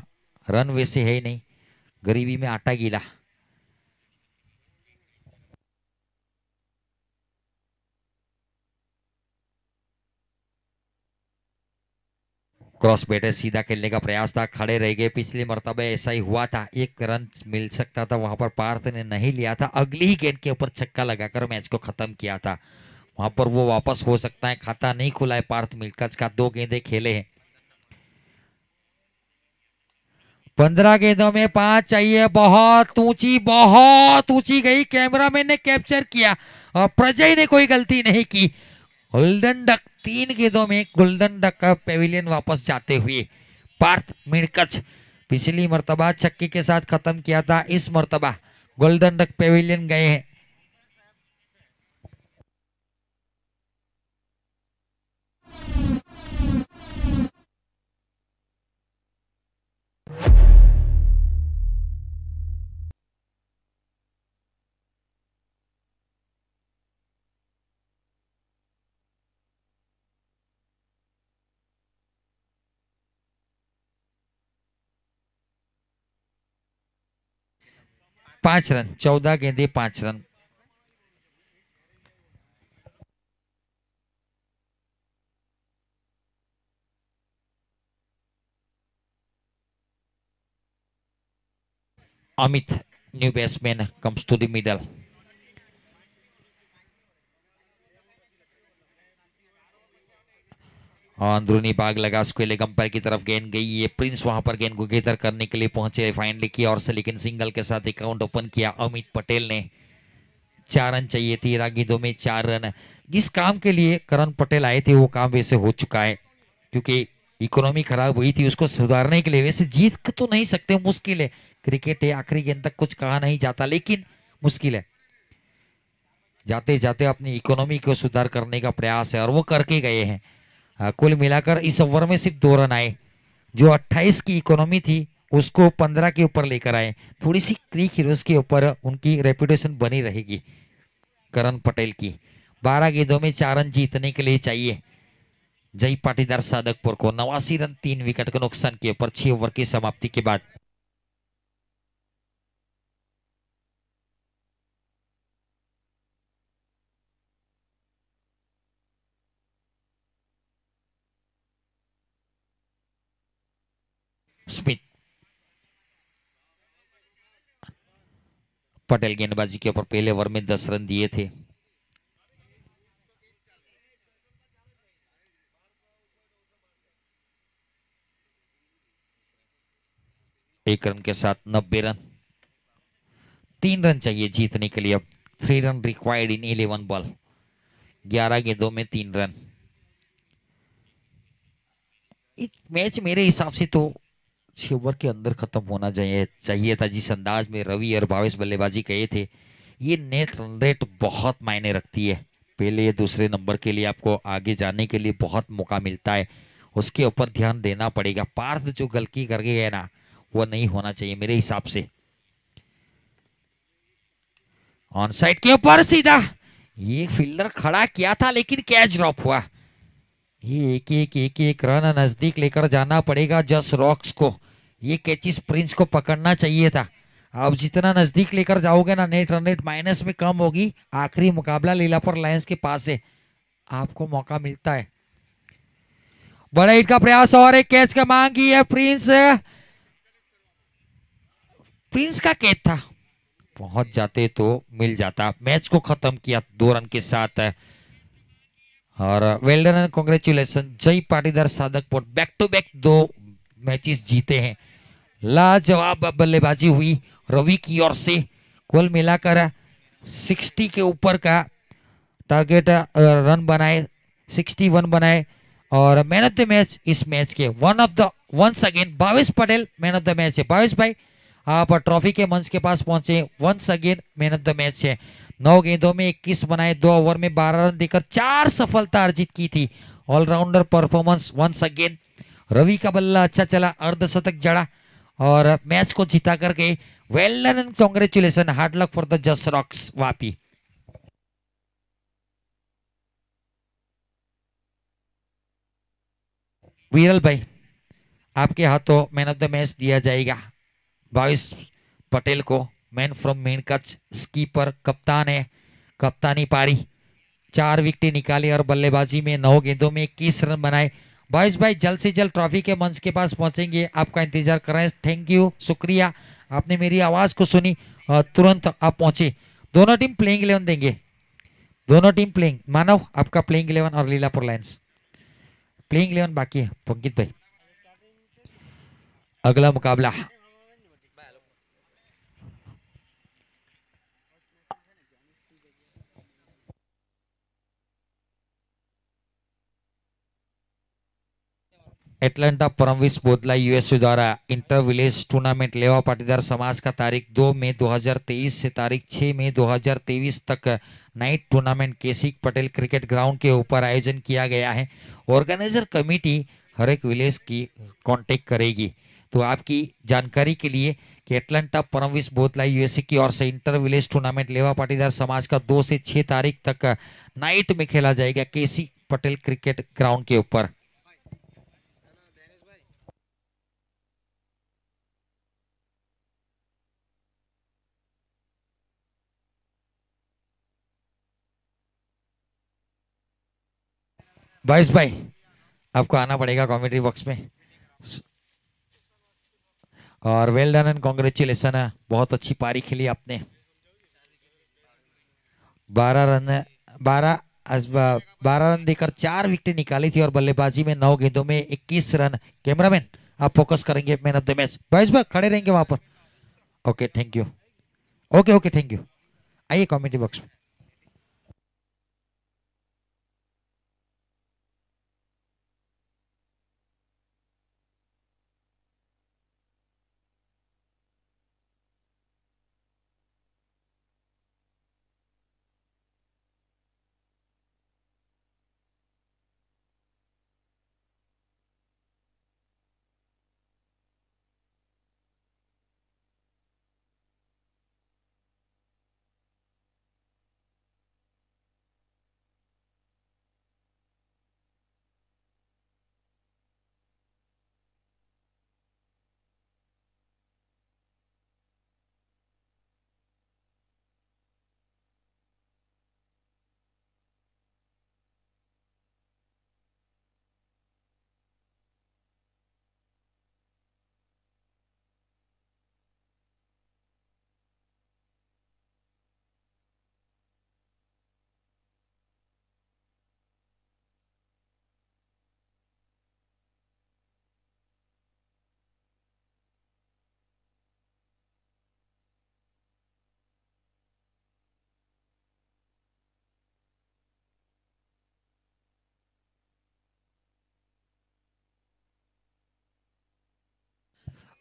रन वैसे है ही नहीं गरीबी में आटा गीला क्रॉस बैटर सीधा खेलने का प्रयास था खड़े रह गए पिछले मरतबे ऐसा ही हुआ था एक रन मिल सकता था वहां पर पार्थ ने नहीं लिया था अगली ही गेंद के ऊपर छक्का लगाकर मैच को खत्म किया था वहां पर वो वापस हो सकता है खाता नहीं खुला है पार्थ मिलकज का दो गेंदे खेले हैं पंद्रह गेंदों में पांच चाहिए बहुत ऊंची बहुत ऊंची गई कैमरामैन ने कैप्चर किया और प्रजय ने कोई गलती नहीं की गोल्डन डक तीन गेंदों में गोल्डन डक का पेविलियन वापस जाते हुए पार्थ मिणकच पिछली मरतबा छक्के के साथ खत्म किया था इस मरतबा गोल्डन डक पेविलियन गए हैं पाँच रन चौदह गेंदे पाँच run Amit, new baseman, comes to the middle. अंदरूनी बाग लगा स्क्वेले गंपर की तरफ गेंद गई ये प्रिंस वहां पर गेंद को गेतर करने के लिए पहुंचे फाइनली की और से लेकिन सिंगल के साथ अकाउंट ओपन किया अमित पटेल ने चार रन चाहिए थी रागी दो में चार रन जिस काम के लिए करण पटेल आए थे वो काम वैसे हो चुका है क्योंकि इकोनॉमी खराब हुई थी उसको सुधारने के लिए वैसे जीत तो नहीं सकते मुश्किल है क्रिकेट है आखिरी गेंद तक कुछ कहा नहीं जाता लेकिन मुश्किल है जाते जाते अपनी इकोनॉमी को सुधार करने का प्रयास है और वो करके गए हैं हाँ, कुल मिलाकर इस ओवर में सिर्फ दो रन आए जो 28 की इकोनॉमी थी उसको 15 के ऊपर लेकर आए थोड़ी सी क्रिक हीरोज के ऊपर उनकी रेपुटेशन बनी रहेगी करण पटेल की 12 गेंदों में चार रन जीतने के लिए चाहिए जय पाटीदार सादकपुर को नवासी रन तीन विकेट के नुकसान के ऊपर छह ओवर की समाप्ति के बाद स्मिथ पटेल गेंदबाजी के ऊपर पहले ओवर में दस रन दिए थे एक रन के साथ नब्बे रन तीन रन चाहिए जीतने के लिए अब three run required in eleven ball ग्यारह गेंदों में तीन रन इस मैच मेरे हिसाब से तो छह ओवर के अंदर ख़त्म होना चाहिए चाहिए था जिस अंदाज में रवि और भावेश बल्लेबाजी कहे थे ये नेट रन रेट बहुत मायने रखती है पहले दूसरे नंबर के लिए आपको आगे जाने के लिए बहुत मौका मिलता है उसके ऊपर ध्यान देना पड़ेगा पार्थ जो गलती कर गए है ना वो नहीं होना चाहिए मेरे हिसाब से ऑन साइड के ऊपर सीधा ये फील्डर खड़ा किया था लेकिन कैच ड्रॉप हुआ ये एक एक एक एक रन नजदीक लेकर जाना पड़ेगा जस रॉक्स को ये कैचिस प्रिंस को पकड़ना चाहिए था अब जितना नजदीक लेकर जाओगे ना नेट रन रेट माइनस में कम होगी आखिरी मुकाबला लीलापुर लायंस के पास है आपको मौका मिलता है बड़ा हिट का प्रयास और एक कैच का मांग मांगी है प्रिंस प्रिंस का कैद था पहुंच जाते तो मिल जाता मैच को खत्म किया दो रन के साथ और वेल्डन एंड कॉन्ग्रेचुलेसन जय Patidar Sadhakpur back to back दो मैचेस जीते हैं लाजवाब बल्लेबाजी हुई रवि की ओर से कुल मिलाकर 60 के ऊपर का टारगेट रन बनाए 61 बनाए और मैन ऑफ द मैच इस मैच के one of the once again Bhavesh Patel man of the match है भावेश भाई आप हाँ, ट्रॉफी के मंच के पास पहुंचे once again man of the match है नौ गेंदों में इक्कीस बनाए दो ओवर में बारह रन देकर चार सफलता अर्जित की थी allrounder performance once again Ravi का बल्ला अच्छा चला अर्धशतक जड़ा और मैच को जिता कर गए well done and congratulation hard luck for the Jas Rocks Vapi Viral भाई आपके हाथों मैन ऑफ द मैच दिया जाएगा भाविस पटेल को मैन फ्रॉम मेन कच स्कीपर कप्तान है कप्तानी पारी चार विकेट निकाली और बल्लेबाजी में नौ गेंदों में इक्कीस रन बनाए भाविश भाई जल्द से जल्द ट्रॉफी के मंच के पास पहुंचेंगे आपका इंतजार कर रहे हैं थैंक यू शुक्रिया आपने मेरी आवाज़ को सुनी तुरंत आप पहुंचे दोनों टीम प्लेइंग इलेवन देंगे दोनों टीम प्लेइंग मानव आपका प्लेइंग इलेवन और लीलापुर लाइन प्लेइंग इलेवन बाकी है पंकित भाई अगला मुकाबला एटलांटा परमवीर बोदला यूएसए द्वारा inter village tournament Leva Patidar समाज का तारीख दो मई 2023 से तारीख छः मई 2023 तक नाइट टूर्नामेंट केसिक पटेल क्रिकेट ग्राउंड के ऊपर आयोजन किया गया है ऑर्गेनाइजर कमेटी हर एक विलेज की कांटेक्ट करेगी तो आपकी जानकारी के लिए कि एटलांटा परमवीश बोधला यूएसए की ओर से inter village tournament Leva Patidar समाज का दो से छः तारीख तक नाइट में खेला जाएगा केसी पटेल क्रिकेट ग्राउंड के ऊपर बाईस भाई आपको आना पड़ेगा कॉमेंट्री बॉक्स में और वेल डन एंड कॉन्ग्रेचुलेसन बहुत अच्छी पारी खेली आपने बारह रन बारह बारह रन देकर चार विकेट निकाली थी और बल्लेबाजी में नौ गेंदों में इक्कीस रन कैमरामैन आप फोकस करेंगे मैन ऑफ द मैच बाईस भाई खड़े रहेंगे वहां पर okay thank you okay okay thank you आइए कॉमेडी बॉक्स में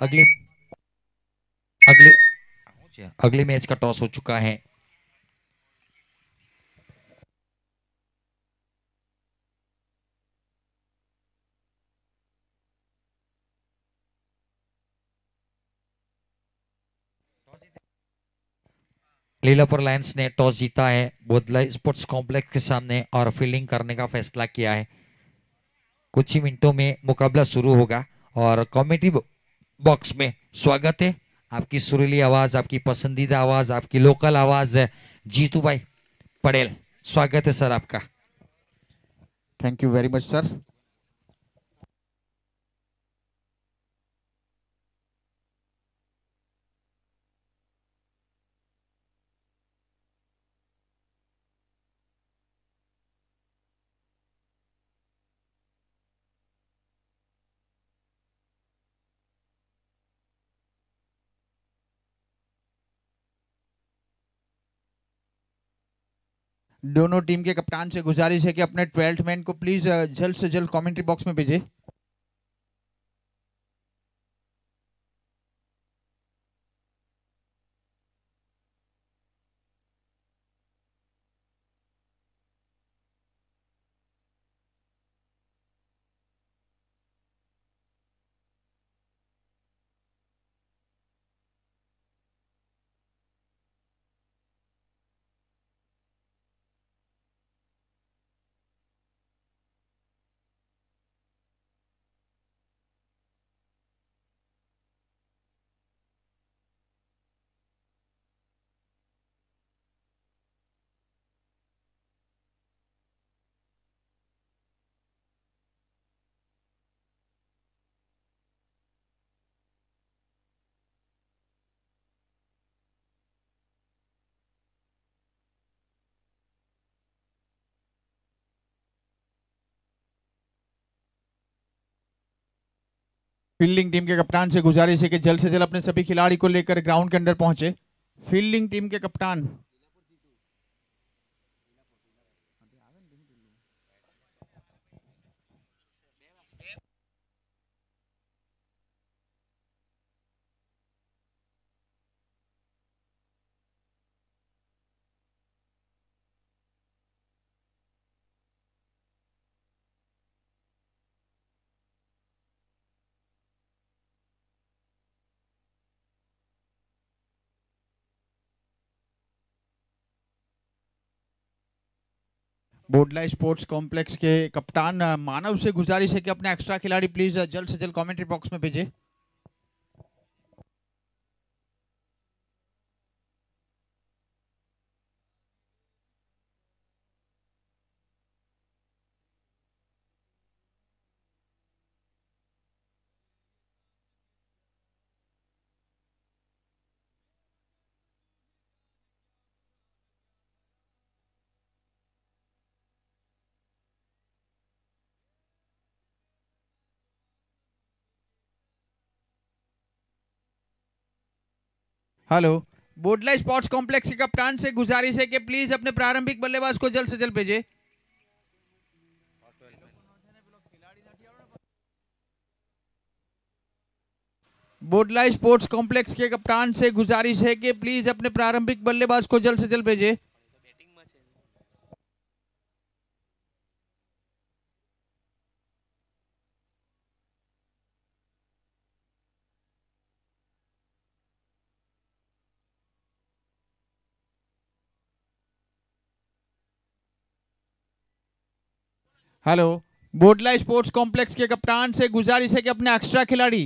अगले अगले अगले मैच का टॉस हो चुका है लीलापुर लायंस ने टॉस जीता है बोधला स्पोर्ट्स कॉम्प्लेक्स के सामने और फील्डिंग करने का फैसला किया है कुछ ही मिनटों में मुकाबला शुरू होगा और कॉमेडी बॉक्स में स्वागत है आपकी सुरीली आवाज आपकी पसंदीदा आवाज आपकी लोकल आवाज है जीतू भाई पटेल स्वागत है सर आपका thank you very much sir दोनों टीम के कप्तान से गुजारिश है कि अपने ट्वेल्थ मैन को प्लीज़ जल्द से जल्द कमेंट्री बॉक्स में भेजें फील्डिंग टीम के कप्तान से गुजारिश है कि जल्द से जल्द अपने सभी खिलाड़ी को लेकर ग्राउंड के अंदर पहुंचे फील्डिंग टीम के कप्तान बोडला स्पोर्ट्स कॉम्प्लेक्स के कप्तान मानव से गुजारिश है कि अपने एक्स्ट्रा खिलाड़ी प्लीज जल्द से जल्द कमेंट्री बॉक्स में भेजें हेलो बोडला स्पोर्ट्स कॉम्प्लेक्स के कप्तान से गुजारिश है कि प्लीज अपने प्रारंभिक बल्लेबाज को जल्द से जल्द भेजे बोडला स्पोर्ट्स कॉम्प्लेक्स के कप्तान से गुजारिश है कि प्लीज अपने प्रारंभिक बल्लेबाज को जल्द से जल्द भेजे हेलो बोडला स्पोर्ट्स कॉम्प्लेक्स के कप्तान से गुजारिश है कि अपने एक्स्ट्रा खिलाड़ी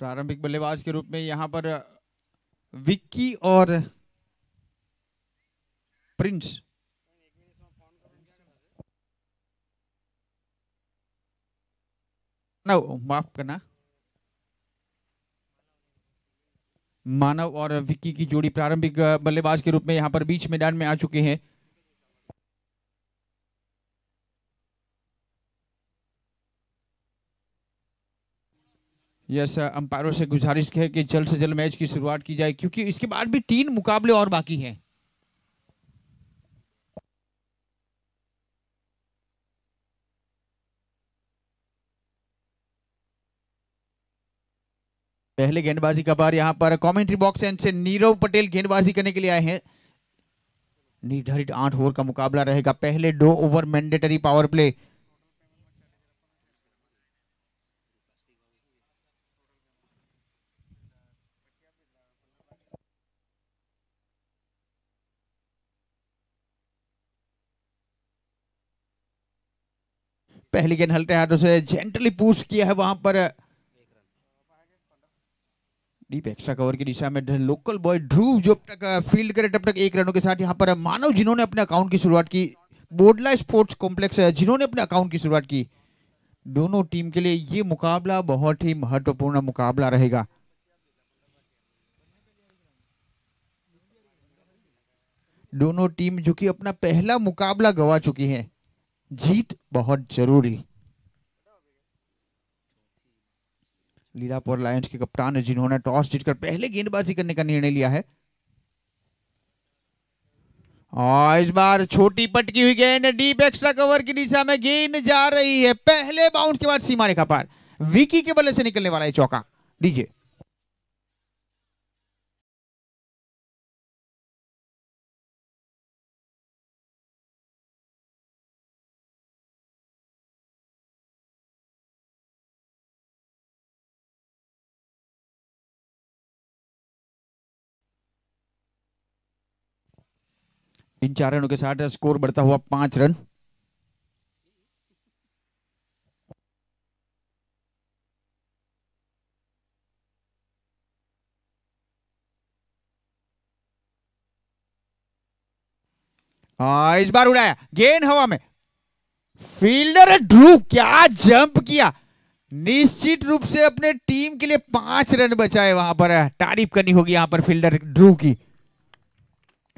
प्रारंभिक बल्लेबाज के रूप में यहां पर विक्की और प्रिंस माफ करना मानव और विक्की की जोड़ी प्रारंभिक बल्लेबाज के रूप में यहां पर बीच मैदान में आ चुके हैं यस अंपायरों से गुजारिश है कि जल्द से जल्द मैच की शुरुआत की जाए क्योंकि इसके बाद भी तीन मुकाबले और बाकी हैं पहले गेंदबाजी का बार यहां पर कमेंट्री बॉक्स एंड से नीरव पटेल गेंदबाजी करने के लिए आए हैं निर्धारित आठ ओवर का मुकाबला रहेगा पहले दो ओवर मैंडेटरी पावर प्ले पहली गेंद हलते हाथों से जेंटली पुश किया है वहां पर डीप एक्स्ट्रा कवर की दिशा में लोकल बॉय ध्रुव जो तक फील्ड uh, करे तब तक एक रनों के साथ यहाँ पर मानव जिन्होंने अपने अकाउंट की शुरुआत की बोडला स्पोर्ट्स कॉम्प्लेक्स है जिन्होंने अपने अकाउंट की शुरुआत की दोनों टीम के लिए ये मुकाबला बहुत ही महत्वपूर्ण मुकाबला रहेगा दोनों टीम जो कि अपना पहला मुकाबला गवा चुकी है जीत बहुत जरूरी लीलापुर लायंस के कप्तान है जिन्होंने टॉस जीतकर पहले गेंदबाजी करने का निर्णय लिया है और हाँ, इस बार छोटी पटकी हुई गेंद डीप एक्स्ट्रा कवर की दिशा में गेंद जा रही है पहले बाउंड के बाद सीमा रेखा पार विकी के बल्ले से निकलने वाला है चौका दीजिए इन चार रनों के साथ स्कोर बढ़ता हुआ पांच रन आ, हाँ, इस बार उड़ाया गेंद हवा में फील्डर ड्रू क्या जंप किया निश्चित रूप से अपने टीम के लिए पांच रन बचाए वहां पर तारीफ करनी होगी यहां पर फील्डर ड्रू की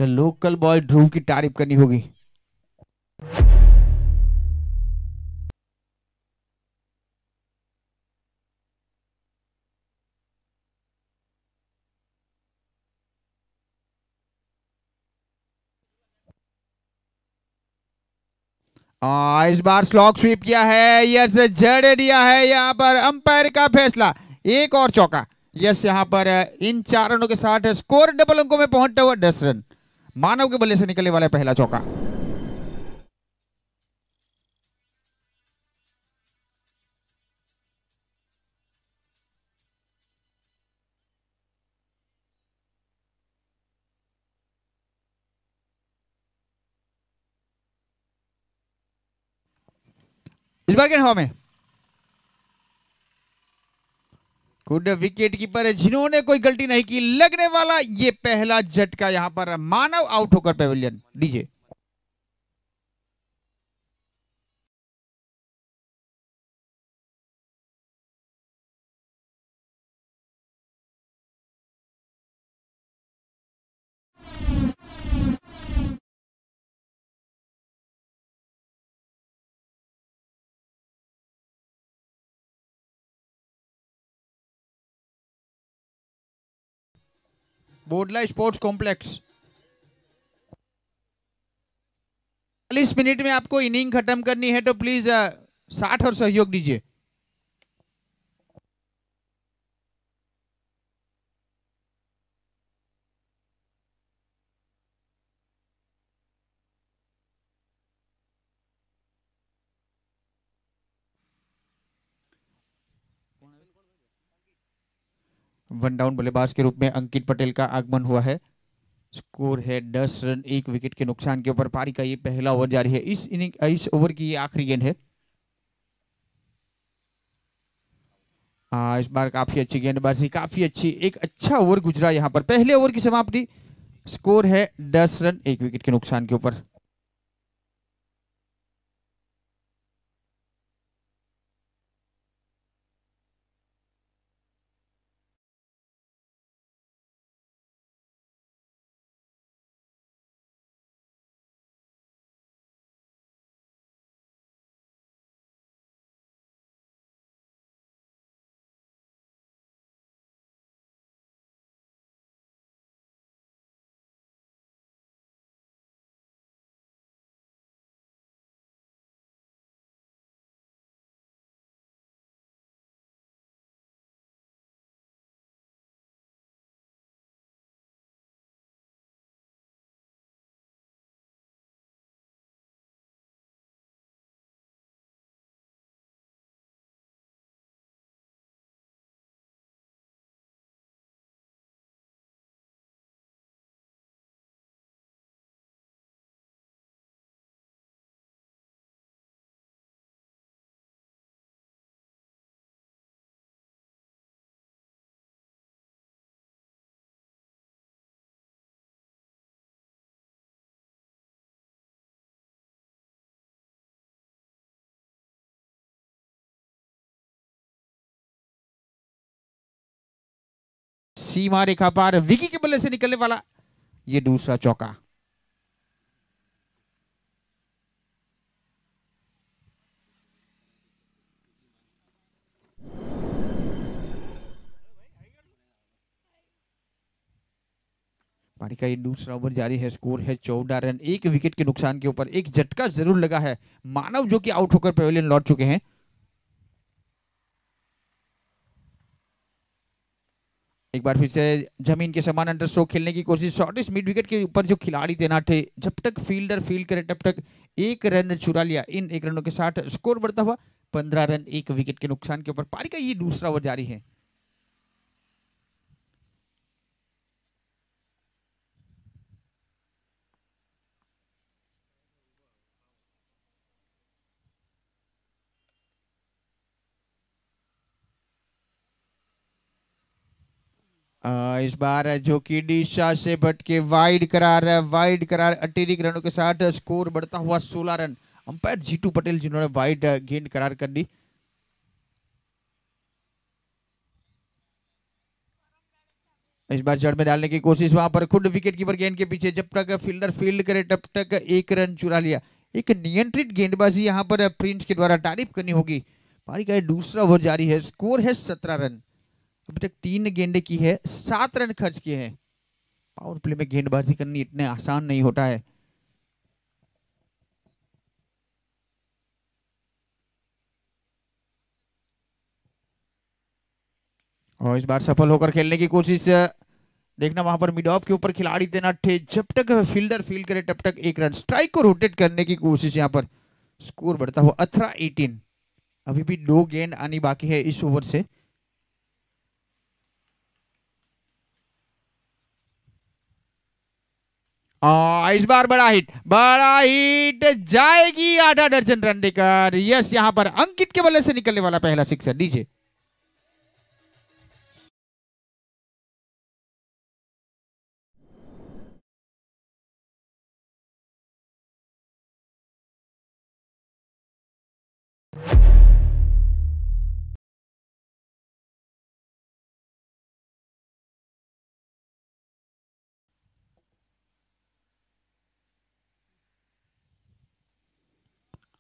लोकल बॉय ध्रुव की तारीफ करनी होगी आ, हाँ, इस बार स्लॉग स्वीप किया है यस दिया है यहाँ पर अंपायर का फैसला एक और चौका यस यहाँ पर इन चार रनों के साथ स्कोर डबल अंकों में पहुंचता हुआ दस रन मानव के बल्ले से निकलने वाला है पहला चौका इस बार के हवा में गुड विकेट कीपर है जिन्होंने कोई गलती नहीं की लगने वाला ये पहला झटका यहाँ पर मानव आउट होकर pavilion DJ Bodla sports Complex चालीस मिनट में आपको इनिंग खत्म करनी है तो प्लीज साठ और सहयोग दीजिए वन डाउन बल्लेबाज के रूप में अंकित पटेल का आगमन हुआ है स्कोर है दस रन एक विकेट के नुकसान के ऊपर पारी का ये पहला ओवर जारी है इस इनिंग इस ओवर की ये आखिरी गेंद है आ, इस बार काफी अच्छी गेंदबाजी काफी अच्छी एक अच्छा ओवर गुजरा यहाँ पर पहले ओवर की समाप्ति स्कोर है दस रन एक विकेट के नुकसान के ऊपर सीमा रेखा पार विकी के बल्ले से निकलने वाला ये दूसरा चौका पारी का ये दूसरा ओवर जारी है स्कोर है चौदह रन एक विकेट के नुकसान के ऊपर एक झटका जरूर लगा है मानव जो कि आउट होकर पवेलियन लौट चुके हैं एक बार फिर से जमीन के समान अंडर स्ट्रोक खेलने की कोशिश शॉर्टेस्ट मिड विकेट के ऊपर जो खिलाड़ी तैनात थे जब तक फील्डर फील्ड करे तब तक एक रन चुरा लिया इन एक रनों के साथ स्कोर बढ़ता हुआ पंद्रह रन एक विकेट के नुकसान के ऊपर पारी का ये दूसरा ओवर जारी है इस बार है जो कि डीशा से बट के वाइड करा रहा है वाइड करा रहा है रनों के साथ स्कोर बढ़ता हुआ सोलह रन अंपायर जीटू पटेल जिन्होंने वाइड गेंद करार कर दी इस बार जड़ में डालने की कोशिश वहां पर खुद विकेट कीपर गेंद के पीछे जब तक फील्डर फील्ड करे तब तक एक रन चुरा लिया एक नियंत्रित गेंदबाजी यहां पर प्रिंस के द्वारा तारीफ करनी होगी पारी का दूसरा ओवर जारी है स्कोर है सत्रह रन अभी तक तीन गेंदे की है सात रन खर्च किए हैं पावर प्ले में गेंदबाजी करनी इतने आसान नहीं होता है और इस बार सफल होकर खेलने की कोशिश देखना वहां पर मिड ऑफ के ऊपर खिलाड़ी देना थे जब तक फील्डर फील करे तब तक एक रन स्ट्राइक को रोटेट करने की कोशिश यहां पर स्कोर बढ़ता हुआ अठारह एटीन अभी भी दो गेंद आनी बाकी है इस ओवर से इस बार बड़ा हिट बड़ा हिट जाएगी आधा दर्जन रन देकर यस यहां पर अंकित के बल्ले से निकलने वाला पहला सिक्सर दीजिए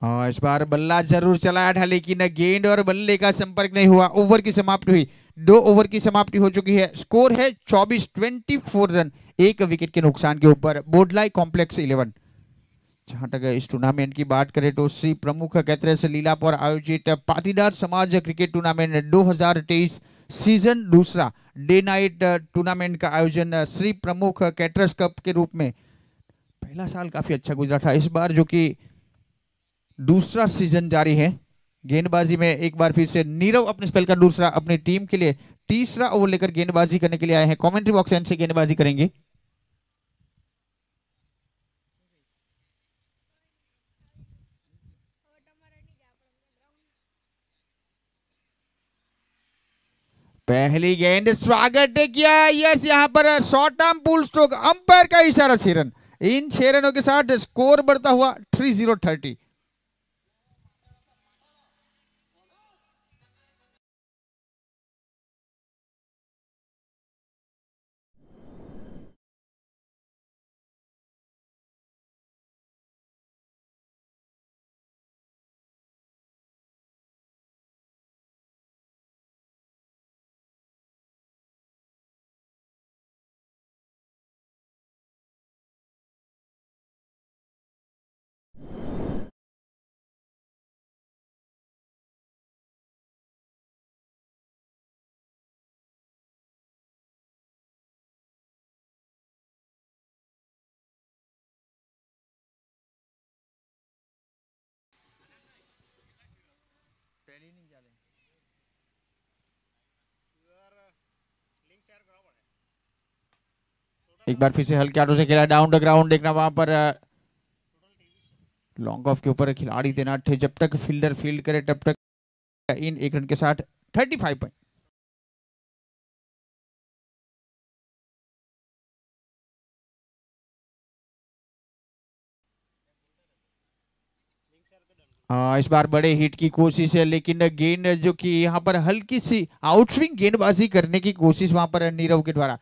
और हाँ, इस बार बल्ला जरूर चलाया था लेकिन गेंद और बल्ले का संपर्क नहीं हुआ ओवर की समाप्ति हुई दो ओवर की समाप्ति हो चुकी है स्कोर है चौबीस ट्वेंटी फोर रन एक विकेट के नुकसान के ऊपर बोडलाई कॉम्प्लेक्स इलेवन जहां तक इस टूर्नामेंट की बात करें तो श्री प्रमुख कहते से लीला पर आयोजित पाटीदार समाज क्रिकेट टूर्नामेंट दो सीजन दूसरा डे नाइट टूर्नामेंट का आयोजन श्री प्रमुख कैटरस कप के रूप में पहला साल काफी अच्छा गुजरा था इस बार जो कि दूसरा सीजन जारी है गेंदबाजी में एक बार फिर से नीरव अपने स्पेल का दूसरा अपनी टीम के लिए तीसरा ओवर लेकर गेंदबाजी करने के लिए आए हैं कमेंट्री बॉक्स एंड से गेंदबाजी करेंगे पहली गेंद स्वागत किया यस यहां पर short term pull stroke umpire का इशारा छेरन इन छह रनों के साथ स्कोर बढ़ता हुआ थ्री जीरो थर्टी एक बार फिर से हल्के आटो से खेला डाउन द ग्राउंड देखना वहां पर लॉन्ग ऑफ के ऊपर खिलाड़ी देना थे जब तक फील्डर फील्ड करे तब तक इन एक रन के साथ थर्टी फाइव पॉइंट इस बार बड़े हिट की कोशिश है लेकिन गेंद जो कि यहां पर हल्की सी आउटस्विंग गेंदबाजी करने की कोशिश वहां पर नीरव के द्वारा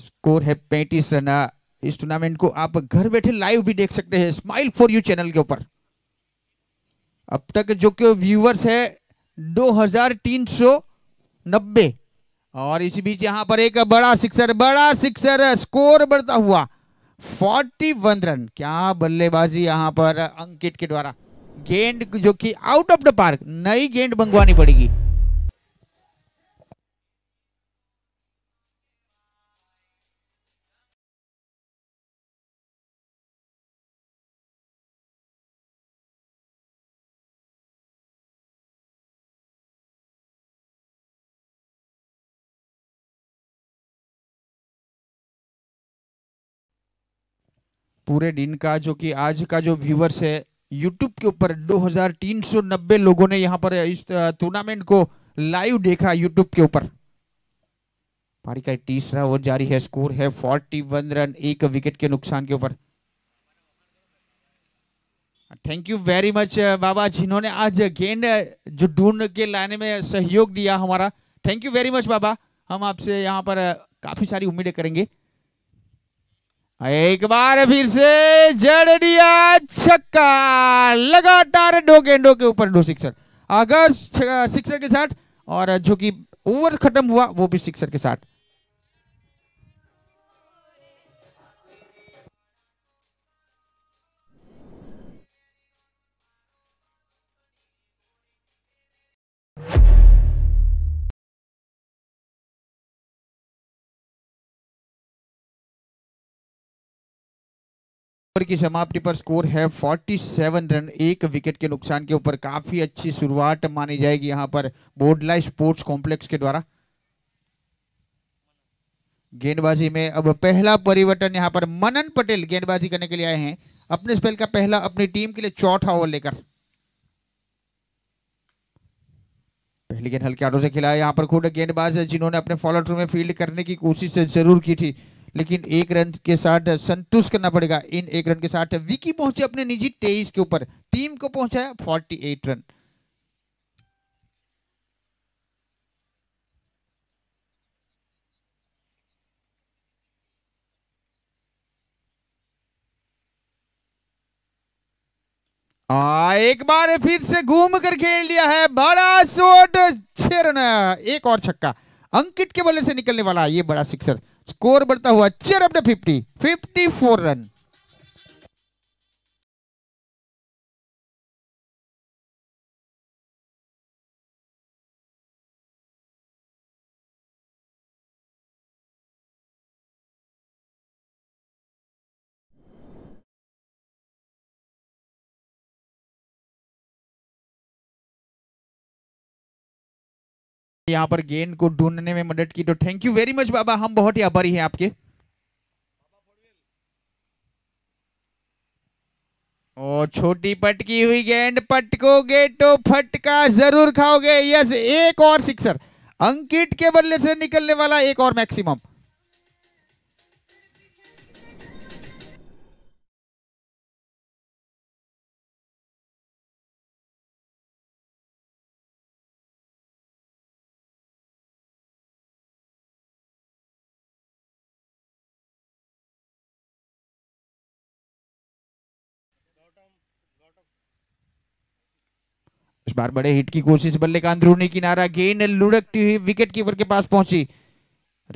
स्कोर है पैंतीस रन इस टूर्नामेंट को आप घर बैठे लाइव भी देख सकते हैं स्माइल फॉर यू चैनल के ऊपर अब तक जो के व्यूवर्स है दो हजार तीन सौ नब्बे और इसी बीच यहां पर एक बड़ा सिक्सर बड़ा सिक्सर स्कोर बढ़ता हुआ फोर्टी वन रन क्या बल्लेबाजी यहां पर अंकित के द्वारा गेंद जो कि आउट ऑफ द पार्क नई गेंद मंगवानी पड़ेगी पूरे दिन का जो कि आज का जो व्यूवर्स है यूट्यूब के ऊपर 2390 लोगों ने यहाँ पर इस टूर्नामेंट को लाइव देखा यूट्यूब के ऊपर पारी का तीसरा ओवर जारी है स्कोर है 41 रन एक विकेट के नुकसान के ऊपर थैंक यू वेरी मच बाबा जिन्होंने आज गेंद जो ढूंढ के लाने में सहयोग दिया हमारा थैंक यू वेरी मच बाबा हम आपसे यहाँ पर काफ़ी सारी उम्मीदें करेंगे एक बार फिर से जड़िया छक्का लगातार दो गेंदों के ऊपर दो सिक्सर अगस्त सिक्सर के साथ और जो कि ओवर खत्म हुआ वो भी सिक्सर के साथ ओवर की समाप्ति पर स्कोर है 47 रन एक विकेट के नुकसान के ऊपर काफी अच्छी शुरुआत मानी जाएगी यहां पर बोडला स्पोर्ट्स कॉम्प्लेक्स के द्वारा गेंदबाजी में अब पहला परिवर्तन यहां पर मनन पटेल गेंदबाजी करने के लिए आए हैं अपने स्पेल का पहला अपनी टीम के लिए चौथा ओवर लेकर पहली गेंद हल्के आटो से खिलाया यहां पर खुद गेंदबाज जिन्होंने अपने फॉलो थ्रू में फील्ड करने की कोशिश जरूर की थी लेकिन एक रन के साथ संतुष्ट करना पड़ेगा इन एक रन के साथ विकी पहुंचे अपने निजी तेईस के ऊपर टीम को पहुंचाया फोर्टी एट रन आ, एक बार फिर से घूम कर खेल लिया है बड़ा शोट छह रन एक और छक्का अंकित के बल्ले से निकलने वाला ये बड़ा सिक्सर स्कोर बढ़ता हुआ चेयर अपने फिफ्टी फिफ्टी फोर रन यहाँ पर गेंद को ढूंढने में मदद की तो थैंक यू वेरी मच बाबा हम बहुत ही आभारी हैं आपके और छोटी पटकी हुई गेंद पटकोगे तो फटका जरूर खाओगे यस एक और सिक्सर अंकित के बल्ले से निकलने वाला एक और मैक्सिमम बार बड़े हिट की कोशिश बल्ले का अंदरूनी किनारा गेंद लुढ़कती हुई विकेट कीपर के पास पहुंची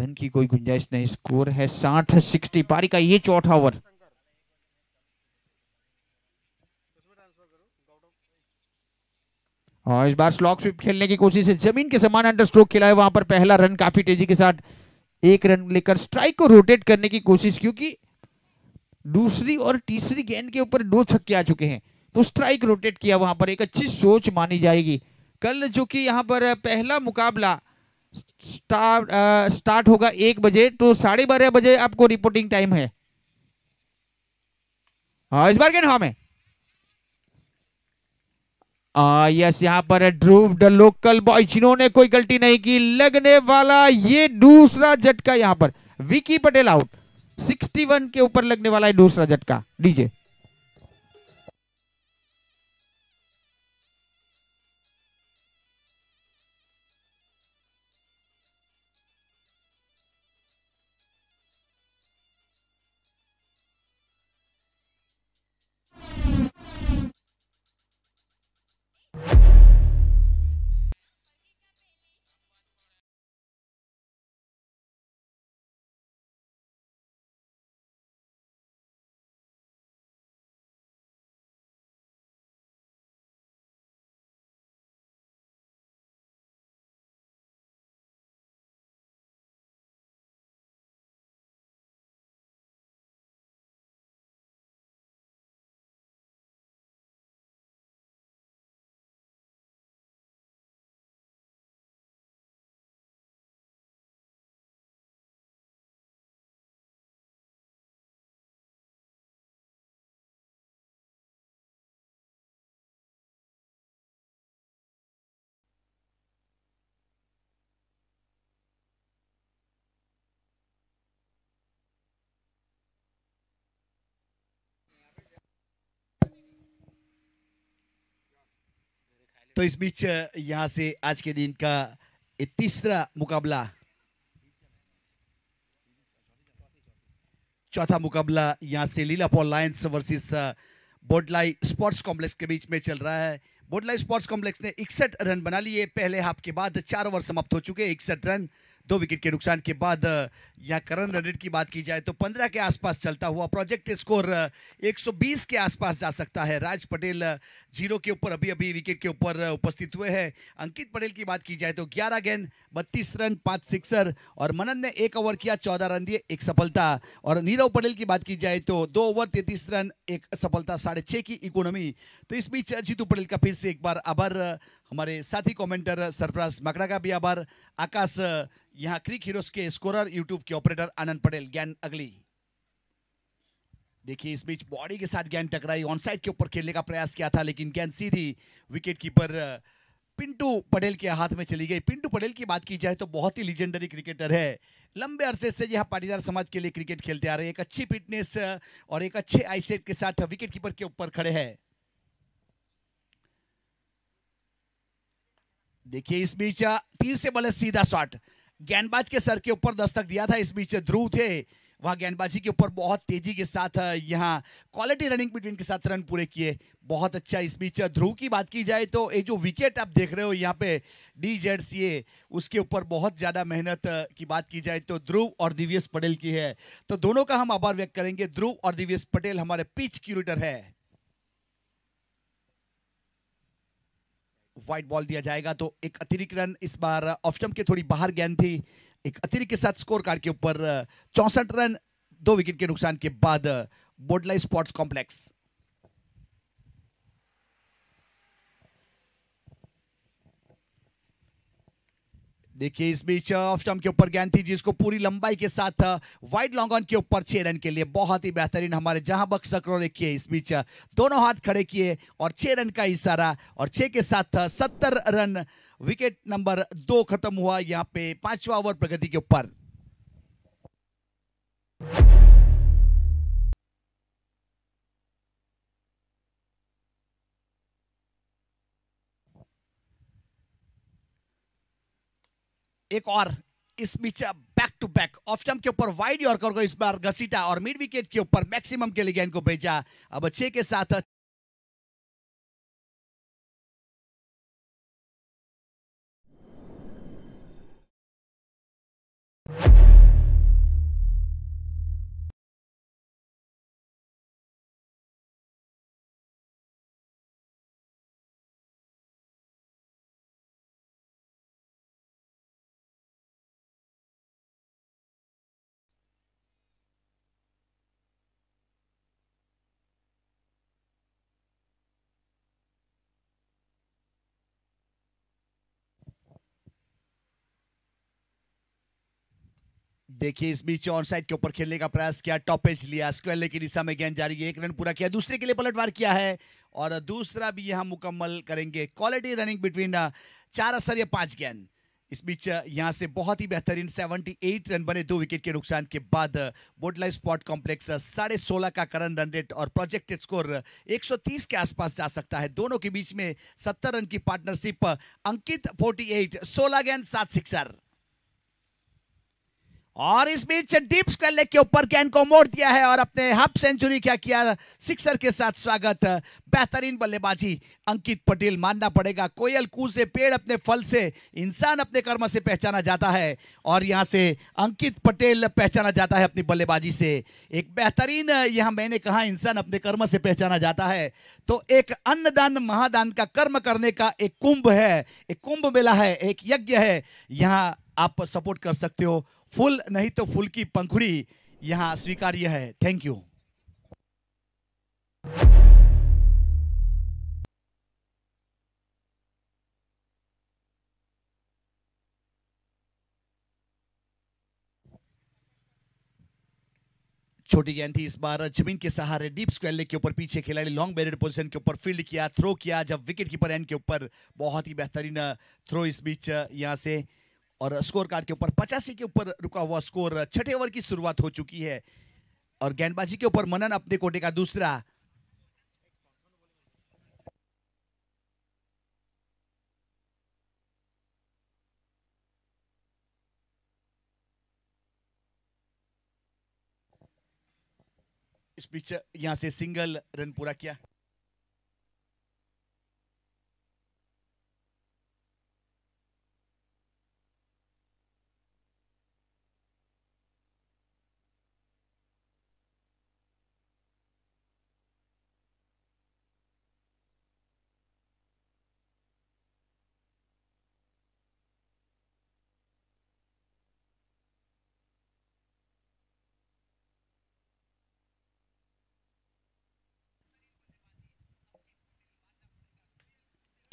रन की कोई गुंजाइश नहीं स्कोर है साठ सिक्सटी पारी का ये चौथा ओवर और इस बार स्लॉक स्वीप खेलने की कोशिश है जमीन के समान अंडर स्ट्रोक खेला है वहां पर पहला रन काफी तेजी के साथ एक रन लेकर स्ट्राइक को रोटेट करने की कोशिश क्योंकि दूसरी और तीसरी गेंद के ऊपर दो छक्के आ चुके हैं तो स्ट्राइक रोटेट किया वहां पर एक अच्छी सोच मानी जाएगी कल जो कि यहाँ पर पहला मुकाबला स्टार्ट होगा एक बजे तो साढ़े बारह बजे आपको रिपोर्टिंग टाइम है हाँ इस बार के नाम है आ, यस यहाँ पर ध्रुव द लोकल बॉय जिन्होंने कोई गलती नहीं की लगने वाला ये दूसरा झटका यहाँ पर विकी पटेल आउट 61 के ऊपर लगने वाला है दूसरा झटका डीजे तो इस बीच यहां से आज के दिन का तीसरा मुकाबला चौथा मुकाबला यहां से लीला Paul Lions versus Bodlai sports complex के बीच में चल रहा है बोडलाई स्पोर्ट्स कॉम्प्लेक्स ने इकसठ रन बना लिए पहले हाफ के बाद चार ओवर समाप्त हो चुके इकसठ रन दो विकेट के नुकसान के बाद यहाँ करण रेडिट की बात की जाए तो 15 के आसपास चलता हुआ प्रोजेक्ट स्कोर 120 के आसपास जा सकता है राज पटेल जीरो के ऊपर अभी अभी विकेट के ऊपर उपस्थित हुए हैं अंकित पटेल की बात की जाए तो 11 गेंद 32 रन पाँच सिक्सर और मनन ने एक ओवर किया चौदह रन दिए एक सफलता और नीरव पटेल की बात की जाए तो दो ओवर तैतीस रन एक सफलता साढ़े की इकोनॉमी तो इस बीच जीतू पटेल का फिर से एक बार आभार हमारे साथी कमेंटर सरप्राज मकड़ा का भी आभार आकाश यहाँ क्रिक हीरोज के स्कोरर यूट्यूब के ऑपरेटर आनंद पटेल ज्ञान अगली देखिए इस बीच बॉडी के साथ गेंद टकराई ऑन साइड के ऊपर खेलने का प्रयास किया था लेकिन गेंद सीधी विकेट कीपर पिंटू पटेल के हाथ में चली गई पिंटू पटेल की बात की जाए तो बहुत ही लीजेंडरी क्रिकेटर है लंबे अरसे से यहाँ पाटीदार समाज के लिए क्रिकेट खेलते आ रहे हैं एक अच्छी फिटनेस और एक अच्छे आईसेट के साथ विकेट कीपर के ऊपर खड़े हैं देखिए इस बीच तीर से बल्ले सीधा शॉट गेंदबाज के सर के ऊपर दस्तक दिया था इस बीच ध्रुव थे वहां गेंदबाजी के ऊपर बहुत तेजी के साथ यहाँ क्वालिटी रनिंग बिटवीन के साथ रन पूरे किए बहुत अच्छा इस बीच ध्रुव की बात की जाए तो ये जो विकेट आप देख रहे हो यहाँ पे डी जेड सी ए उसके ऊपर बहुत ज़्यादा मेहनत की बात की जाए तो ध्रुव और दिव्यस पटेल की है तो दोनों का हम आभार व्यक्त करेंगे ध्रुव और दिव्यस पटेल हमारे पिच क्यूरेटर है व्हाइट बॉल दिया जाएगा तो एक अतिरिक्त रन इस बार uh, ऑफ स्टम्प के थोड़ी बाहर गेंद थी एक अतिरिक्त के साथ स्कोर कार्ड के ऊपर uh, चौसठ रन दो विकेट के नुकसान के बाद बोडला स्पोर्ट्स कॉम्प्लेक्स देखिए इस बीच ऑफ स्टम्प के ऊपर गेंद थी जिसको पूरी लंबाई के साथ वाइड लॉन्ग ऑन के ऊपर छह रन के लिए बहुत ही बेहतरीन हमारे जहां बक सक्रो ने किए इस बीच दोनों हाथ खड़े किए और छह रन का इशारा और छह के साथ सत्तर रन विकेट नंबर दो खत्म हुआ यहाँ पे पांचवा ओवर प्रगति के ऊपर एक और इस बीच back to back off stump के ऊपर वाइड यॉर्कर को इस बार घसीटा और मिड विकेट के ऊपर मैक्सिमम के लिए गेंद को भेजा अब छह के साथ देखिए इस बीच ऑन साइड के ऊपर खेलने का प्रयास किया टॉपेज लिया स्क्वेले की दिशा में गेंद जारी एक रन पूरा किया दूसरे के लिए पलटवार किया है और दूसरा भी यहाँ मुकम्मल करेंगे क्वालिटी रनिंग बिटवीन चार असर या पांच गेंद इस बीच uh, यहाँ से बहुत ही बेहतरीन 78 रन बने दो विकेट के नुकसान के बाद बोडला स्पॉट कॉम्प्लेक्स साढ़े सोलह का करंट रन रेट और प्रोजेक्टेड स्कोर 130 के आसपास जा सकता है दोनों के बीच में 70 रन की पार्टनरशिप uh, अंकित 48 16 गेंद सात सिक्सर और इस बीच डीप स्क्वायर लेग के ऊपर गेंद को मोड़ दिया है और अपने हाफ सेंचुरी क्या किया सिक्सर के साथ स्वागत बेहतरीन बल्लेबाजी अंकित पटेल मानना पड़ेगा कोयल कू से पेड़ अपने फल से इंसान अपने कर्म से पहचाना जाता है और यहां से अंकित पटेल पहचाना जाता है अपनी बल्लेबाजी से एक बेहतरीन यहां मैंने कहा इंसान अपने कर्म से पहचाना जाता है तो एक अन्नदान महादान का कर्म करने का एक कुंभ है एक कुंभ मेला है एक यज्ञ है यहाँ आप सपोर्ट कर सकते हो फुल नहीं तो फुल की पंखुड़ी यहाँ स्वीकार्य है थैंक यू छोटी गेंद थी इस बार जमीन के सहारे डीप स्क्वेल के ऊपर पीछे खिलाड़ी लॉन्ग बैरियर पोजीशन के ऊपर फील्ड किया थ्रो किया जब विकेट कीपर एंड के ऊपर बहुत ही बेहतरीन थ्रो uh, इस बीच uh, यहां से और स्कोर कार्ड के ऊपर पचासी के ऊपर रुका हुआ स्कोर छठे ओवर की शुरुआत हो चुकी है और गेंदबाजी के ऊपर मनन अपने कोटे का दूसरा इस पिच यहां से सिंगल रन पूरा किया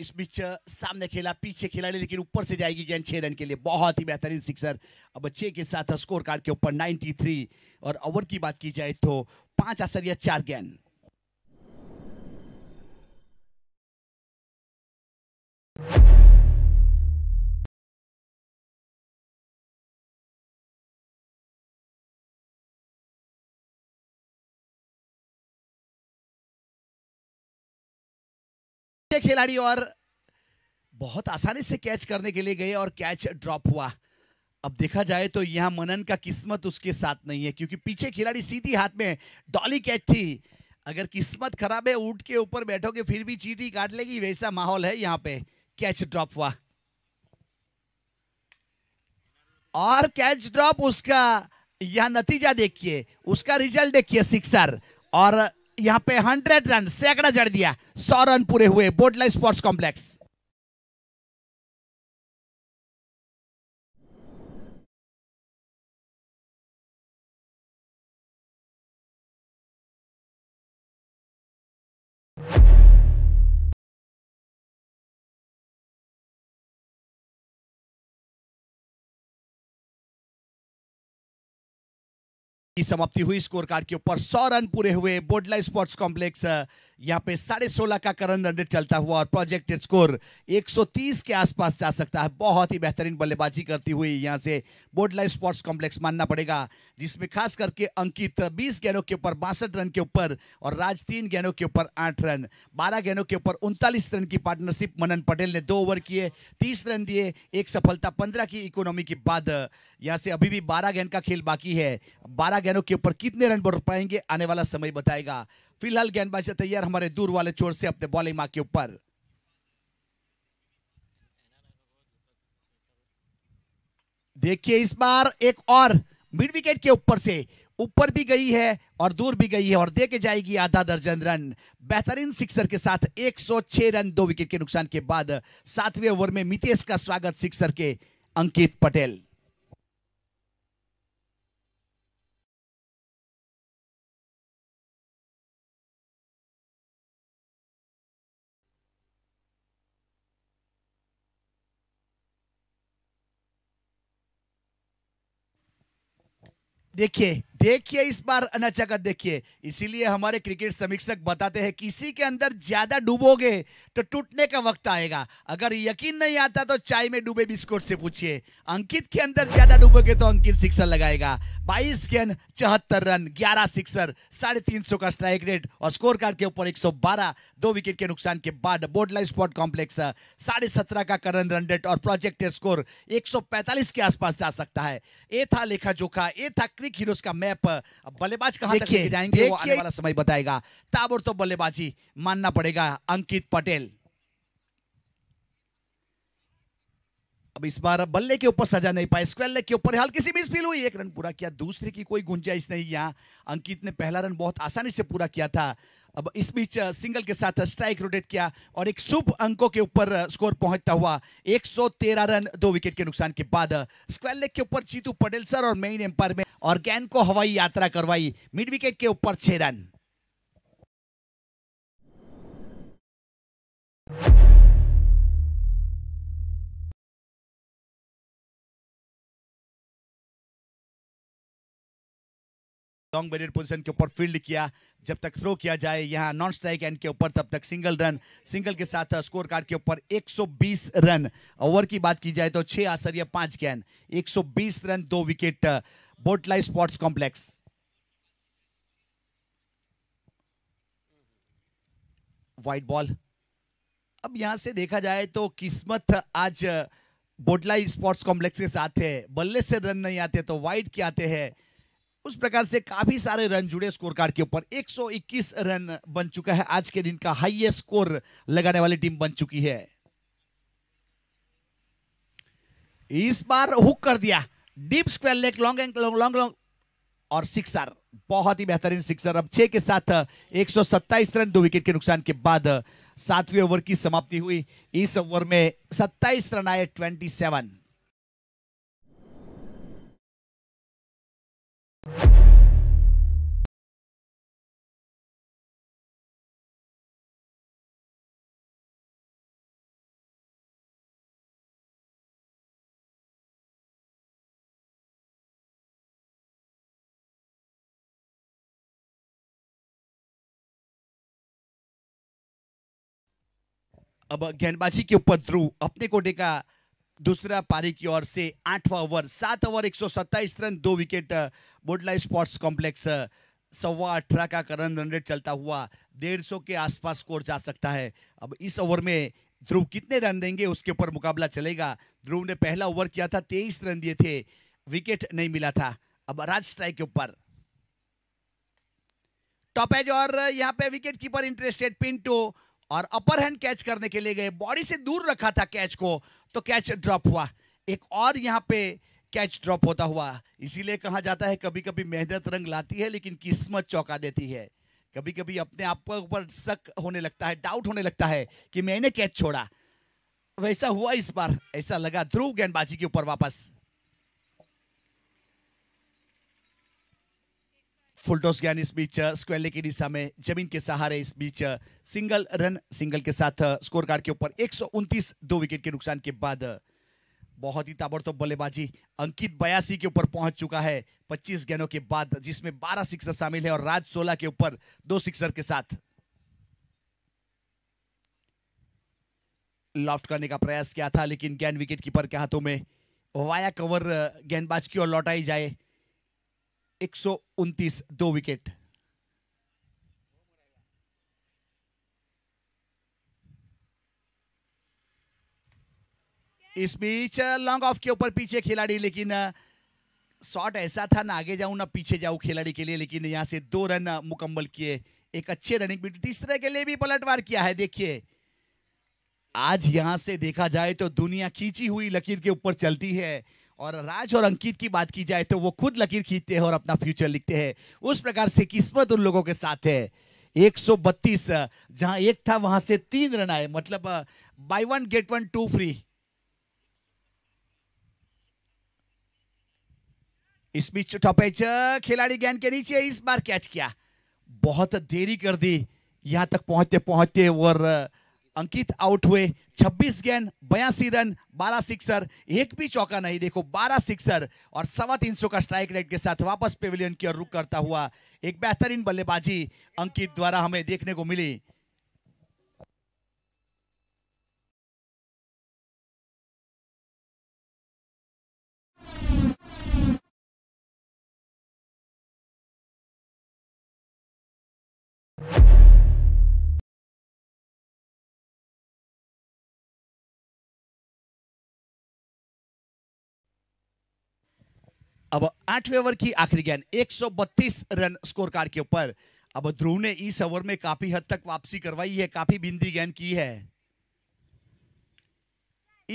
इस बीच सामने खेला पीछे खेला लेकिन ऊपर से जाएगी गेंद छह रन के लिए बहुत ही बेहतरीन सिक्सर अब छे के साथ स्कोर कार्ड के ऊपर 93 और ओवर की बात की जाए तो पांच आसर या चार गेंद खिलाड़ी और बहुत आसानी से कैच करने के लिए गए और कैच ड्रॉप हुआ अब देखा जाए तो यहां मनन का किस्मत उसके साथ नहीं है क्योंकि पीछे खिलाड़ी सीधी हाथ में डॉली कैच थी अगर किस्मत खराब है उठ के ऊपर बैठोगे फिर भी चीटी काट लेगी वैसा माहौल है यहां पे कैच ड्रॉप हुआ और कैच ड्रॉप उसका यह नतीजा देखिए उसका रिजल्ट देखिए सिक्सर और यहाँ पे हंड्रेड रन सैकड़ा जड़ दिया सौ रन पूरे हुए बोटला स्पोर्ट्स कॉम्प्लेक्स की समाप्ति हुई स्कोर कार्ड के ऊपर सौ रन पूरे हुए बोडला स्पोर्ट्स कॉम्प्लेक्स यहाँ पे साढ़े सोलह का करंट रन रेट चलता हुआ और प्रोजेक्टेड स्कोर 130 के आसपास जा सकता है बहुत ही बेहतरीन बल्लेबाजी करती हुई यहाँ से बोडला स्पोर्ट्स कॉम्प्लेक्स मानना पड़ेगा जिसमें खास करके अंकित 20 गेंदों के ऊपर बासठ रन के ऊपर और राज तीन गेंदों के ऊपर आठ रन बारह गेंदों के ऊपर उनतालीस रन की पार्टनरशिप मनन पटेल ने दो ओवर किए तीस रन दिए एक सफलता पंद्रह की इकोनॉमी के बाद यहाँ से अभी भी बारह गेंद का खेल बाकी है बारह गेंदों के ऊपर कितने रन बढ़ पाएंगे आने वाला समय बताएगा फिलहाल गेंदबाजी तैयार हमारे दूर वाले चोर से अपने बॉलिंग मार्क के ऊपर देखिए इस बार एक और मिड विकेट के ऊपर से ऊपर भी गई है और दूर भी गई है और दे के जाएगी आधा दर्जन रन बेहतरीन सिक्सर के साथ 106 रन दो विकेट के नुकसान के बाद सातवें ओवर में मितेश का स्वागत सिक्सर के अंकित पटेल de quê? देखिए इस बार अनचकत देखिए इसीलिए हमारे क्रिकेट समीक्षक बताते हैं किसी के अंदर ज्यादा डूबोगे तो टूटने का वक्त आएगा अगर यकीन नहीं आता तो चाय में डूबे बिस्कुट से पूछिए अंकित के अंदर ज्यादा डूबोगे तो अंकित सिक्सर लगाएगा बाईस गेंद चौहत्तर रन ग्यारह सिक्सर साढ़े तीन सौ का स्ट्राइक रेट और स्कोर कार्ड के ऊपर एक सौ बारह दो विकेट के नुकसान के बाद बोडला स्पॉट कॉम्प्लेक्स साढ़े सत्रह का करंट रन रेट और प्रोजेक्टेड स्कोर एक सौ पैंतालीस के आसपास जा सकता है ए था लेखा जोखा ए था क्रिक हीरोज का मैच है बल्लेबाज कहां तक लेके जाएंगे वो आने वाला समय बताएगा ताबड़ तो बल्लेबाजी मानना पड़ेगा अंकित पटेल अब इस बार बल्ले के ऊपर सजा नहीं पाए स्क्वेल के ऊपर हल्की सी मिसफील हुई एक रन पूरा किया दूसरे की कोई गुंजाइश नहीं यहां अंकित ने पहला रन बहुत आसानी से पूरा किया था अब इस बीच सिंगल के साथ स्ट्राइक रोटेट किया और एक शुभ अंकों के ऊपर स्कोर पहुंचता हुआ 113 रन दो विकेट के नुकसान के बाद स्क्वायर लेग के ऊपर चीतू पटेल सर और मेन एम्पायर में और गैन को हवाई यात्रा करवाई मिड विकेट के ऊपर छह रन लॉन्ग बेडेड पोजीशन के ऊपर फील्ड किया जब तक थ्रो किया जाए यहाँ नॉन स्ट्राइक एंड के ऊपर तब तक सिंगल रन सिंगल के साथ स्कोर uh, कार्ड के ऊपर 120 रन ओवर की बात की जाए तो छह आसर या पांच गैन 120 रन दो wicket Botlai Sports Complex white ball अब यहां से देखा जाए तो किस्मत आज बोटलाई स्पोर्ट्स कॉम्प्लेक्स के साथ है बल्ले से रन नहीं आते तो वाइट के आते हैं उस प्रकार से काफी सारे रन जुड़े स्कोर कार्ड के ऊपर 121 रन बन चुका है आज के दिन का हाईएस्ट स्कोर लगाने वाली टीम बन चुकी है इस बार हुक कर दिया डीप स्क्वेल लेक लॉन्ग एंग लॉन्ग लॉन्ग लॉन्ग और सिक्सर बहुत ही बेहतरीन सिक्सर अब छह के साथ 127 रन दो विकेट के नुकसान के बाद सातवें ओवर की समाप्ति हुई इस ओवर में 27 रन आए 27 अब गेंदबाजी के ऊपर ध्रुव अपने कोटे का दूसरा पारी की ओर से आठवां ओवर सात ओवर एक रन दो विकेट बोडलाई स्पोर्ट्स कॉम्प्लेक्स सवा अठारह का करंट रन रेट चलता हुआ डेढ़ सौ के आसपास स्कोर जा सकता है अब इस ओवर में ध्रुव कितने रन देंगे उसके ऊपर मुकाबला चलेगा ध्रुव ने पहला ओवर किया था तेईस रन दिए थे विकेट नहीं मिला था अब राज स्ट्राइक के ऊपर टॉप एज और यहाँ पे विकेट कीपर इंटरेस्टेड पिंटू और अपर हैंड कैच करने के लिए गए बॉडी से दूर रखा था कैच को तो कैच ड्रॉप हुआ एक और यहाँ पे कैच ड्रॉप होता हुआ इसीलिए कहा जाता है कभी कभी मेहनत रंग लाती है लेकिन किस्मत चौंका देती है कभी कभी अपने आप के ऊपर शक होने लगता है डाउट होने लगता है कि मैंने कैच छोड़ा वैसा हुआ इस बार ऐसा लगा ध्रुव गेंदबाजी के ऊपर वापस फुलटोस गैन इस बीच स्क्वेले की दिशा में जमीन के सहारे इस बीच सिंगल रन सिंगल के साथ स्कोर कार्ड के ऊपर एक दो विकेट के नुकसान के बाद बहुत ही ताबड़तोब बल्लेबाजी अंकित बयासी के ऊपर पहुंच चुका है 25 गेंदों के बाद जिसमें 12 सिक्सर शामिल है और राज 16 के ऊपर दो सिक्सर के साथ लॉफ्ट करने का प्रयास किया था लेकिन गेंद विकेट कीपर के हाथों में वाया कवर गेंदबाज की ओर लौटाई जाए एक दो विकेट इस बीच लॉन्ग ऑफ के ऊपर पीछे खिलाड़ी लेकिन शॉट ऐसा था ना आगे जाऊं ना पीछे जाऊं खिलाड़ी के लिए लेकिन यहां से दो रन मुकम्मल किए एक अच्छे रनिंग तीसरे के लिए भी पलटवार किया है देखिए आज यहां से देखा जाए तो दुनिया खींची हुई लकीर के ऊपर चलती है और राज और अंकित की बात की जाए तो वो खुद लकीर खींचते हैं और अपना फ्यूचर लिखते हैं उस प्रकार से किस्मत उन लोगों के साथ है 132 जहां एक था वहां से तीन रन आए मतलब buy one get one two free इस बीच टॉपेच खिलाड़ी गेंद के नीचे इस बार कैच किया बहुत देरी कर दी यहां तक पहुंचते पहुंचते और अंकित आउट हुए 26 गेंद बयासी रन 12 सिक्सर एक भी चौका नहीं देखो 12 सिक्सर और सवा तीन सौ का स्ट्राइक रेट के साथ वापस पेविलियन की ओर रुक करता हुआ एक बेहतरीन बल्लेबाजी अंकित द्वारा हमें देखने को मिली अब आठवें ओवर की आखिरी गेंद 132 रन स्कोर कार्ड के ऊपर अब ध्रुव ने इस ओवर में काफी हद तक वापसी करवाई है काफी बिंदी गेंद की है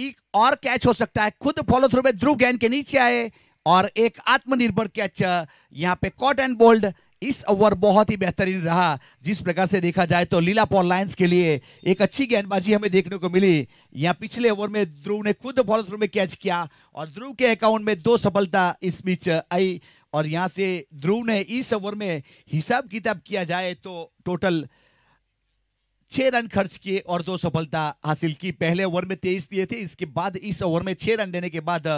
एक और कैच हो सकता है खुद फॉलो थ्रू में ध्रुव गेंद के नीचे आए और एक आत्मनिर्भर कैच यहां पे कॉट एंड बोल्ड इस ओवर बहुत ही बेहतरीन रहा जिस प्रकार से देखा जाए तो लीला पॉल लाइन्स के लिए एक अच्छी गेंदबाजी हमें देखने को मिली यहाँ पिछले ओवर में ध्रुव ने खुद बॉल थ्रू में कैच किया और ध्रुव के अकाउंट में दो सफलता इस बीच आई और यहाँ से ध्रुव ने इस ओवर में हिसाब किताब किया जाए तो टोटल छह रन खर्च किए और दो सफलता हासिल की पहले ओवर में तेईस दिए थे इसके बाद इस ओवर में छह रन देने के बाद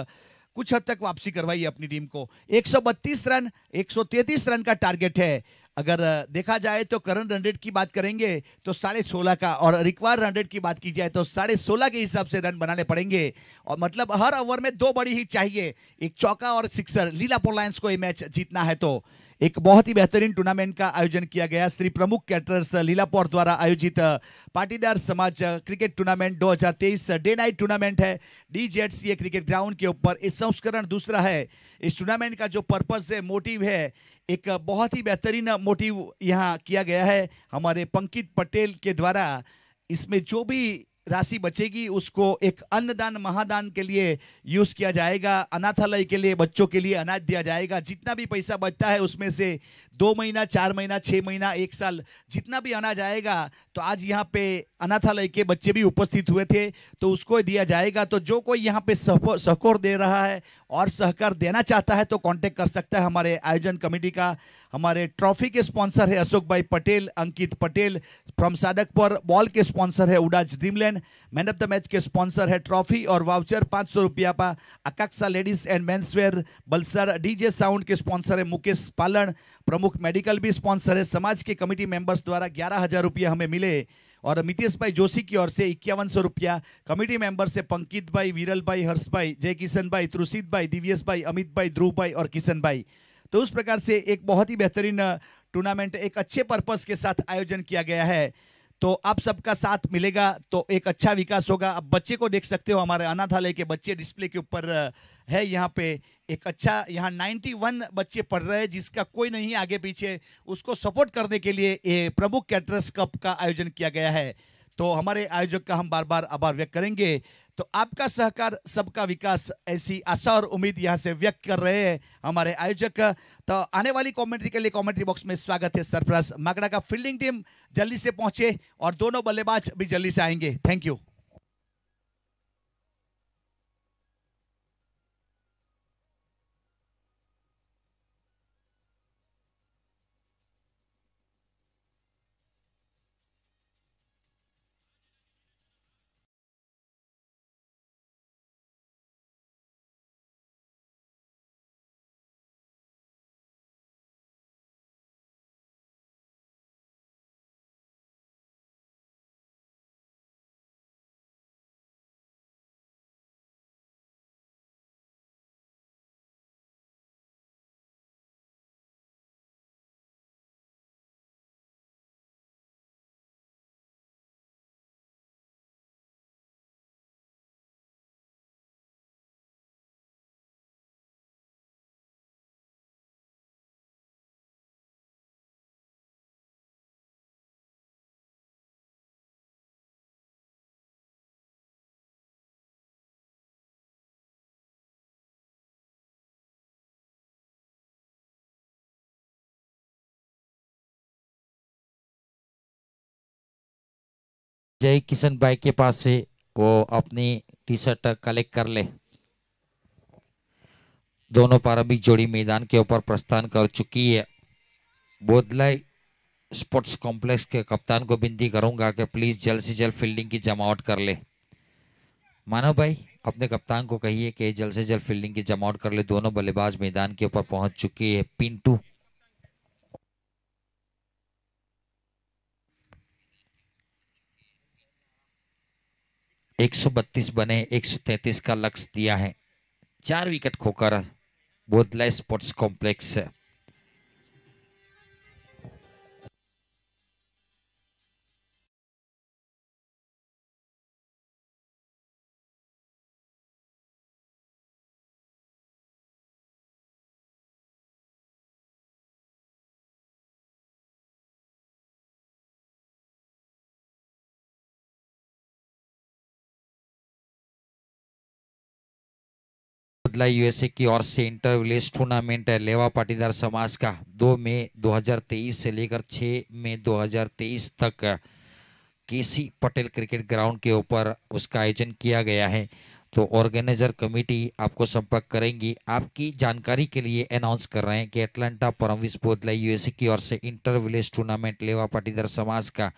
कुछ हद तक वापसी करवाई है अपनी टीम को 132 रन 133 रन का टारगेट है अगर देखा जाए तो करंट रनरेट की बात करेंगे तो साढ़े सोलह का और रिक्वायर रनरेट की बात की जाए तो साढ़े सोलह के हिसाब से रन बनाने पड़ेंगे और मतलब हर ओवर में दो बड़ी हिट चाहिए एक चौका और सिक्सर लीला पोलायंस को ये मैच जीतना है तो एक बहुत ही बेहतरीन टूर्नामेंट का आयोजन किया गया श्री प्रमुख कैटरस लीलापौर द्वारा आयोजित पाटीदार समाज cricket tournament 2023 day night tournament है डी ये क्रिकेट ग्राउंड के ऊपर इस संस्करण दूसरा है इस टूर्नामेंट का जो पर्पज है मोटिव है एक बहुत ही बेहतरीन मोटिव यहाँ किया गया है हमारे पंकित पटेल के द्वारा इसमें जो भी राशि बचेगी उसको एक अन्नदान महादान के लिए यूज़ किया जाएगा अनाथालय के लिए बच्चों के लिए अनाज दिया जाएगा जितना भी पैसा बचता है उसमें से दो महीना चार महीना छः महीना एक साल जितना भी अनाज आएगा तो आज यहाँ पे अनाथालय के बच्चे भी उपस्थित हुए थे तो उसको दिया जाएगा तो जो कोई यहाँ पे सहकोर दे रहा है और सहकार देना चाहता है तो कांटेक्ट कर सकता है हमारे आयोजन कमेटी का हमारे ट्रॉफी के स्पॉन्सर है अशोक भाई पटेल अंकित पटेल फ्रॉम पर बॉल के स्पॉन्सर है उड़ाज Dreamland man of the match के स्पॉन्सर है ट्रॉफी और वाउचर पाँच सौ रुपया पा अकाक्सा ladies and menswear Valsad DJ sound के स्पॉन्सर है मुकेश पालन प्रमुख बुक मेडिकल भी स्पॉन्सर है समाज के कमिटी मेंबर्स द्वारा ग्यारह हजार रुपया हमें मिले और मितेश भाई जोशी की ओर से इक्यावन सौ रुपया कमिटी मेंबर से पंकित भाई वीरल भाई हर्ष भाई जय किशन भाई त्रुषित भाई दिव्यस भाई अमित भाई ध्रुव भाई और किशन भाई तो उस प्रकार से एक बहुत ही बेहतरीन टूर्नामेंट एक अच्छे पर्पज के साथ आयोजन किया गया है तो आप सबका साथ मिलेगा तो एक अच्छा विकास होगा आप बच्चे को देख सकते हो हमारे अनाथालय के बच्चे डिस्प्ले के ऊपर है यहाँ पे एक अच्छा यहाँ 91 बच्चे पढ़ रहे हैं जिसका कोई नहीं आगे पीछे उसको सपोर्ट करने के लिए ये प्रमुख कैटरस कप का आयोजन किया गया है तो हमारे आयोजक का हम बार बार आभार व्यक्त करेंगे तो आपका सहकार सबका विकास ऐसी आशा और उम्मीद यहाँ से व्यक्त कर रहे हैं हमारे आयोजक तो आने वाली कमेंट्री के लिए कमेंट्री बॉक्स में स्वागत है सरफराज मागड़ा का फील्डिंग टीम जल्दी से पहुंचे और दोनों बल्लेबाज भी जल्दी से आएंगे थैंक यू जय किशन भाई के पास से वो अपनी टी शर्ट कलेक्ट कर ले दोनों प्रारंभिक जोड़ी मैदान के ऊपर प्रस्थान कर चुकी है बोधलाई स्पोर्ट्स कॉम्प्लेक्स के कप्तान को विनती करूंगा कि प्लीज़ जल्द से जल्द फील्डिंग की जमावट कर ले मानव भाई अपने कप्तान को कहिए कि जल्द से जल्द फील्डिंग की जमावट कर ले दोनों बल्लेबाज मैदान के ऊपर पहुंच चुकी है पिंटू 132 बने 133 का लक्ष्य दिया है चार विकेट खोकर बोधलाय स्पोर्ट्स कॉम्प्लेक्स बदला यूएसए की ओर से inter village tournament Leva Patidar समाज का 2 मई 2023 से लेकर 6 मई 2023 तक केसी पटेल क्रिकेट ग्राउंड के ऊपर उसका आयोजन किया गया है तो ऑर्गेनाइजर कमेटी आपको संपर्क करेंगी आपकी जानकारी के लिए अनाउंस कर रहे हैं कि एटलांटा परमविश बोधलाई यूएसए की ओर से inter village tournament Leva Patidar समाज का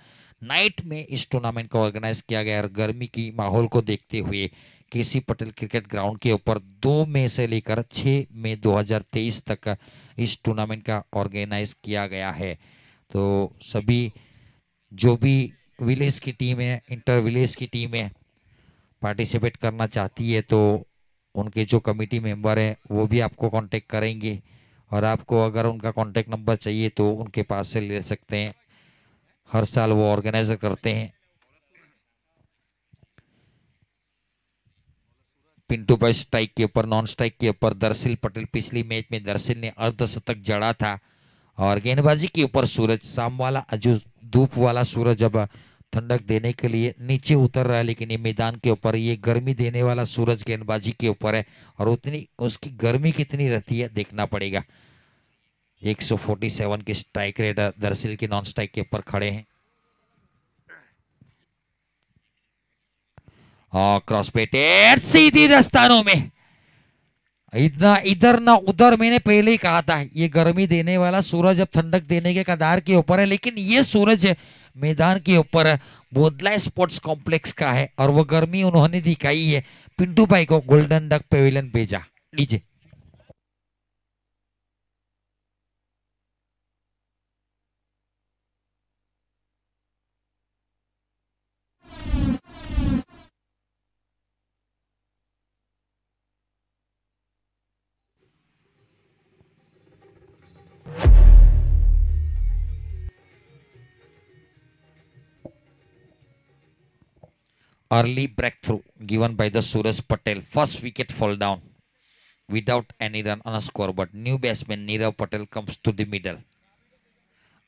नाइट में इस टूर्नामेंट को ऑर्गेनाइज किया गया और गर्मी की माहौल को देखते हुए केसी पटेल क्रिकेट ग्राउंड के ऊपर दो मई से लेकर छः मई 2023 तक इस टूर्नामेंट का ऑर्गेनाइज किया गया है तो सभी जो भी विलेज की टीम है इंटर विलेज की टीम है पार्टिसिपेट करना चाहती है तो उनके जो कमेटी मेंबर हैं वो भी आपको कांटेक्ट करेंगे और आपको अगर उनका कांटेक्ट नंबर चाहिए तो उनके पास से ले सकते हैं हर साल वो ऑर्गेनाइज करते हैं पिंटू भाई स्ट्राइक के ऊपर नॉन स्ट्राइक के ऊपर दरसिल पटेल पिछली मैच में दरसिल ने अर्धशतक जड़ा था और गेंदबाजी के ऊपर सूरज शाम वाला जो धूप वाला सूरज अब ठंडक देने के लिए नीचे उतर रहा है लेकिन ये मैदान के ऊपर ये गर्मी देने वाला सूरज गेंदबाजी के ऊपर है और उतनी उसकी गर्मी कितनी रहती है देखना पड़ेगा 147 की स्ट्राइक रेट दरअसल की नॉन स्ट्राइक के ऊपर खड़े हैं क्रॉस पेटेड सीधी दस्तानों में इतना इधर ना उधर मैंने पहले ही कहा था ये गर्मी देने वाला सूरज अब ठंडक देने के कदार के ऊपर है लेकिन ये सूरज मैदान के ऊपर है स्पोर्ट्स कॉम्प्लेक्स का है और वो गर्मी उन्होंने दिखाई है पिंटू भाई को गोल्डन डक पेविलियन भेजा लीजिए early breakthrough given by the Suraj Patel. First wicket fall down without any run on a score, but new batsman Nirav Patel comes to the middle.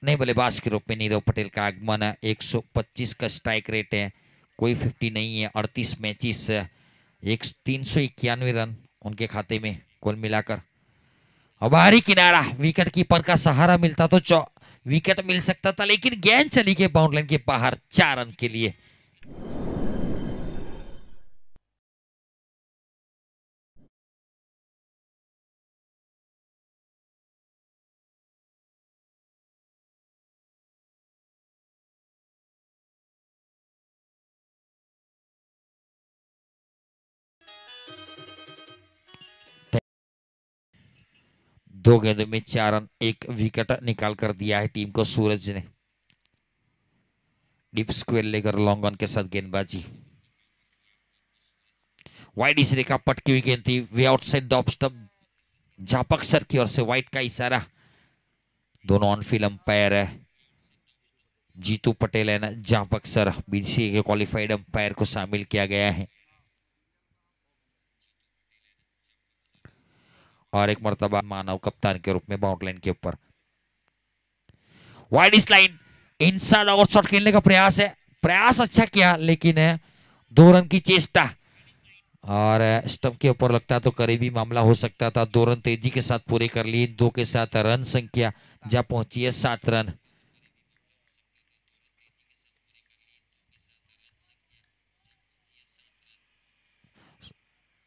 नए बल्लेबाज के रूप में नीरव पटेल का आगमन है 125 का स्ट्राइक रेट है कोई 50 नहीं है 38 मैचेस एक तीन सौ इक्यानवे रन उनके खाते में कुल मिलाकर और बाहरी किनारा विकेट कीपर का सहारा मिलता तो चौ विकेट मिल सकता था लेकिन गेंद चली गई बाउंड्री लाइन के बाहर चार रन के लिए दो गेंदों में चार रन एक विकेट निकाल कर दिया है टीम को सूरज ने डीप स्क्वेर लेकर लॉन्ग ऑन के साथ गेंदबाजी वाइड इस रेखा पटकी हुई गेंद थी way outside the off stump Jhapak sir की ओर से वाइट का इशारा दोनों ऑन फील्ड अंपायर है जीतू पटेल है ना झापक सर बीसीए के क्वालिफाइड अंपायर को शामिल किया गया है और एक मरतबा मानव कप्तान के रूप में बाउंड के ऊपर वाइड लाइन इनसाइड और शॉट खेलने का प्रयास है प्रयास अच्छा किया लेकिन दो रन की चेष्टा और स्टंप के ऊपर लगता तो करीबी मामला हो सकता था दो रन तेजी के साथ पूरे कर लिए दो के साथ रन संख्या जा पहुंची है सात रन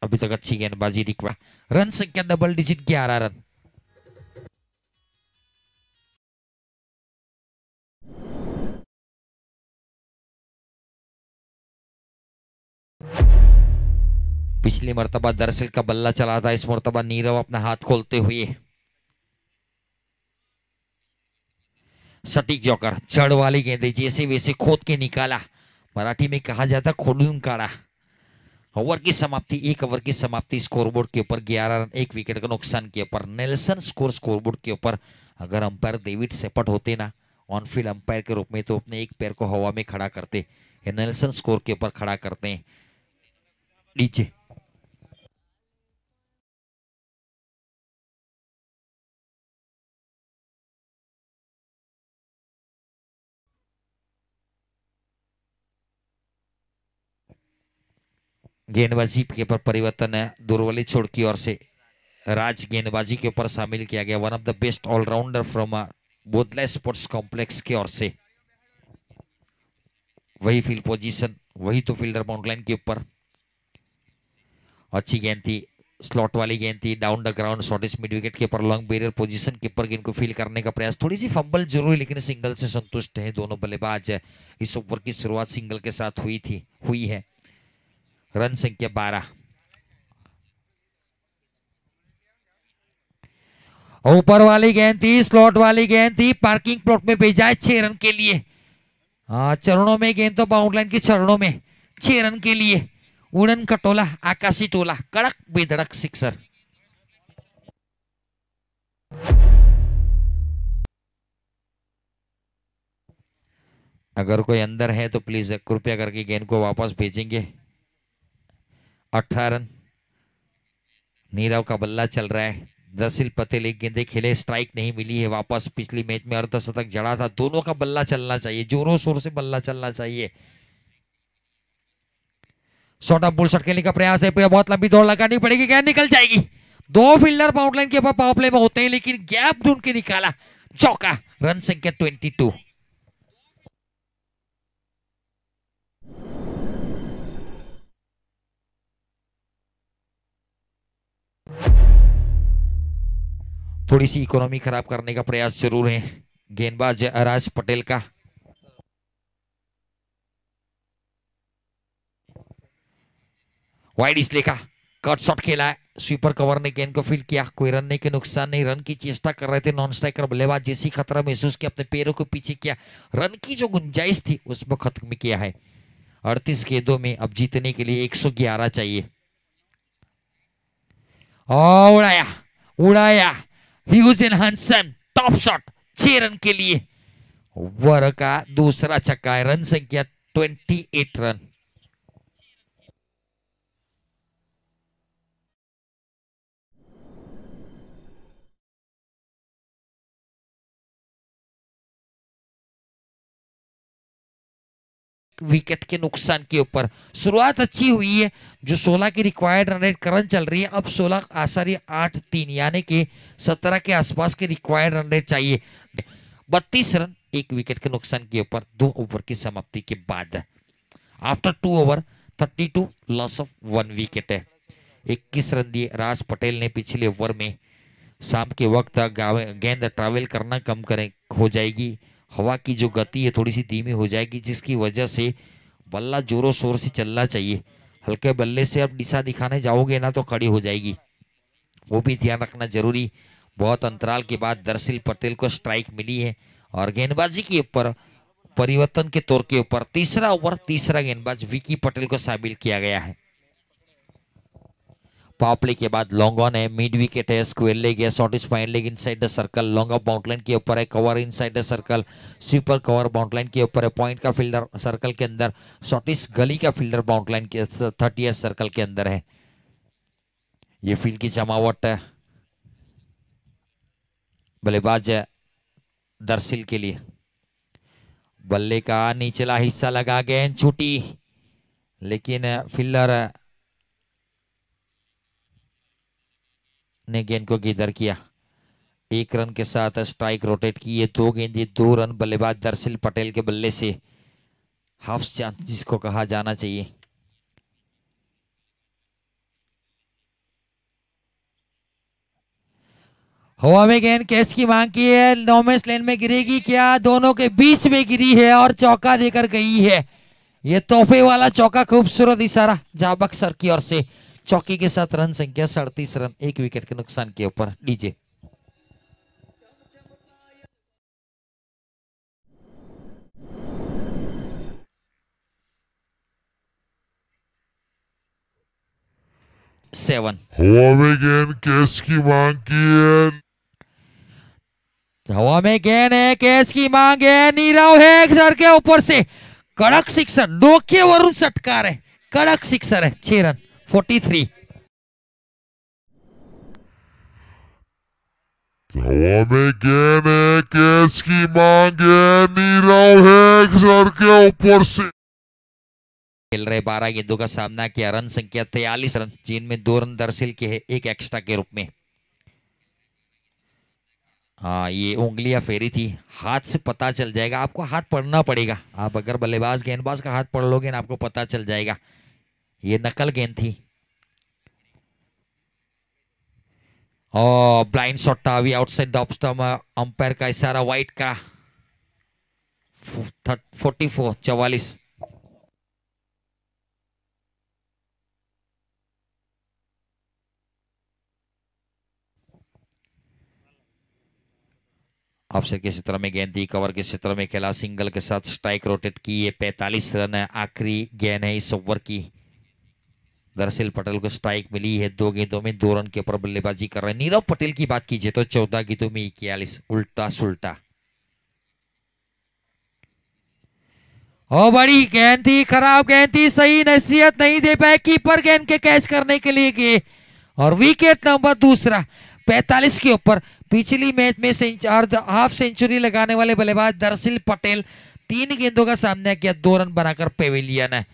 अभी तक अच्छी गेंदबाजी दिख रहा रन संख्या डबल डिजिट ग्यारह रन पिछली मरतबा दरअसल का बल्ला चला था इस मरतबा नीरव अपना हाथ खोलते हुए सटीक जोकर चढ़ वाली गेंदे जैसे वैसे खोद के निकाला मराठी में कहा जाता खोडून काड़ा ओवर की समाप्ति एक ओवर की समाप्ति स्कोरबोर्ड के ऊपर ग्यारह रन एक विकेट का नुकसान के ऊपर नेल्सन स्कोर स्कोरबोर्ड के ऊपर अगर अंपायर डेविड सेपट होते ना ऑन फील्ड अंपायर के रूप में तो अपने एक पैर को हवा में खड़ा करते नेल्सन स्कोर के ऊपर खड़ा करते हैं नीचे गेंदबाजी के ऊपर परिवर्तन है दुर्वली छोड़ की ओर से राज गेंदबाजी के ऊपर शामिल किया गया one of the best allrounder from Bodhla sports complex की ओर से वही फील्ड पोजीशन वही तो फील्डर माउंटलाइन के ऊपर अच्छी गेंद थी स्लॉट वाली गेंद थी down the ground shortest mid wicket के ऊपर लॉन्ग बेरियर पोजीशन के ऊपर गेंद को फील करने का प्रयास थोड़ी सी फंबल जरूर लेकिन सिंगल से संतुष्ट है दोनों बल्लेबाज इस ओवर की शुरुआत सिंगल के साथ हुई थी हुई है रन संख्या बारह ऊपर वाली गेंद थी स्लॉट वाली गेंद थी पार्किंग प्लॉट में भेजा है छह रन के लिए चरणों में गेंद तो बाउंड लाइन के चरणों में छह रन के लिए उड़न कटोला आकाशी टोला कड़क बेधड़क सिक्सर अगर कोई अंदर है तो प्लीज कृपया करके गेंद को वापस भेजेंगे रन नीरव का बल्ला चल रहा है दसिल पतेल एक गेंदे खेले स्ट्राइक नहीं मिली है वापस पिछली मैच में अर्धशतक जड़ा था दोनों का बल्ला चलना चाहिए जोरों शोर से बल्ला चलना चाहिए शॉर्ट ऑफ बुल शॉट खेलने का प्रयास है बहुत लंबी दौड़ लगानी पड़ेगी गेंद निकल जाएगी दो फील्डर बाउंड लाइन के पावर प्ले में होते हैं लेकिन गैप ढूंढ के निकाला चौका रन संख्या ट्वेंटी टू थोड़ी सी इकोनॉमी खराब करने का प्रयास जरूर है गेंदबाज अराज पटेल का वाइड इसलिए का कट शॉट खेला है स्वीपर कवर ने गेंद को फील किया कोई रन नहीं के नुकसान नहीं रन की चेष्टा कर रहे थे नॉन स्ट्राइकर बल्लेबाज जैसी खतरा महसूस किया अपने पैरों को पीछे किया रन की जो गुंजाइश थी उसमें खत्म किया है अड़तीस गेंदों में अब जीतने के लिए 111 चाहिए और उड़ाया उड़ाया ह्यूजन हंसन टॉप शॉट छह रन के लिए वर का दूसरा छक्का है रन संख्या ट्वेंटी एट रन विकेट के नुकसान के ऊपर शुरुआत अच्छी हुई है जो 16 की रिक्वायर्ड रन रेट करंट चल रही है अब 16 आसारी आठ तीन यानी कि 17 के आसपास के रिक्वायर्ड रन रेट चाहिए 32 रन एक विकेट के नुकसान के ऊपर दो ओवर की समाप्ति के बाद after two over 32 loss of one wicket है इक्कीस रन दिए राज पटेल ने पिछले ओवर में शाम के वक्त गेंद ट्रैवल करना कम करें हो जाएगी हवा की जो गति है थोड़ी सी धीमी हो जाएगी जिसकी वजह से बल्ला जोरों शोर से चलना चाहिए हल्के बल्ले से आप दिशा दिखाने जाओगे ना तो खड़ी हो जाएगी वो भी ध्यान रखना जरूरी बहुत अंतराल के बाद दर्शील पटेल को स्ट्राइक मिली है और गेंदबाजी के ऊपर परिवर्तन के तौर के ऊपर तीसरा ओवर तीसरा गेंदबाज विकी पटेल को शामिल किया गया है Power play के बाद लॉन्ग ऑन है मिड विकेट है स्क्वेर लेग है short is point leg inside the circle long off bound line के ऊपर है cover inside the circle sweeper cover boundary के ऊपर है पॉइंट का फील्डर सर्कल के अंदर शॉर्ट इज गली का फील्डर बाउंड्रीन के थर्टी एस सर्कल के अंदर है ये फील्ड की जमावट है बल्लेबाज दर्शिल के लिए बल्ले का निचला हिस्सा लगा गेंद छूटी लेकिन फील्डर ने गेंद को गिदर किया एक रन के साथ स्ट्राइक रोटेट की ये दो ये दो रन बल्लेबाज दर्शिल पटेल के बल्ले से हाफ चांस जिसको कहा जाना चाहिए हवा में गेंद कैच की मांग की है नोमेस लेन में गिरेगी क्या दोनों के बीच में गिरी है और चौका देकर गई है ये तोहफे वाला चौका खूबसूरत इशारा जाबक सर की ओर से चौकी के साथ रन संख्या सड़तीस रन एक विकेट के नुकसान के ऊपर डीजे सेवन हवा में गेंद केस की मांग की है हवा में गेंद है केस की मांग है नीरव है सर के ऊपर से कड़क सिक्सर डोके वरुण सटकार है कड़क सिक्सर है छह रन तो केस की मांग सर के ऊपर से खेल रहे बारह गेंदों का सामना किया रन संख्या तयालीस रन चीन में दो रन दरसिल के है एक एक्स्ट्रा के रूप में हाँ ये उंगलियां फेरी थी हाथ से पता चल जाएगा आपको हाथ पढ़ना पड़ेगा आप अगर बल्लेबाज गेंदबाज का हाथ पढ़ लोगे ना आपको पता चल जाएगा ये नकल गेंद थी और ब्लाइंड शॉट था अभी आउटसाइड द अंपायर का इशारा वाइट का फोर्टी फोर चवालीस ऑप्शन के क्षेत्र में गेंद थी कवर के क्षेत्र में खेला सिंगल के साथ स्ट्राइक रोटेट की ये 45 रन है आखिरी गेंद है इस ओवर की दरअसल पटेल को स्ट्राइक मिली है दो गेंदों में दो रन के ऊपर बल्लेबाजी कर रहे हैं नीरव पटेल की बात कीजिए तो चौदह गेंदों में इक्यालीस उल्टा सुल्टा ओ बड़ी गेंद थी खराब गेंद थी सही नसीहत नहीं दे पाए कीपर गेंद के कैच करने के लिए गए और विकेट नंबर दूसरा 45 के ऊपर पिछली मैच में हाफ सेंचुरी लगाने वाले बल्लेबाज दरसिल पटेल तीन गेंदों का सामना किया दो रन बनाकर पेविलियन है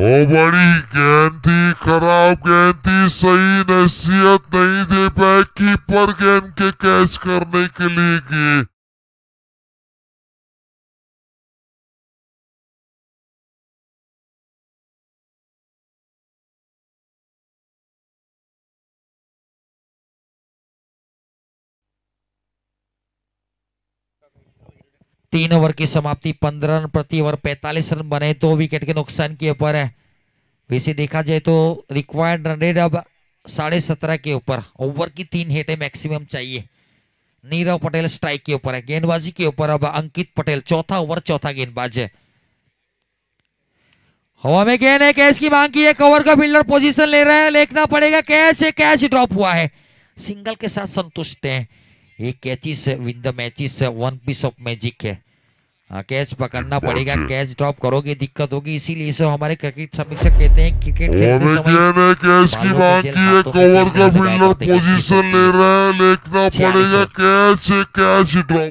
ओ बड़ी गेंद थी खराब गेंद थी सही नसीहत नहीं दे पाए कीपर गेंद के कैच करने के लिए गए तीन ओवर की समाप्ति पंद्रह रन प्रति ओवर पैंतालीस रन बने दो तो विकेट के नुकसान के ऊपर है वैसे देखा जाए तो रिक्वायर्ड रन रेट अब साढ़े सत्रह के ऊपर ओवर की तीन हेटे मैक्सिमम चाहिए नीरव पटेल स्ट्राइक के ऊपर है गेंदबाजी के ऊपर अब अंकित पटेल चौथा ओवर चौथा गेंदबाज है हवा में गेंद है कैच की मांग की है कवर का फील्डर पोजीशन ले रहा है लेखना पड़ेगा कैच है कैच ड्रॉप हुआ है सिंगल के साथ संतुष्ट है ये catches with the matches one piece of magic है हाँ कैच पकड़ना पड़ेगा कैच ड्रॉप करोगे दिक्कत होगी इसीलिए इसे हमारे क्रिकेट समीक्षक कहते हैं क्रिकेट खेलते समय की बात की है कवर का बिल्डर पोजीशन ले रहा है लेखना पड़ेगा कैच कैच ड्रॉप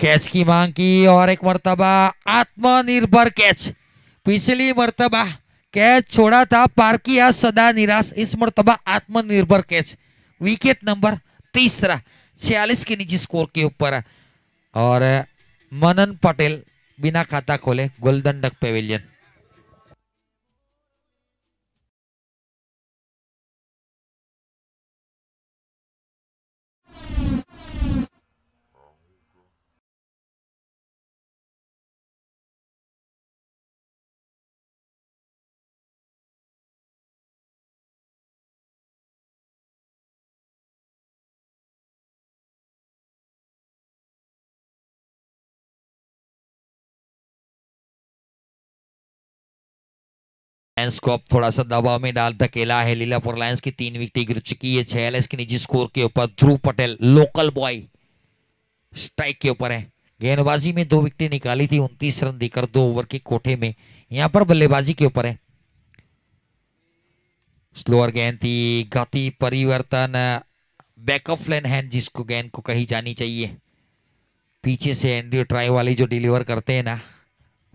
कैच की मांग की और एक मरतबा आत्मनिर्भर कैच पिछली मरतबा कैच छोड़ा था पार किया सदा निराश इस मरतबा आत्मनिर्भर कैच विकेट नंबर तीसरा छियालीस के निजी स्कोर के ऊपर और मनन पटेल बिना खाता खोले गोल्डन डक पेविलियन लायंस को अब थोड़ा सा दबाव में डाल धकेला है लीलापुर लायंस की तीन विकेट गिर चुकी है छियालीस के निजी स्कोर के ऊपर Dhruv Patel local boy strike के ऊपर है गेंदबाजी में दो विकेट निकाली थी उनतीस रन देकर दो ओवर के कोठे में यहां पर बल्लेबाजी के ऊपर है स्लोअर गेंद थी गति परिवर्तन बैकअप लेन है जिसको गेंद को कही जानी चाहिए पीछे से एंड्री ट्राई वाली जो डिलीवर करते हैं ना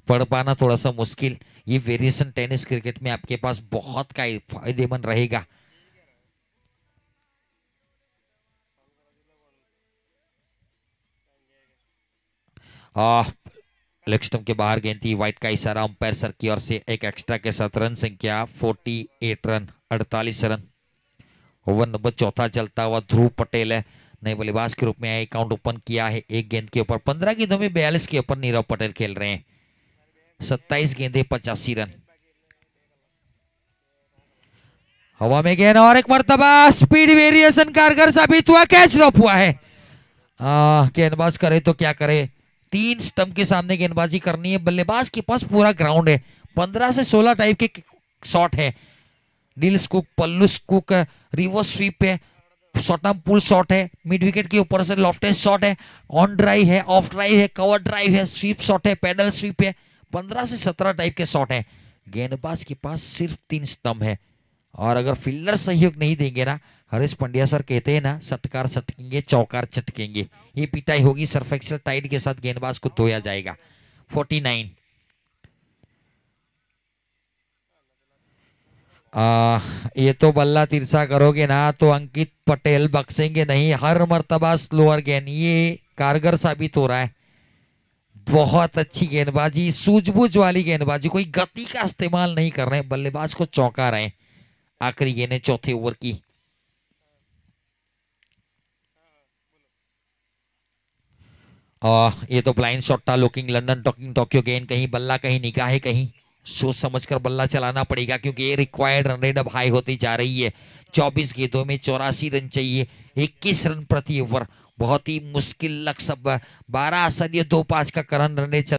पढ़ पाना थोड़ा सा मुश्किल ये वेरिएशन टेनिस क्रिकेट में आपके पास बहुत का फायदेमंद रहेगा लेग के बाहर गेंद व्हाइट का इशारा अंपायर सर की ओर से एक एक्स्ट्रा के साथ रन संख्या 48 रन 48 रन ओवर नंबर चौथा चलता हुआ ध्रुव पटेल है नए बल्लेबाज के रूप में आए काउंट ओपन किया है एक गेंद के ऊपर पंद्रह गेंदों में बयालीस के ऊपर नीरव पटेल खेल रहे हैं सत्ताईस गेंदे पचासी रन हवा में गेंद और एक मरतबा स्पीड वेरिएशन कारगर साबित हुआ कैच ड्रॉप हुआ है गेंदबाज करे तो क्या करे तीन स्टम्प के सामने गेंदबाजी करनी है बल्लेबाज के पास पूरा ग्राउंड है पंद्रह से सोलह टाइप के शॉट है डील्स कुक पल्लूस कुक रिवर्स स्वीप है शॉर्ट आर्म पुल शॉट है मिड विकेट के ऊपर से लॉफ्टेस्ट शॉट है ऑन ड्राइव है ऑफ ड्राइव है कवर ड्राइव है स्वीप शॉट है पैडल स्वीप है पंद्रह से सत्रह टाइप के शॉट हैं गेंदबाज के पास सिर्फ तीन स्तंभ है और अगर फील्डर सहयोग नहीं देंगे ना हरीश पंड्या सर कहते हैं ना सटकार सटकेंगे चौकार चटकेंगे ये पिटाई होगी सर्फेक्सल टाइट के साथ गेंदबाज को धोया जाएगा फोर्टी नाइन आ, ये तो बल्ला तिरसा करोगे ना तो अंकित पटेल बक्सेंगे नहीं हर मर्तबा स्लोअर गेंद ये कारगर साबित हो रहा है बहुत अच्छी गेंदबाजी सूझबूझ वाली गेंदबाजी कोई गति का इस्तेमाल नहीं कर रहे हैं बल्लेबाज को चौंका रहे हैं आखिरी गेंद चौथे ओवर की और ये तो ब्लाइंड शॉट था लुकिंग लंदन टॉकिंग टोक्यो गेंद कहीं बल्ला कहीं है कहीं सोच समझकर बल्ला चलाना पड़ेगा क्योंकि ये रिक्वायर्ड रन रेट अब हाई होती जा रही है 24 गेंदों में चौरासी रन चाहिए 21 रन प्रति ओवर बहुत ही मुश्किल लक्ष्य बारह आसन ये दो पांच का करण रहने चल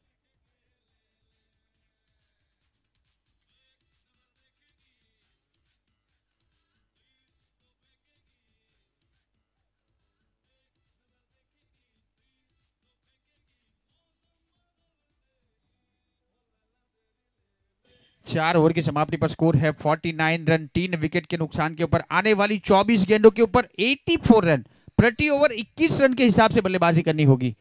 चार ओवर की समाप्ति पर स्कोर है 49 रन तीन विकेट के नुकसान के ऊपर आने वाली 24 गेंदों के ऊपर 84 रन प्रति ओवर 21 रन के हिसाब से बल्लेबाजी करनी होगी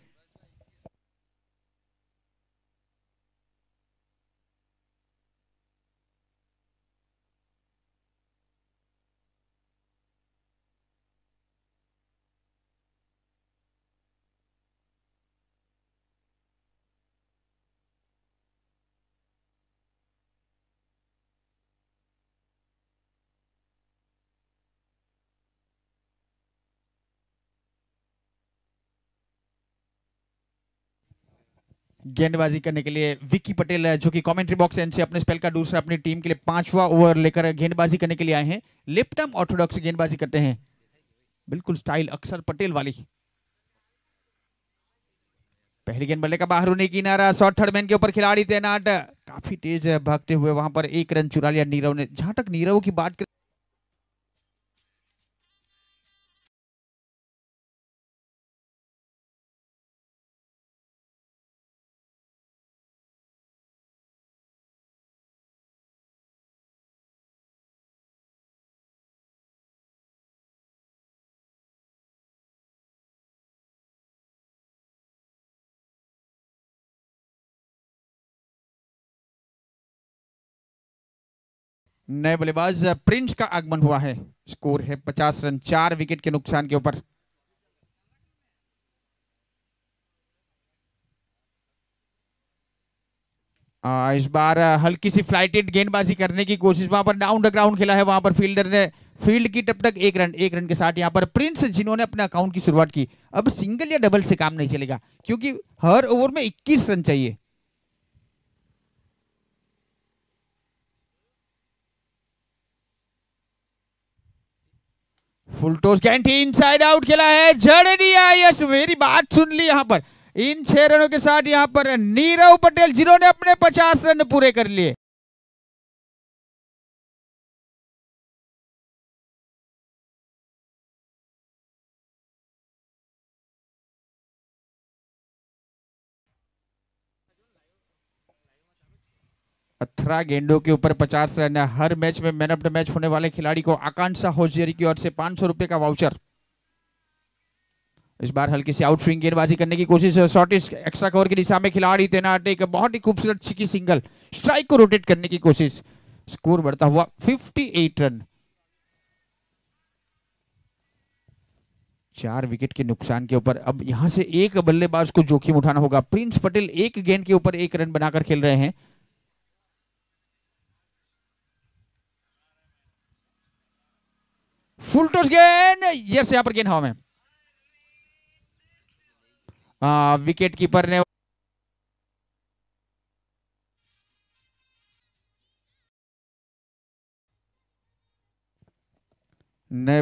गेंदबाजी करने के लिए विक्की पटेल जो कि कमेंट्री बॉक्स एंड से अपने स्पेल का दूसरा अपनी टीम के लिए पांचवा ओवर लेकर गेंदबाजी करने के लिए आए हैं लिप्टम ऑर्थोडॉक्स गेंदबाजी करते हैं बिल्कुल स्टाइल अक्सर पटेल वाली पहली गेंद बल्ले का बाहर होने की नारा शॉर्ट थर्ड मैन के ऊपर खिलाड़ी तैनात काफी तेज भागते हुए वहां पर एक रन चुरा लिया नीरव ने जहां तक नीरव की बात कर नए बल्लेबाज प्रिंस का आगमन हुआ है स्कोर है पचास रन चार विकेट के नुकसान के ऊपर इस बार हल्की सी फ्लाइटेड गेंदबाजी करने की कोशिश वहां पर डाउन द ग्राउंड खेला है वहां पर फील्डर ने फील्ड की तब तक एक रन एक रन के साथ यहाँ पर प्रिंस जिन्होंने अपने अकाउंट की शुरुआत की अब सिंगल या डबल से काम नहीं चलेगा क्योंकि हर ओवर में 21 रन चाहिए फुल टॉस कैंटी इनसाइड आउट खेला है जड़ेडिया यस मेरी बात सुन ली यहाँ पर इन छह रनों के साथ यहाँ पर नीरव पटेल जिन्होंने अपने पचास रन पूरे कर लिए अथरा गेंडो के ऊपर पचास रन हर मैच में मैन ऑफ द मैच होने वाले खिलाड़ी को आकांक्षा होशियरी की ओर से पांच सौ रुपए का वाउचर इस बार हल्की सी आउट स्विंग गेंदबाजी करने की कोशिश शॉर्टिस्ट एक्स्ट्रा कवर की दिशा में खिलाड़ी तैनात एक बहुत ही खूबसूरत छिकी सिंगल स्ट्राइक को रोटेट करने की कोशिश स्कोर बढ़ता हुआ 58 रन चार विकेट के नुकसान के ऊपर अब यहां से एक बल्लेबाज को जोखिम उठाना होगा प्रिंस पटेल एक गेंद के ऊपर एक रन बनाकर खेल रहे हैं फुल टॉस गेंद यस यहां पर गेंद हवा में विकेट कीपर ने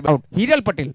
आउट हीरल पटेल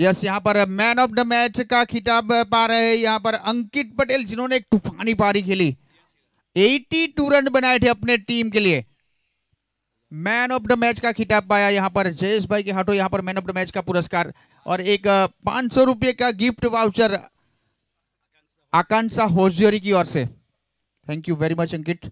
यस यहाँ पर मैन ऑफ द मैच का खिताब पा रहे हैं यहाँ पर अंकित पटेल जिन्होंने एक तूफानी पारी खेली 82 रन बनाए थे अपने टीम के लिए मैन ऑफ द मैच का खिताब पाया यहाँ पर जयेश भाई के हाथों यहाँ पर मैन ऑफ द मैच का पुरस्कार और एक पांच सौ रुपये का गिफ्ट वाउचर आकांक्षा होजियोरी की ओर से thank you very much Ankit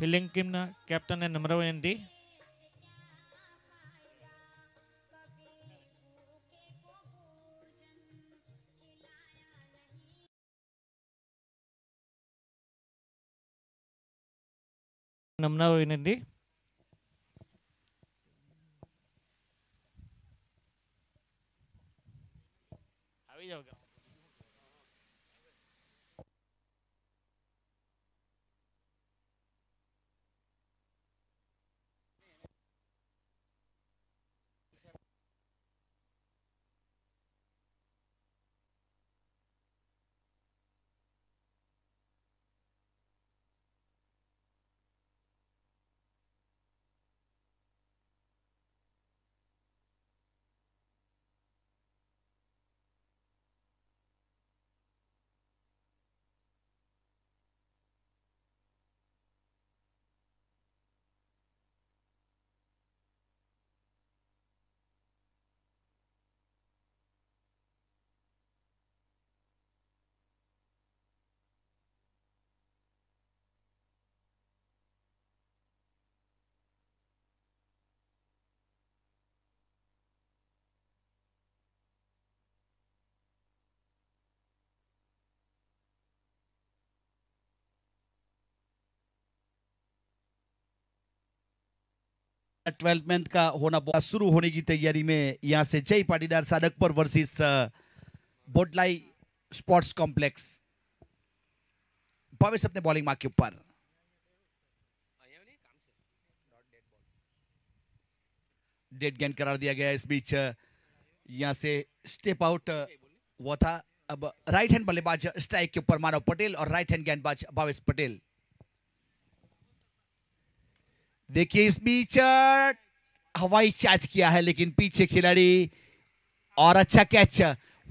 fielding టీమ్న కెప్టెన్ నెంబరవేండి నమ్మినా పోయినండి ट्वेल्थ मंथ का होना शुरू होने की तैयारी में यहाँ से Jay Patidar Sadakpur versus Bodlai sports complex भविष्य अपने बॉलिंग मार्क के ऊपर डेड गेंद करार दिया गया इस बीच यहाँ से स्टेप आउट हुआ था अब राइट हैंड बल्लेबाज स्ट्राइक के ऊपर मानव पटेल और राइट हैंड गेंदबाज भावेश पटेल देखिए इस बीच हवाई चार्ज किया है लेकिन पीछे खिलाड़ी और अच्छा कैच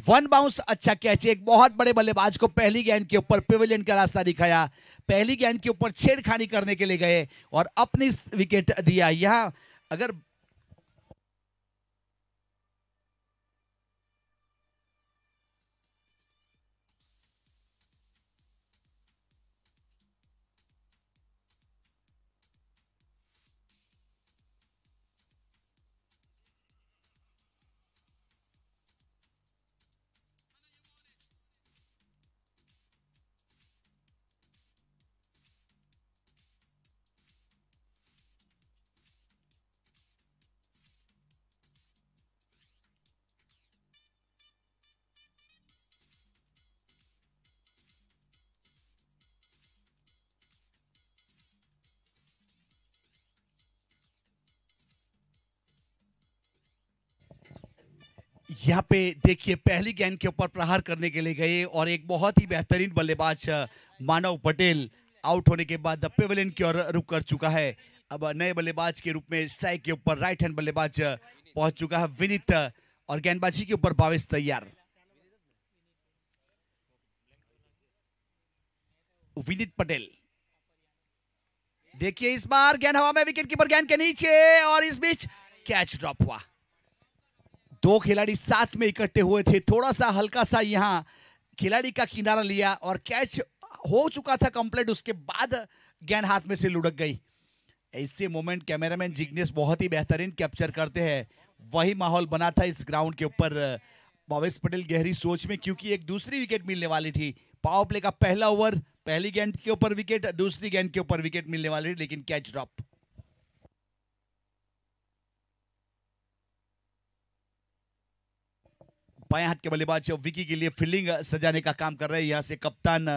वन बाउंस अच्छा कैच एक बहुत बड़े बल्लेबाज को पहली गेंद के ऊपर पेविलियन का रास्ता दिखाया पहली गेंद के ऊपर छेड़खानी करने के लिए गए और अपनी विकेट दिया यह अगर यहाँ पे देखिए पहली गेंद के ऊपर प्रहार करने के लिए गए और एक बहुत ही बेहतरीन बल्लेबाज मानव पटेल आउट होने के बाद पेवलिन की ओर रुक कर चुका है अब नए बल्लेबाज के रूप में स्ट्राइक के ऊपर राइट हैंड बल्लेबाज पहुंच चुका है विनित और गेंदबाजी के ऊपर बाविस तैयार विनीत पटेल देखिए इस बार गेंद हवा में विकेट कीपर गेंद के नीचे और इस बीच कैच ड्रॉप हुआ दो खिलाड़ी साथ में इकट्ठे हुए थे थोड़ा सा हल्का सा यहाँ खिलाड़ी का किनारा लिया और कैच हो चुका था कंप्लीट उसके बाद गेंद हाथ में से लुढ़क गई ऐसे मोमेंट कैमरामैन जिग्नेश बहुत ही बेहतरीन कैप्चर करते हैं वही माहौल बना था इस ग्राउंड के ऊपर भावेश पटेल गहरी सोच में क्योंकि एक दूसरी विकेट मिलने वाली थी पावर प्ले का पहला ओवर पहली गेंद के ऊपर विकेट दूसरी गेंद के ऊपर विकेट मिलने वाली थी लेकिन कैच ड्रॉप बाएं हाथ के बल्लेबाज विकी के लिए फील्डिंग सजाने का काम कर रहे हैं यहाँ से कप्तान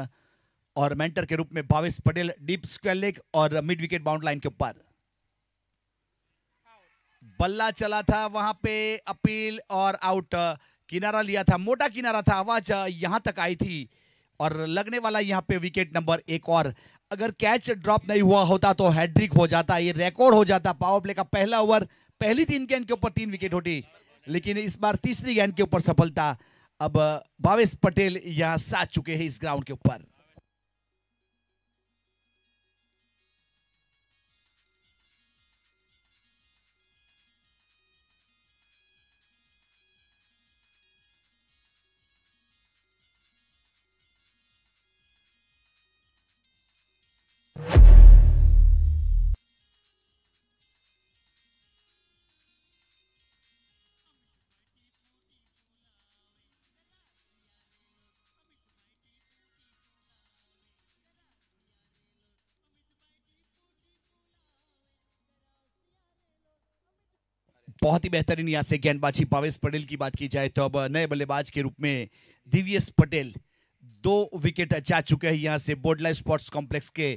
और मेंटर के रूप में Bhavesh Patel deep square leg और मिड विकेट बाउंड लाइन के ऊपर बल्ला चला था वहां पे अपील और आउट किनारा लिया था मोटा किनारा था आवाज यहां तक आई थी और लगने वाला यहां पे विकेट नंबर एक और अगर कैच ड्रॉप नहीं हुआ होता तो हैड्रिक हो जाता ये रिकॉर्ड हो जाता पावर प्ले का पहला ओवर पहली तीन गेंद के ऊपर तीन विकेट होती लेकिन इस बार तीसरी गेंद के ऊपर सफलता अब भावेश पटेल यहां साथ चुके हैं इस ग्राउंड के ऊपर बहुत ही बेहतरीन यहाँ से गेंदबाजी भावेश पटेल की बात की जाए तो अब नए बल्लेबाज के रूप में दिव्यस पटेल दो विकेट जा चुके हैं यहाँ से बोडला स्पोर्ट्स कॉम्प्लेक्स के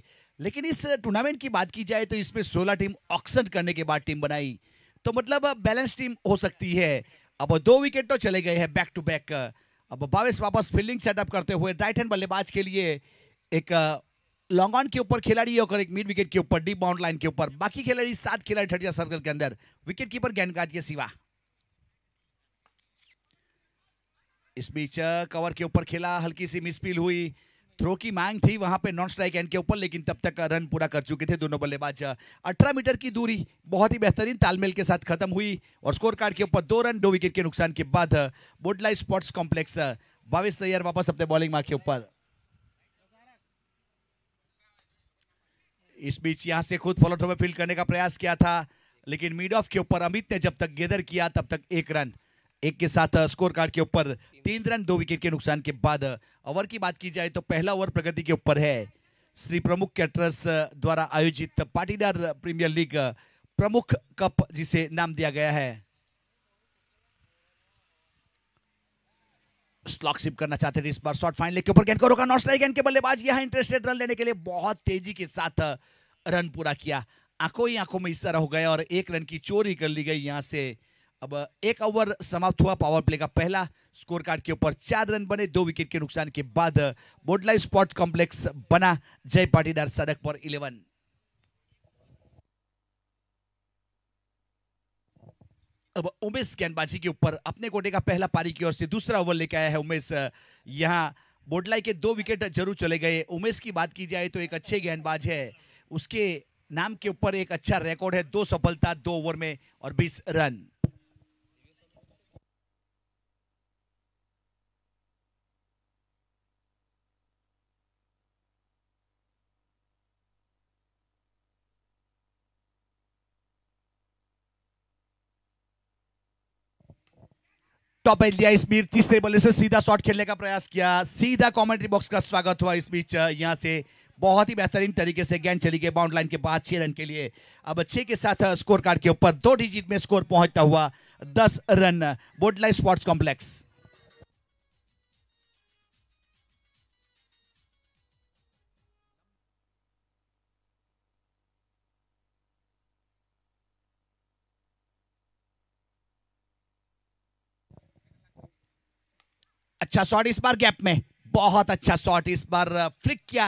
लेकिन इस टूर्नामेंट की बात की जाए तो इसमें 16 टीम ऑक्शन करने के बाद टीम बनाई तो मतलब बैलेंस टीम हो सकती है अब दो विकेट तो चले गए हैं बैक टू बैक अब भावेश वापस फील्डिंग सेटअप करते हुए राइट हैंड बल्लेबाज के लिए एक लॉन्ग ऑन के ऊपर खिलाड़ी और एक मिड विकेट के ऊपर डीप बाउंड लाइन के ऊपर बाकी खिलाड़ी सात खिलाड़ी ठटिया सर्कल के अंदर विकेट कीपर गेंदबाज के सिवा इस बीच कवर के ऊपर खेला हल्की सी मिसफील हुई थ्रो की मांग थी वहां पे नॉन स्ट्राइक एंड के ऊपर लेकिन तब तक रन पूरा कर चुके थे दोनों बल्लेबाज 18 मीटर की दूरी बहुत ही बेहतरीन तालमेल के साथ खत्म हुई और स्कोर कार्ड के ऊपर दो रन दो विकेट के नुकसान के बाद बोडलाई स्पोर्ट्स कॉम्प्लेक्स बाविस तैयार वापस अपने बॉलिंग मार्ग के ऊपर इस बीच यहां से खुद फॉलोटो में फील्ड करने का प्रयास किया था लेकिन मिड ऑफ के ऊपर अमित ने जब तक गेदर किया तब तक एक रन एक के साथ स्कोर कार्ड के ऊपर तीन रन दो विकेट के नुकसान के बाद ओवर की बात की जाए तो पहला ओवर प्रगति के ऊपर है श्री प्रमुख कैटरस द्वारा आयोजित Patidar premier league Pramukh cup जिसे नाम दिया गया है स्लॉक सिप करना चाहते थे इस बार शॉर्ट फाइनल के ऊपर गेंद को रोका नॉट स्ट्राइक गेंद के बल्लेबाज यहाँ इंटरेस्टेड रन लेने के लिए बहुत तेजी के साथ रन पूरा किया आंखों ही आंखों में इशारा हो गया और एक रन की चोरी कर ली गई यहाँ से अब एक ओवर समाप्त हुआ पावर प्ले का पहला स्कोर कार्ड के ऊपर चार रन बने दो विकेट के नुकसान के बाद बोडलाई स्पॉट कॉम्प्लेक्स बना जय पाटीदार सड़क पर इलेवन उमेश गेंदबाजी के ऊपर अपने कोटे का पहला पारी की ओर से दूसरा ओवर लेके आया है उमेश यहाँ बोडलाई के दो विकेट जरूर चले गए उमेश की बात की जाए तो एक अच्छे गेंदबाज है उसके नाम के ऊपर एक अच्छा रिकॉर्ड है दो सफलता दो ओवर में और बीस रन टॉप एच दिया इस तीसरे बल्ले से सीधा शॉट खेलने का प्रयास किया सीधा कमेंट्री बॉक्स का स्वागत हुआ इस बीच यहाँ से बहुत ही बेहतरीन तरीके से गेंद चली गई बाउंड लाइन के बाद छह रन के लिए अब छह के साथ स्कोर कार्ड के ऊपर दो डिजिट में स्कोर पहुंचता हुआ दस रन बोडलाइन स्पोर्ट्स कॉम्प्लेक्स अच्छा शॉट इस बार गैप में बहुत अच्छा शॉट इस बार फ्लिक किया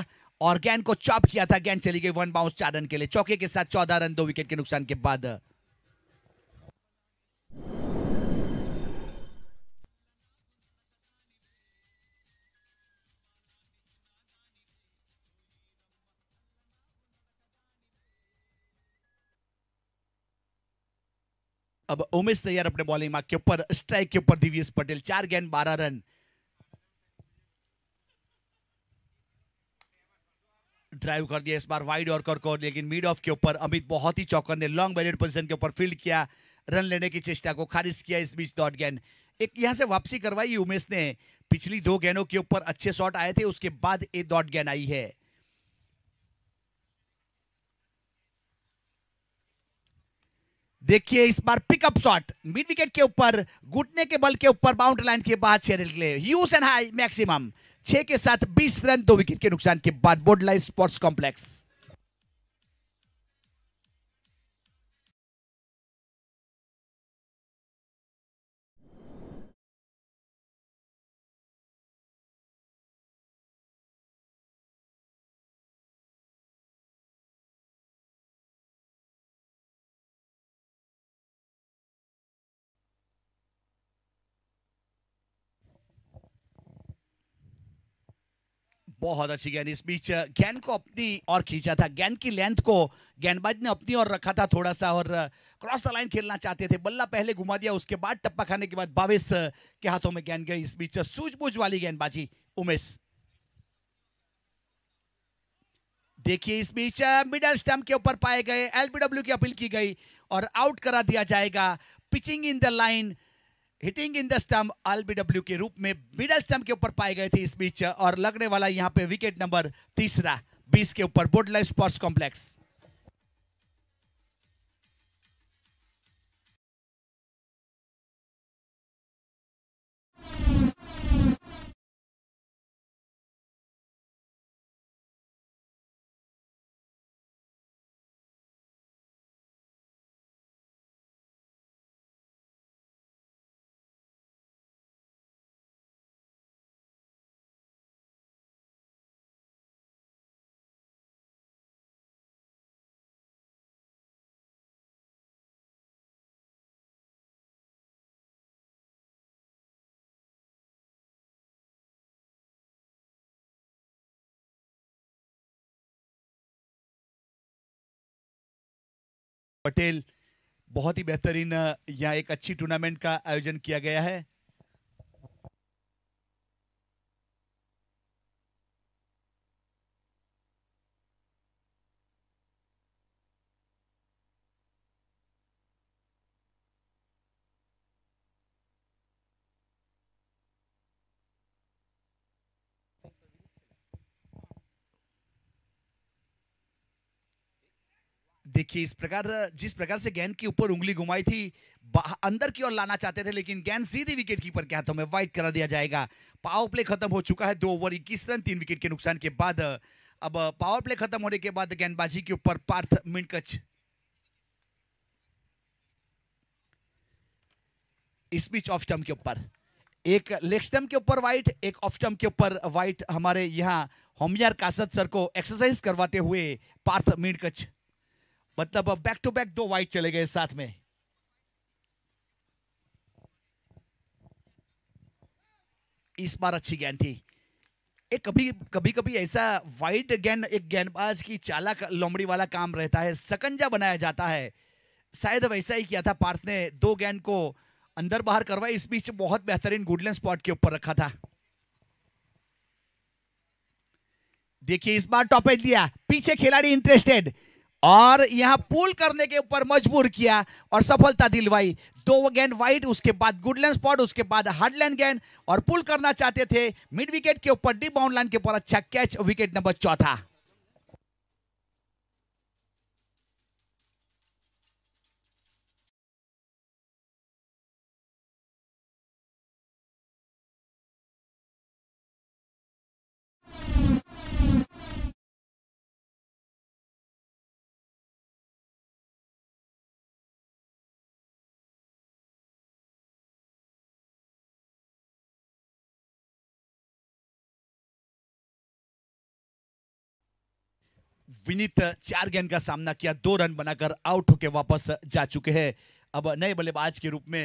और गेंद को चॉप किया था गेंद चली गई वन बाउंस चार रन के लिए चौके के साथ चौदह रन दो विकेट के नुकसान के बाद अब उमेश तैयार अपने बॉलिंग मार्क के ऊपर स्ट्राइक के ऊपर दिव्यस पटेल चार गेंद बारह रन ड्राइव कर दिया इस बार वाइड यॉर्कर को लेकिन मिड ऑफ के ऊपर अमित बहुत ही चौकर ने लॉन्ग बैलेट पोजिशन के ऊपर फील्ड किया रन लेने की चेष्टा को खारिज किया इस बीच डॉट गेंद एक यहाँ से वापसी करवाई उमेश ने पिछली दो गेंदों के ऊपर अच्छे शॉट आए थे उसके बाद एक डॉट गेंद आई है देखिए इस बार पिकअप शॉट मिड विकेट के ऊपर घुटने के बल के ऊपर बाउंड्री लाइन के बाद शेरिल ह्यूज एंड हाई मैक्सिमम छह के साथ बीस रन दो विकेट के नुकसान के बाद बोडला स्पोर्ट्स कॉम्प्लेक्स बहुत अच्छी गेंद इस बीच गेंद को अपनी और खींचा था गेंद की लेंथ को गेंदबाज ने अपनी और रखा था थोड़ा सा और क्रॉस द लाइन खेलना चाहते थे बल्ला पहले घुमा दिया उसके बाद टप्पा खाने के बाद बाविस के हाथों में गेंद गई इस बीच सूझबूझ वाली गेंदबाजी उमेश देखिए इस बीच मिडल स्टम्प के ऊपर पाए गए एलबीडब्ल्यू की अपील की गई और आउट करा दिया जाएगा pitching in the line hitting in the stump L B W के रूप में मिडल स्टम्प के ऊपर पाए गए थे इस बीच और लगने वाला यहाँ पे विकेट नंबर तीसरा बीस के ऊपर बोर्डलाइन स्पोर्ट्स कॉम्प्लेक्स पटेल बहुत ही बेहतरीन यहाँ एक अच्छी टूर्नामेंट का आयोजन किया गया है देखिए इस प्रकार जिस प्रकार से गेंद के ऊपर उंगली घुमाई थी अंदर की ओर लाना चाहते थे लेकिन गेंद सीधी विकेट कीपर के हाथों में वाइट करा दिया जाएगा पावर प्ले खत्म हो चुका है दो ओवर इक्कीस रन तीन विकेट के नुकसान के बाद अब पावर प्ले खत्म होने के बाद गेंदबाजी के ऊपर पार्थ मिनकच इस बीच ऑफ स्टम्प के ऊपर एक लेग स्टम्प के ऊपर व्हाइट एक ऑफ स्टम्प के ऊपर व्हाइट हमारे यहाँ होमियार कासद सर को एक्सरसाइज करवाते हुए पार्थ मिडकच मतलब अब बैक टू बैक दो वाइट चले गए साथ में इस बार अच्छी गेंद थी एक कभी कभी कभी ऐसा वाइट गेंद एक गेंदबाज की चालक लोमड़ी वाला काम रहता है सकंजा बनाया जाता है शायद वैसा ही किया था पार्थ ने दो गेंद को अंदर बाहर करवाए इस बीच बहुत बेहतरीन गुडलैंड स्पॉट के ऊपर रखा था देखिए इस बार टॉप एज लिया पीछे खिलाड़ी इंटरेस्टेड और यहां पुल करने के ऊपर मजबूर किया और सफलता दिलवाई दो गेंद वाइड उसके बाद गुडलैंड स्पॉट उसके बाद हार्डलैंड गेंद और पुल करना चाहते थे मिड विकेट के ऊपर डी बाउंड लाइन के ऊपर अच्छा कैच विकेट नंबर चौथा विनीत चार गेंद का सामना किया दो रन बनाकर आउट होकर वापस जा चुके हैं अब नए बल्लेबाज के रूप में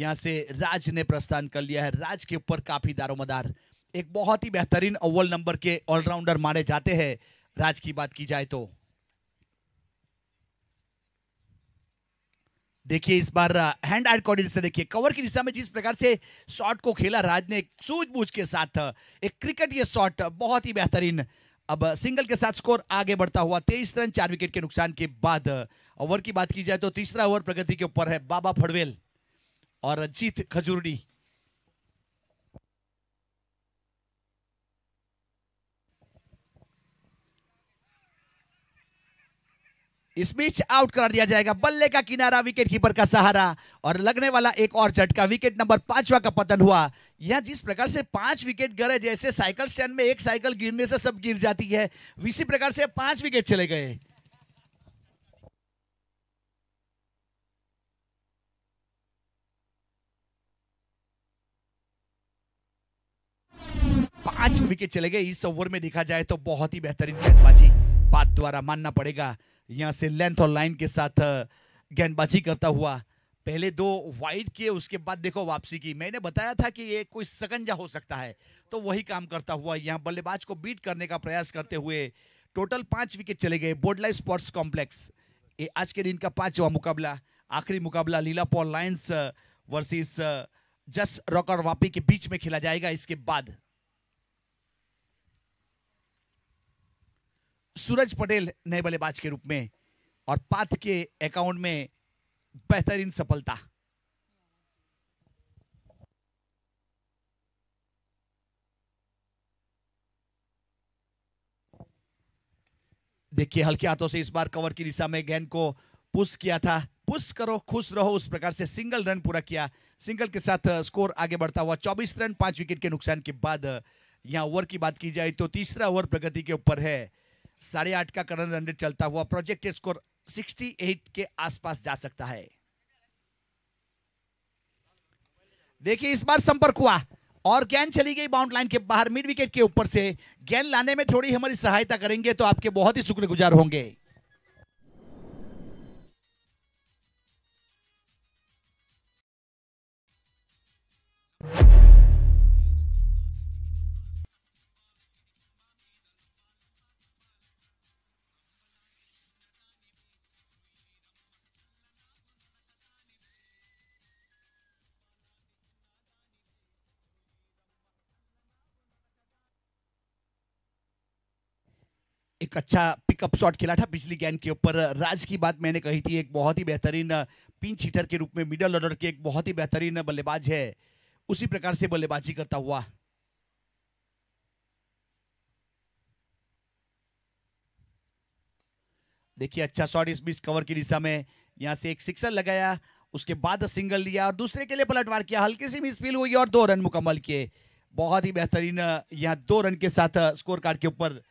यहाँ से राज ने प्रस्थान कर लिया है राज के ऊपर काफी दारोमदार एक बहुत ही बेहतरीन अव्वल नंबर के ऑलराउंडर माने जाते हैं राज की बात की जाए तो देखिए इस बार हैंड आई कोऑर्डिनेट से देखिए कवर की दिशा में जिस प्रकार से शॉट को खेला राज ने सूझबूझ के साथ एक क्रिकेट ये शॉट बहुत ही बेहतरीन अब सिंगल के साथ स्कोर आगे बढ़ता हुआ तेईस रन चार विकेट के नुकसान के बाद ओवर की बात की जाए तो तीसरा ओवर प्रगति के ऊपर है बाबा फड़वेल और जीत खजूरडी इस बीच आउट करा दिया जाएगा बल्ले का किनारा विकेट कीपर का सहारा और लगने वाला एक और झटका विकेट नंबर पांचवा का पतन हुआ यह जिस प्रकार से पांच विकेट गिरे जैसे साइकिल स्टैंड में एक साइकिल गिरने से सब गिर जाती है इसी प्रकार से पांच विकेट चले गए पांच विकेट चले गए इस ओवर में देखा जाए तो बहुत ही बेहतरीन गेंदबाजी बात द्वारा मानना पड़ेगा यहाँ से लेंथ और लाइन के साथ गेंदबाजी करता हुआ पहले दो वाइड किए उसके बाद देखो वापसी की मैंने बताया था कि ये कोई सकंजा हो सकता है तो वही काम करता हुआ यहाँ बल्लेबाज को बीट करने का प्रयास करते हुए टोटल पांच विकेट चले गए बोडला स्पोर्ट्स कॉम्प्लेक्स ये आज के दिन का पांचवा मुकाबला आखिरी मुकाबला लीला Paul lions versus just rocker Vapi के बीच में खेला जाएगा इसके बाद सूरज पटेल नए बल्लेबाज के रूप में और पाथ के अकाउंट में बेहतरीन सफलता देखिए हल्के हाथों से इस बार कवर की दिशा में गेंद को पुश किया था पुश करो खुश रहो उस प्रकार से सिंगल रन पूरा किया सिंगल के साथ स्कोर uh, आगे बढ़ता हुआ 24 रन पांच विकेट के नुकसान के बाद uh, यहां ओवर की बात की जाए तो तीसरा ओवर प्रगति के ऊपर है साढ़े आठ का करंट रन रेट चलता हुआ प्रोजेक्ट स्कोर 68 के आसपास जा सकता है देखिए इस बार संपर्क हुआ और गेंद चली गई बाउंड लाइन के बाहर मिड विकेट के ऊपर से गेंद लाने में थोड़ी हमारी सहायता करेंगे तो आपके बहुत ही शुक्रगुजार होंगे you एक अच्छा पिकअप शॉट खेला था बिजली गेंद के ऊपर राज की बात मैंने कही थी एक बहुत ही बेहतरीन पिंच हीटर के रूप में मिडल ऑर्डर के एक बहुत ही बेहतरीन बल्लेबाज है उसी प्रकार से बल्लेबाजी करता हुआ देखिए अच्छा शॉट इस बीच कवर की दिशा में यहां से एक सिक्सर लगाया उसके बाद सिंगल लिया और दूसरे के लिए पलटवार किया हल्की सी मिसफील हुई और दो रन मुकम्मल किए बहुत ही बेहतरीन यहाँ दो रन के साथ स्कोर कार्ड के ऊपर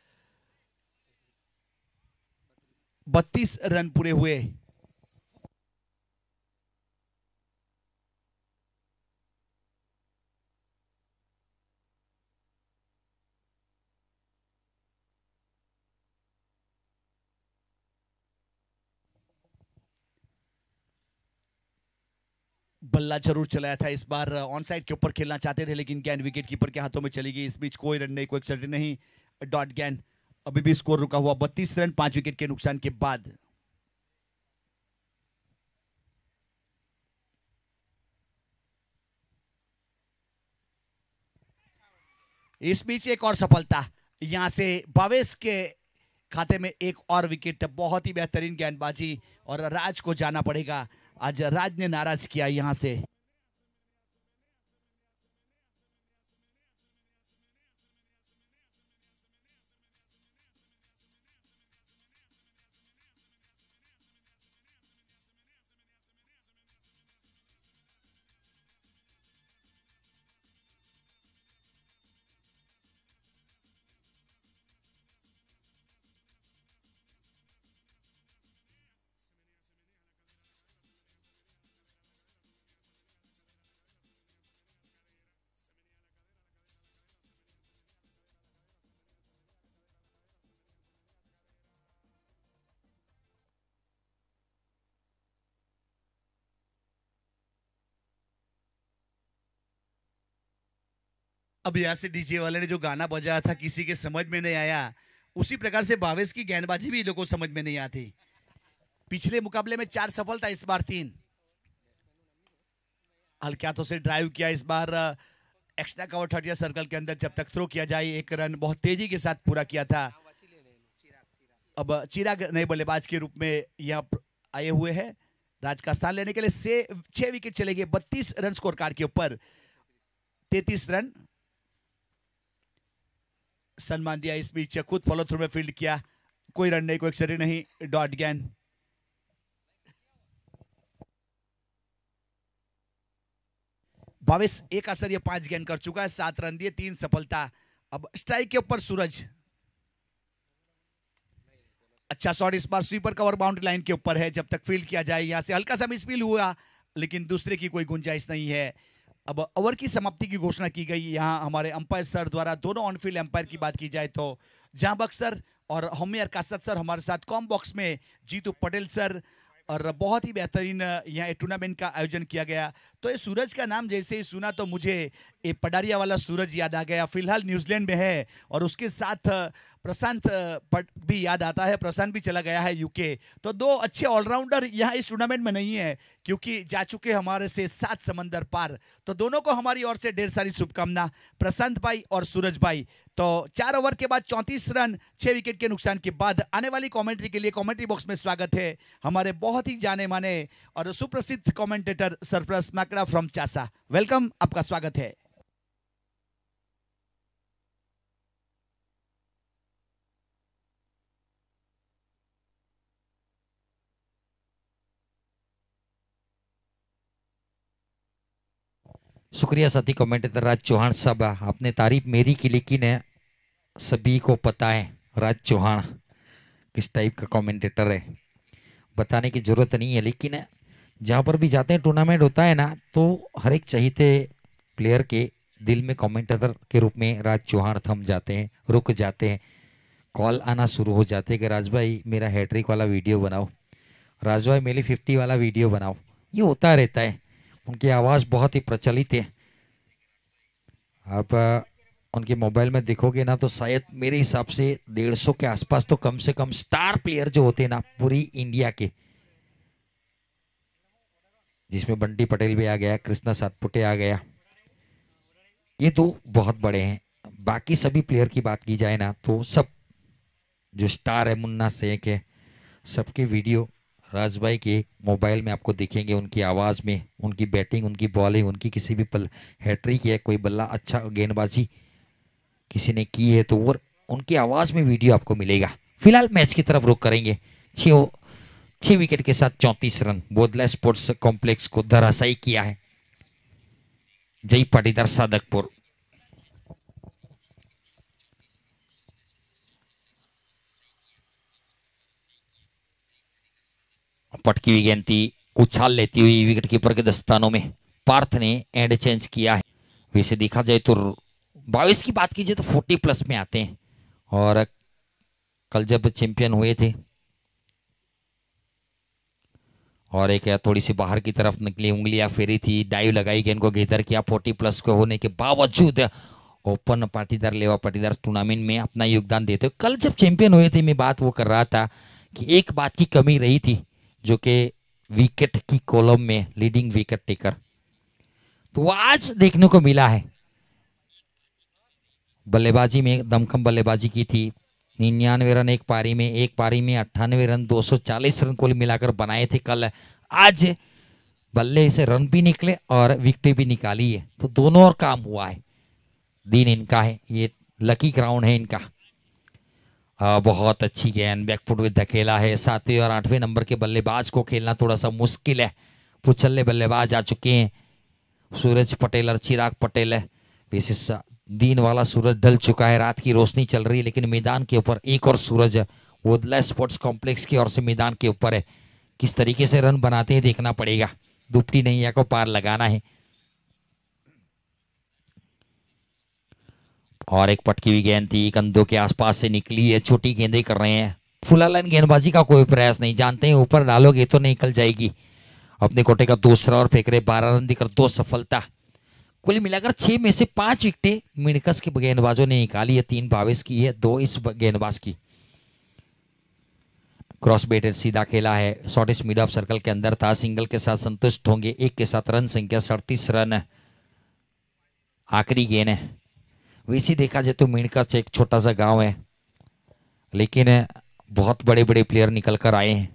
बत्तीस रन पूरे हुए बल्ला जरूर चलाया था इस बार ऑन साइड के ऊपर खेलना चाहते थे लेकिन गेंद विकेट कीपर के हाथों में चली गई इस बीच कोई रन नहीं कोई एक्सर नहीं डॉट गेंद अभी भी स्कोर रुका हुआ बत्तीस रन पांच विकेट के नुकसान के बाद इस बीच एक और सफलता यहां से बावेश के खाते में एक और विकेट बहुत ही बेहतरीन गेंदबाजी और राज को जाना पड़ेगा आज राज ने नाराज किया यहां से अब यहाँ से डीजे वाले ने जो गाना बजाया था किसी के समझ में नहीं आया उसी प्रकार से भावेश की गेंदबाजी भी लोगों को समझ में नहीं आती पिछले मुकाबले में चार सफल था इस बार तीन हल्के हाथों से ड्राइव किया इस बार एक्स्ट्रा कवर थर्ड या सर्कल के अंदर जब तक थ्रो किया जाए एक रन बहुत तेजी के साथ पूरा किया था अब चिराग नए बल्लेबाज के रूप में यहाँ आए हुए हैं राज का स्थान लेने के लिए छह विकेट चले गए बत्तीस रन स्कोर कार्ड के ऊपर तैतीस रन सम्मान दिया इस बीच खुद फॉलो थ्रू में फील्ड किया कोई रन नहीं कोई शरीर नहीं डॉट गैन भावेश एक असर यह पांच गेंद कर चुका है सात रन दिए तीन सफलता अब स्ट्राइक के ऊपर सूरज अच्छा शॉट इस बार स्वीपर कवर बाउंड्री लाइन के ऊपर है जब तक फील्ड किया जाए यहां से हल्का सा मिसफील हुआ लेकिन दूसरे की कोई गुंजाइश नहीं है अब ओवर की समाप्ति की घोषणा की गई यहाँ हमारे अंपायर सर द्वारा दोनों ऑनफील्ड अंपायर की बात की जाए तो जहाँ बक्सर सर और होमियर कासत सर हमारे साथ कॉम बॉक्स में जीतू पटेल सर और बहुत ही बेहतरीन यहाँ टूर्नामेंट का आयोजन किया गया तो ये सूरज का नाम जैसे ही सुना तो मुझे ये पडारिया वाला सूरज याद आ गया फिलहाल न्यूजीलैंड में है और उसके साथ प्रशांत पट भी याद आता है प्रशांत भी चला गया है यूके तो दो अच्छे ऑलराउंडर यहाँ इस टूर्नामेंट में नहीं है क्योंकि जा चुके हमारे से सात समंदर पार तो दोनों को हमारी ओर से ढेर सारी शुभकामना प्रशांत भाई और सूरज भाई तो चार ओवर के बाद चौंतीस रन छह विकेट के नुकसान के बाद आने वाली कमेंट्री के लिए कमेंट्री बॉक्स में स्वागत है हमारे बहुत ही जाने माने और सुप्रसिद्ध कमेंटेटर सरप्रस मैकड़ा फ्रॉम चासा वेलकम आपका स्वागत है शुक्रिया साथी इधर राज चौहान साहब आपने तारीफ मेरी की लेकिन है सभी को पता है राज चौहान किस टाइप का कमेंटेटर है बताने की ज़रूरत नहीं है लेकिन जहाँ पर भी जाते हैं टूर्नामेंट होता है ना तो हर एक चाहते प्लेयर के दिल में कमेंटेटर के रूप में राज चौहान थम जाते हैं रुक जाते हैं कॉल आना शुरू हो जाते हैं कि राज भाई मेरा हैट्रिक वाला वीडियो बनाओ राज भाई मेरी फिफ्टी वाला वीडियो बनाओ ये होता रहता है उनकी आवाज़ बहुत ही प्रचलित है आप उनके मोबाइल में देखोगे ना तो शायद मेरे हिसाब से डेढ़ सौ के आसपास तो कम से कम स्टार प्लेयर जो होते हैं ना पूरी इंडिया के जिसमें बंटी पटेल भी आ गया कृष्णा सातपुटे आ गया ये तो बहुत बड़े हैं बाकी सभी प्लेयर की बात की जाए ना तो सब जो स्टार है मुन्ना सेक है सबके वीडियो राज भाई के मोबाइल में आपको देखेंगे उनकी आवाज़ में उनकी बैटिंग उनकी बॉलिंग उनकी किसी भी पल हैट्रिक है कोई बल्ला अच्छा गेंदबाजी किसी ने की है तो वो उनकी आवाज़ में वीडियो आपको मिलेगा फिलहाल मैच की तरफ रुक करेंगे छो छः विकेट के साथ चौंतीस रन बोधला स्पोर्ट्स कॉम्प्लेक्स को धराशाई किया है जय पाटीदार सादकपुर पटकी हुई गेंद उछाल लेती हुई विकेट कीपर के दस्तानों में पार्थ ने एंड चेंज किया है वैसे देखा जाए तो बाईस की बात कीजिए तो फोर्टी प्लस में आते हैं और कल जब चैंपियन हुए थे और एक थोड़ी सी बाहर की तरफ निकली उंगलियां फेरी थी डाइव लगाई गई इनको गेदर किया फोर्टी प्लस को होने के बावजूद ओपन पाटीदार लेवा पाटीदार टूर्नामेंट में अपना योगदान देते कल जब चैंपियन हुए थे मैं बात वो कर रहा था कि एक बात की कमी रही थी जो कि विकेट की कॉलम में लीडिंग विकेट टेकर तो आज देखने को मिला है बल्लेबाजी में दमखम बल्लेबाजी की थी निन्यानवे रन एक पारी में एक पारी में अट्ठानवे रन 240 रन कुल मिलाकर बनाए थे कल आज बल्ले से रन भी निकले और विकेट भी निकाली है तो दोनों और काम हुआ है दिन इनका है ये लकी ग्राउंड है इनका बहुत अच्छी गेंद बैकफुट भी धकेला है सातवें और आठवें नंबर के बल्लेबाज को खेलना थोड़ा सा मुश्किल है पुछल्ले बल्लेबाज आ चुके हैं सूरज पटेल और चिराग पटेल है विशेष दिन वाला सूरज ढल चुका है रात की रोशनी चल रही है लेकिन मैदान के ऊपर एक और सूरज वोदला स्पोर्ट्स कॉम्प्लेक्स की ओर से मैदान के ऊपर है किस तरीके से रन बनाते हैं देखना पड़ेगा दुपटी नैया को पार लगाना है और एक पटकी हुई गेंद थी कंधों के आसपास से निकली है छोटी गेंदे कर रहे हैं फुला लाइन गेंदबाजी का कोई प्रयास नहीं जानते हैं ऊपर डालोगे तो निकल जाएगी अपने कोटे का दूसरा और फेंक रहे बारह रन देकर दो सफलता कुल मिलाकर छह में से पांच विकटे मिणकस के गेंदबाजों ने निकाली है तीन भावेश की है दो इस गेंदबाज की क्रॉस बेटेड सीधा खेला है इस मिड ऑफ सर्कल के अंदर था सिंगल के साथ संतुष्ट होंगे एक के साथ रन संख्या सड़तीस रन आखिरी गेंद है वैसे देखा जाए तो मेणका से एक छोटा सा गांव है लेकिन बहुत बड़े बड़े प्लेयर निकल कर आए हैं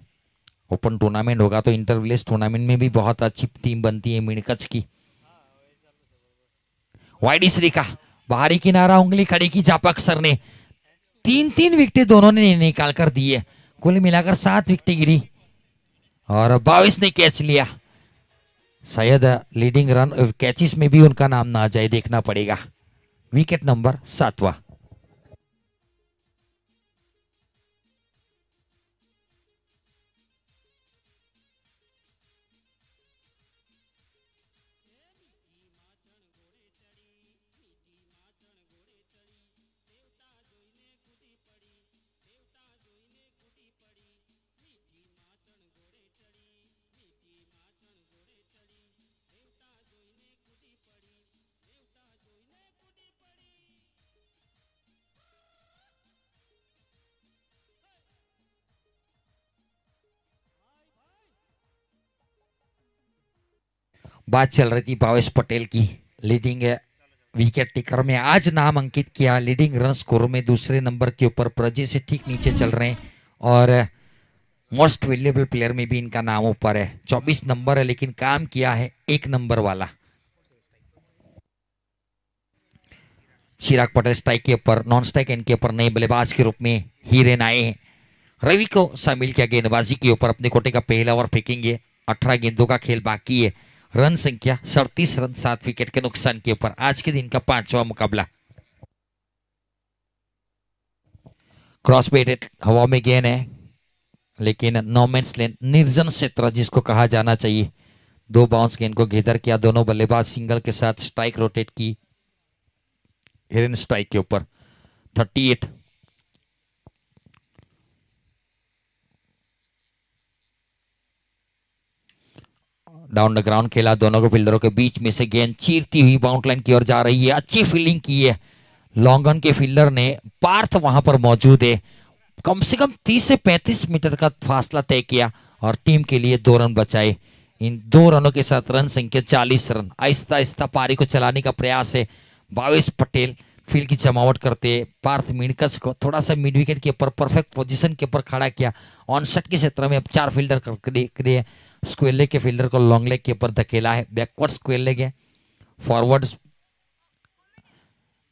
ओपन टूर्नामेंट होगा तो इंटर विलेज टूर्नामेंट में भी बहुत अच्छी टीम बनती है मीणकच की वाइडिस रेखा बाहरी किनारा उंगली खड़ी की जापा सर ने तीन तीन विकटे दोनों ने निकाल कर दिए कुल मिलाकर सात विकटे गिरी और बाविस ने कैच लिया शायद लीडिंग रन कैचिस में भी उनका नाम ना आ जाए देखना पड़ेगा विकेट नंबर सातवा बात चल रही थी भावेश पटेल की लीडिंग विकेट टिकर में आज नाम अंकित किया लीडिंग रन स्कोर में दूसरे नंबर के ऊपर प्रजे से ठीक नीचे चल रहे हैं और मोस्ट वेल्यूएबल प्लेयर में भी इनका नाम ऊपर है चौबीस नंबर है लेकिन काम किया है एक नंबर वाला चिराग पटेल स्ट्राइक के ऊपर नॉन स्ट्राइक इनके ऊपर नए बल्लेबाज के रूप में हीरेन आए हैं रवि को शामिल किया गेंदबाजी के ऊपर अपने कोटे का पहला ओवर फेंकेंगे अठारह गेंदों का खेल बाकी है रन संख्या सड़तीस रन सात विकेट के नुकसान के ऊपर आज के दिन का पांचवा मुकाबला क्रॉस बेटेड हवा में गेंद है लेकिन नोमेंस लेन निर्जन क्षेत्र जिसको कहा जाना चाहिए दो बाउंस गेंद को घेदर किया दोनों बल्लेबाज सिंगल के साथ स्ट्राइक रोटेट की हिरन स्ट्राइक के ऊपर thirty eight down the ground खेला दोनों को फील्डरों के बीच में से गेंद चीरती हुई बाउंडलाइन की ओर जा रही है अच्छी फील्डिंग की है लॉन्गन के फील्डर ने पार्थ वहां पर मौजूद है कम से कम 30 से 35 मीटर का फासला तय किया और टीम के लिए दो रन बचाए इन दो रनों के साथ रन संख्या 40 रन आहिस्ता आहिस्ता पारी को चलाने का प्रयास है भावेश पटेल फील्ड की जमावट करते पार्थ मिणकस को थोड़ा सा मिड विकेट के ऊपर परफेक्ट पोजीशन के ऊपर खड़ा किया ऑन शट के क्षेत्र में अब चार फील्डर कर दिए स्क्वेयर लेग के फील्डर को लॉन्ग लेग के ऊपर धकेला है बैकवर्ड स्क्वेयर लेग है forward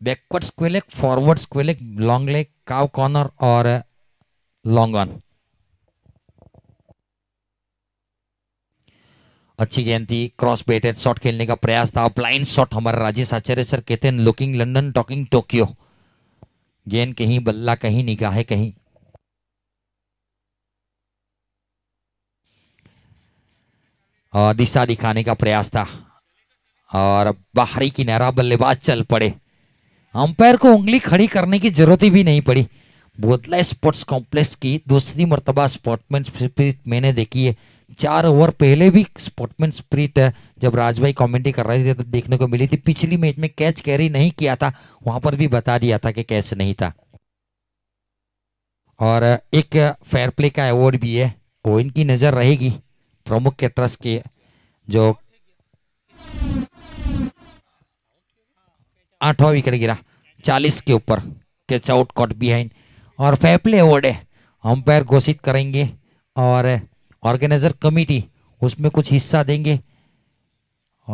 backward square leg forward square leg long leg cow corner और लॉन्ग uh, ऑन अच्छी गेंद थी क्रॉस बेटेड शॉट खेलने का प्रयास था ब्लाइंड शॉट हमारे राजेश आचार्य सर कहते हैं लुकिंग लंदन टॉकिंग टोक्यो गेंद कहीं बल्ला कहीं निगाहें कहीं और दिशा दिखाने का प्रयास था और बाहरी किनारा बल्लेबाज चल पड़े अंपायर को उंगली खड़ी करने की जरूरत ही भी नहीं पड़ी बोतला स्पोर्ट्स कॉम्प्लेक्स की दूसरी मरतबा स्पोर्टमैन स्प्रिट मैंने देखी है चार ओवर पहले भी स्पोर्टमैन स्प्रिट जब राज कमेंट्री कर रहे थे तो देखने को मिली थी पिछली मैच में कैच कैरी नहीं किया था वहां पर भी बता दिया था कि कैच नहीं था और एक फेयर प्ले का अवॉर्ड भी है वो इनकी नज़र रहेगी प्रमुख ट्रस्ट के जो आठवां विकेट गिरा चालीस के ऊपर कैच आउट कॉट बिहाइंड और फेयर अवार्ड है अंपायर घोषित करेंगे और ऑर्गेनाइजर कमेटी उसमें कुछ हिस्सा देंगे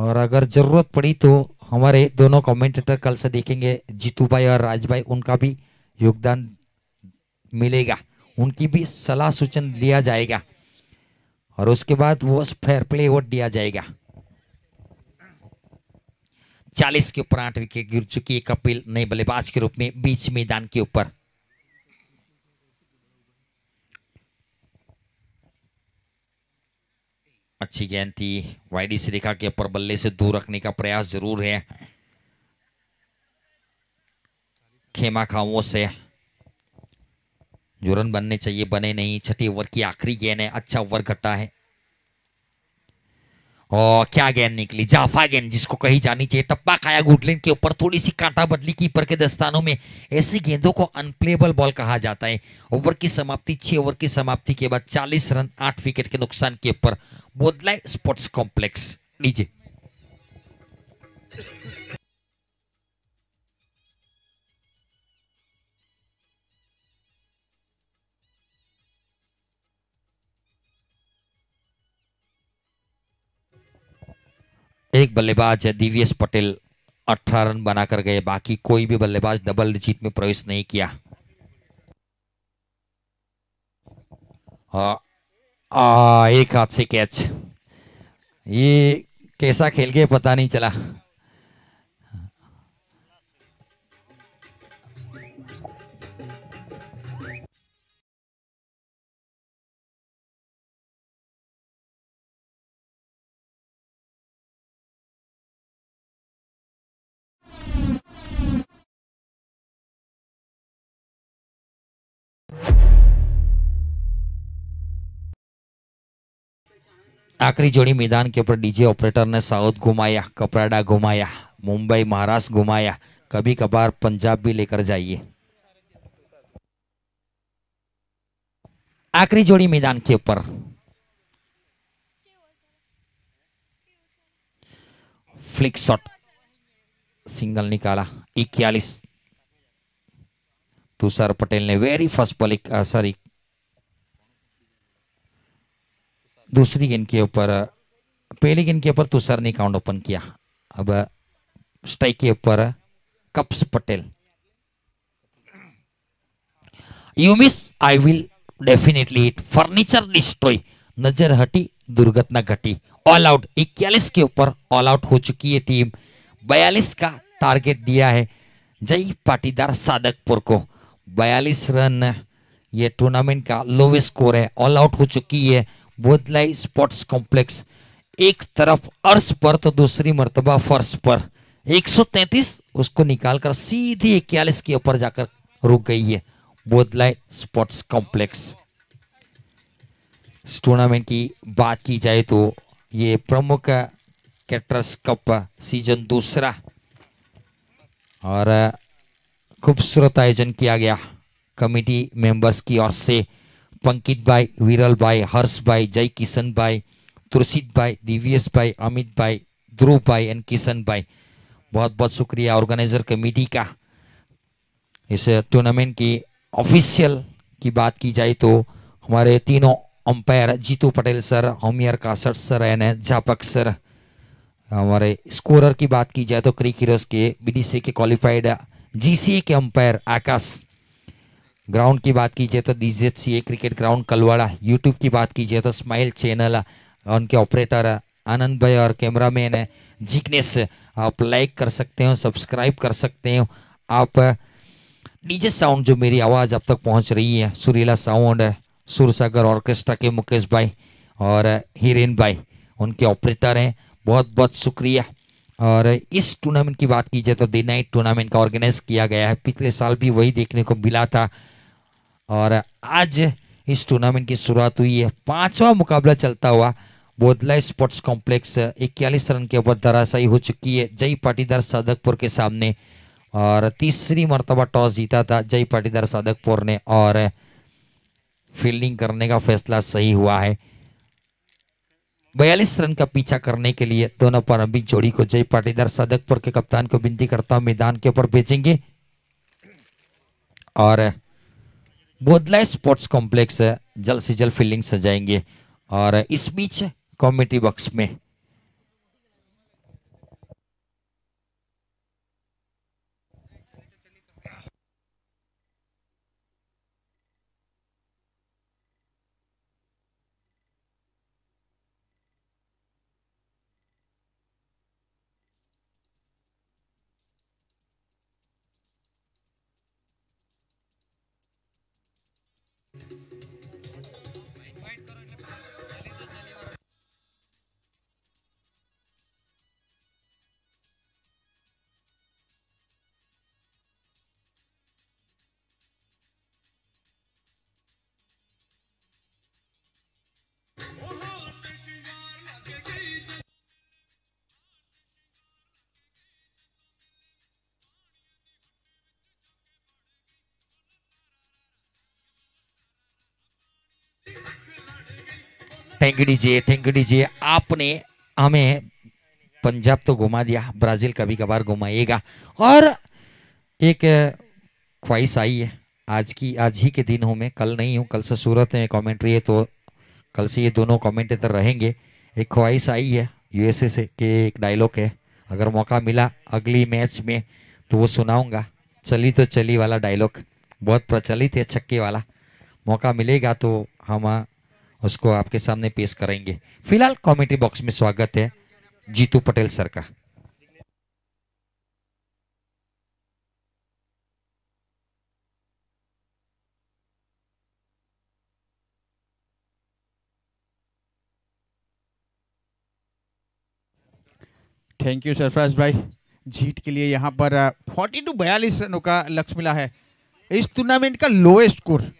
और अगर ज़रूरत पड़ी तो हमारे दोनों कमेंटेटर कल से देखेंगे जीतू भाई और राज भाई उनका भी योगदान मिलेगा उनकी भी सलाह सूचन लिया जाएगा और उसके बाद वो फेयर प्ले वोट दिया जाएगा चालीस के ऊपर आठ विकेट गिर चुकी है कपिल नए बल्लेबाज के रूप में बीच मैदान के ऊपर अच्छी गेंद थी वाइडी से रेखा के ऊपर बल्ले से दूर रखने का प्रयास जरूर है खेमा खाओ से जो रन बनने चाहिए बने नहीं छठे ओवर की आखिरी गेंद है अच्छा ओवर घटा है और क्या गेंद निकली जाफा गेंद जिसको कही जानी चाहिए टप्पा खाया गुडलैंड के ऊपर थोड़ी सी कांटा बदली कीपर के दस्तानों में ऐसी गेंदों को अनप्लेबल बॉल कहा जाता है ओवर की समाप्ति छह ओवर की समाप्ति के बाद 40 रन 8 विकेट के नुकसान के ऊपर बोदलाई स्पोर्ट्स कॉम्प्लेक्स लीजिए एक बल्लेबाज है दिव्यस पटेल अठारह रन बनाकर गए बाकी कोई भी बल्लेबाज डबल डिजिट में प्रवेश नहीं किया आ, हाँ, आ, एक हाथ से कैच ये कैसा खेल गए पता नहीं चला आखिरी जोड़ी मैदान के ऊपर डीजे ऑपरेटर ने साउथ घुमाया कपराडा घुमाया मुंबई महाराष्ट्र घुमाया कभी कभार पंजाब भी लेकर जाइए आखिरी जोड़ी मैदान के ऊपर फ्लिक शॉट सिंगल निकाला इक्यालीस तुषार पटेल ने वेरी फर्स्ट बॉलिंग सॉरी दूसरी गेंद के ऊपर पहली गेंद के ऊपर तुषार ने काउंट ओपन किया अब स्ट्राइक के ऊपर कप्स Patel you miss I will definitely hit furniture destroy नजर हटी दुर्घटना घटी ऑल आउट इक्यालीस के ऊपर ऑल आउट हो चुकी है टीम बयालीस का टारगेट दिया है जय पाटीदार सादकपुर को बयालीस रन ये टूर्नामेंट का लोवेस्ट स्कोर है ऑल आउट हो चुकी है बोधलाई स्पोर्ट्स कॉम्प्लेक्स एक तरफ अर्श पर तो दूसरी मरतबा फर्श पर 133 उसको निकालकर सीधी इक्यालीस के ऊपर जाकर रुक गई है बोधलाई स्पोर्ट्स कॉम्प्लेक्स इस टूर्नामेंट की बात की जाए तो ये प्रमुख कैटरस कप सीजन दूसरा और खूबसूरत आयोजन किया गया कमेटी मेंबर्स की ओर से भाई भाई भाई विरल हर्ष जय किशन भाई तुरसित भाई दिव्यश भाई अमित भाई ध्रुव भाई एंड किशन भाई बहुत बहुत शुक्रिया ऑर्गेनाइजर कमेटी का इस टूर्नामेंट की ऑफिशियल की बात की जाए तो हमारे तीनों अंपायर जीतू पटेल सर होमियर कासट सर एन झापक सर हमारे स्कोरर की बात की जाए तो क्रिकेटर्स के बी के क्वालिफाइड जीसीए के अंपायर आकाश ग्राउंड की बात कीजिए तो D Z C A cricket ground Kalwada YouTube की बात कीजिए तो स्माइल चैनल उनके ऑपरेटर आनंद भाई और कैमरा मैन है जिग्नेस आप लाइक कर सकते हो सब्सक्राइब कर सकते हो आप डीजे साउंड जो मेरी आवाज़ अब तक पहुंच रही है सुरीला साउंड सुरसागर ऑर्केस्ट्रा के मुकेश भाई और हिरेन भाई उनके ऑपरेटर हैं बहुत बहुत शुक्रिया और इस टूर्नामेंट की बात की जाए तो डे नाइट टूर्नामेंट का ऑर्गेनाइज किया गया है पिछले साल भी वही देखने को मिला था और आज इस टूर्नामेंट की शुरुआत हुई है पांचवा मुकाबला चलता हुआ बोधला स्पोर्ट्स कॉम्प्लेक्स इक्यालीस रन के ऊपर धराशायी हो चुकी है जय पाटीदार सादकपुर के सामने और तीसरी मरतबा टॉस जीता था जय पाटीदार सादकपुर ने और फील्डिंग करने का फैसला सही हुआ है बयालीस रन का पीछा करने के लिए दोनों प्रारंभिक जोड़ी को जय पाटीदार सादकपुर के कप्तान को विनती करता हूं मैदान के ऊपर भेजेंगे और बोधला स्पोर्ट्स कॉम्प्लेक्स जल्द से जल्द फील्डिंग सजाएंगे और इस बीच कॉमेडी बॉक्स में थैंक यू डीजिए थैंक यू आपने हमें पंजाब तो घुमा दिया ब्राज़ील कभी कभार घुमाइएगा और एक ख्वाहिश आई है आज की आज ही के दिन हूँ मैं कल नहीं हूँ कल से सूरत में कॉमेंट्री है तो कल से ये दोनों कमेंटेटर रहेंगे एक ख्वाहिश आई है यूएसए से कि एक डायलॉग है अगर मौका मिला अगली मैच में तो वो सुनाऊंगा चली तो चली वाला डायलॉग बहुत प्रचलित है छक्के वाला मौका मिलेगा तो हम उसको आपके सामने पेश करेंगे फिलहाल कॉमेंट्री बॉक्स में स्वागत है जीतू पटेल सर का थैंक यू सरफराज भाई जीत के लिए यहां पर फोर्टी टू बयालीस रनों का लक्ष्य मिला है इस टूर्नामेंट का lowest score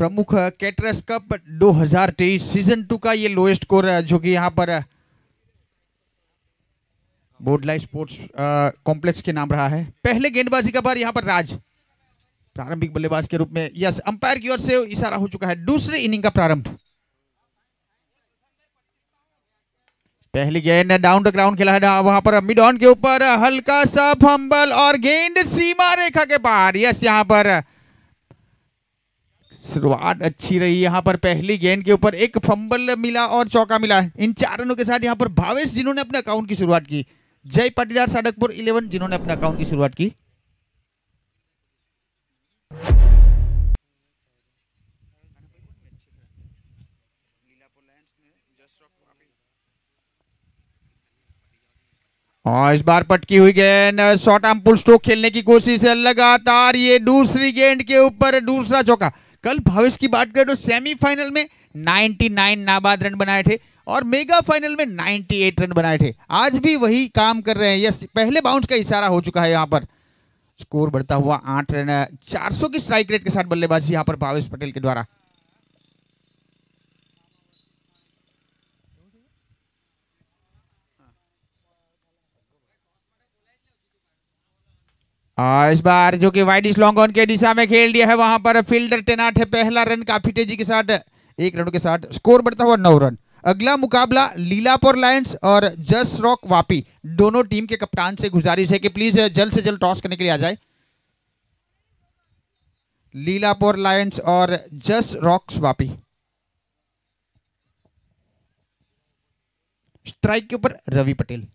Pramukh caterers cup 2023 season two का ये लोएस्ट स्कोर जो कि यहाँ पर बोडलाई स्पोर्ट्स कॉम्प्लेक्स के नाम रहा है पहले गेंदबाजी का बार यहाँ पर राज प्रारंभिक बल्लेबाज के रूप में यस अंपायर की ओर से इशारा हो चुका है दूसरे इनिंग का प्रारंभ पहली गेंद डाउन द ग्राउंड खेला है वहां पर मिड ऑन के ऊपर हल्का सा फंबल और गेंद सीमा रेखा के पार यस यहां पर शुरुआत अच्छी रही यहाँ पर पहली गेंद के ऊपर एक फंबल मिला और चौका मिला इन चार रनों के साथ यहाँ पर भावेश जिन्होंने अपने अकाउंट की शुरुआत की जय पाटीदार साडकपुर इलेवन जिन्होंने अपने अकाउंट की शुरुआत की और हाँ, इस बार पटकी हुई गेंद शॉर्ट आर्म पुल स्ट्रोक खेलने की कोशिश है लगातार ये दूसरी गेंद के ऊपर दूसरा चौका कल भावेश की बात करें तो सेमीफाइनल में 99 नाबाद रन बनाए थे और मेगा फाइनल में 98 रन बनाए थे आज भी वही काम कर रहे हैं यस पहले बाउंस का इशारा हो चुका है यहाँ पर स्कोर बढ़ता हुआ आठ रन चार सौ की स्ट्राइक रेट के साथ बल्लेबाजी यहाँ पर भावेश पटेल के द्वारा हाँ, इस बार जो कि वाइडिस लॉन्ग ऑन के दिशा में खेल दिया है वहां पर फील्डर टेनाट है पहला रन काफी तेजी के साथ एक रन के साथ स्कोर बढ़ता हुआ नौ रन अगला मुकाबला लीलापुर लायंस और जस रॉक वापी दोनों टीम के कप्तान से गुजारिश है कि प्लीज जल्द से जल्द टॉस करने के लिए आ जाए लीलापुर लायंस और जस रॉक्स वापी स्ट्राइक के ऊपर रवि पटेल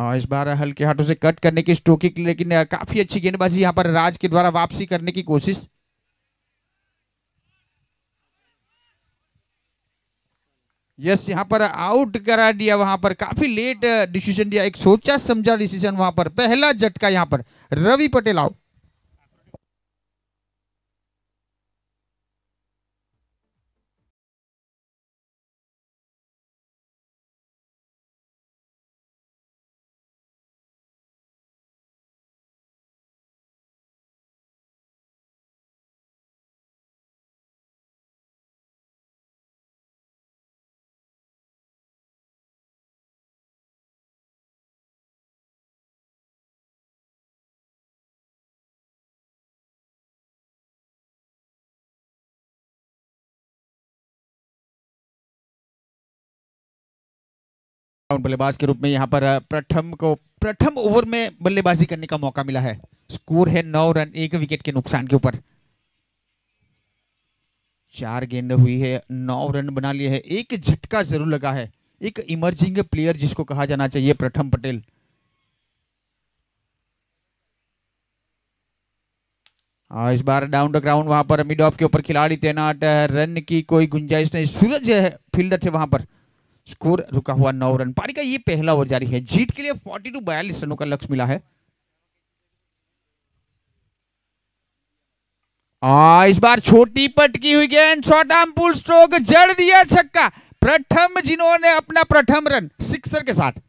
और हाँ, इस बार हल्के हाथों से कट करने की स्ट्रोकिंग लेकिन काफी अच्छी गेंदबाजी यहाँ पर राज के द्वारा वापसी करने की कोशिश यस यहाँ पर आउट करा दिया वहां पर काफी लेट डिसीजन दिया एक सोचा समझा डिसीजन वहां पर पहला झटका यहाँ पर रवि पटेल आउट बल्लेबाज के रूप में यहाँ पर प्रथम को प्रथम ओवर में बल्लेबाजी करने का मौका मिला है स्कोर है नौ रन एक विकेट के नुकसान के ऊपर चार गेंद हुई है नौ रन बना लिए है एक झटका जरूर लगा है एक इमर्जिंग प्लेयर जिसको कहा जाना चाहिए प्रथम पटेल हाँ, इस बार डाउन द ग्राउंड वहां पर मिड ऑफ के ऊपर खिलाड़ी तैनात रन की कोई गुंजाइश नहीं सूरज फील्डर थे वहां पर स्कोर रुका हुआ नौ रन पारी का ये पहला ओवर जारी है जीत के लिए फोर्टी टू बयालीस रनों का लक्ष्य मिला है आ, इस बार छोटी पटकी हुई गेंद शॉर्ट आर्म पुल स्ट्रोक जड़ दिया छक्का प्रथम जिन्होंने अपना प्रथम रन सिक्सर के साथ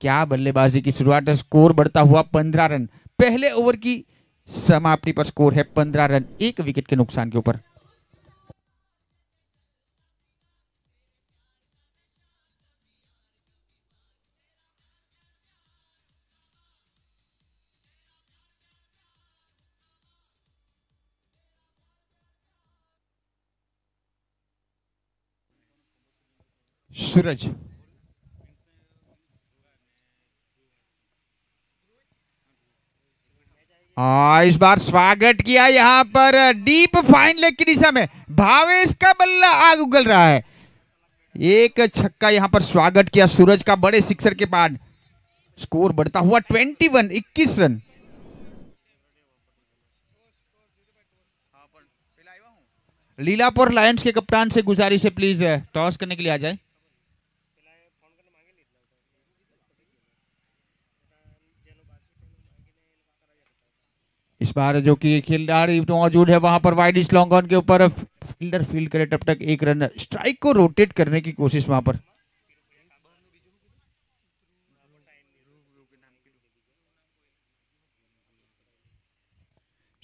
क्या बल्लेबाजी की शुरुआत है स्कोर बढ़ता हुआ पंद्रह रन पहले ओवर की समाप्ति पर स्कोर है पंद्रह रन एक विकेट के नुकसान के ऊपर सूरज आ, हाँ, इस बार स्वागत किया यहां पर डीप फाइन लेग की दिशा में भावेश का बल्ला आग उगल रहा है एक छक्का यहां पर स्वागत किया सूरज का बड़े सिक्सर के बाद स्कोर बढ़ता हुआ 21 21 रन लीलापुर लायंस के कप्तान से गुजारिश है प्लीज टॉस करने के लिए आ जाए इस बार जो कि खिलाड़ी मौजूद है वहां पर वाइडिस लॉन्ग ऑन के ऊपर फील्डर फील्ड करे तब तक एक रन स्ट्राइक को रोटेट करने की कोशिश वहां पर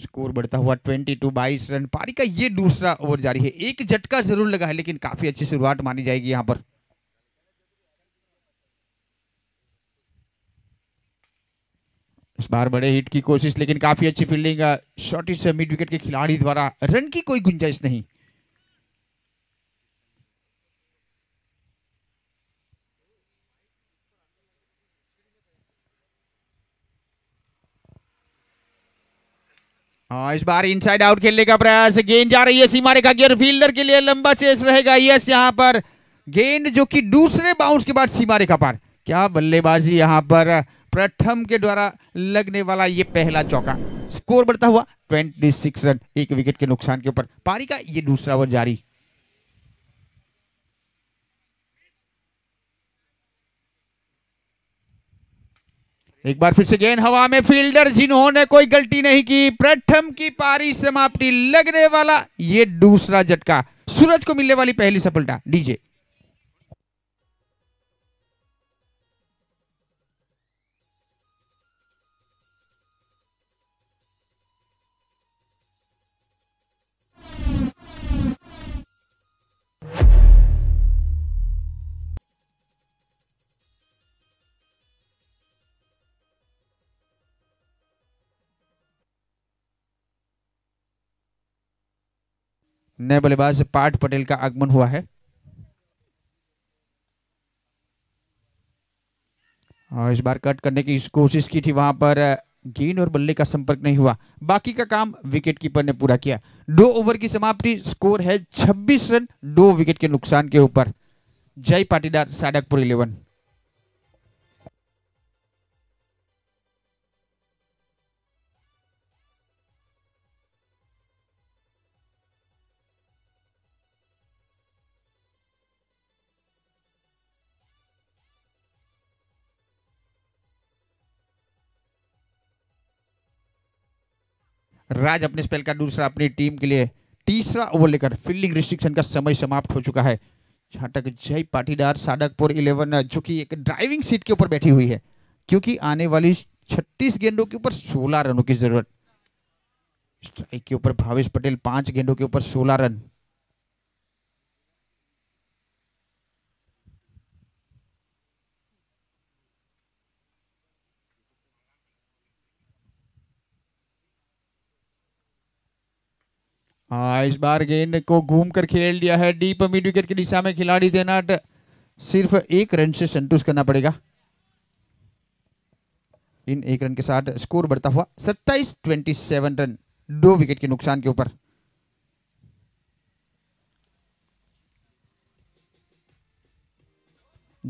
स्कोर बढ़ता हुआ 22 बाईस रन पारी का ये दूसरा ओवर जारी है एक झटका जरूर लगा है लेकिन काफी अच्छी शुरुआत मानी जाएगी यहाँ पर इस बार बड़े हिट की कोशिश लेकिन काफी अच्छी फील्डिंग शॉर्टेज से मिड विकेट के खिलाड़ी द्वारा रन की कोई गुंजाइश नहीं हाँ इस बार इनसाइड आउट खेलने का प्रयास गेंद जा रही है सीमा रेखा की और फील्डर के लिए लंबा चेस रहेगा यस यहां पर गेंद जो कि दूसरे बाउंस के बाद सीमा रेखा पार क्या बल्लेबाजी यहां पर प्रथम के द्वारा लगने वाला ये पहला चौका स्कोर बढ़ता हुआ 26 रन एक विकेट के नुकसान के ऊपर पारी का ये दूसरा ओवर जारी एक बार फिर से गेंद हवा में फील्डर जिन्होंने कोई गलती नहीं की प्रथम की पारी समाप्ति लगने वाला ये दूसरा झटका सूरज को मिलने वाली पहली सफलता डीजे नए बल्लेबाज पाठ पटेल का आगमन हुआ है और इस बार कट करने की कोशिश की थी वहां पर गेंद और बल्ले का संपर्क नहीं हुआ बाकी का काम विकेट कीपर ने पूरा किया दो ओवर की समाप्ति स्कोर है 26 रन दो विकेट के नुकसान के ऊपर जय पाटीदार साडकपुर इलेवन राज अपने स्पेल का दूसरा अपनी टीम के लिए तीसरा ओवर लेकर फील्डिंग रिस्ट्रिक्शन का समय समाप्त हो चुका है जहाँ तक जय पाटीदार साडकपुर इलेवन जो कि एक ड्राइविंग सीट के ऊपर बैठी हुई है क्योंकि आने वाली छत्तीस गेंदों के ऊपर सोलह रनों की जरूरत स्ट्राइक के ऊपर भावेश पटेल पांच गेंदों के ऊपर सोलह रन हाँ इस बार गेंद को घूम कर खेल दिया है डीप मिड विकेट की दिशा में खिलाड़ी देना सिर्फ एक रन से संतुष्ट करना पड़ेगा इन एक रन के साथ स्कोर बढ़ता हुआ सत्ताईस ट्वेंटी सेवन रन दो विकेट के नुकसान के ऊपर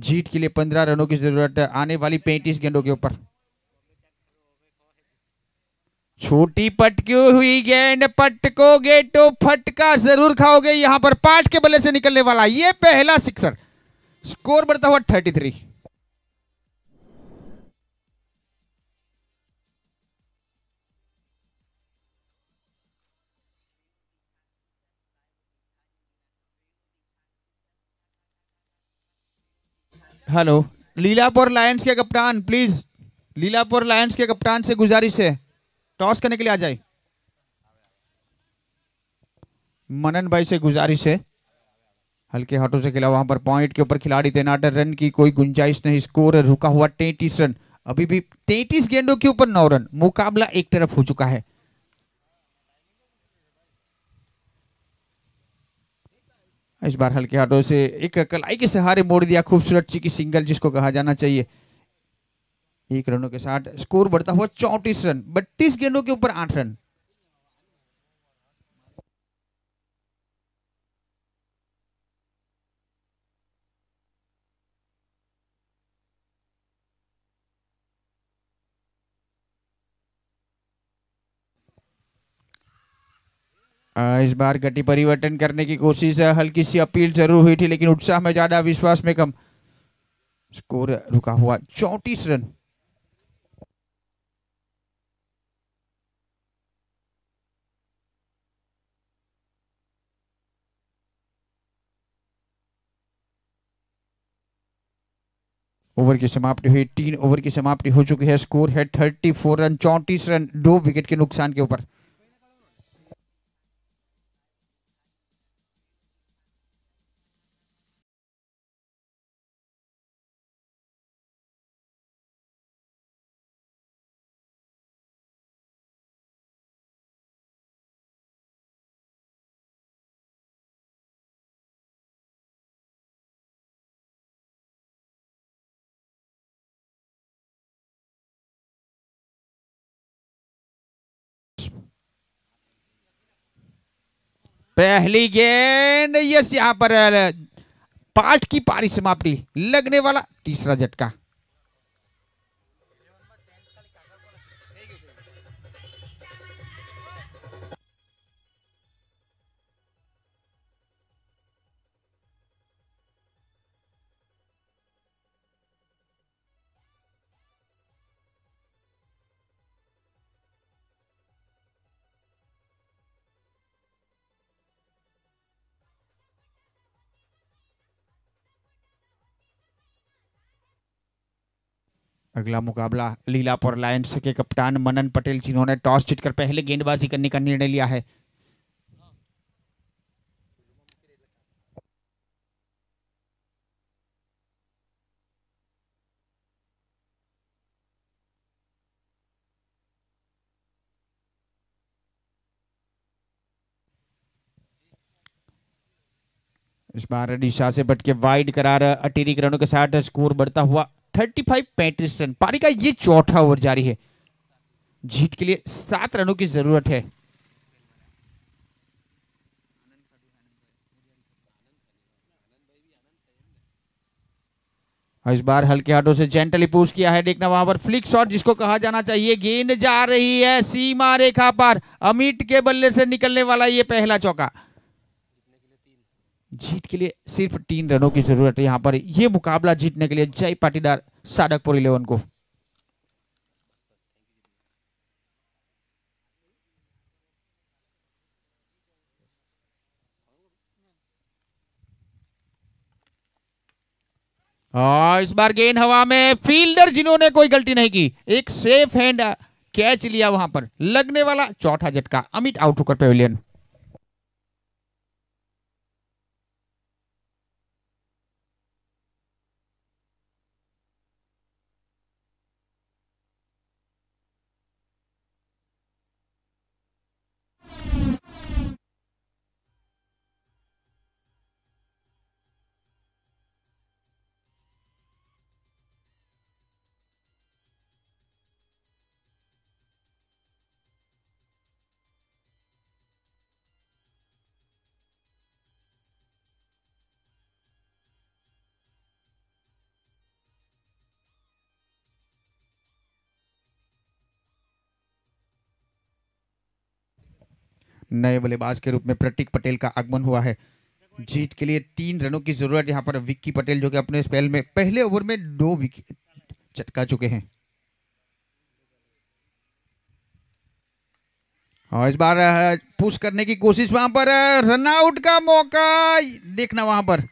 जीत के लिए पंद्रह रनों की जरूरत आने वाली पैंतीस गेंदों के ऊपर छोटी पटकी हुई गेंद पटकोगे तो फटका जरूर खाओगे यहां पर पाठ के बल्ले से निकलने वाला ये पहला सिक्सर स्कोर बढ़ता हुआ thirty three hello Leelapur Lions के कप्तान प्लीज लीलापुर लायंस के कप्तान से गुजारिश है टॉस करने के लिए आ जाए मनन भाई से गुजारिश है हल्के हाथों से खेला वहां पर पॉइंट के ऊपर खिलाड़ी तैनात रन की कोई गुंजाइश नहीं स्कोर रुका हुआ तैतीस रन अभी भी तैतीस गेंदों के ऊपर नौ रन मुकाबला एक तरफ हो चुका है इस बार हल्के हाथों से एक कलाई के सहारे मोड़ दिया खूबसूरत चीकी की सिंगल जिसको कहा जाना चाहिए एक रनों के साथ स्कोर बढ़ता हुआ चौंतीस रन बत्तीस गेंदों के ऊपर आठ रन इस बार गति परिवर्तन करने की कोशिश हल्की सी अपील जरूर हुई थी लेकिन उत्साह में ज्यादा विश्वास में कम स्कोर रुका हुआ चौंतीस रन ओवर की समाप्ति हुई तीन ओवर की समाप्ति हो चुकी है स्कोर है थर्टी फोर रन चौंतीस रन दो विकेट के नुकसान के ऊपर पहली गेंद यस यहां पर पाठ की पारी समाप्ति लगने वाला तीसरा झटका अगला मुकाबला लीलापुर लायंस के कप्तान मनन पटेल जिन्होंने टॉस जीतकर पहले गेंदबाजी करने का निर्णय लिया है इस बार निशा से बट के वाइड करार अटेरी रनों के साथ स्कोर बढ़ता हुआ थर्टी फाइव पैंतीस रन पारी का ये चौथा ओवर जारी है जीत के लिए सात रनों की जरूरत है इस बार हल्के हाथों से जेंटली पूछ किया है देखना वहां पर फ्लिक शॉट जिसको कहा जाना चाहिए गेंद जा रही है सीमा रेखा पर अमित के बल्ले से निकलने वाला ये पहला चौका जीत के लिए सिर्फ तीन रनों की जरूरत है यहां पर यह मुकाबला जीतने के लिए जय पाटीदार साडकपुर इलेवन को आ, इस बार गेंद हवा में फील्डर जिन्होंने कोई गलती नहीं की एक सेफ हैंड कैच लिया वहां पर लगने वाला चौथा झटका अमित आउट होकर पेविलियन नए बल्लेबाज के रूप में प्रतीक पटेल का आगमन हुआ है जीत के लिए तीन रनों की जरूरत यहाँ पर विक्की पटेल जो कि अपने स्पेल में पहले ओवर में दो विकेट चटका चुके हैं और हाँ, इस बार पुश करने की कोशिश वहां पर रनआउट का मौका देखना वहां पर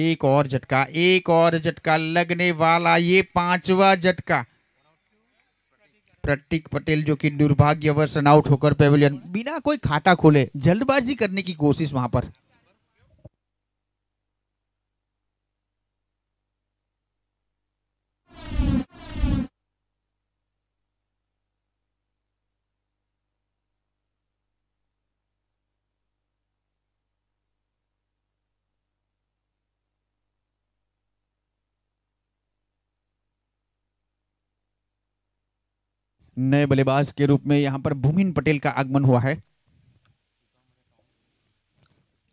एक और झटका एक और झटका लगने वाला ये पांचवा झटका प्रतीक पटेल जो कि दुर्भाग्यवश आउट होकर पेवेलियन बिना कोई खाता खोले जल्दबाजी करने की कोशिश वहां पर नए बल्लेबाज के रूप में यहां पर भूमिन पटेल का आगमन हुआ है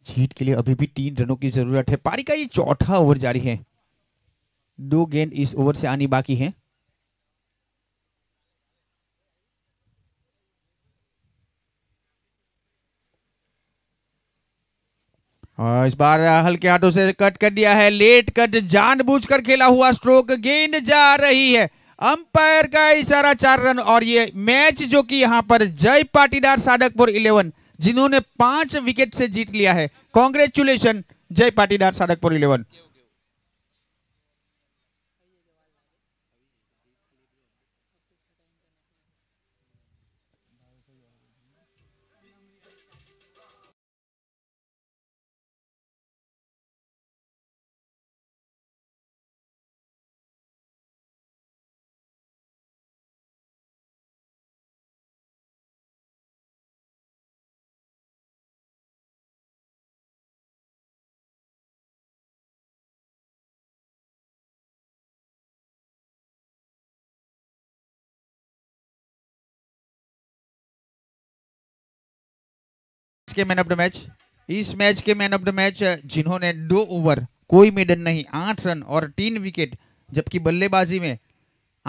जीत के लिए अभी भी तीन रनों की जरूरत है पारी का ये चौथा ओवर जारी है दो गेंद इस ओवर से आनी बाकी है और इस बार हल्के हाथों से कट कर दिया है लेट कट जानबूझकर खेला हुआ स्ट्रोक गेंद जा रही है अंपायर का इशारा चार रन और ये मैच जो कि यहाँ पर जय पाटीदार साडकपुर इलेवन जिन्होंने पांच विकेट से जीत लिया है कॉन्ग्रेचुलेशन जय पाटीदार साडकपुर इलेवन के मैन ऑफ द मैच इस मैच के मैन ऑफ द मैच जिन्होंने दो ओवर कोई मेडन नहीं आठ रन और तीन विकेट जबकि बल्लेबाजी में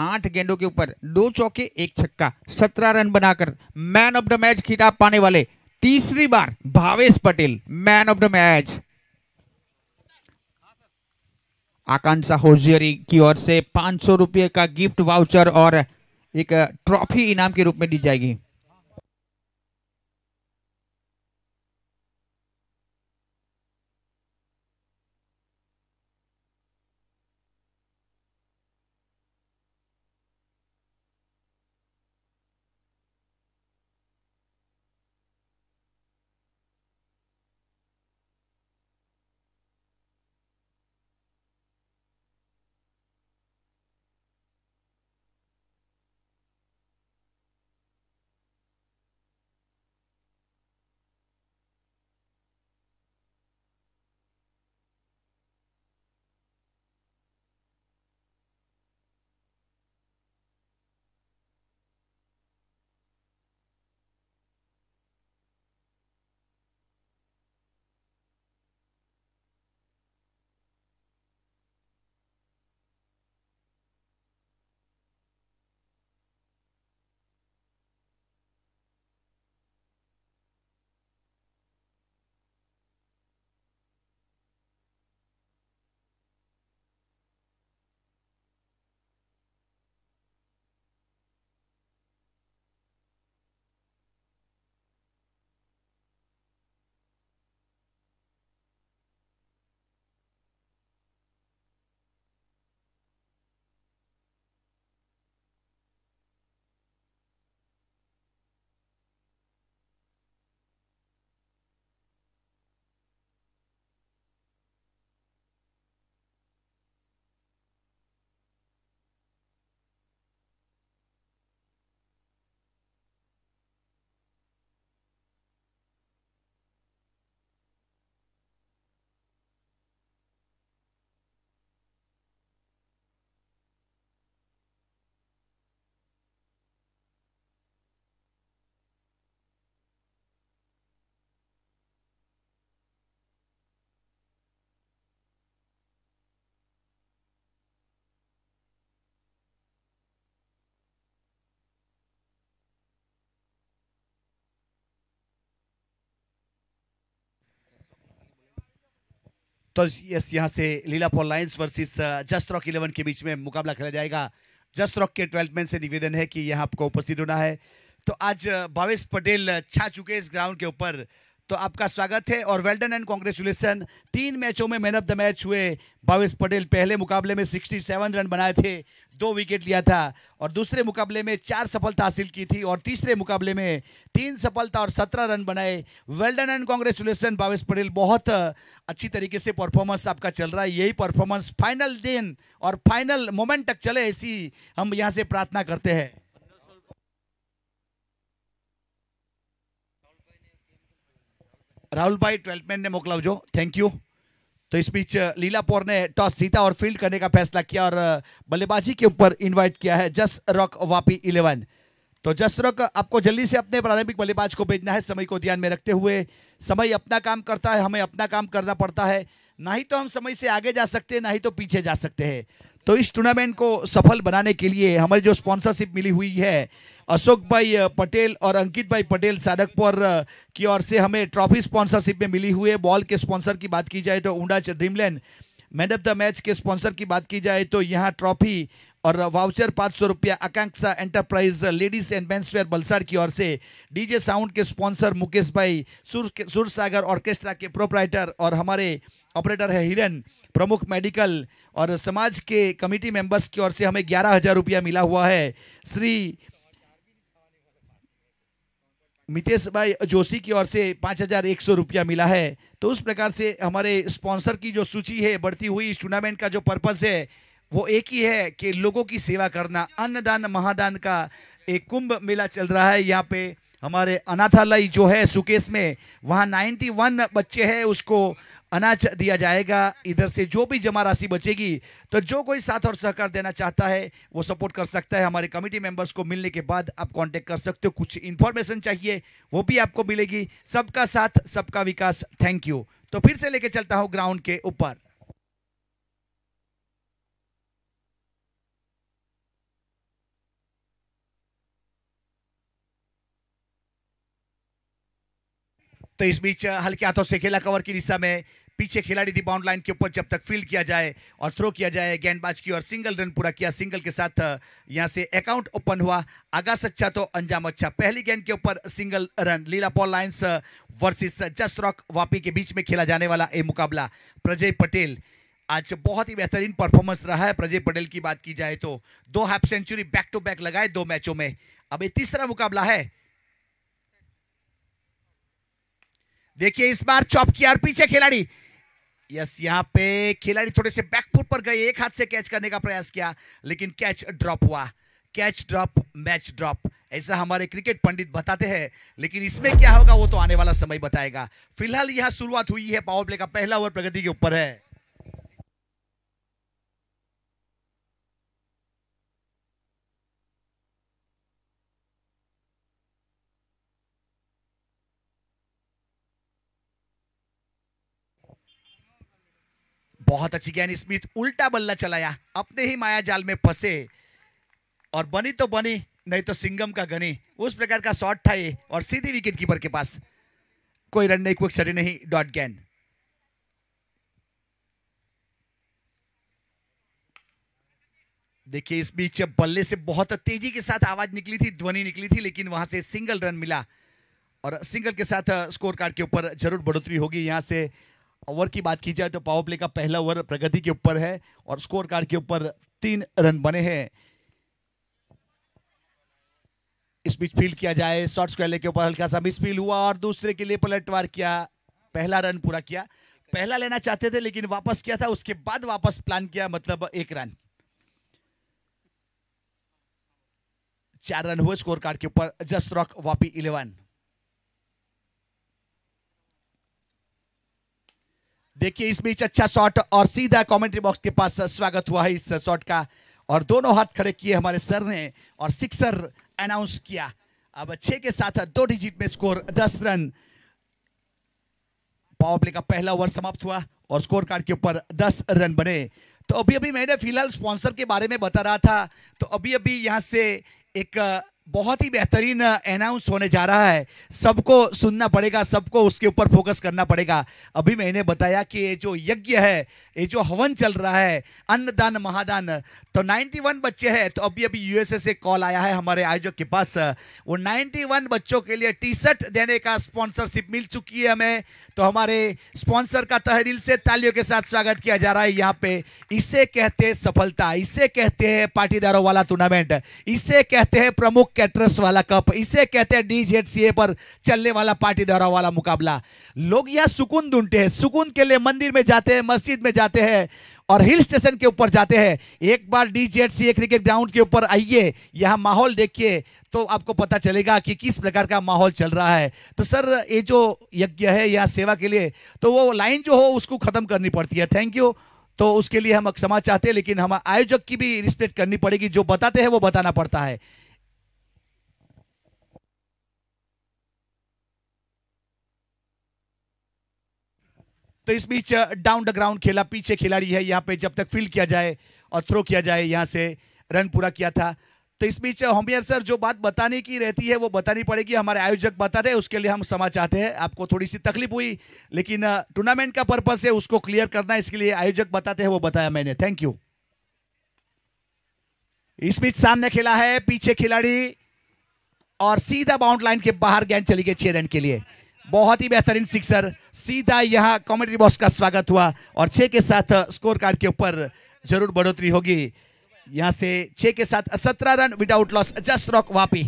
आठ गेंदों के ऊपर दो चौके एक छक्का सत्रह रन बनाकर मैन ऑफ द मैच खिताब पाने वाले तीसरी बार Bhavesh Patel man of the match Akanksha hosiery की ओर से पांच सौ रुपये का गिफ्ट वाउचर और एक ट्रॉफी uh, इनाम के रूप में दी जाएगी तो यस यहाँ से लीला Paul lions versus uh, just rock eleven के बीच में मुकाबला खेला जाएगा जस्ट रॉक के ट्वेल्थ मैन से निवेदन है कि यहाँ आपको उपस्थित होना है तो आज भावेश uh, पटेल uh, छा चुके इस ग्राउंड के ऊपर तो आपका स्वागत है और वेल्डन एंड कॉन्ग्रेचुलेसन तीन मैचों में मैन ऑफ द मैच हुए भावेश पटेल पहले मुकाबले में 67 रन बनाए थे दो विकेट लिया था और दूसरे मुकाबले में चार सफलता हासिल की थी और तीसरे मुकाबले में तीन सफलता और सत्रह रन बनाए well done and congratulation Bhavesh Patel बहुत अच्छी तरीके से परफॉर्मेंस आपका चल रहा है यही परफॉर्मेंस फाइनल दिन और फाइनल मोमेंट तक चले ऐसी हम यहाँ से प्रार्थना करते हैं राहुल भाई ने मोकला जो थैंक यू तो इस बीच लीलापोर ने टॉस जीता और फील्ड करने का फैसला किया और बल्लेबाजी के ऊपर इनवाइट किया है जस रॉक वापी इलेवन तो जस रॉक आपको जल्दी से अपने प्रारंभिक बल्लेबाज को भेजना है समय को ध्यान में रखते हुए समय अपना काम करता है हमें अपना काम करना पड़ता है ना ही तो हम समय से आगे जा सकते हैं ना ही तो पीछे जा सकते हैं तो इस टूर्नामेंट को सफल बनाने के लिए हमारी जो स्पॉन्सरशिप मिली हुई है अशोक भाई पटेल और अंकित भाई पटेल सादकपुर की ओर से हमें ट्रॉफी स्पॉन्सरशिप में मिली हुई है बॉल के स्पॉन्सर की बात की जाए तो ऊंडा dreamland man of the match के स्पॉन्सर की बात की जाए तो यहाँ ट्रॉफी और वाउचर पाँच सौ रुपया Akanksha enterprise ladies and menswear Bulsar की ओर से डीजे साउंड के स्पॉन्सर मुकेश भाई सुर सुरसागर ऑर्केस्ट्रा के प्रोपराइटर और हमारे ऑपरेटर है हिरन प्रमुख मेडिकल और समाज के कमेटी मेंबर्स की ओर से हमें ग्यारह हजार रुपया मिला हुआ है श्री मितेश भाई जोशी की ओर से पाँच हज़ार एक सौ रुपया मिला है तो उस प्रकार से हमारे स्पॉन्सर की जो सूची है बढ़ती हुई इस टूर्नामेंट का जो पर्पज़ है वो एक ही है कि लोगों की सेवा करना अन्नदान महादान का एक कुंभ मेला चल रहा है यहाँ पे हमारे अनाथालय जो है सुकेश में वहाँ 91 बच्चे हैं उसको अनाज दिया जाएगा इधर से जो भी जमा राशि बचेगी तो जो कोई साथ और सहकार देना चाहता है वो सपोर्ट कर सकता है हमारे कमेटी मेंबर्स को मिलने के बाद आप कांटेक्ट कर सकते हो कुछ इन्फॉर्मेशन चाहिए वो भी आपको मिलेगी सबका साथ सबका विकास थैंक यू तो फिर से लेके चलता हूँ ग्राउंड के ऊपर तो इस बीच हल्के हाथों से खेला कवर की दिशा में पीछे खिलाड़ी थी बाउंड लाइन के ऊपर जब तक फील्ड किया जाए और थ्रो किया जाए गेंदबाज की और सिंगल रन पूरा किया सिंगल के साथ यहां से अकाउंट ओपन हुआ आगास अच्छा तो अंजाम अच्छा पहली गेंद के ऊपर सिंगल रन लीला Paul lions versus just rock Vapi के बीच में खेला जाने वाला ये मुकाबला प्रजय पटेल आज बहुत ही बेहतरीन परफॉर्मेंस रहा है प्रजय पटेल की बात की जाए तो दो half century back to back लगाए दो मैचों में अब ये तीसरा मुकाबला है देखिए इस बार चौप किया और पीछे खिलाड़ी यस यहाँ पे खिलाड़ी थोड़े से बैकफुट पर गए एक हाथ से कैच करने का प्रयास किया लेकिन कैच ड्रॉप हुआ कैच ड्रॉप मैच ड्रॉप ऐसा हमारे क्रिकेट पंडित बताते हैं लेकिन इसमें क्या होगा वो तो आने वाला समय बताएगा फिलहाल यह शुरुआत हुई है पावर प्ले का पहला ओवर प्रगति के ऊपर है बहुत अच्छी ज्ञान स्मिथ उल्टा बल्ला चलाया अपने ही माया जाल में फंसे और बनी तो बनी नहीं तो सिंगम का गनी उस प्रकार का शॉट था ये और सीधी विकेट कीपर के पास कोई रन नहीं कोई सरी नहीं डॉट गैन देखिए इस बीच बल्ले से बहुत तेजी के साथ आवाज निकली थी ध्वनि निकली थी लेकिन वहां से सिंगल रन मिला और सिंगल के साथ स्कोर कार्ड के ऊपर जरूर बढ़ोतरी होगी यहां से ओवर की बात की जाए तो पावर प्ले का पहला ओवर प्रगति के ऊपर है और स्कोर कार्ड के ऊपर तीन रन बने हैं इस बीच फील्ड किया जाए शॉर्ट स्क्वायर के ऊपर हल्का सा फील हुआ और दूसरे के लिए पलटवार किया पहला रन पूरा किया पहला लेना चाहते थे लेकिन वापस किया था उसके बाद वापस प्लान किया मतलब एक रन चार रन हुए स्कोर कार्ड के ऊपर जस्ट रॉक वापी इलेवन देखिए इस बीच अच्छा शॉट और सीधा कमेंट्री बॉक्स के पास स्वागत हुआ है इस शॉट का और दोनों हाथ खड़े किए हमारे सर ने और सिक्सर अनाउंस किया अब छह के साथ दो डिजिट में स्कोर दस रन पावर प्ले का पहला ओवर समाप्त हुआ और स्कोर कार्ड के ऊपर दस रन बने तो अभी अभी मैंने फिलहाल स्पॉन्सर के बारे में बता रहा था तो अभी अभी यहाँ से एक बहुत ही बेहतरीन अनाउंस होने जा रहा है सबको सुनना पड़ेगा सबको उसके ऊपर फोकस करना पड़ेगा अभी मैंने बताया कि ये जो यज्ञ है ये जो हवन चल रहा है अन्नदान महादान तो 91 बच्चे हैं तो अभी अभी यूएसए से कॉल आया है हमारे आयोजक के पास वो 91 बच्चों के लिए टी शर्ट देने का स्पॉन्सरशिप मिल चुकी है हमें तो हमारे स्पॉन्सर का तह दिल से तालियों के साथ स्वागत किया जा रहा है यहाँ पे इसे कहते हैं सफलता इसे कहते हैं पाटीदारों वाला टूर्नामेंट इसे कहते हैं प्रमुख कैटरस वाला कप इसे कहते हैं डी जेड सी ए पर चलने वाला पाटीदारों वाला मुकाबला लोग यहाँ सुकून ढूंढते हैं सुकून के लिए मंदिर में जाते हैं मस्जिद में जाते हैं और हिल स्टेशन के ऊपर जाते हैं एक बार D Z C cricket ground के ऊपर आइए यहाँ माहौल देखिए तो आपको पता चलेगा कि किस प्रकार का माहौल चल रहा है तो सर ये जो यज्ञ है यहाँ सेवा के लिए तो वो लाइन जो हो उसको ख़त्म करनी पड़ती है थैंक यू तो उसके लिए हम क्षमा चाहते हैं लेकिन हम आयोजक की भी रिस्पेक्ट करनी पड़ेगी जो बताते हैं वो बताना पड़ता है तो इस बीच डाउन द ग्राउंड खेला पीछे खिलाड़ी है यहाँ पे जब तक फील्ड किया जाए और थ्रो किया जाए यहाँ से रन पूरा किया था तो इस बीच होमियर सर जो बात बताने की रहती है वो बतानी पड़ेगी हमारे आयोजक बता रहे उसके लिए हम समा चाहते हैं आपको थोड़ी सी तकलीफ हुई लेकिन टूर्नामेंट का पर्पज है उसको क्लियर करना इसके लिए आयोजक बताते हैं वो बताया मैंने थैंक यू इस बीच सामने खेला है पीछे खिलाड़ी और सीधा बाउंड लाइन के बाहर गेंद चली गई छह रन के लिए बहुत ही बेहतरीन सिक्सर सीधा यहाँ कॉमेडी बॉक्स का स्वागत हुआ और छः के साथ स्कोर कार्ड के ऊपर जरूर बढ़ोतरी होगी यहाँ से छः के साथ सत्रह run without loss just rock Vapi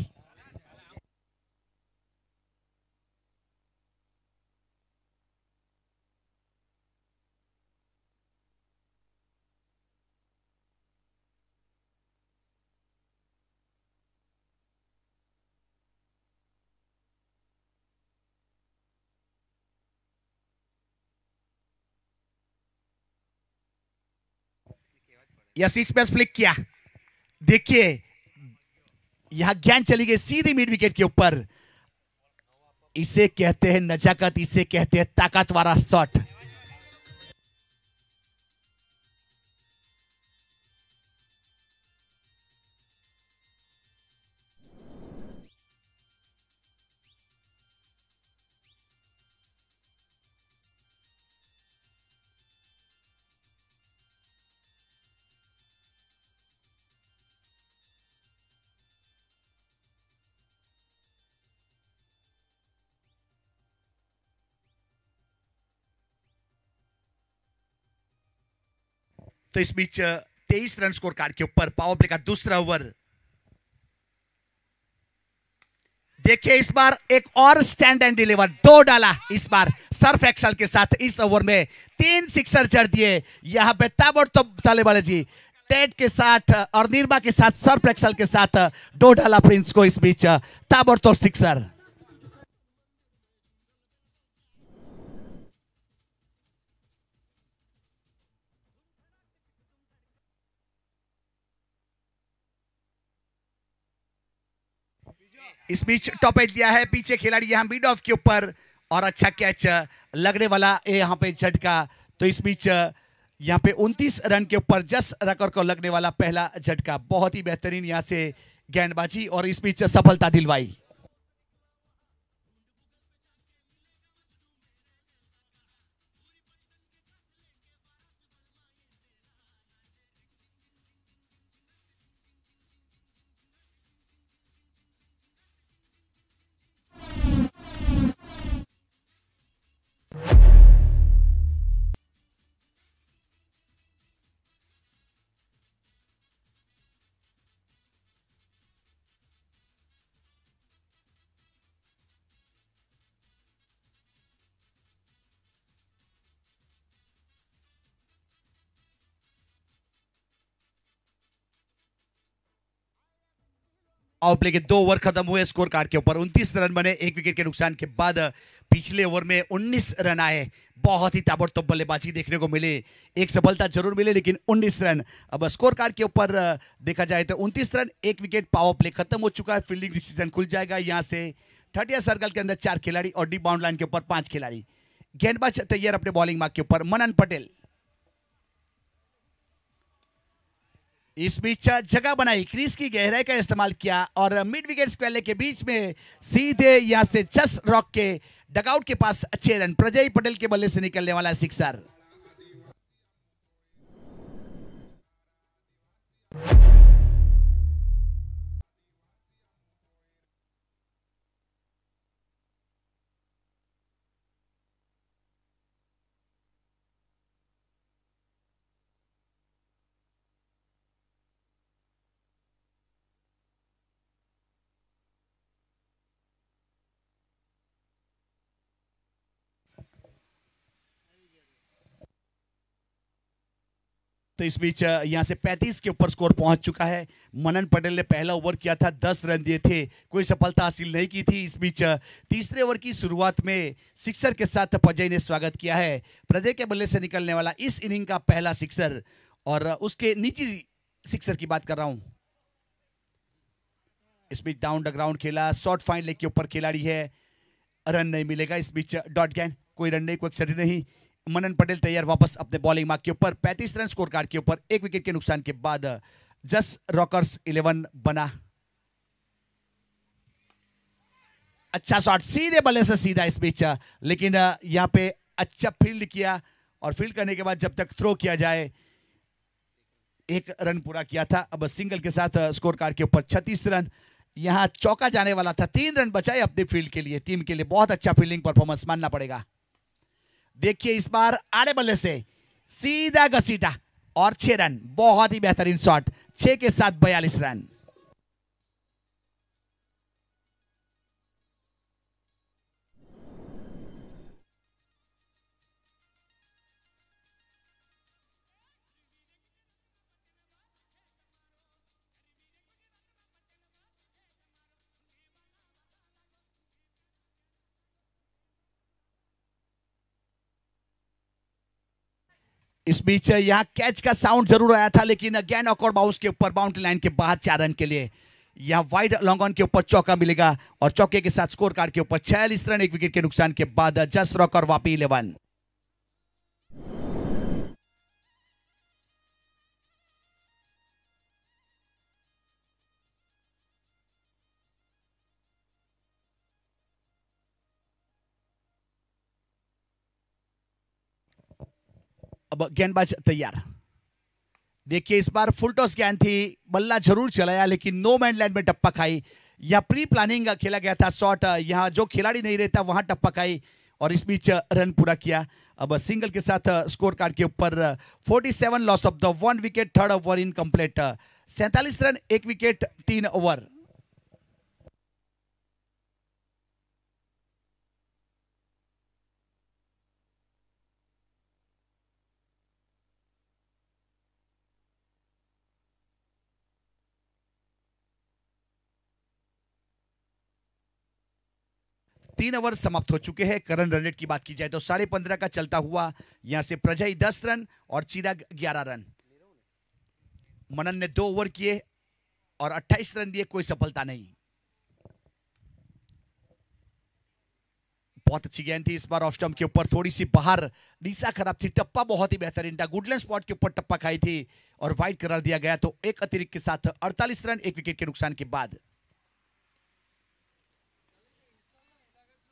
या सिक्स पे फ्लिक किया देखिए यह ज्ञान चली गई सीधी मिड विकेट के ऊपर इसे कहते हैं नजाकत इसे कहते हैं ताकत वाला शॉट तो इस बीच तेईस रन स्कोर कार्ड के ऊपर पावर प्ले का दूसरा ओवर देखिए इस बार एक और स्टैंड एंड डिलीवर दो डाला इस बार सर्फ एक्सल के साथ इस ओवर में तीन सिक्सर चढ़ दिए यहां पे ताबड़ तो जी टेट के साथ और निर्मा के साथ सर्फ एक्सल के साथ दो डाला प्रिंस को इस बीच ताबड़ तो सिक्सर इस बीच टॉप एज दिया है पीछे खिलाड़ी यहाँ मिड ऑफ के ऊपर और अच्छा कैच लगने वाला ए यहाँ पे झटका तो इस बीच यहाँ पे 29 रन के ऊपर जस रकर को लगने वाला पहला झटका बहुत ही बेहतरीन यहाँ से गेंदबाजी और इस बीच सफलता दिलवाई आउटप्ले के दो ओवर खत्म हुए स्कोर कार्ड के ऊपर 29 रन बने एक विकेट के नुकसान के बाद पिछले ओवर में 19 रन आए बहुत ही ताबड़तोब बल्लेबाजी देखने को मिली एक सफलता जरूर मिली लेकिन 19 रन अब स्कोर कार्ड के ऊपर देखा जाए तो 29 रन एक विकेट पावर प्ले खत्म हो चुका है फील्डिंग डिसीजन खुल जाएगा यहाँ से थर्टिया सर्कल के अंदर चार खिलाड़ी और डी बाउंड लाइन के ऊपर पांच खिलाड़ी गेंदबाज तैयार अपने बॉलिंग मार्ग के ऊपर मनन पटेल इस बीच जगह बनाई क्रीज की गहराई का इस्तेमाल किया और मिड विकेट स्क्वेले के बीच में सीधे यहां से चस रॉक के डगआउट के पास अच्छे रन प्रजय पटेल के बल्ले से निकलने वाला सिक्सर तो इस बीच यहाँ से 35 के ऊपर स्कोर पहुंच चुका है मनन पटेल ने पहला ओवर किया था 10 रन दिए थे कोई सफलता हासिल नहीं की थी इस बीच तीसरे ओवर की शुरुआत में सिक्सर के साथ पजय ने स्वागत किया है प्रदेश के बल्ले से निकलने वाला इस इनिंग का पहला सिक्सर और उसके निजी सिक्सर की बात कर रहा हूं इस बीच डाउन द ग्राउंड खेला शॉर्ट फाइन लेग के ऊपर खिलाड़ी है रन नहीं मिलेगा इस बीच डॉट गैन कोई रन नहीं कोई नहीं मनन पटेल तैयार वापस अपने बॉलिंग मार्क के ऊपर 35 रन स्कोर कार्ड के ऊपर एक विकेट के नुकसान के बाद जस रॉकर्स 11 बना अच्छा शॉट सीधे बल्ले से सीधा इस बीच लेकिन यहां पे अच्छा फील्ड किया और फील्ड करने के बाद जब तक थ्रो किया जाए एक रन पूरा किया था अब सिंगल के साथ स्कोर कार्ड के ऊपर छत्तीस रन यहां चौका जाने वाला था तीन रन बचाए अपने फील्ड के लिए टीम के लिए बहुत अच्छा फील्डिंग परफॉर्मेंस मानना पड़ेगा देखिए इस बार आड़े बल्ले से सीधा घसीटा और छह रन बहुत ही बेहतरीन शॉट छह के साथ बयालीस रन इस बीच यहाँ कैच का साउंड जरूर आया था लेकिन अगेन अकॉर्ड बाउंस के ऊपर बाउंड्री लाइन के बाहर चार रन के लिए यह वाइड लॉन्ग ऑन के ऊपर चौका मिलेगा और चौके के साथ स्कोर कार्ड के ऊपर छियालीस रन एक विकेट के नुकसान के बाद जस रॉक और वापी इलेवन अब गेंदबाज तैयार देखिए इस बार फुल टॉस गेंद थी बल्ला जरूर चलाया लेकिन नो मैन लैंड में टप्पा खाई या प्री प्लानिंग खेला गया था शॉट यहाँ जो खिलाड़ी नहीं रहता वहां टप्पा खाई और इस बीच रन पूरा किया अब सिंगल के साथ स्कोर कार्ड के ऊपर 47 loss of the one wicket third over incomplete सैंतालीस रन एक विकेट तीन ओवर तीन ओवर समाप्त हो चुके हैं करंट रन रेट की बात की जाए तो साढ़े पंद्रह का चलता हुआ यहां से प्रजय दस रन और चिराग ग्यारह रन मनन ने दो ओवर किए और अट्ठाईस रन दिए कोई सफलता नहीं बहुत अच्छी गेंद थी इस बार ऑफ स्टम्प के ऊपर थोड़ी सी बाहर दिशा खराब थी टप्पा बहुत ही बेहतरीन था गुडलैंड स्पॉट के ऊपर टप्पा खाई थी और व्हाइट करार दिया गया तो एक अतिरिक्त के साथ अड़तालीस रन एक विकेट के नुकसान के बाद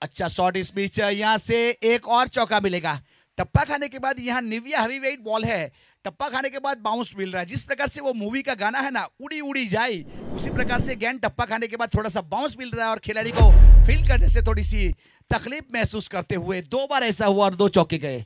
अच्छा शॉर्ट स्पीच यहाँ से एक और चौका मिलेगा टप्पा खाने के बाद यहाँ निविया हैवी वेट बॉल है टप्पा खाने के बाद बाउंस मिल रहा है जिस प्रकार से वो मूवी का गाना है ना उड़ी उड़ी जाए उसी प्रकार से गेंद टप्पा खाने के बाद थोड़ा सा बाउंस मिल रहा है और खिलाड़ी को फील करने से थोड़ी सी तकलीफ महसूस करते हुए दो बार ऐसा हुआ और दो चौके गए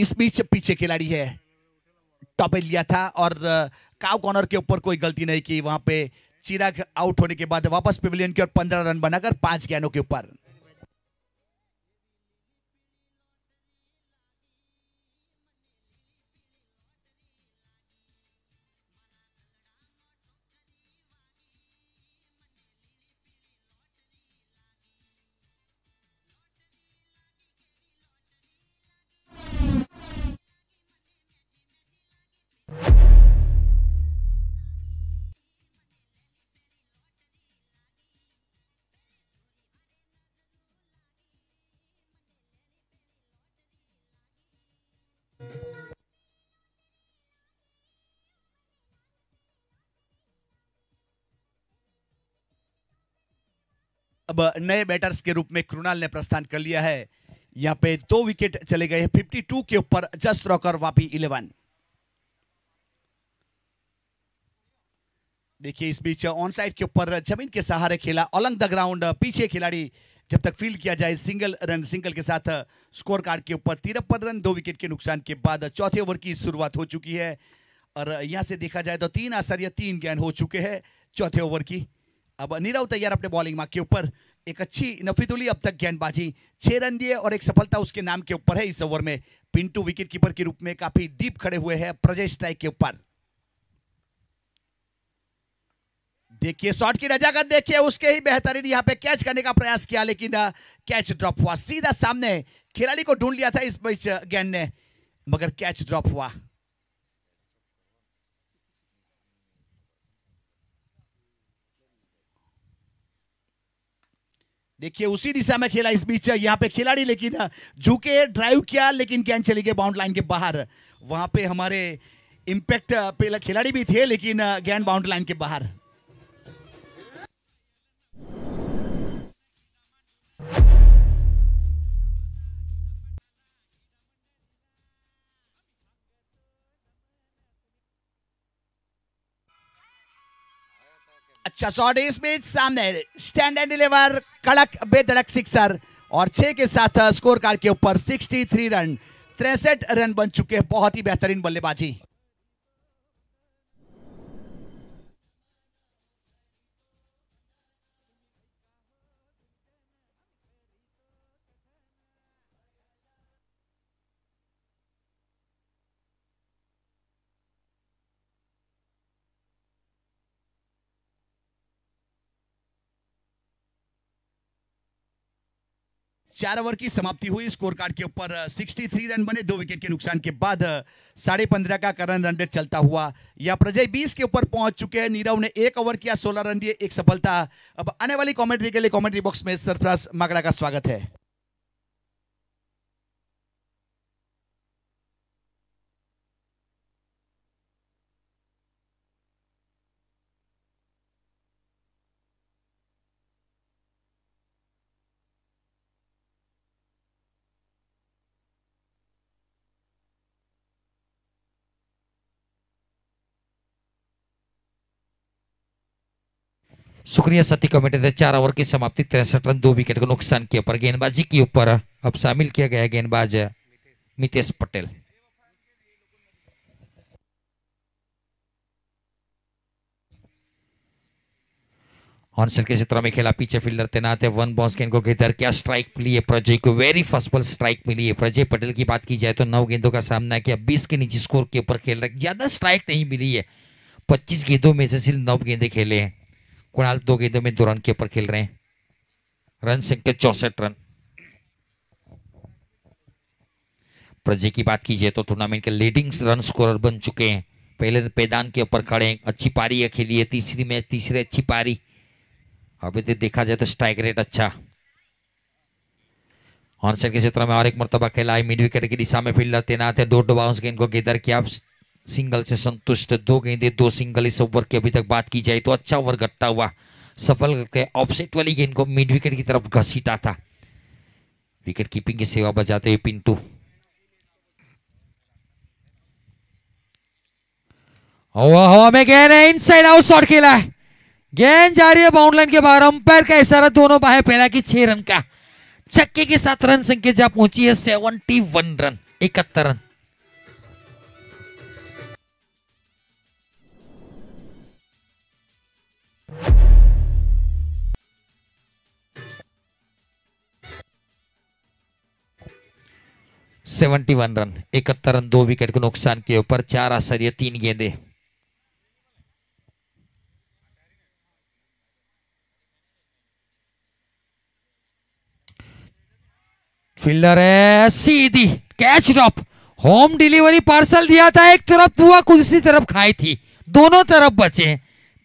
इस बीच पीछे खिलाड़ी है टॉप लिया था और काउ कॉर्नर के ऊपर कोई गलती नहीं की वहां पे चिराग आउट होने के बाद वापस पिविलियन की ओर पंद्रह रन बनाकर पांच गैनों के ऊपर अब नए बैटर्स के रूप में कृणाल ने प्रस्थान कर लिया है यहां पे दो विकेट चले गए फिफ्टी टू के ऊपर जस्ट रॉकर वापी इलेवन देखिए इस बीच ऑन साइड के ऊपर जमीन के सहारे खेला अलंग द ग्राउंड पीछे खिलाड़ी जब तक फील्ड किया जाए सिंगल रन सिंगल के साथ स्कोर कार्ड के ऊपर तिरपन रन दो विकेट के नुकसान के बाद चौथे ओवर की शुरुआत हो चुकी है और यहां से देखा जाए तो तीन आसर या तीन गेंद हो चुके हैं चौथे ओवर की अब नीरव तैयार अपने बॉलिंग मार्ग के ऊपर एक अच्छी नफीतुली अब तक गेंदबाजी छह रन दिए और एक सफलता उसके नाम के ऊपर है इस ओवर में पिंटू विकेट कीपर के रूप में काफी डीप खड़े हुए हैं प्रजेश टाइक के ऊपर देखिए शॉट की नजाकत देखिए उसके ही बेहतरीन यहां पे कैच करने का प्रयास किया लेकिन कैच ड्रॉप हुआ सीधा सामने खिलाड़ी को ढूंढ लिया था इस बीच गेंद ने मगर कैच ड्रॉप हुआ देखिए उसी दिशा में खेला इस बीच यहाँ पे खिलाड़ी लेकिन हाँ, झुके ड्राइव किया लेकिन गेंद चली गई बाउंड लाइन के बाहर वहां पे हमारे इम्पैक्ट पे खिलाड़ी भी थे लेकिन गेंद बाउंड लाइन के बाहर अच्छा शॉट इस बीच सामने स्टैंड एंड डिलीवर कड़क बेधड़क सिक्सर और छह के साथ स्कोर uh, कार्ड के ऊपर 63 रन तिरसठ रन बन चुके हैं बहुत ही बेहतरीन बल्लेबाजी चार ओवर की समाप्ति हुई स्कोर कार्ड के ऊपर 63 रन बने दो विकेट के नुकसान के बाद साढ़े पंद्रह का करंट रन रेट चलता हुआ या प्रजय 20 के ऊपर पहुंच चुके हैं नीरव ने एक ओवर किया 16 रन दिए एक सफलता अब आने वाली कमेंट्री के लिए कमेंट्री बॉक्स में सरफराज मागड़ा का स्वागत है सुक्रिया सती कमेटी ने चार ओवर की समाप्ति तिरसठ रन दो विकेट को नुकसान किया पर गेंदबाजी के ऊपर अब शामिल किया गया गेंदबाज मितेश पटेल ऑनसेट के क्षेत्र में खेला पीछे फील्डर तैनात है वन बॉन्स गेंद को घेर क्या स्ट्राइक मिली है प्रजय को वेरी फर्स्ट बॉल स्ट्राइक मिली है प्रजय पटेल की बात की जाए तो नौ गेंदों का सामना किया बीस के निजी स्कोर के ऊपर खेल रहा ज्यादा स्ट्राइक नहीं मिली है पच्चीस गेंदों में से सिर्फ नौ गेंदे खेले हैं कुणाल दो गेंदों में दो रन के ऊपर खेल रहे हैं रन संख्या चौसठ रन प्रजय की बात कीजिए तो टूर्नामेंट के लीडिंग रन स्कोरर बन चुके हैं पहले पैदान तो के ऊपर खड़े हैं अच्छी पारी है खेली है तीसरी मैच तीसरी अच्छी पारी अभी तो देखा जाए तो स्ट्राइक रेट अच्छा ऑनसेट के क्षेत्र में और एक मरतबा खेला है मिड विकेट की दिशा में फील्डर तैनात है दो बाउंस गेंद को गेदर किया सिंगल से संतुष्ट दो गेंदे दो सिंगल इस ओवर की अभी तक बात की जाए तो अच्छा ओवर घटता हुआ सफल करके ऑफसेट वाली गेंद को मिड विकेट की तरफ घसीटा था विकेट कीपिंग की सेवा बजाते हुए पिंटू हवा हवा में गेंद है इनसाइड आउट शॉट खेला है गेंद जा रही है लाइन के बाहर अंपायर का इशारा दोनों बाहर फैला की छह रन का छक्के के साथ रन संख्या जा पहुंची है सेवनटी वन रन इकहत्तर रन वन रन इकहत्तर रन दो विकेट को नुकसान के ऊपर चार आश्चर्य तीन गेंदे फील्डर है सीधी catch drop home delivery parcel दिया था एक तरफ पुआ दूसरी तरफ खाई थी दोनों तरफ बचे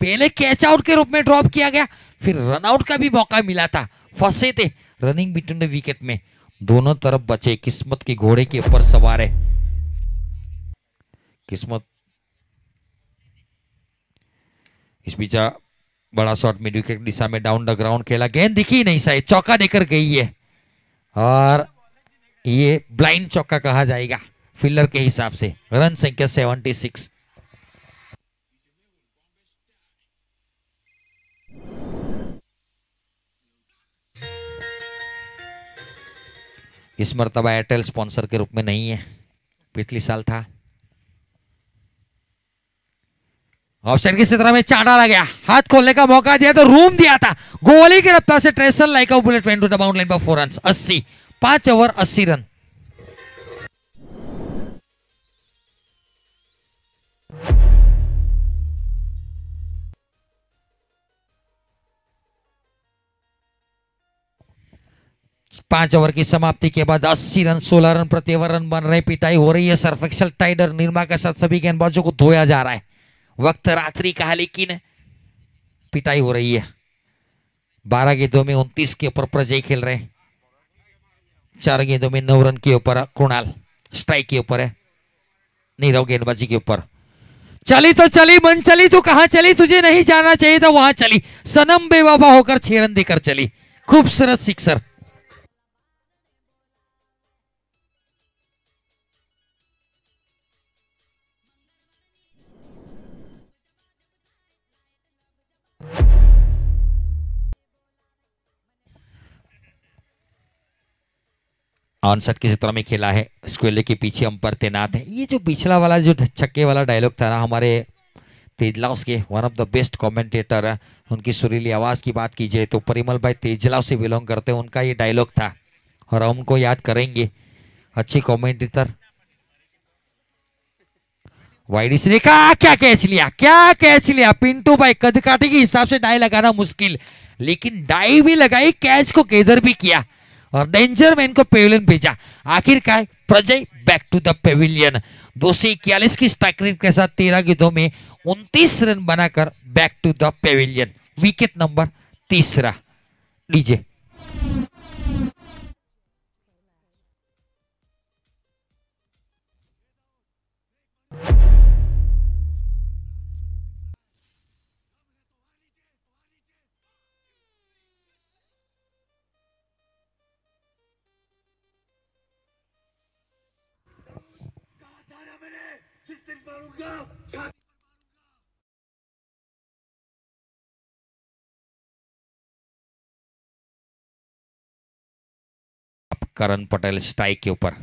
पहले कैच आउट के रूप में ड्रॉप किया गया फिर रन आउट का भी मौका मिला था फंसे थे रनिंग बिटवीन द विकेट में दोनों तरफ बचे किस्मत के घोड़े के ऊपर सवार है किस्मत इस बीचा बड़ा शॉट मिड विकेट दिशा में डाउन द ग्राउंड खेला गेंद दिखी नहीं साइड चौका देकर गई है और ये ब्लाइंड चौका कहा जाएगा फिल्डर के हिसाब से रन संख्या सेवेंटी सिक्स इस मरतबा एयरटेल स्पॉन्सर के रूप में नहीं है पिछली साल था ऑप्शन की सत्रह में चार डाला गया हाथ खोलने का मौका दिया तो रूम दिया था गोली की रफ्तार से tracer like bullet went bound line पर फोर रन अस्सी पांच ओवर अस्सी रन पांच ओवर की समाप्ति के बाद 80 रन 16 रन प्रति ओवर रन बन रहे पिटाई हो रही है सर्फेक्सल टाइडर निर्मा के साथ सभी गेंदबाजों को धोया जा रहा है वक्त रात्रि का है लेकिन पिटाई हो रही है बारह गेंदों में उनतीस के ऊपर प्रजय खेल रहे हैं चार गेंदों में नौ रन के ऊपर कृणाल स्ट्राइक के ऊपर है नीरव गेंदबाजी के ऊपर चली तो चली मन चली तो कहा चली तुझे नहीं जाना चाहिए था वहां चली सनम बेवाबा होकर छह रन देकर चली खूबसूरत सिक्सर ऑनसट किस तरह में खेला है स्क्वेले के पीछे अंपर तैनात है ये जो पिछला वाला जो छक्के वाला डायलॉग था ना हमारे तेजलाउस के one of the best commentator उनकी सुरीली आवाज़ की बात की जाए तो परिमल भाई तेजलाव से बिलोंग करते हैं उनका ये डायलॉग था और हम उनको याद करेंगे अच्छी कॉमेंटेटर वाइडिस ने कहा क्या कैच लिया क्या कैच लिया पिंटू भाई कद काटे के हिसाब से डाई लगाना मुश्किल लेकिन डाई भी लगाई कैच को केदर भी किया और डेंजर मैन को पेविलियन भेजा आखिर का Prajay back to the pavilion दो सौ इक्यालीस की स्ट्राइक के साथ तेरह गेंदों में उनतीस रन बनाकर back to the pavilion wicket number तीसरा लीजिए you करण पटेल स्ट्राइक के ऊपर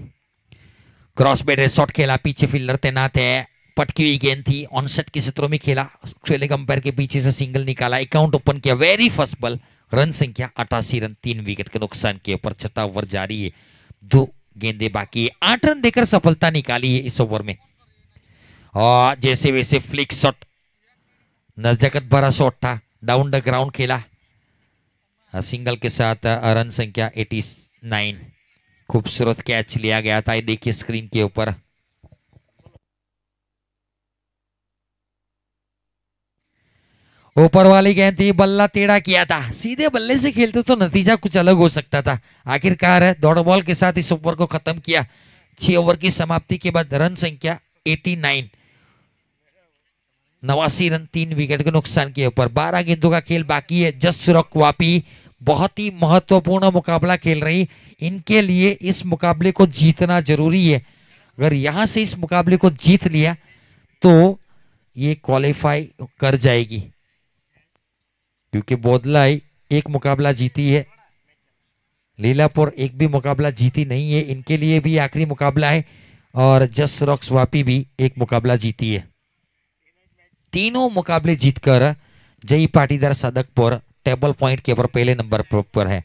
क्रॉस बेड है शॉट खेला पीछे फील्डर तैनात है पटकी हुई गेंद थी ऑनसेट के सत्रों में खेला खेले कंपेयर के पीछे से सिंगल निकाला अकाउंट ओपन किया वेरी फर्स्ट बॉल रन संख्या अठासी रन तीन विकेट के नुकसान के ऊपर छठा ओवर जारी है दो गेंदे बाकी आठ रन देकर सफलता निकाली है इस ओवर में और जैसे वैसे फ्लिक शॉट नजकत भरा शॉट था डाउन द ग्राउंड खेला सिंगल के साथ रन संख्या एटी नाइन खूबसूरत कैच लिया गया था ये देखिए स्क्रीन के ऊपर ऊपर वाली गेंद थी बल्ला टेढ़ा किया था सीधे बल्ले से खेलते तो नतीजा कुछ अलग हो सकता था आखिरकार है दौड़ बॉल के साथ इस ओवर को खत्म किया छह ओवर की समाप्ति के बाद रन संख्या 89 नवासी रन तीन विकेट के नुकसान के ऊपर बारह गेंदों का खेल बाकी है जस वापी बहुत ही महत्वपूर्ण मुकाबला खेल रही इनके लिए इस मुकाबले को जीतना जरूरी है अगर यहाँ से इस मुकाबले को जीत लिया तो ये क्वालिफाई कर जाएगी क्योंकि बोदलाई एक मुकाबला जीती है लीलापुर एक भी मुकाबला जीती नहीं है इनके लिए भी आखिरी मुकाबला है और जस रॉक्स वापी भी एक मुकाबला जीती है तीनों मुकाबले जीतकर जयी पाटीदार सदकपुर टेबल पॉइंट के ऊपर पहले नंबर पर है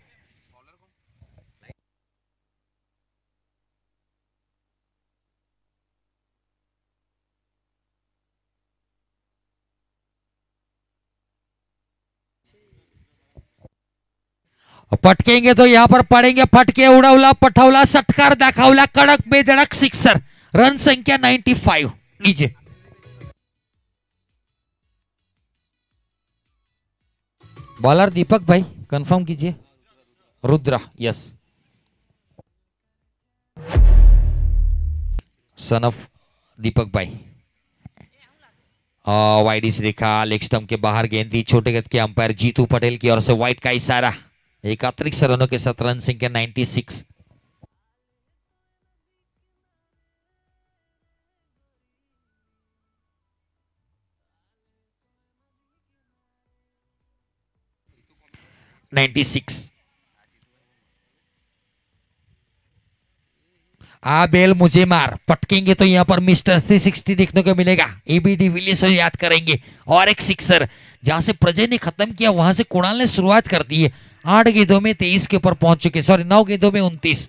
पटकेंगे तो यहां पर पड़ेंगे फटके उड़ावला पठौला सटकार दाखावला कडक बेधड़क सिक्सर रन संख्या 95 लीजिए बॉलर दीपक भाई कंफर्म कीजिए Rudra yes son of Deepak भाई वाइड इस देखा लेग स्टम्प के बाहर गेंद छोटे गेंद के अंपायर जीतू पटेल की ओर से व्हाइट का इशारा एक अतिरिक्त रनों के साथ रन संख्या सिक्स आ बेल मुझे मार पटकेंगे तो यहाँ पर मिस्टर थ्री सिक्सटी देखने को मिलेगा एबीडी विलियस याद करेंगे और एक सिक्सर जहां से प्रजय ने खत्म किया वहां से कुणाल ने शुरुआत कर दी है आठ गेंदों में तेईस के ऊपर पहुंच चुके सॉरी नौ गेंदों में उन्तीस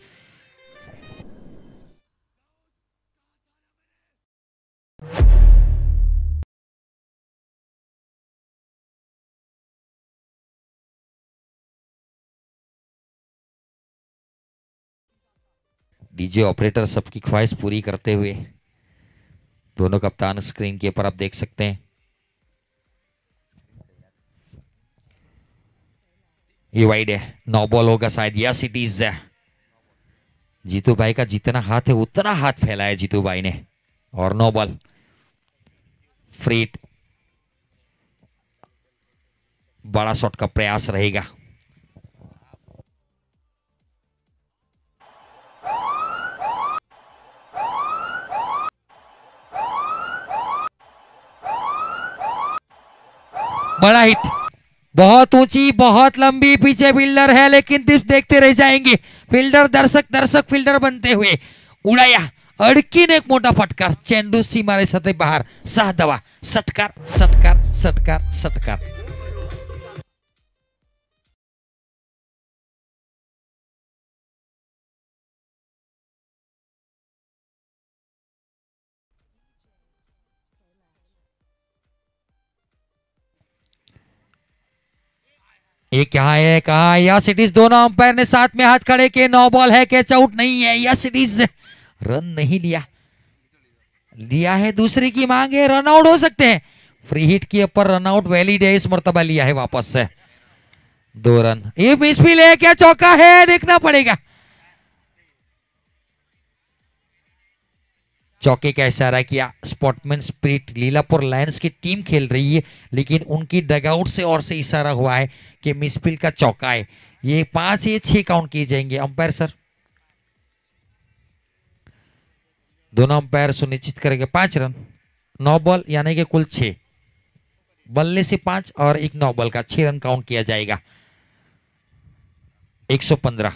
डीजे ऑपरेटर सबकी ख्वाहिश पूरी करते हुए दोनों कप्तान स्क्रीन के ऊपर आप देख सकते हैं ये वाइड है नौ बॉल होगा शायद या सिटीज है जीतू भाई का जितना हाथ है उतना हाथ फैलाया जीतू भाई ने और नौ बॉल फ्रीट बड़ा शॉट का प्रयास रहेगा बड़ा हिट बहुत ऊंची बहुत लंबी पीछे फील्डर है लेकिन दिप देखते रह जाएंगे फील्डर दर्शक दर्शक फील्डर बनते हुए उड़ाया अड़की ने एक मोटा फटकार चेंडू सतह बाहर सह दवा सटकार सटकार सटकार सटकार ये क्या है कहा यस इट इज दोनों अंपायर ने साथ में हाथ खड़े के नौ बॉल है कैच आउट नहीं है यस इट इज रन नहीं लिया लिया है दूसरे की मांग है रन आउट हो सकते हैं फ्री हिट के ऊपर रन आउट वैलिड है इस मरतबा लिया है वापस से दो रन ये मिस भी ले क्या चौका है देखना पड़ेगा चौके का इशारा किया स्पॉटमैन स्प्रिट लीलापुर लायंस की टीम खेल रही है लेकिन उनकी डगआउट से और से इशारा हुआ है कि मिसफील्ड का चौका है ये पांच ये छह काउंट किए जाएंगे अंपायर सर दोनों अंपायर सुनिश्चित करेंगे पांच रन नौ बॉल यानी कि कुल छः बल्ले से पांच और एक नौ बॉल का छह रन काउंट किया जाएगा पंद्रह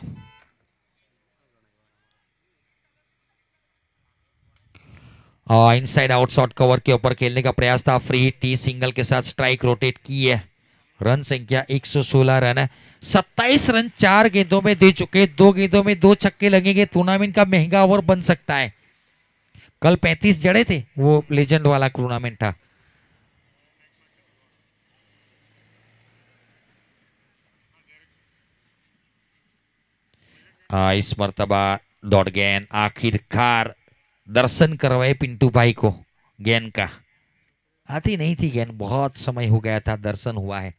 इनसाइड आउट शॉट कवर के ऊपर खेलने का प्रयास था फ्री टी सिंगल के साथ स्ट्राइक रोटेट की है रन संख्या 116 रन है 27 रन चार गेंदों में दे चुके दो गेंदों में दो छक्के लगेंगे टूर्नामेंट का महंगा ओवर बन सकता है कल 35 जड़े थे वो लेजेंड वाला टूर्नामेंट था आ, इस मरतबा डॉट गेंद आखिरकार दर्शन करवाए पिंटू भाई को ज्ञान का आती नहीं थी ज्ञान बहुत समय हो गया था दर्शन हुआ है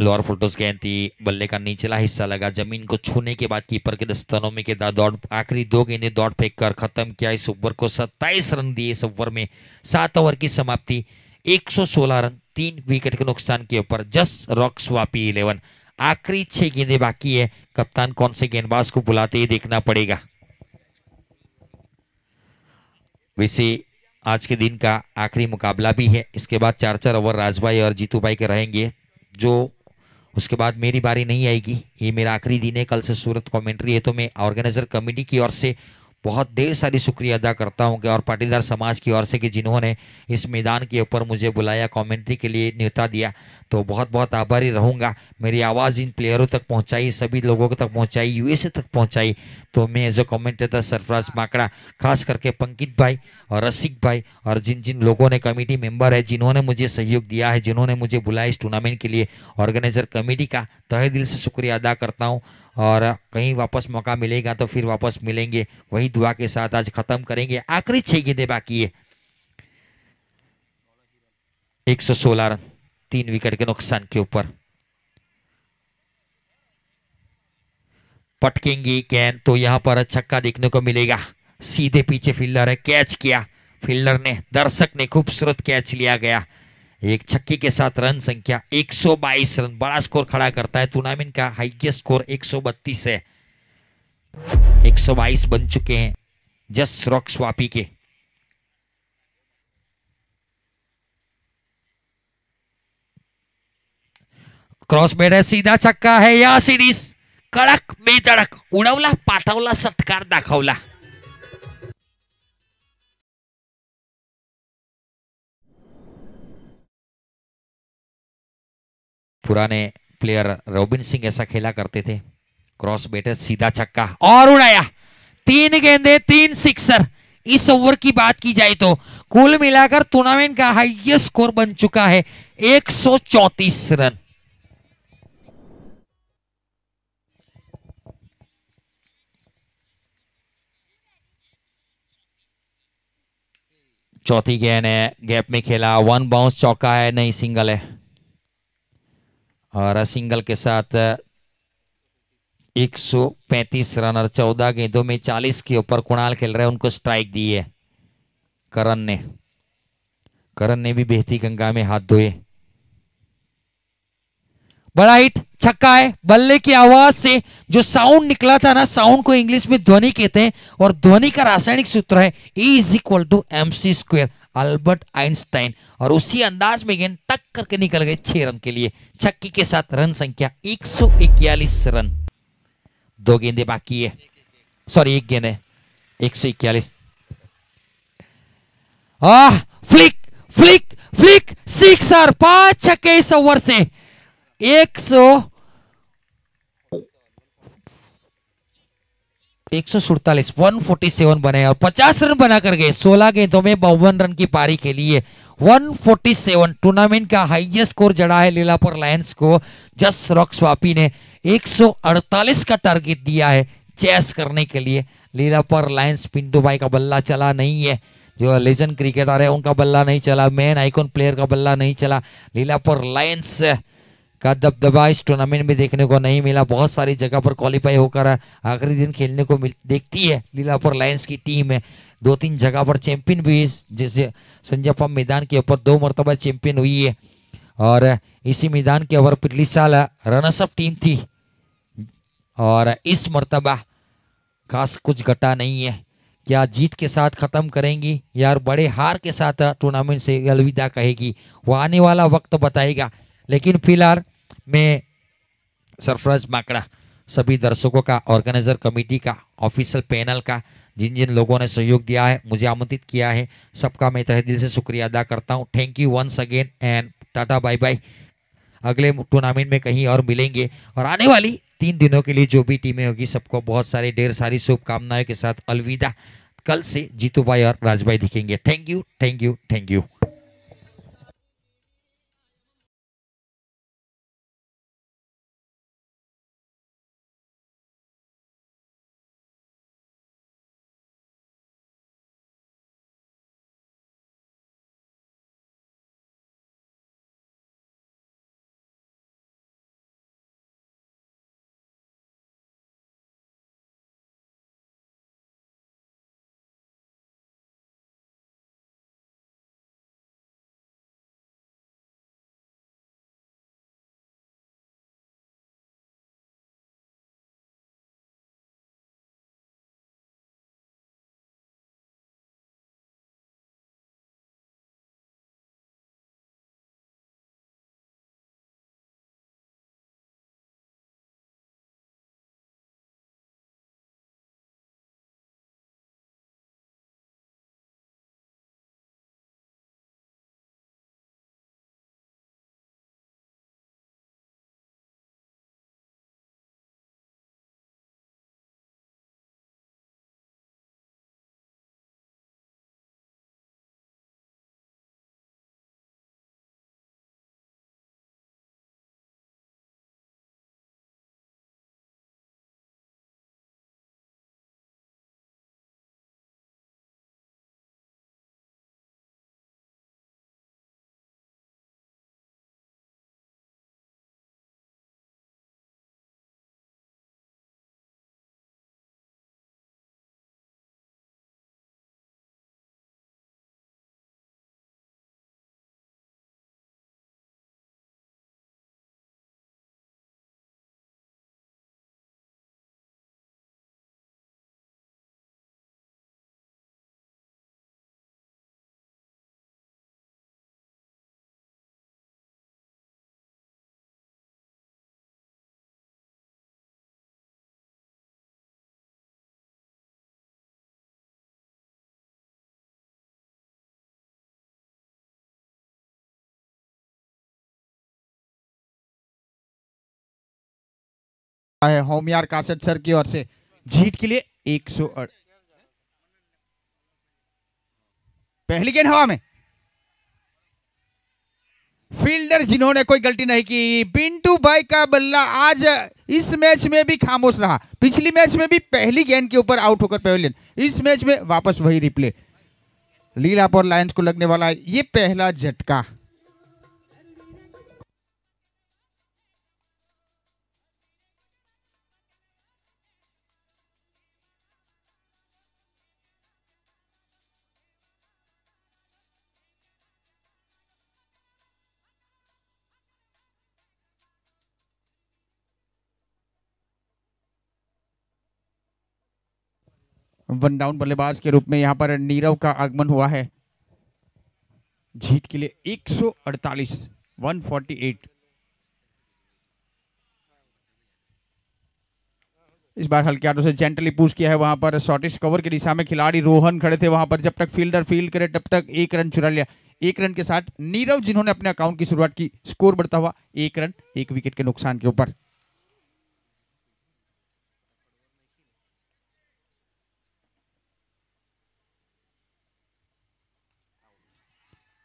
लोअर फोटोस गेंद थी बल्ले का निचला हिस्सा लगा जमीन को छूने के बाद कीपर के दस्तनों में के दौड़ आखिरी दो गेंदें दौड़ फेंक कर खत्म किया इस ओवर को 27 रन दिए इस ओवर में सात ओवर की समाप्ति 116 रन तीन विकेट के नुकसान के ऊपर जस रॉक्स वापी इलेवन आखिरी छह गेंदे बाकी है कप्तान कौन से गेंदबाज को बुलाते ही देखना पड़ेगा वैसे आज के दिन का आखिरी मुकाबला भी है इसके बाद चार चार ओवर राजभाई और जीतू भाई के रहेंगे जो उसके बाद मेरी बारी नहीं आएगी ये मेरा आखिरी दिन है कल से सूरत कमेंट्री है तो मैं ऑर्गेनाइजर कमेटी की ओर से बहुत ढेर सारी शुक्रिया अदा करता हूँ कि और पाटीदार समाज की ओर से कि जिन्होंने इस मैदान के ऊपर मुझे बुलाया कमेंट्री के लिए न्योता दिया तो बहुत बहुत आभारी रहूँगा मेरी आवाज़ इन प्लेयरों तक पहुँचाई सभी लोगों तक पहुँचाई यूएसए तक पहुँचाई तो मैं as a commentator Sarfaraz Makda खास करके पंकित भाई और रसिक भाई और जिन जिन लोगों ने कमेटी मेम्बर है जिन्होंने मुझे सहयोग दिया है जिन्होंने मुझे बुलाया इस टूर्नामेंट के लिए ऑर्गेनाइजर कमेटी का तहे दिल से शुक्रिया अदा करता हूँ और कहीं वापस मौका मिलेगा तो फिर वापस मिलेंगे वही दुआ के साथ आज ख़त्म करेंगे आखिरी छह गेंदे बाकी है एक सौ सोलह रन तीन विकेट के नुकसान के ऊपर पटकेंगी कैन तो यहाँ पर छक्का देखने को मिलेगा सीधे पीछे फील्डर है कैच किया फील्डर ने दर्शक ने खूबसूरत कैच लिया गया एक छक्की के साथ रन संख्या 122 रन बड़ा स्कोर खड़ा करता है टूर्नामेंट का हाइएस्ट स्कोर 132 है 122 बन चुके हैं जस रॉक स्वापी के क्रॉस बेड है सीधा छक्का है या सीरीज कडक बेतड़क उडवला पाठवला सटकार दाखवला पुराने प्लेयर रोबिन सिंह ऐसा खेला करते थे क्रॉस बैटर सीधा छक्का और उड़ाया तीन गेंदे तीन सिक्सर इस ओवर की बात की जाए तो कुल मिलाकर टूर्नामेंट का हाईएस्ट स्कोर बन चुका है 134 रन चौथी गेंद है गैप में खेला वन बाउंस चौका है नहीं सिंगल है और सिंगल के साथ 135 रन और 14 गेंदों में 40 के ऊपर कुणाल खेल रहे हैं उनको स्ट्राइक दी है करण ने करण ने भी बेहती गंगा में हाथ धोए बड़ा हिट छक्का है बल्ले की आवाज से जो साउंड निकला था ना साउंड को इंग्लिश में ध्वनि कहते हैं और ध्वनि का रासायनिक सूत्र है E is equal to M C square Albert Einstein और उसी अंदाज में गेंद टक करके निकल गए छह रन के लिए छक्की के साथ रन संख्या एक रन दो गेंदे बाकी है सॉरी एक गेंद है एक सौ इक्यालीस ah flick flick flick six और पांच छक्के इस ओवर से एक सौ एक सौ सुड़तालीस वन फोर्टी सेवन बनाए और पचास रन बनाकर गए सोलह गेंदों में बावन रन की पारी खेली है वन फोर्टी सेवन टूर्नामेंट का हाईएस्ट स्कोर जड़ा है लीलापुर लायंस को जस रॉक्स वापी ने एक सौ अड़तालीस का टारगेट दिया है चेस करने के लिए लीलापुर लायंस पिंटू भाई का बल्ला चला नहीं है जो लेजेंड क्रिकेटर है उनका बल्ला नहीं चला मेन आइकॉन प्लेयर का बल्ला नहीं चला लीलापुर लायंस का दबदबा इस टूर्नामेंट में देखने को नहीं मिला बहुत सारी जगह पर क्वालिफाई होकर आखिरी दिन खेलने को मिल देखती है लीलापुर लायंस की टीम है दो तीन जगह पर चैंपियन भी है जैसे संजयपम मैदान के ऊपर दो मरतबा चैंपियन हुई है और इसी मैदान के ऊपर पिछली साल रनर्सअप टीम थी और इस मरतबा खास कुछ घटा नहीं है क्या जीत के साथ ख़त्म करेंगी यार बड़े हार के साथ टूर्नामेंट से अलविदा कहेगी वो आने वाला वक्त बताएगा लेकिन फिलहाल मैं सरफराज माकड़ा सभी दर्शकों का ऑर्गेनाइजर कमेटी का ऑफिशियल पैनल का जिन जिन लोगों ने सहयोग दिया है मुझे आमंत्रित किया है सबका मैं तहे दिल से शुक्रिया अदा करता हूँ thank you once again and tata bye bye अगले टूर्नामेंट में कहीं और मिलेंगे और आने वाली तीन दिनों के लिए जो भी टीमें होगी सबको बहुत सारे ढेर सारी शुभकामनाएं के साथ अलविदा कल से जीतू भाई और राजभाई दिखेंगे thank you thank you thank you Homyar Kasat sir की ओर से जीत के लिए एक सौ पहली गेंद हवा में फील्डर जिन्होंने कोई गलती नहीं की पिंटू भाई का बल्ला आज इस मैच में भी खामोश रहा पिछली मैच में भी पहली गेंद के ऊपर आउट होकर पेवेलियन इस मैच में वापस वही रिप्ले लीलापुर लायंस को लगने वाला ये पहला झटका वन डाउन बल्लेबाज के रूप में यहां पर नीरव का आगमन हुआ है जीत के लिए 148 148 इस बार हल्के हाथों से जेंटली पूछ किया है वहां पर शॉर्टेस्ट कवर की दिशा में खिलाड़ी रोहन खड़े थे वहां पर जब तक फील्डर फील्ड करे तब तक एक रन चुरा लिया एक रन के साथ नीरव जिन्होंने अपने अकाउंट की शुरुआत की स्कोर बढ़ता हुआ एक रन एक विकेट के नुकसान के ऊपर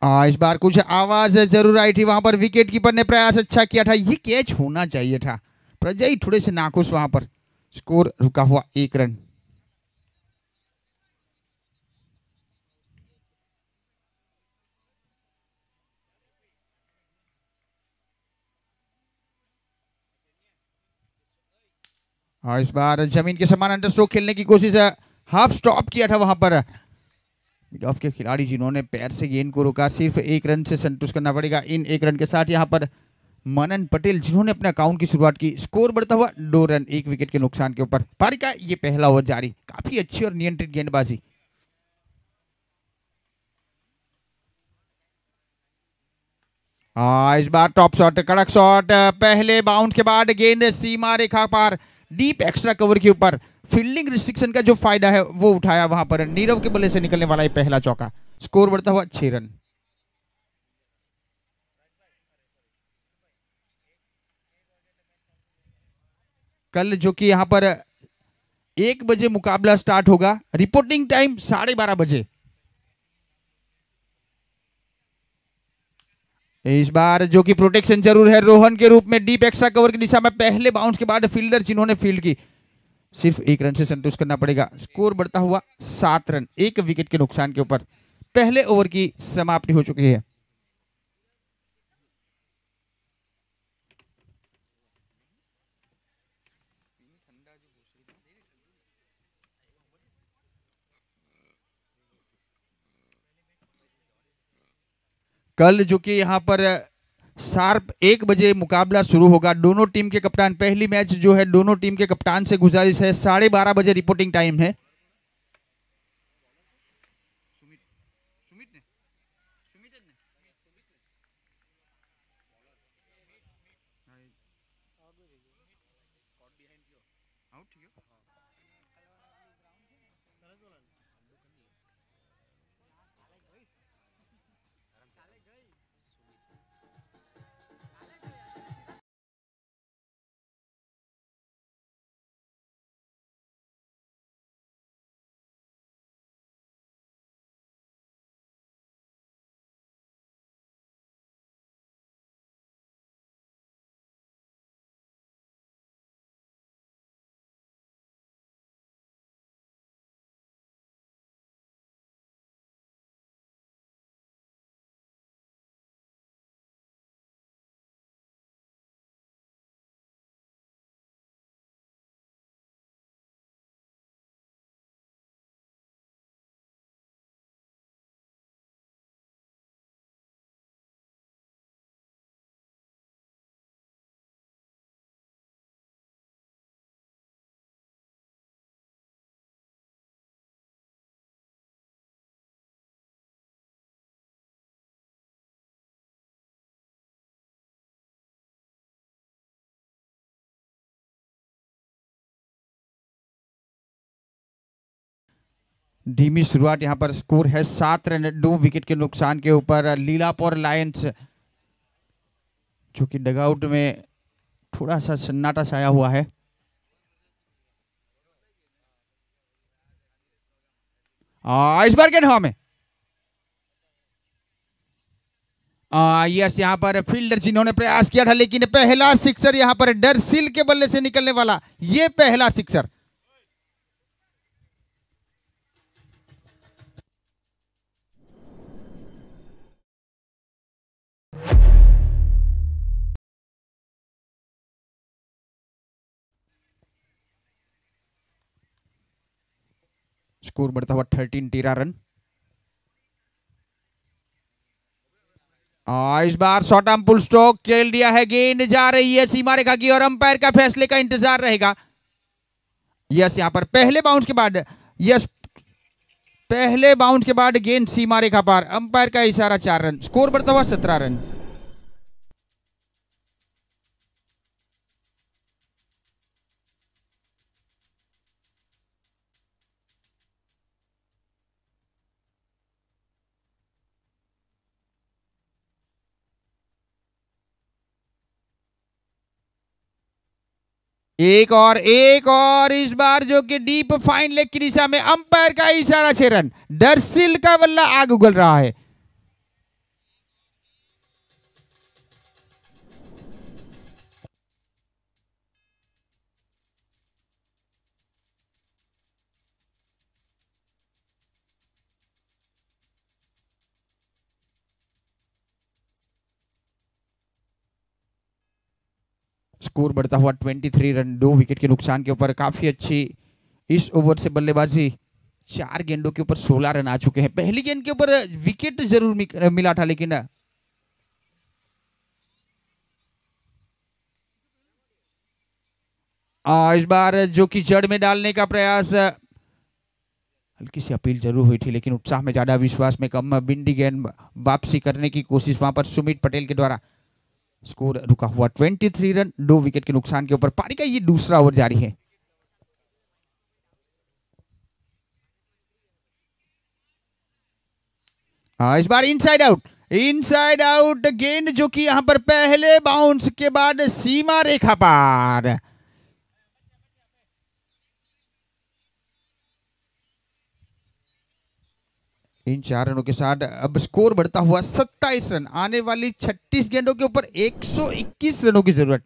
आ, हाँ, इस बार कुछ आवाज जरूर आई थी वहां पर विकेट कीपर ने प्रयास अच्छा किया था ये कैच होना चाहिए था प्रजय थोड़े से नाखुश वहां पर स्कोर रुका हुआ एक रन और हाँ, इस बार जमीन के समान अंडर स्ट्रोक खेलने की कोशिश हाफ स्टॉप किया था वहां पर मिडऑफ के खिलाड़ी जिन्होंने पैर से गेंद को रोका सिर्फ एक रन से संतुष्ट करना पड़ेगा इन एक रन के साथ यहाँ पर मनन पटेल जिन्होंने अपने अकाउंट की शुरुआत की स्कोर बढ़ता हुआ दो रन एक विकेट के नुकसान के ऊपर पारी का ये पहला ओवर जारी काफी अच्छी और नियंत्रित गेंदबाजी हाँ, इस बार टॉप शॉट कड़क शॉट पहले बाउंड के बाद गेंद सीमा रेखा पार डीप एक्स्ट्रा कवर के ऊपर फील्डिंग रिस्ट्रिक्शन का जो फायदा है वो उठाया वहां पर नीरव के बल्ले से निकलने वाला है पहला चौका स्कोर बढ़ता हुआ छह रन कल जो कि यहां पर एक बजे मुकाबला स्टार्ट होगा रिपोर्टिंग टाइम साढ़े बारह बजे इस बार जो कि प्रोटेक्शन जरूर है रोहन के रूप में डीप एक्स्ट्रा कवर की दिशा में पहले बाउंस के बाद फील्डर जिन्होंने फील्ड की सिर्फ एक रन से संतुष्ट करना पड़ेगा स्कोर बढ़ता हुआ सात रन एक विकेट के नुकसान के ऊपर पहले ओवर की समाप्ति हो चुकी है कल जो कि यहां पर शार्प एक बजे मुकाबला शुरू होगा दोनों टीम के कप्तान पहली मैच जो है दोनों टीम के कप्तान से गुजारिश है साढ़े बारह बजे रिपोर्टिंग टाइम है धीमी शुरुआत यहां पर स्कोर है सात रन दो विकेट के नुकसान के ऊपर लीलापुर लायंस जो कि डगआउट में थोड़ा सा सन्नाटा छाया हुआ है आ, इस बार के नाम में यस यहां पर फील्डर जिन्होंने प्रयास किया था लेकिन पहला सिक्सर यहां पर डर सिल के बल्ले से निकलने वाला ये पहला सिक्सर स्कोर बढ़ता हुआ थर्टीन तेरह रन आ, इस बार शॉर्ट आर्म पुल स्ट्रोक खेल दिया है गेंद जा रही है सीमा रेखा की और अंपायर का फैसले का इंतजार रहेगा यस यहां पर पहले बाउंस के बाद यस पहले बाउंस के बाद गेंद सीमा रेखा पार अंपायर का इशारा चार रन स्कोर बढ़ता हुआ सत्रह रन एक और एक और इस बार जो कि डीप फाइन लेग की दिशा में अंपायर का इशारा छेरन डरसिल का बल्ला आग उगल रहा है स्कोर बढ़ता हुआ 23 रन दो विकेट के नुकसान के ऊपर काफ़ी अच्छी इस ओवर से बल्लेबाजी चार गेंदों के ऊपर 16 रन आ चुके हैं पहली गेंद के ऊपर विकेट जरूर मिला था लेकिन इस बार जो कि जड़ में डालने का प्रयास हल्की सी अपील जरूर हुई थी लेकिन उत्साह में ज़्यादा विश्वास में कम बिंडी गेंद वापसी करने की कोशिश वहां पर सुमित पटेल के द्वारा स्कोर रुका हुआ 23 रन दो विकेट के नुकसान के ऊपर पारी का ये दूसरा ओवर जारी है आ, इस बार इनसाइड आउट इनसाइड आउट गेंद जो कि यहां पर पहले बाउंस के बाद सीमा रेखा पार इन चार रनों के साथ अब स्कोर बढ़ता हुआ 27 रन आने वाली 36 गेंदों के ऊपर 121 रनों की जरूरत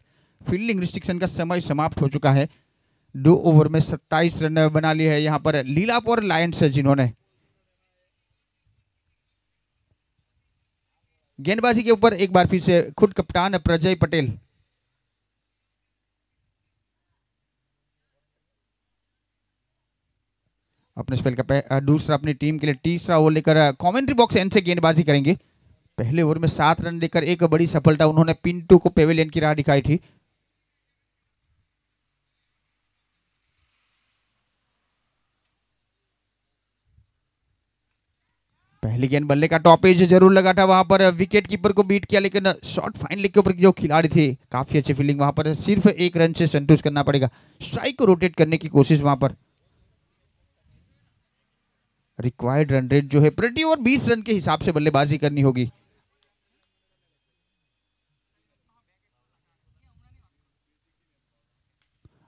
फील्डिंग रिस्ट्रिक्शन का समय समाप्त हो चुका है दो ओवर में 27 रन बना लिए है यहां पर लीलापुर लायंस है जिन्होंने गेंदबाजी के ऊपर एक बार फिर से खुद कप्तान प्रजय पटेल अपने स्पेल का दूसरा अपनी टीम के लिए तीसरा ओवर लेकर कमेंट्री बॉक्स एंड से गेंदबाजी करेंगे पहले ओवर में सात रन लेकर एक बड़ी सफलता उन्होंने पिंटू को पेवेलियन की राह दिखाई थी पहली गेंद बल्ले का टॉपेज जरूर लगा था वहां पर विकेट कीपर को बीट किया लेकिन शॉर्ट फाइन लेग के ऊपर जो खिलाड़ी थे काफी अच्छी फील्डिंग वहां पर सिर्फ एक रन से संतुष्ट करना पड़ेगा स्ट्राइक को रोटेट करने की कोशिश वहां पर रिक्वायर्ड रन रेट जो है प्रति ओवर बीस रन के हिसाब से बल्लेबाजी करनी होगी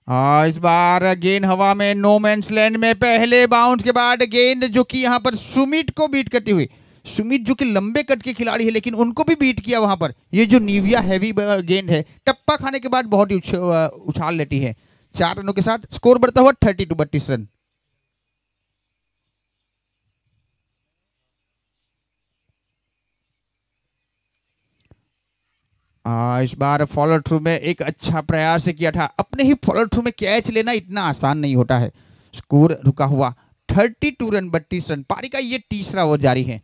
आ, हाँ, इस बार गेंद हवा में नो मैंस लैंड में पहले बाउंस के बाद गेंद जो कि यहां पर सुमित को बीट करती हुई सुमित जो कि लंबे कट के खिलाड़ी है लेकिन उनको भी बीट किया वहां पर ये जो निविया हैवी गेंद है टप्पा खाने के बाद बहुत ही उछाल लेती है चार रनों के साथ स्कोर बढ़ता हुआ थर्टी टू बत्तीस रन आ, हाँ, इस बार फॉलो थ्रू में एक अच्छा प्रयास किया था अपने ही फॉलो थ्रू में कैच लेना इतना आसान नहीं होता है स्कोर रुका हुआ थर्टी टू रन बत्तीस रन पारी का ये तीसरा ओवर जारी है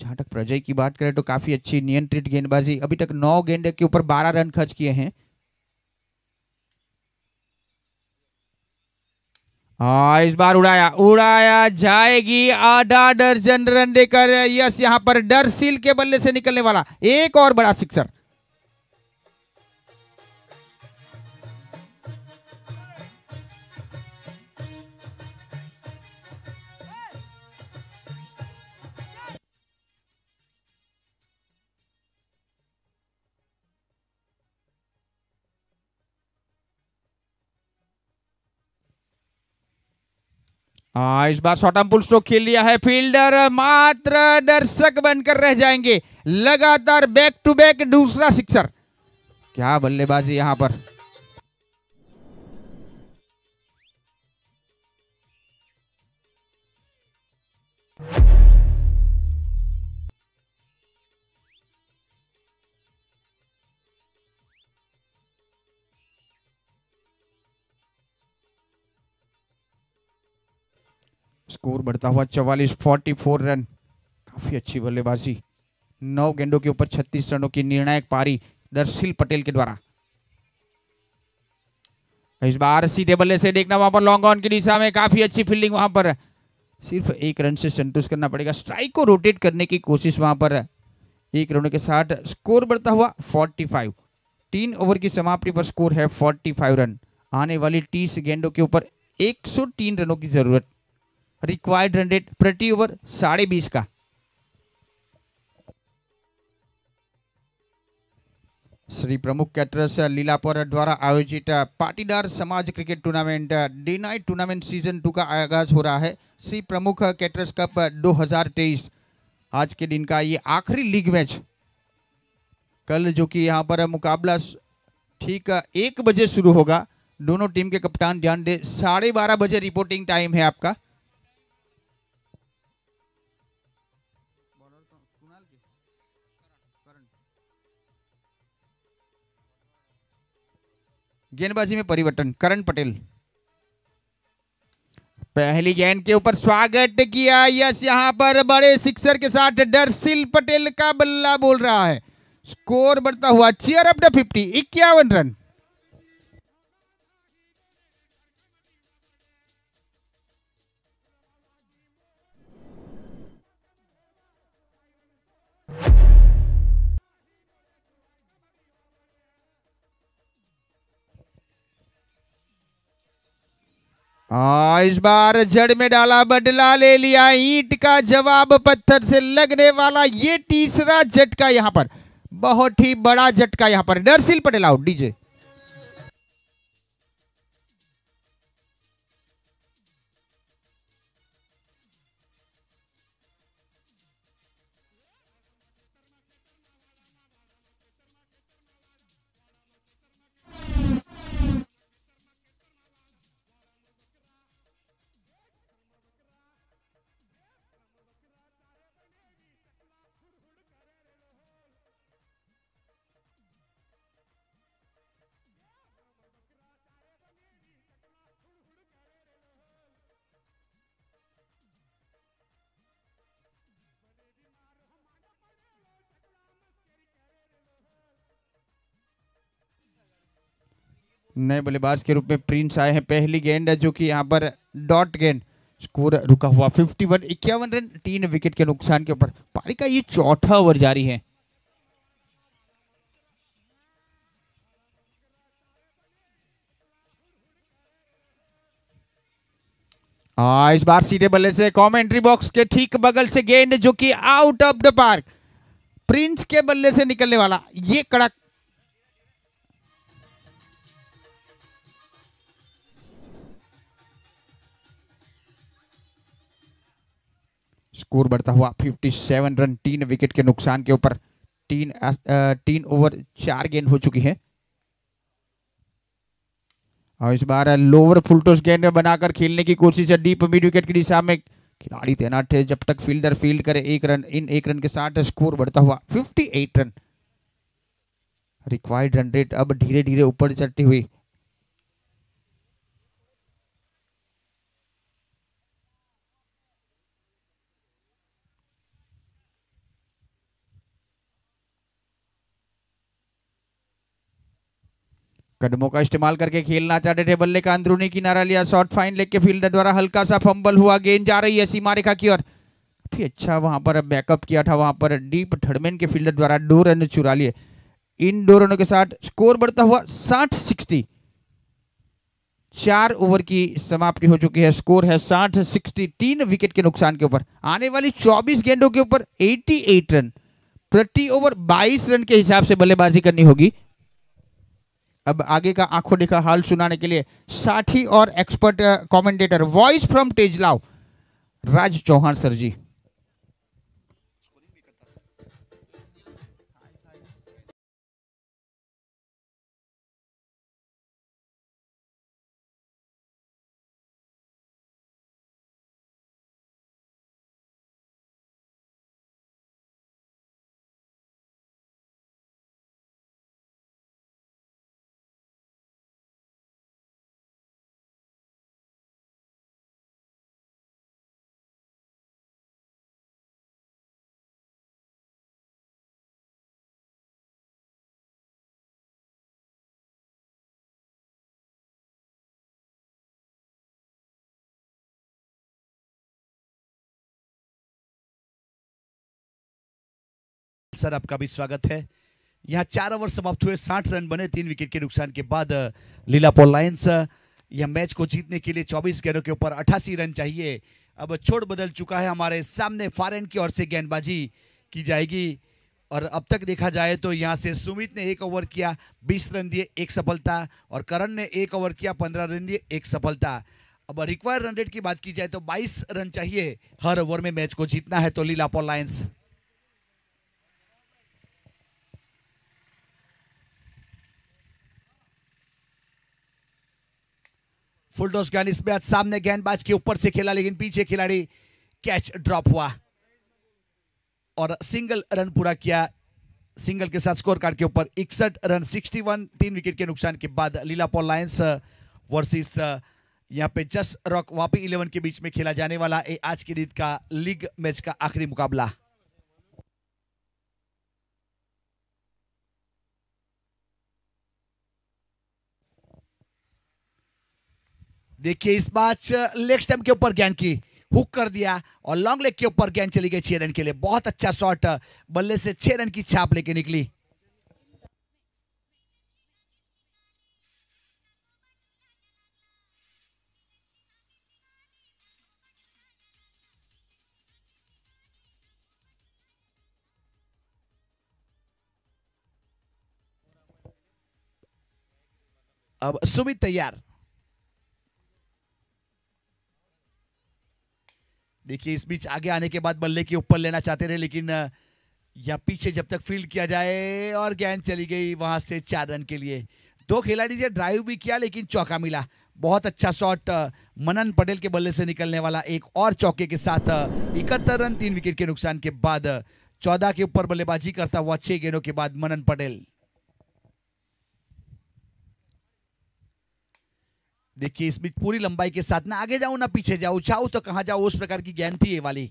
जहां तक प्रजय की बात करें तो काफी अच्छी नियंत्रित गेंदबाजी अभी तक नौ गेंद के ऊपर बारह रन खर्च किए हैं हाँ इस बार उड़ाया उड़ाया जाएगी आधा दर्जन रन देकर यस यहाँ पर डर सील के बल्ले से निकलने वाला एक और बड़ा सिक्सर आ, इस बार शॉर्ट पुल स्ट्रोक खेल लिया है फील्डर मात्र दर्शक बनकर रह जाएंगे लगातार बैक टू बैक दूसरा सिक्सर क्या बल्लेबाजी यहां पर you स्कोर बढ़ता हुआ चवालीस फोर्टी फोर रन काफ़ी अच्छी बल्लेबाजी नौ गेंदों के ऊपर छत्तीस रनों की निर्णायक पारी दर्शील पटेल के द्वारा इस बार सीधे बल्ले से देखना वहां पर लॉन्ग ऑन की दिशा में काफी अच्छी फील्डिंग वहां पर सिर्फ एक रन से संतुष्ट करना पड़ेगा स्ट्राइक को रोटेट करने की कोशिश वहां पर एक रनों के साथ स्कोर बढ़ता हुआ 45 तीन ओवर की समाप्ति पर स्कोर है 45 रन आने वाली तीस गेंदों के ऊपर 103 रनों की जरूरत रिक्वायर्ड रन रेट प्रति ओवर साढ़े बीस का श्री प्रमुख कैटरस लीलापर द्वारा आयोजित पाटीदार समाज cricket tournament the night tournament season two का आगाज हो रहा है श्री प्रमुख कैटरस कप 2023 आज के दिन का ये आखिरी लीग मैच कल जो कि यहां पर मुकाबला ठीक एक बजे शुरू होगा दोनों टीम के कप्तान ध्यान दे साढ़े बारह बजे रिपोर्टिंग टाइम है आपका गेंदबाजी में परिवर्तन करण पटेल पहली गेंद के ऊपर स्वागत किया यस यहां पर बड़े सिक्सर के साथ डरसिल पटेल का बल्ला बोल रहा है स्कोर बढ़ता हुआ चेयर अप द फिफ्टी इक्यावन रन आ, हाँ, इस बार जड़ में डाला बदला ले लिया ईंट का जवाब पत्थर से लगने वाला ये तीसरा झटका यहाँ पर बहुत ही बड़ा झटका यहाँ पर नरसिल पटेल आउट डीजे नए बल्लेबाज के रूप में प्रिंस आए हैं पहली गेंद है जो कि यहाँ पर डॉट गेंद स्कोर रुका हुआ फिफ्टी वन इक्यावन रन तीन विकेट के नुकसान के ऊपर पारी का ये चौथा ओवर जारी है आ, हाँ, इस बार सीधे बल्ले से कमेंट्री बॉक्स के ठीक बगल से गेंद जो कि out of the park prince के बल्ले से निकलने वाला ये कड़क स्कोर बढ़ता हुआ 57 रन तीन विकेट के नुकसान के ऊपर तीन तीन ओवर चार गेंद हो चुकी है और इस बार लोअर फुलटोस गेंद में बनाकर खेलने की कोशिश है डीप मिड विकेट की दिशा में खिलाड़ी तैनात थे जब तक फील्डर फील्ड करे एक रन इन एक रन के साथ स्कोर बढ़ता हुआ 58 रन रिक्वायर्ड रन रेट अब धीरे धीरे ऊपर चढ़ती हुई कदमों का इस्तेमाल करके खेलना चाहते थे बल्ले का अंदरूनी किनारा लिया शॉर्ट फाइन लेग के फील्डर द्वारा हल्का सा फंबल हुआ गेंद जा रही है सीमा रेखा की ओर काफी अच्छा वहां पर बैकअप किया था वहां पर डीप थर्डमैन के फील्डर द्वारा दो रन चुरा लिए इन दो रनों के साथ स्कोर बढ़ता हुआ साठ सिक्सटी चार ओवर की समाप्ति हो चुकी है स्कोर है साठ सिक्सटी तीन विकेट के नुकसान के ऊपर आने वाली चौबीस गेंदों के ऊपर एटी एट रन प्रति ओवर बाईस रन के हिसाब से बल्लेबाजी करनी होगी अब आगे का आंखों देखा हाल सुनाने के लिए साथी और expert commentator voice from Tejlav Raj Chauhan sir ji sir आपका भी स्वागत है यहाँ चार ओवर समाप्त हुए साठ रन बने तीन विकेट के नुकसान के बाद लीलापोल लायंस यह मैच को जीतने के लिए 24 गेंदों के ऊपर 88 रन चाहिए अब छोड़ बदल चुका है हमारे सामने फॉरेन की ओर से गेंदबाजी की जाएगी और अब तक देखा जाए तो यहाँ से सुमित ने एक ओवर किया 20 रन दिए एक सफलता और करण ने एक ओवर किया 15 रन दिए एक सफलता अब रिक्वायर्ड रन रेट की बात की जाए तो 22 रन चाहिए हर ओवर में मैच को जीतना है तो लीलापोल लायंस फुलडोज गन इस मैच सामने गेंदबाज के ऊपर से खेला लेकिन पीछे खिलाड़ी कैच ड्रॉप हुआ और सिंगल रन पूरा किया सिंगल के साथ स्कोर कार्ड के ऊपर इकसठ रन 61 तीन विकेट के नुकसान के बाद लीला Paul lions uh, versus uh, यहाँ पे जस रॉक वापी इलेवन के बीच में खेला जाने वाला ए आज की दिन का लीग मैच का आखिरी मुकाबला देखिए इस बात लेग स्टैम्प के ऊपर गेंद की हुक कर दिया और लॉन्ग लेग के ऊपर गेंद चली गई छह रन के लिए बहुत अच्छा शॉट बल्ले से छह रन की छाप लेके निकली अब सुमित तैयार देखिए इस बीच आगे आने के बाद बल्ले के ऊपर लेना चाहते रहे लेकिन या पीछे जब तक फील्ड किया जाए और गेंद चली गई वहां से चार रन के लिए दो खिलाड़ी ने ड्राइव भी किया लेकिन चौका मिला बहुत अच्छा शॉट मनन पटेल के बल्ले से निकलने वाला एक और चौके के साथ इकहत्तर रन तीन विकेट के नुकसान के बाद चौदह के ऊपर बल्लेबाजी करता हुआ छह गेंदों के बाद मनन पटेल देखिए इस बीच पूरी लंबाई के साथ ना आगे जाऊं ना पीछे जाऊं चाहूं तो कहाँ जाऊं उस प्रकार की गेंद थी ये वाली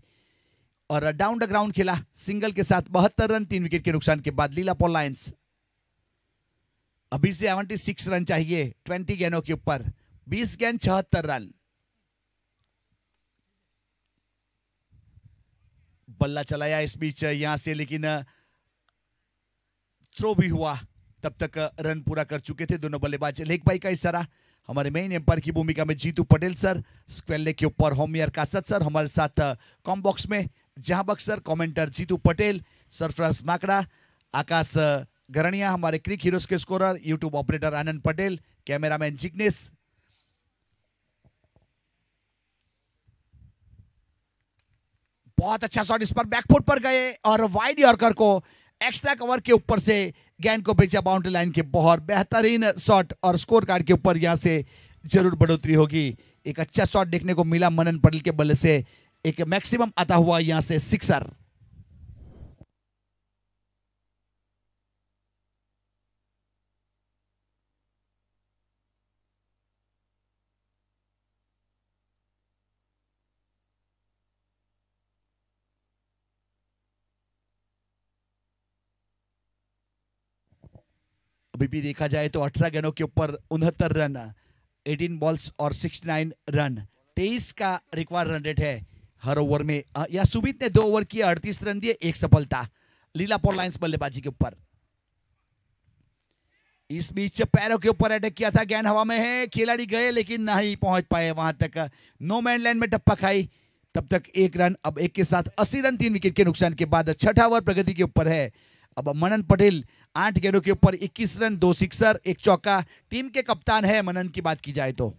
और डाउन द ग्राउंड खेला सिंगल के साथ बहत्तर रन तीन विकेट के नुकसान के बाद लीला पॉल लाइन्स अभी सेवेंटी सिक्स रन चाहिए ट्वेंटी गेंदों के ऊपर बीस गेंद छहत्तर रन बल्ला चलाया इस बीच यहां से लेकिन थ्रो भी हुआ तब तक रन पूरा कर चुके थे दोनों बल्लेबाज लेख बाई का इशारा हमारे मेन एम्पायर की भूमिका में जीतू पटेल सर स्क्वेल्ले के ऊपर होमियर कासत सर हमारे साथ कॉम बॉक्स में जहांबक सर कमेंटर जीतू पटेल सरफराज माकड़ा आकाश गरणिया हमारे क्रिक हीरोज के scorer YouTube operator Anand Patel cameraman Jignesh बहुत अच्छा शॉट इस पर बैकफुट पर गए और वाइड यॉर्कर को एक्स्ट्रा कवर के ऊपर से गेंद को भेजा बाउंड्री लाइन के बहुत बेहतरीन शॉट और स्कोर कार्ड के ऊपर यहाँ से जरूर बढ़ोतरी होगी एक अच्छा शॉट देखने को मिला मनन पटेल के बल्ले से एक मैक्सिमम आता हुआ यहाँ से सिक्सर अभी भी देखा जाए तो अठारह गेंदों के ऊपर उनहत्तर रन एटीन बॉल्स और सिक्सटी नाइन रन तेईस का रिक्वायर रन रेट है हर ओवर में या सुमित ने दो ओवर किए अड़तीस रन दिए एक सफलता लीला पॉल लाइन्स बल्लेबाजी के ऊपर इस बीच पैरों के ऊपर अटैक किया था गैन हवा में है खिलाड़ी गए लेकिन नहीं पहुंच पाए वहां तक नो मैन लैंड में टप्पा खाई तब तक एक रन अब एक के साथ अस्सी रन तीन विकेट के नुकसान के बाद छठा ओवर प्रगति के ऊपर है अब मनन पटेल आठ गेंदों के ऊपर 21 रन दो सिक्सर एक चौका टीम के कप्तान है मनन की बात की जाए तो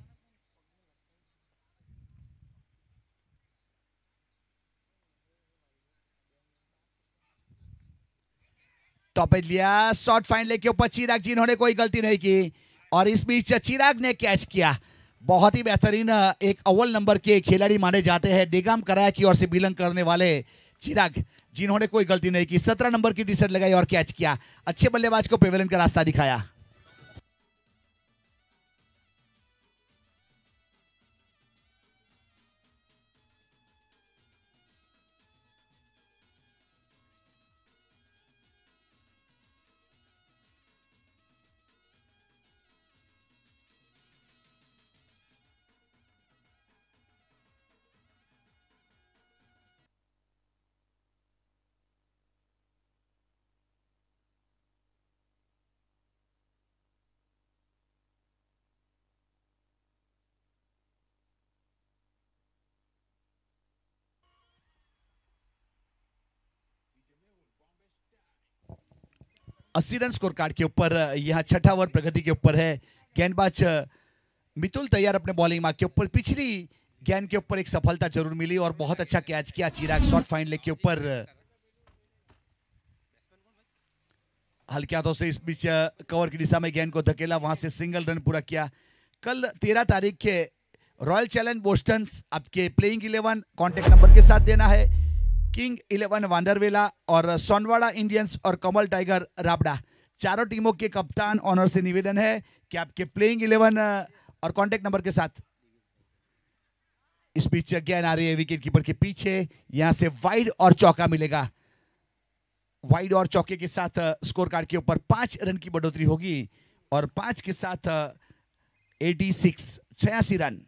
टॉपेज लिया शॉर्ट फाइन के ऊपर चिराग जी इन्होंने कोई गलती नहीं की और इस बीच चिराग ने कैच किया बहुत ही बेहतरीन एक अव्वल नंबर के खिलाड़ी माने जाते हैं डेगाम कराया की ओर से बिलंग करने वाले चिराग जिन्होंने कोई गलती नहीं की सत्रह नंबर की टी शर्ट लगाई और कैच किया अच्छे बल्लेबाज को पेवेलन का रास्ता दिखाया अस्सी रन स्कोर कार्ड के ऊपर यहाँ छठा ओवर प्रगति के ऊपर है गेंदबाज मितुल तैयार अपने बॉलिंग मार्ग के ऊपर पिछली गेंद के ऊपर एक सफलता जरूर मिली और बहुत अच्छा कैच किया चिराग शॉर्ट फाइन लेग के ऊपर हल्के हाथों से इस बीच कवर की दिशा में गेंद को धकेला वहां से सिंगल रन पूरा किया कल तेरह तारीख के रॉयल चैलेंज बोस्टन आपके प्लेइंग इलेवन कॉन्टेक्ट नंबर के साथ देना है किंग इलेवन वांडरवेला और सोनवाड़ा इंडियंस और कमल टाइगर राबड़ा चारों टीमों के कप्तान ऑनर से निवेदन है कि आपके प्लेइंग इलेवन और कॉन्टेक्ट नंबर के साथ इस बीच अज्ञान आ रही है विकेट कीपर के पीछे यहां से वाइड और चौका मिलेगा वाइड और चौके के साथ स्कोर कार्ड के ऊपर पांच रन की बढ़ोतरी होगी और पांच के साथ एटी सिक्स छियासी रन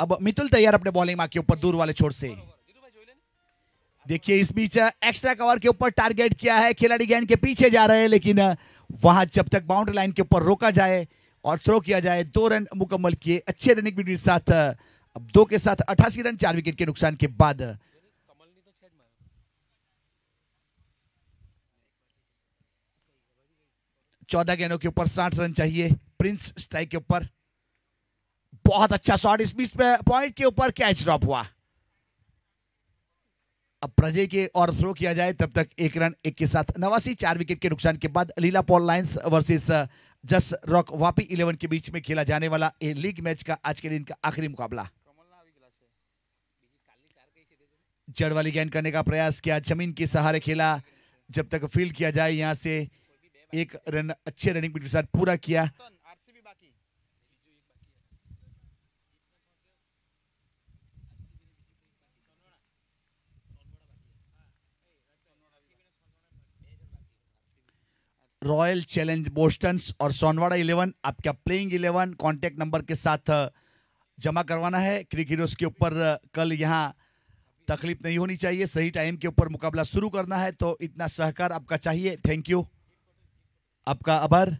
अब मितुल तैयार अपने बॉलिंग मार्ग के ऊपर दूर वाले छोर से देखिए इस बीच एक्स्ट्रा कवर के ऊपर टारगेट किया है खिलाड़ी गेंद के पीछे जा रहे हैं लेकिन वहां जब तक बाउंड्री लाइन के ऊपर रोका जाए और थ्रो किया जाए दो रन मुकम्मल किए अच्छे रनिंग के साथ अब दो के साथ अठासी रन चार विकेट के नुकसान के बाद चौदह गेंदों के ऊपर साठ रन चाहिए प्रिंस स्ट्राइक के ऊपर बहुत अच्छा शॉट इस बीच में पॉइंट के ऊपर कैच ड्रॉप हुआ अब प्रजय के और थ्रो किया जाए तब तक एक रन एक के साथ नवासी चार विकेट के नुकसान के बाद लीला पॉल लाइन्स वर्सेस uh, जस रॉक वापी इलेवन के बीच में खेला जाने वाला ए लीग मैच का आज के दिन का आखिरी मुकाबला जड़ वाली गेंद करने का प्रयास किया जमीन के सहारे खेला जब तक फील्ड किया जाए यहां से एक रन अच्छे रनिंग के साथ पूरा किया रॉयल चैलेंज बोस्टन्स और सोनवाड़ा इलेवन आपका प्लेइंग इलेवन कॉन्टैक्ट नंबर के साथ जमा करवाना है क्रिक हीरोज के ऊपर कल यहाँ तकलीफ नहीं होनी चाहिए सही टाइम के ऊपर मुकाबला शुरू करना है तो इतना सहकार आपका चाहिए थैंक यू आपका आभार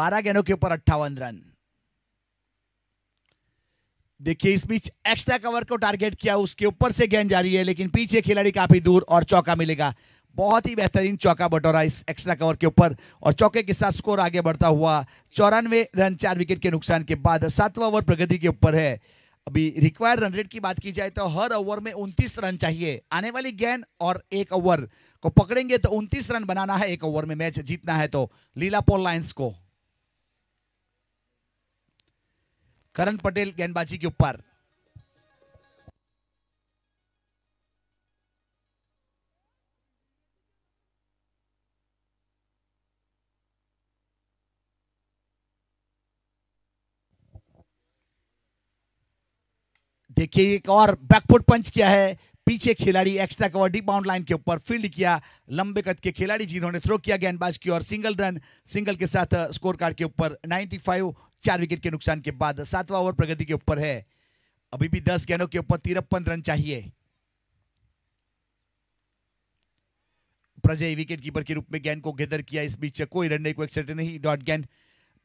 बारह गेंदों के ऊपर अट्ठावन रन देखिए इस बीच एक्स्ट्रा कवर को टारगेट किया उसके ऊपर से गेंद जा रही है लेकिन पीछे खिलाड़ी काफी दूर और चौका मिलेगा बहुत ही बेहतरीन चौका बटोरा इस एक्स्ट्रा कवर के ऊपर और चौके के साथ स्कोर आगे बढ़ता हुआ चौरानवे रन चार विकेट के नुकसान के बाद सातवा ओवर प्रगति के ऊपर है अभी रिक्वायर्ड रन रेट की बात की जाए तो हर ओवर में उनतीस रन चाहिए आने वाली गेंद और एक ओवर को पकड़ेंगे तो उनतीस रन बनाना है एक ओवर में मैच जीतना है तो लीला पोल लाइन्स को करण पटेल गेंदबाजी के ऊपर देखिए एक और बैकफुट पंच किया है पीछे खिलाड़ी extra cover the bound line के ऊपर फील्ड किया लंबे कद के खिलाड़ी जिन्होंने थ्रो किया गेंदबाज की और सिंगल रन सिंगल के साथ स्कोर uh, कार्ड के ऊपर 95 चार विकेट के नुकसान के बाद सातवां ओवर प्रगति के ऊपर है अभी भी दस गेंदों के ऊपर तिरपन रन चाहिए प्रजय विकेट कीपर के रूप में गेंद को गेदर किया इस बीच कोई रन नहीं कोई एक्सेट नहीं डॉट गेंद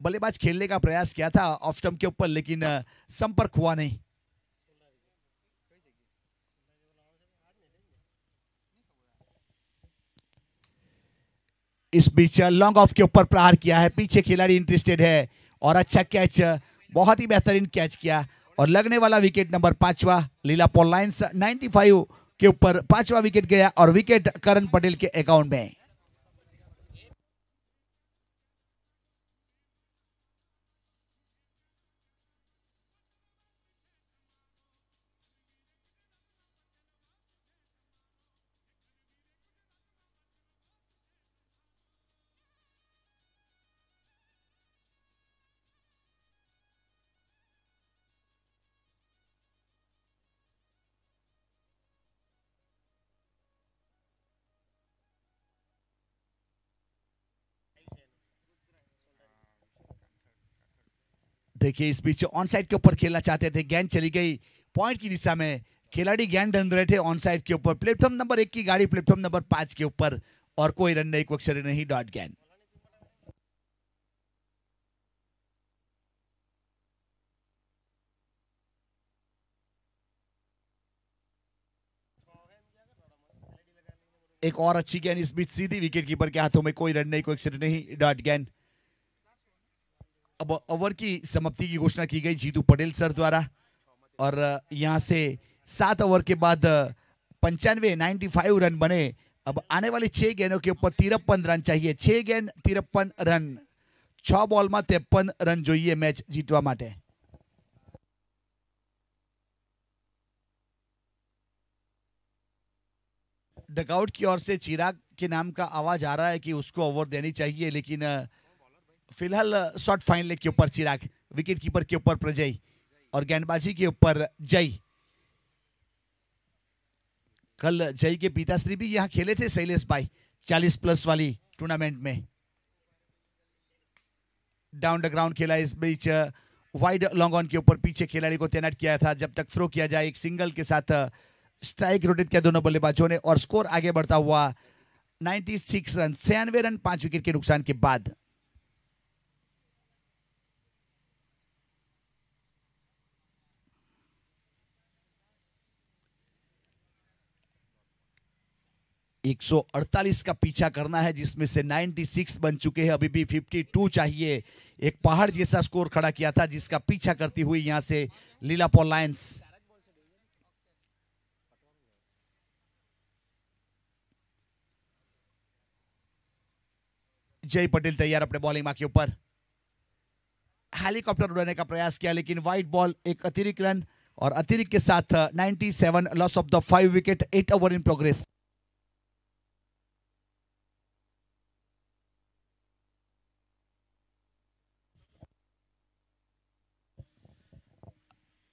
बल्लेबाज खेलने का प्रयास किया था ऑफ स्टम्प के ऊपर लेकिन संपर्क हुआ नहीं इस बीच लॉन्ग ऑफ के ऊपर प्रहार किया है पीछे खिलाड़ी इंटरेस्टेड है और अच्छा कैच बहुत ही बेहतरीन कैच किया और लगने वाला विकेट नंबर पांचवा लीला पॉल लाइन्स 95 के ऊपर पांचवा विकेट गया और विकेट करण पटेल के अकाउंट में देखिए इस बीच ऑन साइड के ऊपर खेलना चाहते थे गेंद चली गई पॉइंट की दिशा में खिलाड़ी गेंद ढंध रहे थे ऑन साइड के ऊपर प्लेटफॉर्म नंबर एक की गाड़ी प्लेटफॉर्म नंबर पांच के ऊपर और कोई रन नहीं क्वेश्चन नहीं डॉट गेंद एक और अच्छी गेंद इस बीच सीधी विकेट कीपर के हाथों में कोई रन नहीं कोई एक्सीडेंट नहीं डॉट गेंद अब ओवर की समाप्ति की घोषणा की गई जीतू पटेल सर द्वारा और यहाँ से सात ओवर के बाद पंचानवे नाइन्टी फाइव रन बने अब आने वाले छह गेंदों के ऊपर तिरपन रन चाहिए छह गेंद तिरपन रन छ बॉल में तेपन रन जो જોઈએ मैच जीतवा माटे डकआउट की ओर से चिराग के नाम का आवाज आ रहा है कि उसको ओवर देनी चाहिए लेकिन फिलहाल शॉट फाइनल के ऊपर चिराग विकेट कीपर के ऊपर प्रजय और गेंदबाजी के ऊपर जय कल जय के पिताश्री भी यहां खेले थे शैलेश भाई चालीस प्लस वाली टूर्नामेंट में डाउन द ग्राउंड खेला इस बीच वाइड लॉन्ग ऑन के ऊपर पीछे खिलाड़ी को तैनात किया था जब तक थ्रो किया जाए एक सिंगल के साथ स्ट्राइक रोटेट किया दोनों बल्लेबाजों ने और स्कोर आगे बढ़ता हुआ 96 रन छियानवे रन पांच विकेट के नुकसान के बाद 148 का पीछा करना है जिसमें से 96 बन चुके हैं अभी भी 52 चाहिए एक पहाड़ जैसा स्कोर खड़ा किया था जिसका पीछा करती हुई यहां से पॉल लाइन्स जय पटेल तैयार अपने बॉलिंग माँ के ऊपर हेलीकॉप्टर उड़ाने का प्रयास किया लेकिन व्हाइट बॉल एक अतिरिक्त रन और अतिरिक्त के साथ 97 loss of the five wicket eight over in progress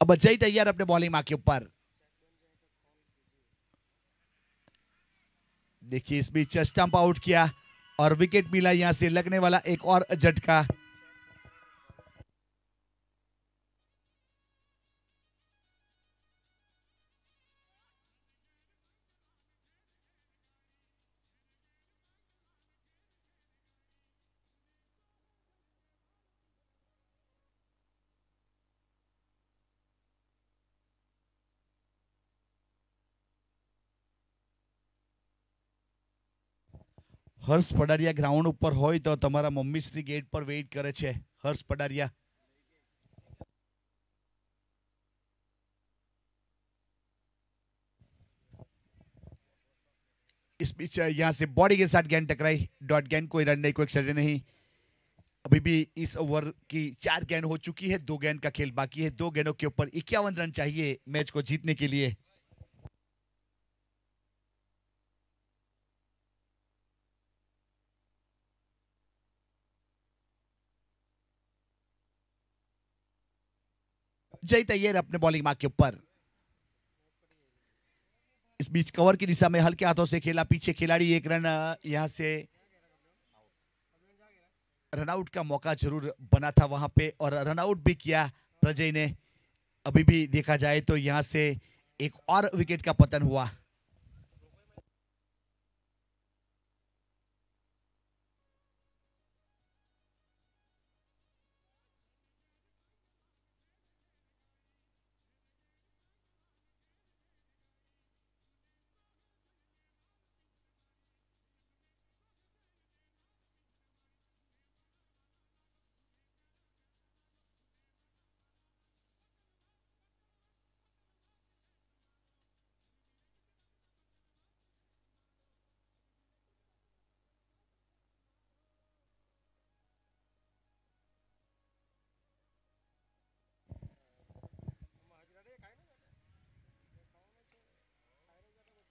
बजई तैयार अपने बॉलिंग मार के ऊपर देखिए इस बीच स्टंप आउट किया और विकेट मिला यहां से लगने वाला एक और झटका पडारिया ग्राउंड पर हो तो तमारा मम्मी श्री गेट पर वेट करे छे हर्ष पडारिया इस बीच यहाँ से बॉडी के साथ गेंद टकराई डॉट गेंद कोई रन नहीं कोई एक्सरे नहीं अभी भी इस ओवर की चार गेंद हो चुकी है दो गेंद का खेल बाकी है दो गेंदों के ऊपर इक्यावन रन चाहिए मैच को जीतने के लिए जय तैयर अपने बॉलिंग मार्ग के ऊपर इस बीच कवर की दिशा में हल्के हाथों से खेला पीछे खिलाड़ी एक रन यहां से रनआउट का मौका जरूर बना था वहां पे और रनआउट भी किया प्रजय ने अभी भी देखा जाए तो यहां से एक और विकेट का पतन हुआ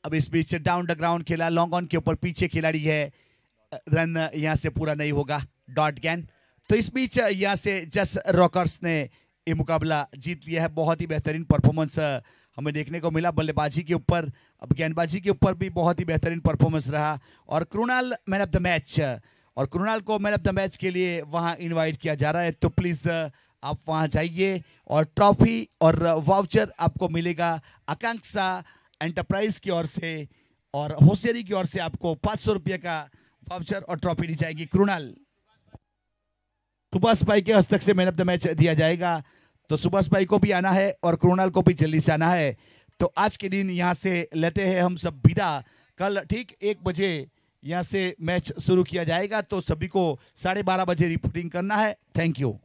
अब इस बीच डाउन द ग्राउंड खेला लॉन्ग ऑन के ऊपर पीछे खिलाड़ी है रन यहाँ से पूरा नहीं होगा डॉट गैन तो इस बीच यहाँ से जस रॉकर्स ने ये मुकाबला जीत लिया है बहुत ही बेहतरीन परफॉर्मेंस uh, हमें देखने को मिला बल्लेबाजी के ऊपर अब गेंदबाजी के ऊपर भी बहुत ही बेहतरीन परफॉर्मेंस रहा और Krunal man of the match और क्रुणाल को मैन ऑफ द मैच के लिए वहाँ इन्वाइट किया जा रहा है तो प्लीज़ uh, आप वहाँ जाइए और ट्रॉफी और वाउचर आपको मिलेगा आकांक्षा एंटरप्राइज की ओर से और होशियारी की ओर से आपको पांच सौ रुपये का वाउचर और ट्रॉफी दी जाएगी क्रुणाल सुभाष भाई के हस्तक से मैन ऑफ द मैच दिया जाएगा तो सुभाष भाई को भी आना है और क्रुणाल को भी जल्दी से आना है तो आज के दिन यहाँ से लेते हैं हम सब विदा कल ठीक एक बजे यहाँ से मैच शुरू किया जाएगा तो सभी को साढ़े बारह बजे रिपोर्टिंग करना है थैंक यू